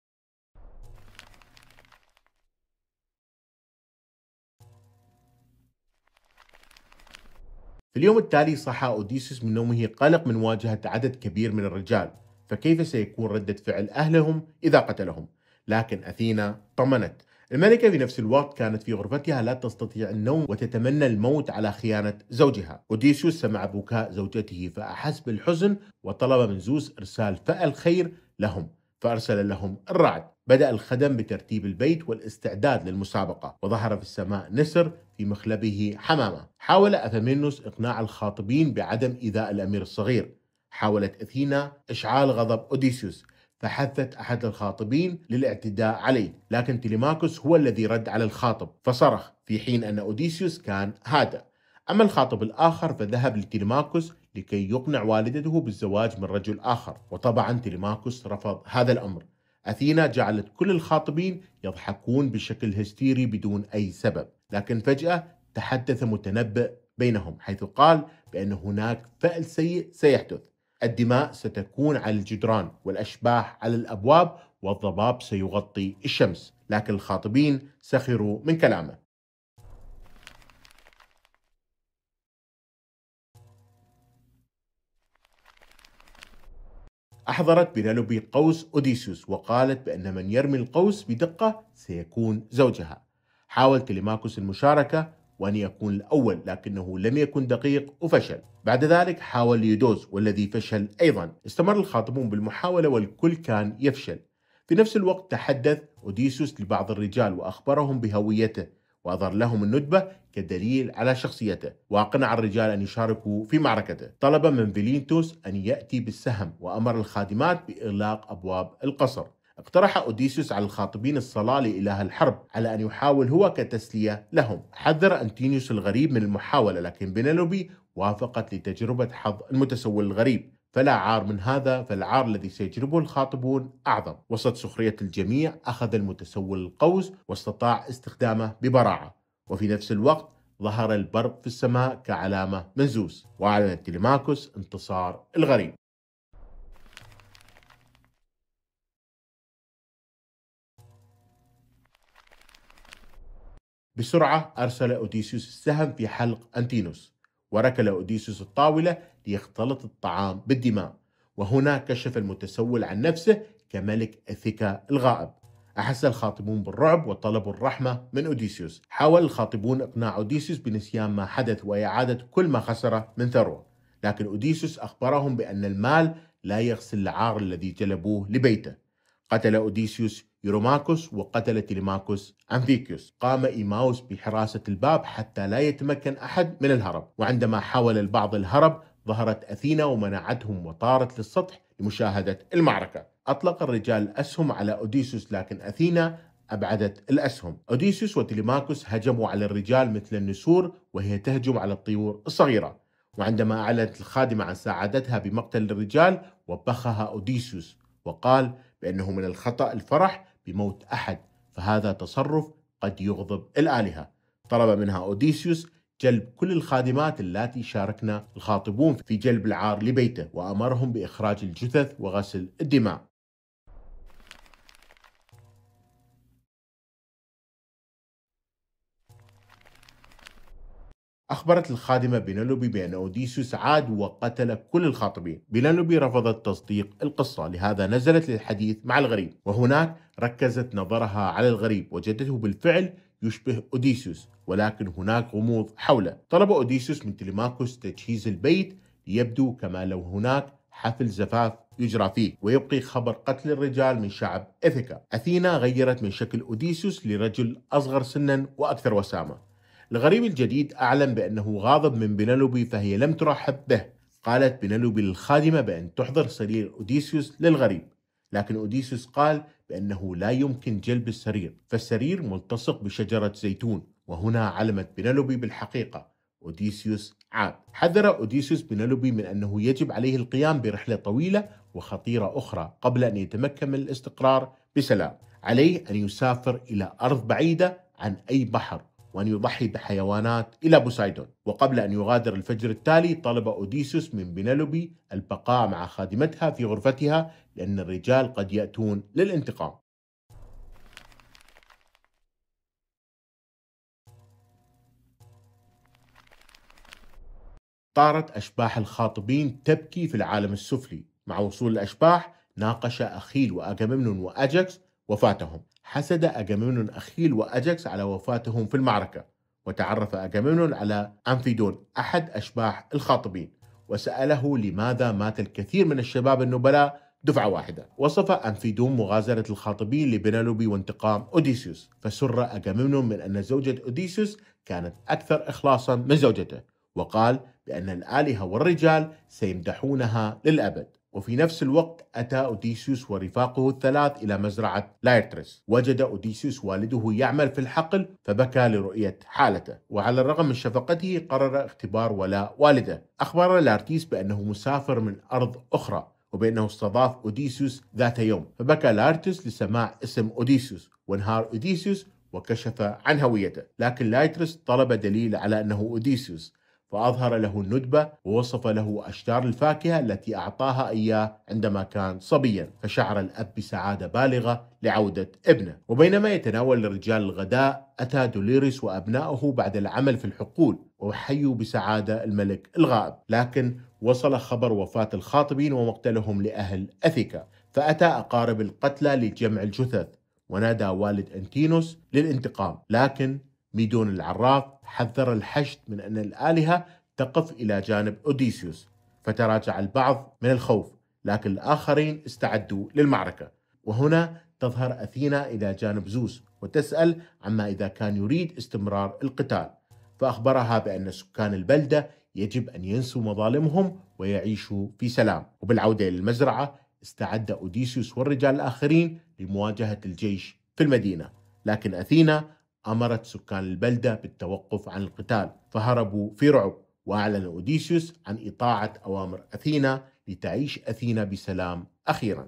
في اليوم التالي صحى أوديسيس من نومه قلق من مواجهة عدد كبير من الرجال فكيف سيكون ردة فعل أهلهم إذا قتلهم لكن أثينا طمنت الملكة في نفس الوقت كانت في غرفتها لا تستطيع النوم وتتمنى الموت على خيانة زوجها أوديسيوس سمع بكاء زوجته فأحس بالحزن وطلب من زوس إرسال فأل خير لهم فأرسل لهم الرعد بدأ الخدم بترتيب البيت والاستعداد للمسابقة وظهر في السماء نسر في مخلبه حمامة حاول أثمينوس إقناع الخاطبين بعدم إيذاء الأمير الصغير حاولت أثينا إشعال غضب أوديسيوس فحثت أحد الخاطبين للاعتداء عليه لكن تليماكوس هو الذي رد على الخاطب فصرخ في حين أن أوديسيوس كان هادئ أما الخاطب الآخر فذهب لتليماكوس لكي يقنع والدته بالزواج من رجل آخر وطبعا تليماكوس رفض هذا الأمر أثينا جعلت كل الخاطبين يضحكون بشكل هستيري بدون أي سبب لكن فجأة تحدث متنبئ بينهم حيث قال بأن هناك فأل سيء سيحدث الدماء ستكون على الجدران والأشباح على الأبواب والضباب سيغطي الشمس لكن الخاطبين سخروا من كلامه أحضرت بينالوبي قوس أوديسيوس وقالت بأن من يرمي القوس بدقة سيكون زوجها حاول تليماكوس المشاركة وأن يكون الأول لكنه لم يكن دقيق وفشل بعد ذلك حاول يدوز والذي فشل أيضا استمر الخاطبون بالمحاولة والكل كان يفشل في نفس الوقت تحدث أوديسوس لبعض الرجال وأخبرهم بهويته وأظهر لهم الندبة كدليل على شخصيته وأقنع الرجال أن يشاركوا في معركته طلب من فيلينتوس أن يأتي بالسهم وأمر الخادمات بإغلاق أبواب القصر اقترح أوديسيوس على الخاطبين الصلاة لإله الحرب على أن يحاول هو كتسلية لهم حذر أنتينيوس الغريب من المحاولة لكن بنلوبي وافقت لتجربة حظ المتسول الغريب فلا عار من هذا فالعار الذي سيجربه الخاطبون أعظم وسط سخرية الجميع أخذ المتسول القوس واستطاع استخدامه ببراعة وفي نفس الوقت ظهر البرق في السماء كعلامة منزوس وأعلن تليماكوس انتصار الغريب بسرعة أرسل أوديسيوس السهم في حلق أنتينوس وركل أوديسيوس الطاولة ليختلط الطعام بالدماء وهنا كشف المتسول عن نفسه كملك أثيكا الغائب أحس الخاطبون بالرعب وطلبوا الرحمة من أوديسيوس حاول الخاطبون إقناع أوديسيوس بنسيان ما حدث وإعادة كل ما خسره من ثروة لكن أوديسيوس أخبرهم بأن المال لا يغسل العار الذي جلبوه لبيته قتل أوديسيوس يوروماكوس وقتل تيليماكوس أمفيكيوس قام إيماوس بحراسة الباب حتى لا يتمكن أحد من الهرب وعندما حاول البعض الهرب ظهرت أثينا ومنعتهم وطارت للسطح لمشاهدة المعركة أطلق الرجال الأسهم على أوديسيوس لكن أثينا أبعدت الأسهم أوديسيوس وتليماكوس هجموا على الرجال مثل النسور وهي تهجم على الطيور الصغيرة وعندما أعلنت الخادمة عن سعادتها بمقتل الرجال وبخها أوديسيوس وقال بأنه من الخطأ الفرح بموت أحد فهذا تصرف قد يغضب الآلهة طلب منها أوديسيوس جلب كل الخادمات اللاتي شاركنا الخاطبون في جلب العار لبيته وأمرهم بإخراج الجثث وغسل الدماء أخبرت الخادمة بينلوبي بأن أوديسيوس عاد وقتل كل الخاطبين بينلوبي رفضت تصديق القصة لهذا نزلت للحديث مع الغريب وهناك ركزت نظرها على الغريب وجدته بالفعل يشبه أوديسيوس ولكن هناك غموض حوله طلب أوديسيوس من تليماكوس تجهيز البيت ليبدو كما لو هناك حفل زفاف يجرى فيه ويبقي خبر قتل الرجال من شعب إثيكا أثينا غيرت من شكل أوديسيوس لرجل أصغر سنا وأكثر وسامة الغريب الجديد أعلن بأنه غاضب من بنلوبي فهي لم ترحب به قالت بنلوبي للخادمة بأن تحضر سرير أوديسيوس للغريب لكن أوديسيوس قال بأنه لا يمكن جلب السرير فالسرير ملتصق بشجرة زيتون وهنا علمت بنلوبي بالحقيقة أوديسيوس عاد حذر أوديسيوس بنلوبي من أنه يجب عليه القيام برحلة طويلة وخطيرة أخرى قبل أن يتمكن من الاستقرار بسلام عليه أن يسافر إلى أرض بعيدة عن أي بحر وأن يضحي بحيوانات إلى بوسايدون وقبل أن يغادر الفجر التالي طلب أوديسوس من بنلوبي البقاء مع خادمتها في غرفتها لأن الرجال قد يأتون للانتقام طارت أشباح الخاطبين تبكي في العالم السفلي مع وصول الأشباح ناقش أخيل وأغامemnon وأجاكس وفاتهم حسد أجاميمنون أخيل وأجاكس على وفاتهم في المعركة وتعرف أجاميمنون على أنفيدون أحد أشباح الخاطبين وسأله لماذا مات الكثير من الشباب النبلاء دفعة واحدة وصف أنفيدون مغازلة الخاطبين لبنالوبي وانتقام أوديسيوس فسر أجاميمنون من أن زوجة أوديسيوس كانت أكثر إخلاصا من زوجته وقال بأن الآلهة والرجال سيمدحونها للأبد وفي نفس الوقت أتى أوديسيوس ورفاقه الثلاث إلى مزرعة لايرترس وجد أوديسيوس والده يعمل في الحقل فبكى لرؤية حالته وعلى الرغم من شفقته قرر اختبار ولاء والده أخبر لارتيس بأنه مسافر من أرض أخرى وبأنه استضاف أوديسيوس ذات يوم فبكى لارتيس لسماع اسم أوديسيوس وانهار أوديسيوس وكشف عن هويته لكن لايترس طلب دليل على أنه أوديسيوس فأظهر له الندبة ووصف له أشجار الفاكهة التي أعطاها إياه عندما كان صبيا فشعر الأب بسعادة بالغة لعودة ابنه وبينما يتناول الرجال الغداء أتى دوليريس وأبنائه بعد العمل في الحقول وحيوا بسعادة الملك الغائب لكن وصل خبر وفاة الخاطبين ومقتلهم لأهل أثيكا فأتى أقارب القتلى لجمع الجثث ونادى والد أنتينوس للانتقام لكن ميدون العراق حذر الحشد من أن الآلهة تقف إلى جانب أوديسيوس فتراجع البعض من الخوف لكن الآخرين استعدوا للمعركة وهنا تظهر أثينا إلى جانب زوس وتسأل عما إذا كان يريد استمرار القتال فأخبرها بأن سكان البلدة يجب أن ينسوا مظالمهم ويعيشوا في سلام وبالعودة إلى المزرعة استعد أوديسيوس والرجال الآخرين لمواجهة الجيش في المدينة لكن أثينا أمرت سكان البلدة بالتوقف عن القتال فهربوا في رعب وأعلن أوديسيوس عن إطاعة أوامر أثينا لتعيش أثينا بسلام أخيرا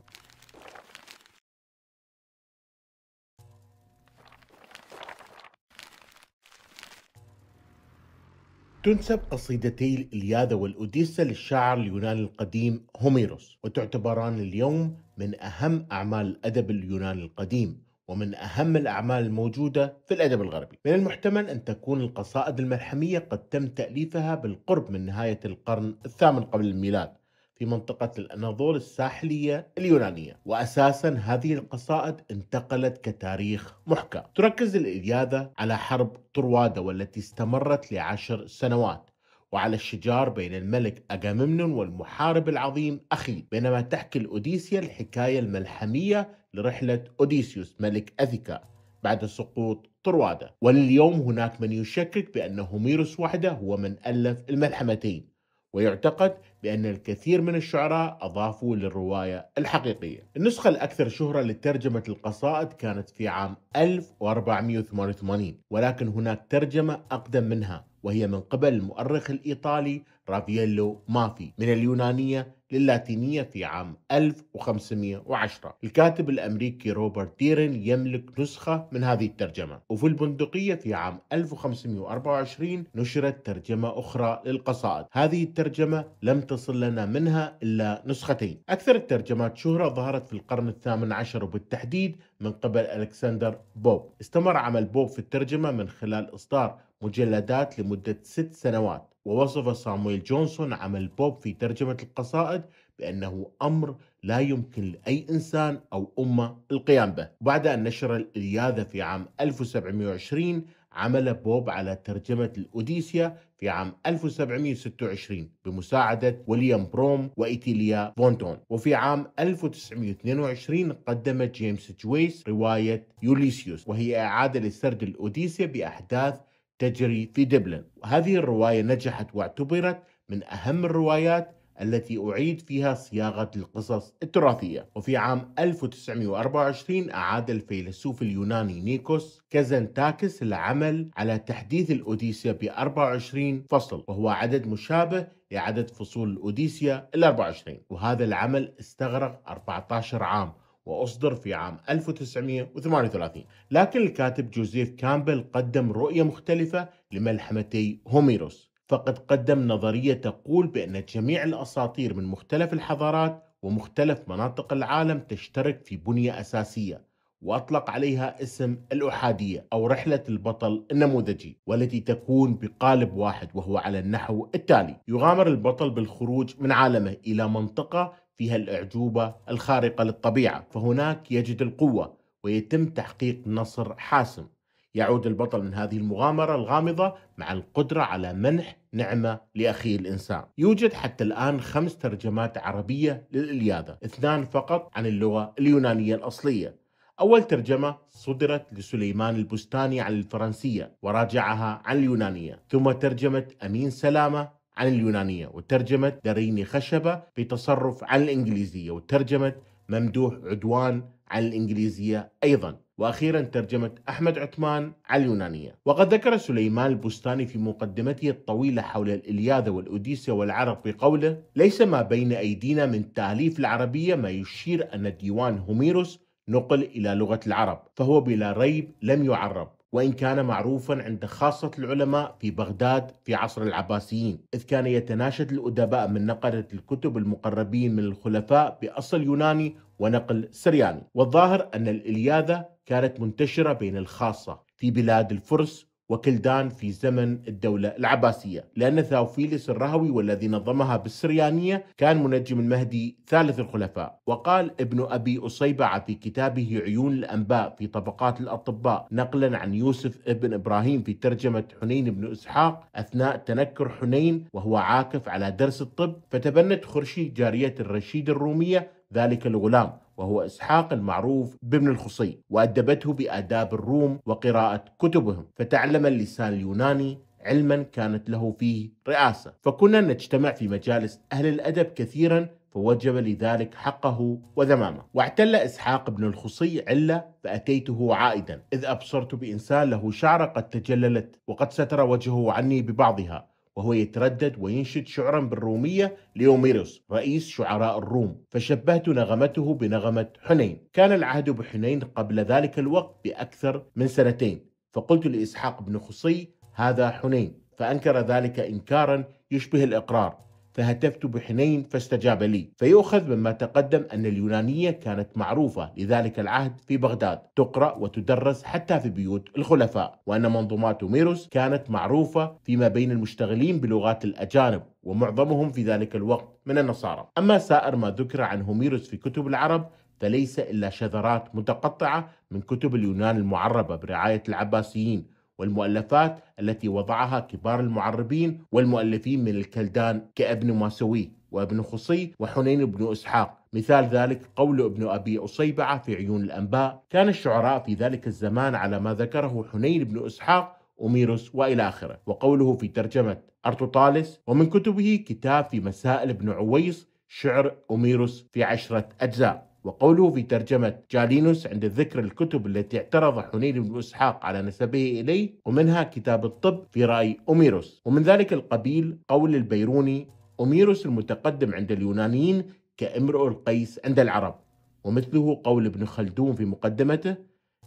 تنسب قصيدتي الإلياذة والأوديسة للشاعر اليوناني القديم هوميروس وتعتبران اليوم من أهم أعمال الأدب اليوناني القديم ومن أهم الأعمال الموجودة في الأدب الغربي من المحتمل أن تكون القصائد الملحمية قد تم تأليفها بالقرب من نهاية القرن الثامن قبل الميلاد في منطقة الأناضول الساحلية اليونانية وأساسا هذه القصائد انتقلت كتاريخ محكى تركز الإلياذة على حرب طروادة والتي استمرت لعشر سنوات وعلى الشجار بين الملك أجاممنون والمحارب العظيم أخي بينما تحكي الأوديسيا الحكاية الملحمية لرحلة أوديسيوس ملك أثيكا بعد سقوط طروادة ولليوم هناك من يشكك بأن هوميروس وحده هو من ألف الملحمتين ويعتقد بأن الكثير من الشعراء أضافوا للرواية الحقيقية النسخة الأكثر شهرة لترجمة القصائد كانت في عام 1488 ولكن هناك ترجمة أقدم منها وهي من قبل المؤرخ الإيطالي رافييلو مافي من اليونانية للاتينية في عام 1510 الكاتب الأمريكي روبرت ديرن يملك نسخة من هذه الترجمة وفي البندقية في عام 1524 نشرت ترجمة أخرى للقصائد هذه الترجمة لم تصل لنا منها إلا نسختين أكثر الترجمات شهرة ظهرت في القرن الثامن عشر وبالتحديد من قبل ألكسندر بوب استمر عمل بوب في الترجمة من خلال إصدار مجلدات لمدة ست سنوات ووصف صامويل جونسون عمل بوب في ترجمة القصائد بأنه أمر لا يمكن لأي إنسان أو أمة القيام به بعد أن نشر الإلياذة في عام 1720 عمل بوب على ترجمة الأوديسيا في عام 1726 بمساعدة وليام بروم وإيتيليا فونتون وفي عام 1922 قدم جيمس جويس رواية يوليسيوس وهي إعادة لسرد الأوديسيا بأحداث تجري في دبلن وهذه الرواية نجحت واعتبرت من أهم الروايات التي أعيد فيها صياغة القصص التراثية وفي عام 1924 أعاد الفيلسوف اليوناني نيكوس كازنتاكس العمل على تحديث الأوديسيا ب 24 فصل وهو عدد مشابه لعدد فصول الأوديسيا ال 24 وهذا العمل استغرق 14 عام وأصدر في عام 1938 لكن الكاتب جوزيف كامبل قدم رؤية مختلفة لملحمتي هوميروس فقد قدم نظرية تقول بأن جميع الأساطير من مختلف الحضارات ومختلف مناطق العالم تشترك في بنية أساسية وأطلق عليها اسم الأحادية أو رحلة البطل النموذجي والتي تكون بقالب واحد وهو على النحو التالي يغامر البطل بالخروج من عالمه إلى منطقة فيها الاعجوبه الخارقه للطبيعه فهناك يجد القوه ويتم تحقيق نصر حاسم يعود البطل من هذه المغامره الغامضه مع القدره على منح نعمه لاخيه الانسان. يوجد حتى الان خمس ترجمات عربيه للالياذه، اثنان فقط عن اللغه اليونانيه الاصليه. اول ترجمه صدرت لسليمان البستاني عن الفرنسيه وراجعها عن اليونانيه، ثم ترجمه امين سلامه عن اليونانية وترجمة دريني خشبة بتصرف عن الإنجليزية وترجمة ممدوح عدوان عن الإنجليزية أيضا وأخيرا ترجمة أحمد عثمان على اليونانية وقد ذكر سليمان البستاني في مقدمته الطويلة حول الإلياذة والأوديسة والعرب بقوله ليس ما بين أيدينا من تأليف العربية ما يشير أن ديوان هوميروس نقل إلى لغة العرب فهو بلا ريب لم يعرب وإن كان معروفا عند خاصة العلماء في بغداد في عصر العباسيين إذ كان يتناشد الأدباء من نقلة الكتب المقربين من الخلفاء بأصل يوناني ونقل سرياني والظاهر أن الإلياذة كانت منتشرة بين الخاصة في بلاد الفرس وكلدان في زمن الدولة العباسية لأن ثاوفيلس الرهوي والذي نظمها بالسريانية كان منجم المهدي ثالث الخلفاء وقال ابن أبي أصيبع في كتابه عيون الأنباء في طبقات الأطباء نقلا عن يوسف ابن إبراهيم في ترجمة حنين بن إسحاق أثناء تنكر حنين وهو عاكف على درس الطب فتبنت خرشي جارية الرشيد الرومية ذلك الغلام وهو إسحاق المعروف بابن الخصي وأدبته بآداب الروم وقراءة كتبهم فتعلم اللسان اليوناني علما كانت له فيه رئاسة فكنا نجتمع في مجالس أهل الأدب كثيرا فوجب لذلك حقه وذمامه واعتل إسحاق بن الخصي علة فأتيته عائدا إذ أبصرت بإنسان له شعرة قد تجللت وقد ستر وجهه عني ببعضها وهو يتردد وينشد شعرا بالرومية ليوميروس رئيس شعراء الروم فشبهت نغمته بنغمة حنين كان العهد بحنين قبل ذلك الوقت بأكثر من سنتين فقلت لإسحاق بن خصي هذا حنين فأنكر ذلك إنكارا يشبه الإقرار فهتفت بحنين فاستجاب لي فيؤخذ مما تقدم أن اليونانية كانت معروفة لذلك العهد في بغداد تقرأ وتدرس حتى في بيوت الخلفاء وأن منظومات ميروس كانت معروفة فيما بين المشتغلين بلغات الأجانب ومعظمهم في ذلك الوقت من النصارى أما سائر ما ذكر عن هوميروس في كتب العرب فليس إلا شذرات متقطعة من كتب اليونان المعربة برعاية العباسيين والمؤلفات التي وضعها كبار المعربين والمؤلفين من الكلدان كابن ماسوي وابن خصي وحنين بن اسحاق مثال ذلك قول ابن ابي اصيبعه في عيون الانباء كان الشعراء في ذلك الزمان على ما ذكره حنين بن اسحاق أميروس وإلى آخره وقوله في ترجمة أرطوطالس ومن كتبه كتاب في مسائل ابن عويص شعر أميروس في عشرة أجزاء وقوله في ترجمة جالينوس عند ذكر الكتب التي اعترض حنين بن إسحاق على نسبه إليه ومنها كتاب الطب في رأي أوميروس ومن ذلك القبيل قول البيروني أوميروس المتقدم عند اليونانيين كامرؤ القيس عند العرب ومثله قول ابن خلدون في مقدمته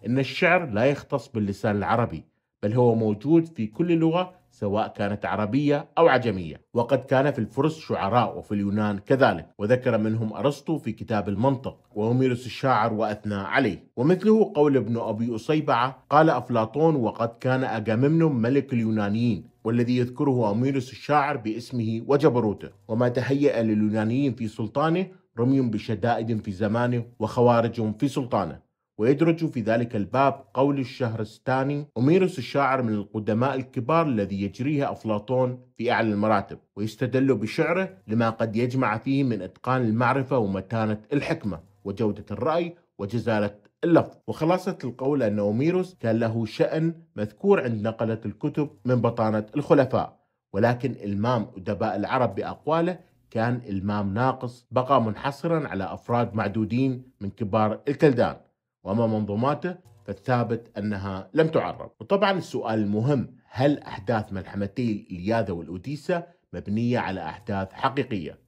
إن الشعر لا يختص باللسان العربي بل هو موجود في كل لغة سواء كانت عربية أو عجمية وقد كان في الفرس شعراء وفي اليونان كذلك وذكر منهم أرسطو في كتاب المنطق وهوميروس الشاعر وأثنى عليه ومثله قول ابن أبي أصيبعة قال أفلاطون وقد كان أجاممنون ملك اليونانيين والذي يذكره أميروس الشاعر باسمه وجبروته وما تهيأ لليونانيين في سلطانه رمي بشدائد في زمانه وخوارج في سلطانه ويدرج في ذلك الباب قول الشهرستاني أميرس الشاعر من القدماء الكبار الذي يجريه أفلاطون في أعلى المراتب ويستدل بشعره لما قد يجمع فيه من إتقان المعرفة ومتانة الحكمة وجودة الرأي وجزالة اللفظ وخلاصة القول أن أوميروس كان له شأن مذكور عند نقلة الكتب من بطانة الخلفاء ولكن إلمام أدباء العرب بأقواله كان إلمام ناقص بقى منحصرا على أفراد معدودين من كبار الكلدان وأما منظوماته فالثابت أنها لم تعرب وطبعا السؤال المهم هل أحداث ملحمتي الإلياذة والأوديسة مبنية على أحداث حقيقية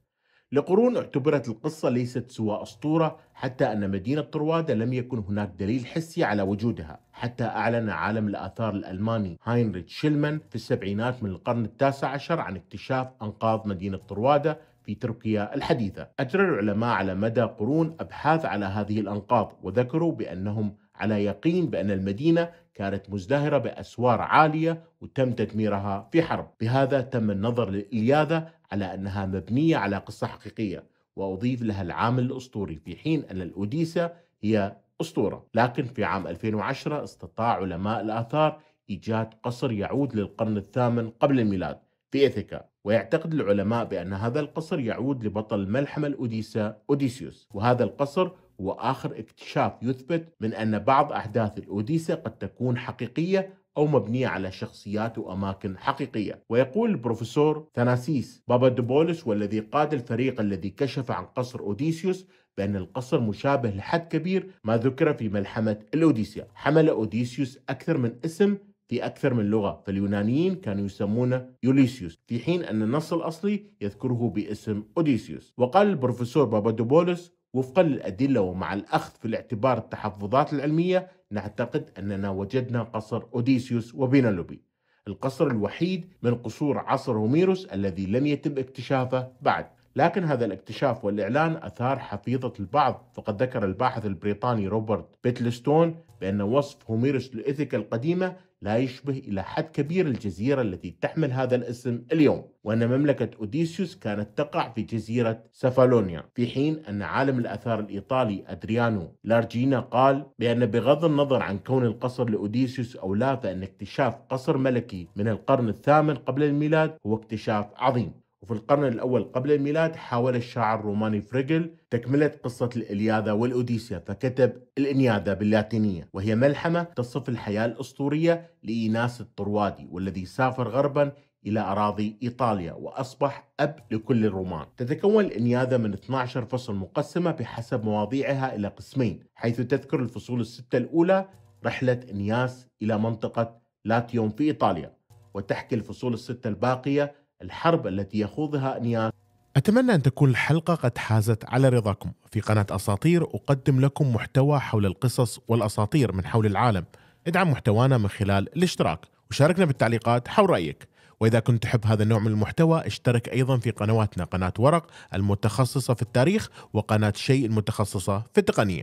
لقرون اعتبرت القصة ليست سوى أسطورة حتى أن مدينة طروادة لم يكن هناك دليل حسي على وجودها حتى أعلن عالم الآثار الألماني هاينريتش شيلمان في السبعينات من القرن التاسع عشر عن اكتشاف أنقاض مدينة طروادة في تركيا الحديثة أجرى العلماء على مدى قرون أبحاث على هذه الأنقاض وذكروا بأنهم على يقين بأن المدينة كانت مزدهرة بأسوار عالية وتم تدميرها في حرب بهذا تم النظر للإلياذة على أنها مبنية على قصة حقيقية وأضيف لها العامل الأسطوري في حين أن الأوديسة هي أسطورة لكن في عام 2010 استطاع علماء الآثار إيجاد قصر يعود للقرن الثامن قبل الميلاد في إثيكا ويعتقد العلماء بأن هذا القصر يعود لبطل الملحمة الأوديسا أوديسيوس وهذا القصر هو آخر اكتشاف يثبت من أن بعض أحداث الأوديسا قد تكون حقيقية أو مبنية على شخصيات وأماكن حقيقية ويقول البروفيسور ثناسيس بابادوبولس والذي قاد الفريق الذي كشف عن قصر أوديسيوس بأن القصر مشابه لحد كبير ما ذكر في ملحمة الأوديسيا حمل أوديسيوس أكثر من اسم في أكثر من لغة فاليونانيين كانوا يسمونه يوليسيوس في حين أن النص الأصلي يذكره باسم أوديسيوس وقال البروفيسور بابادوبولوس وفقا للأدلة ومع الأخذ في الاعتبار التحفظات العلمية نعتقد أننا وجدنا قصر أوديسيوس وبينالوبي القصر الوحيد من قصور عصر هوميروس الذي لم يتم اكتشافه بعد لكن هذا الاكتشاف والإعلان أثار حفيظة البعض فقد ذكر الباحث البريطاني روبرت بيتلستون بأن وصف هوميروس لإثيكا القديمة لا يشبه إلى حد كبير الجزيرة التي تحمل هذا الاسم اليوم وأن مملكة أوديسيوس كانت تقع في جزيرة سفالونيا في حين أن عالم الأثار الإيطالي أدريانو لارجينا قال بأن بغض النظر عن كون القصر لأوديسيوس أو لا فإن اكتشاف قصر ملكي من القرن الثامن قبل الميلاد هو اكتشاف عظيم وفي القرن الأول قبل الميلاد حاول الشاعر الروماني فريجل تكملة قصة الإلياذة والأوديسيا فكتب الإنيادة باللاتينية وهي ملحمة تصف الحياة الأسطورية لإيناس الطروادي والذي سافر غربا إلى أراضي إيطاليا وأصبح أب لكل الرومان تتكون الإنياذة من 12 فصل مقسمة بحسب مواضيعها إلى قسمين حيث تذكر الفصول الستة الأولى رحلة إنياس إلى منطقة لاتيوم في إيطاليا وتحكي الفصول الستة الباقية الحرب التي يخوضها نياز أتمنى أن تكون الحلقة قد حازت على رضاكم في قناة أساطير أقدم لكم محتوى حول القصص والأساطير من حول العالم ادعم محتوانا من خلال الاشتراك وشاركنا بالتعليقات حول رأيك وإذا كنت تحب هذا النوع من المحتوى اشترك أيضا في قنواتنا قناة ورق المتخصصة في التاريخ وقناة شيء المتخصصة في التقنية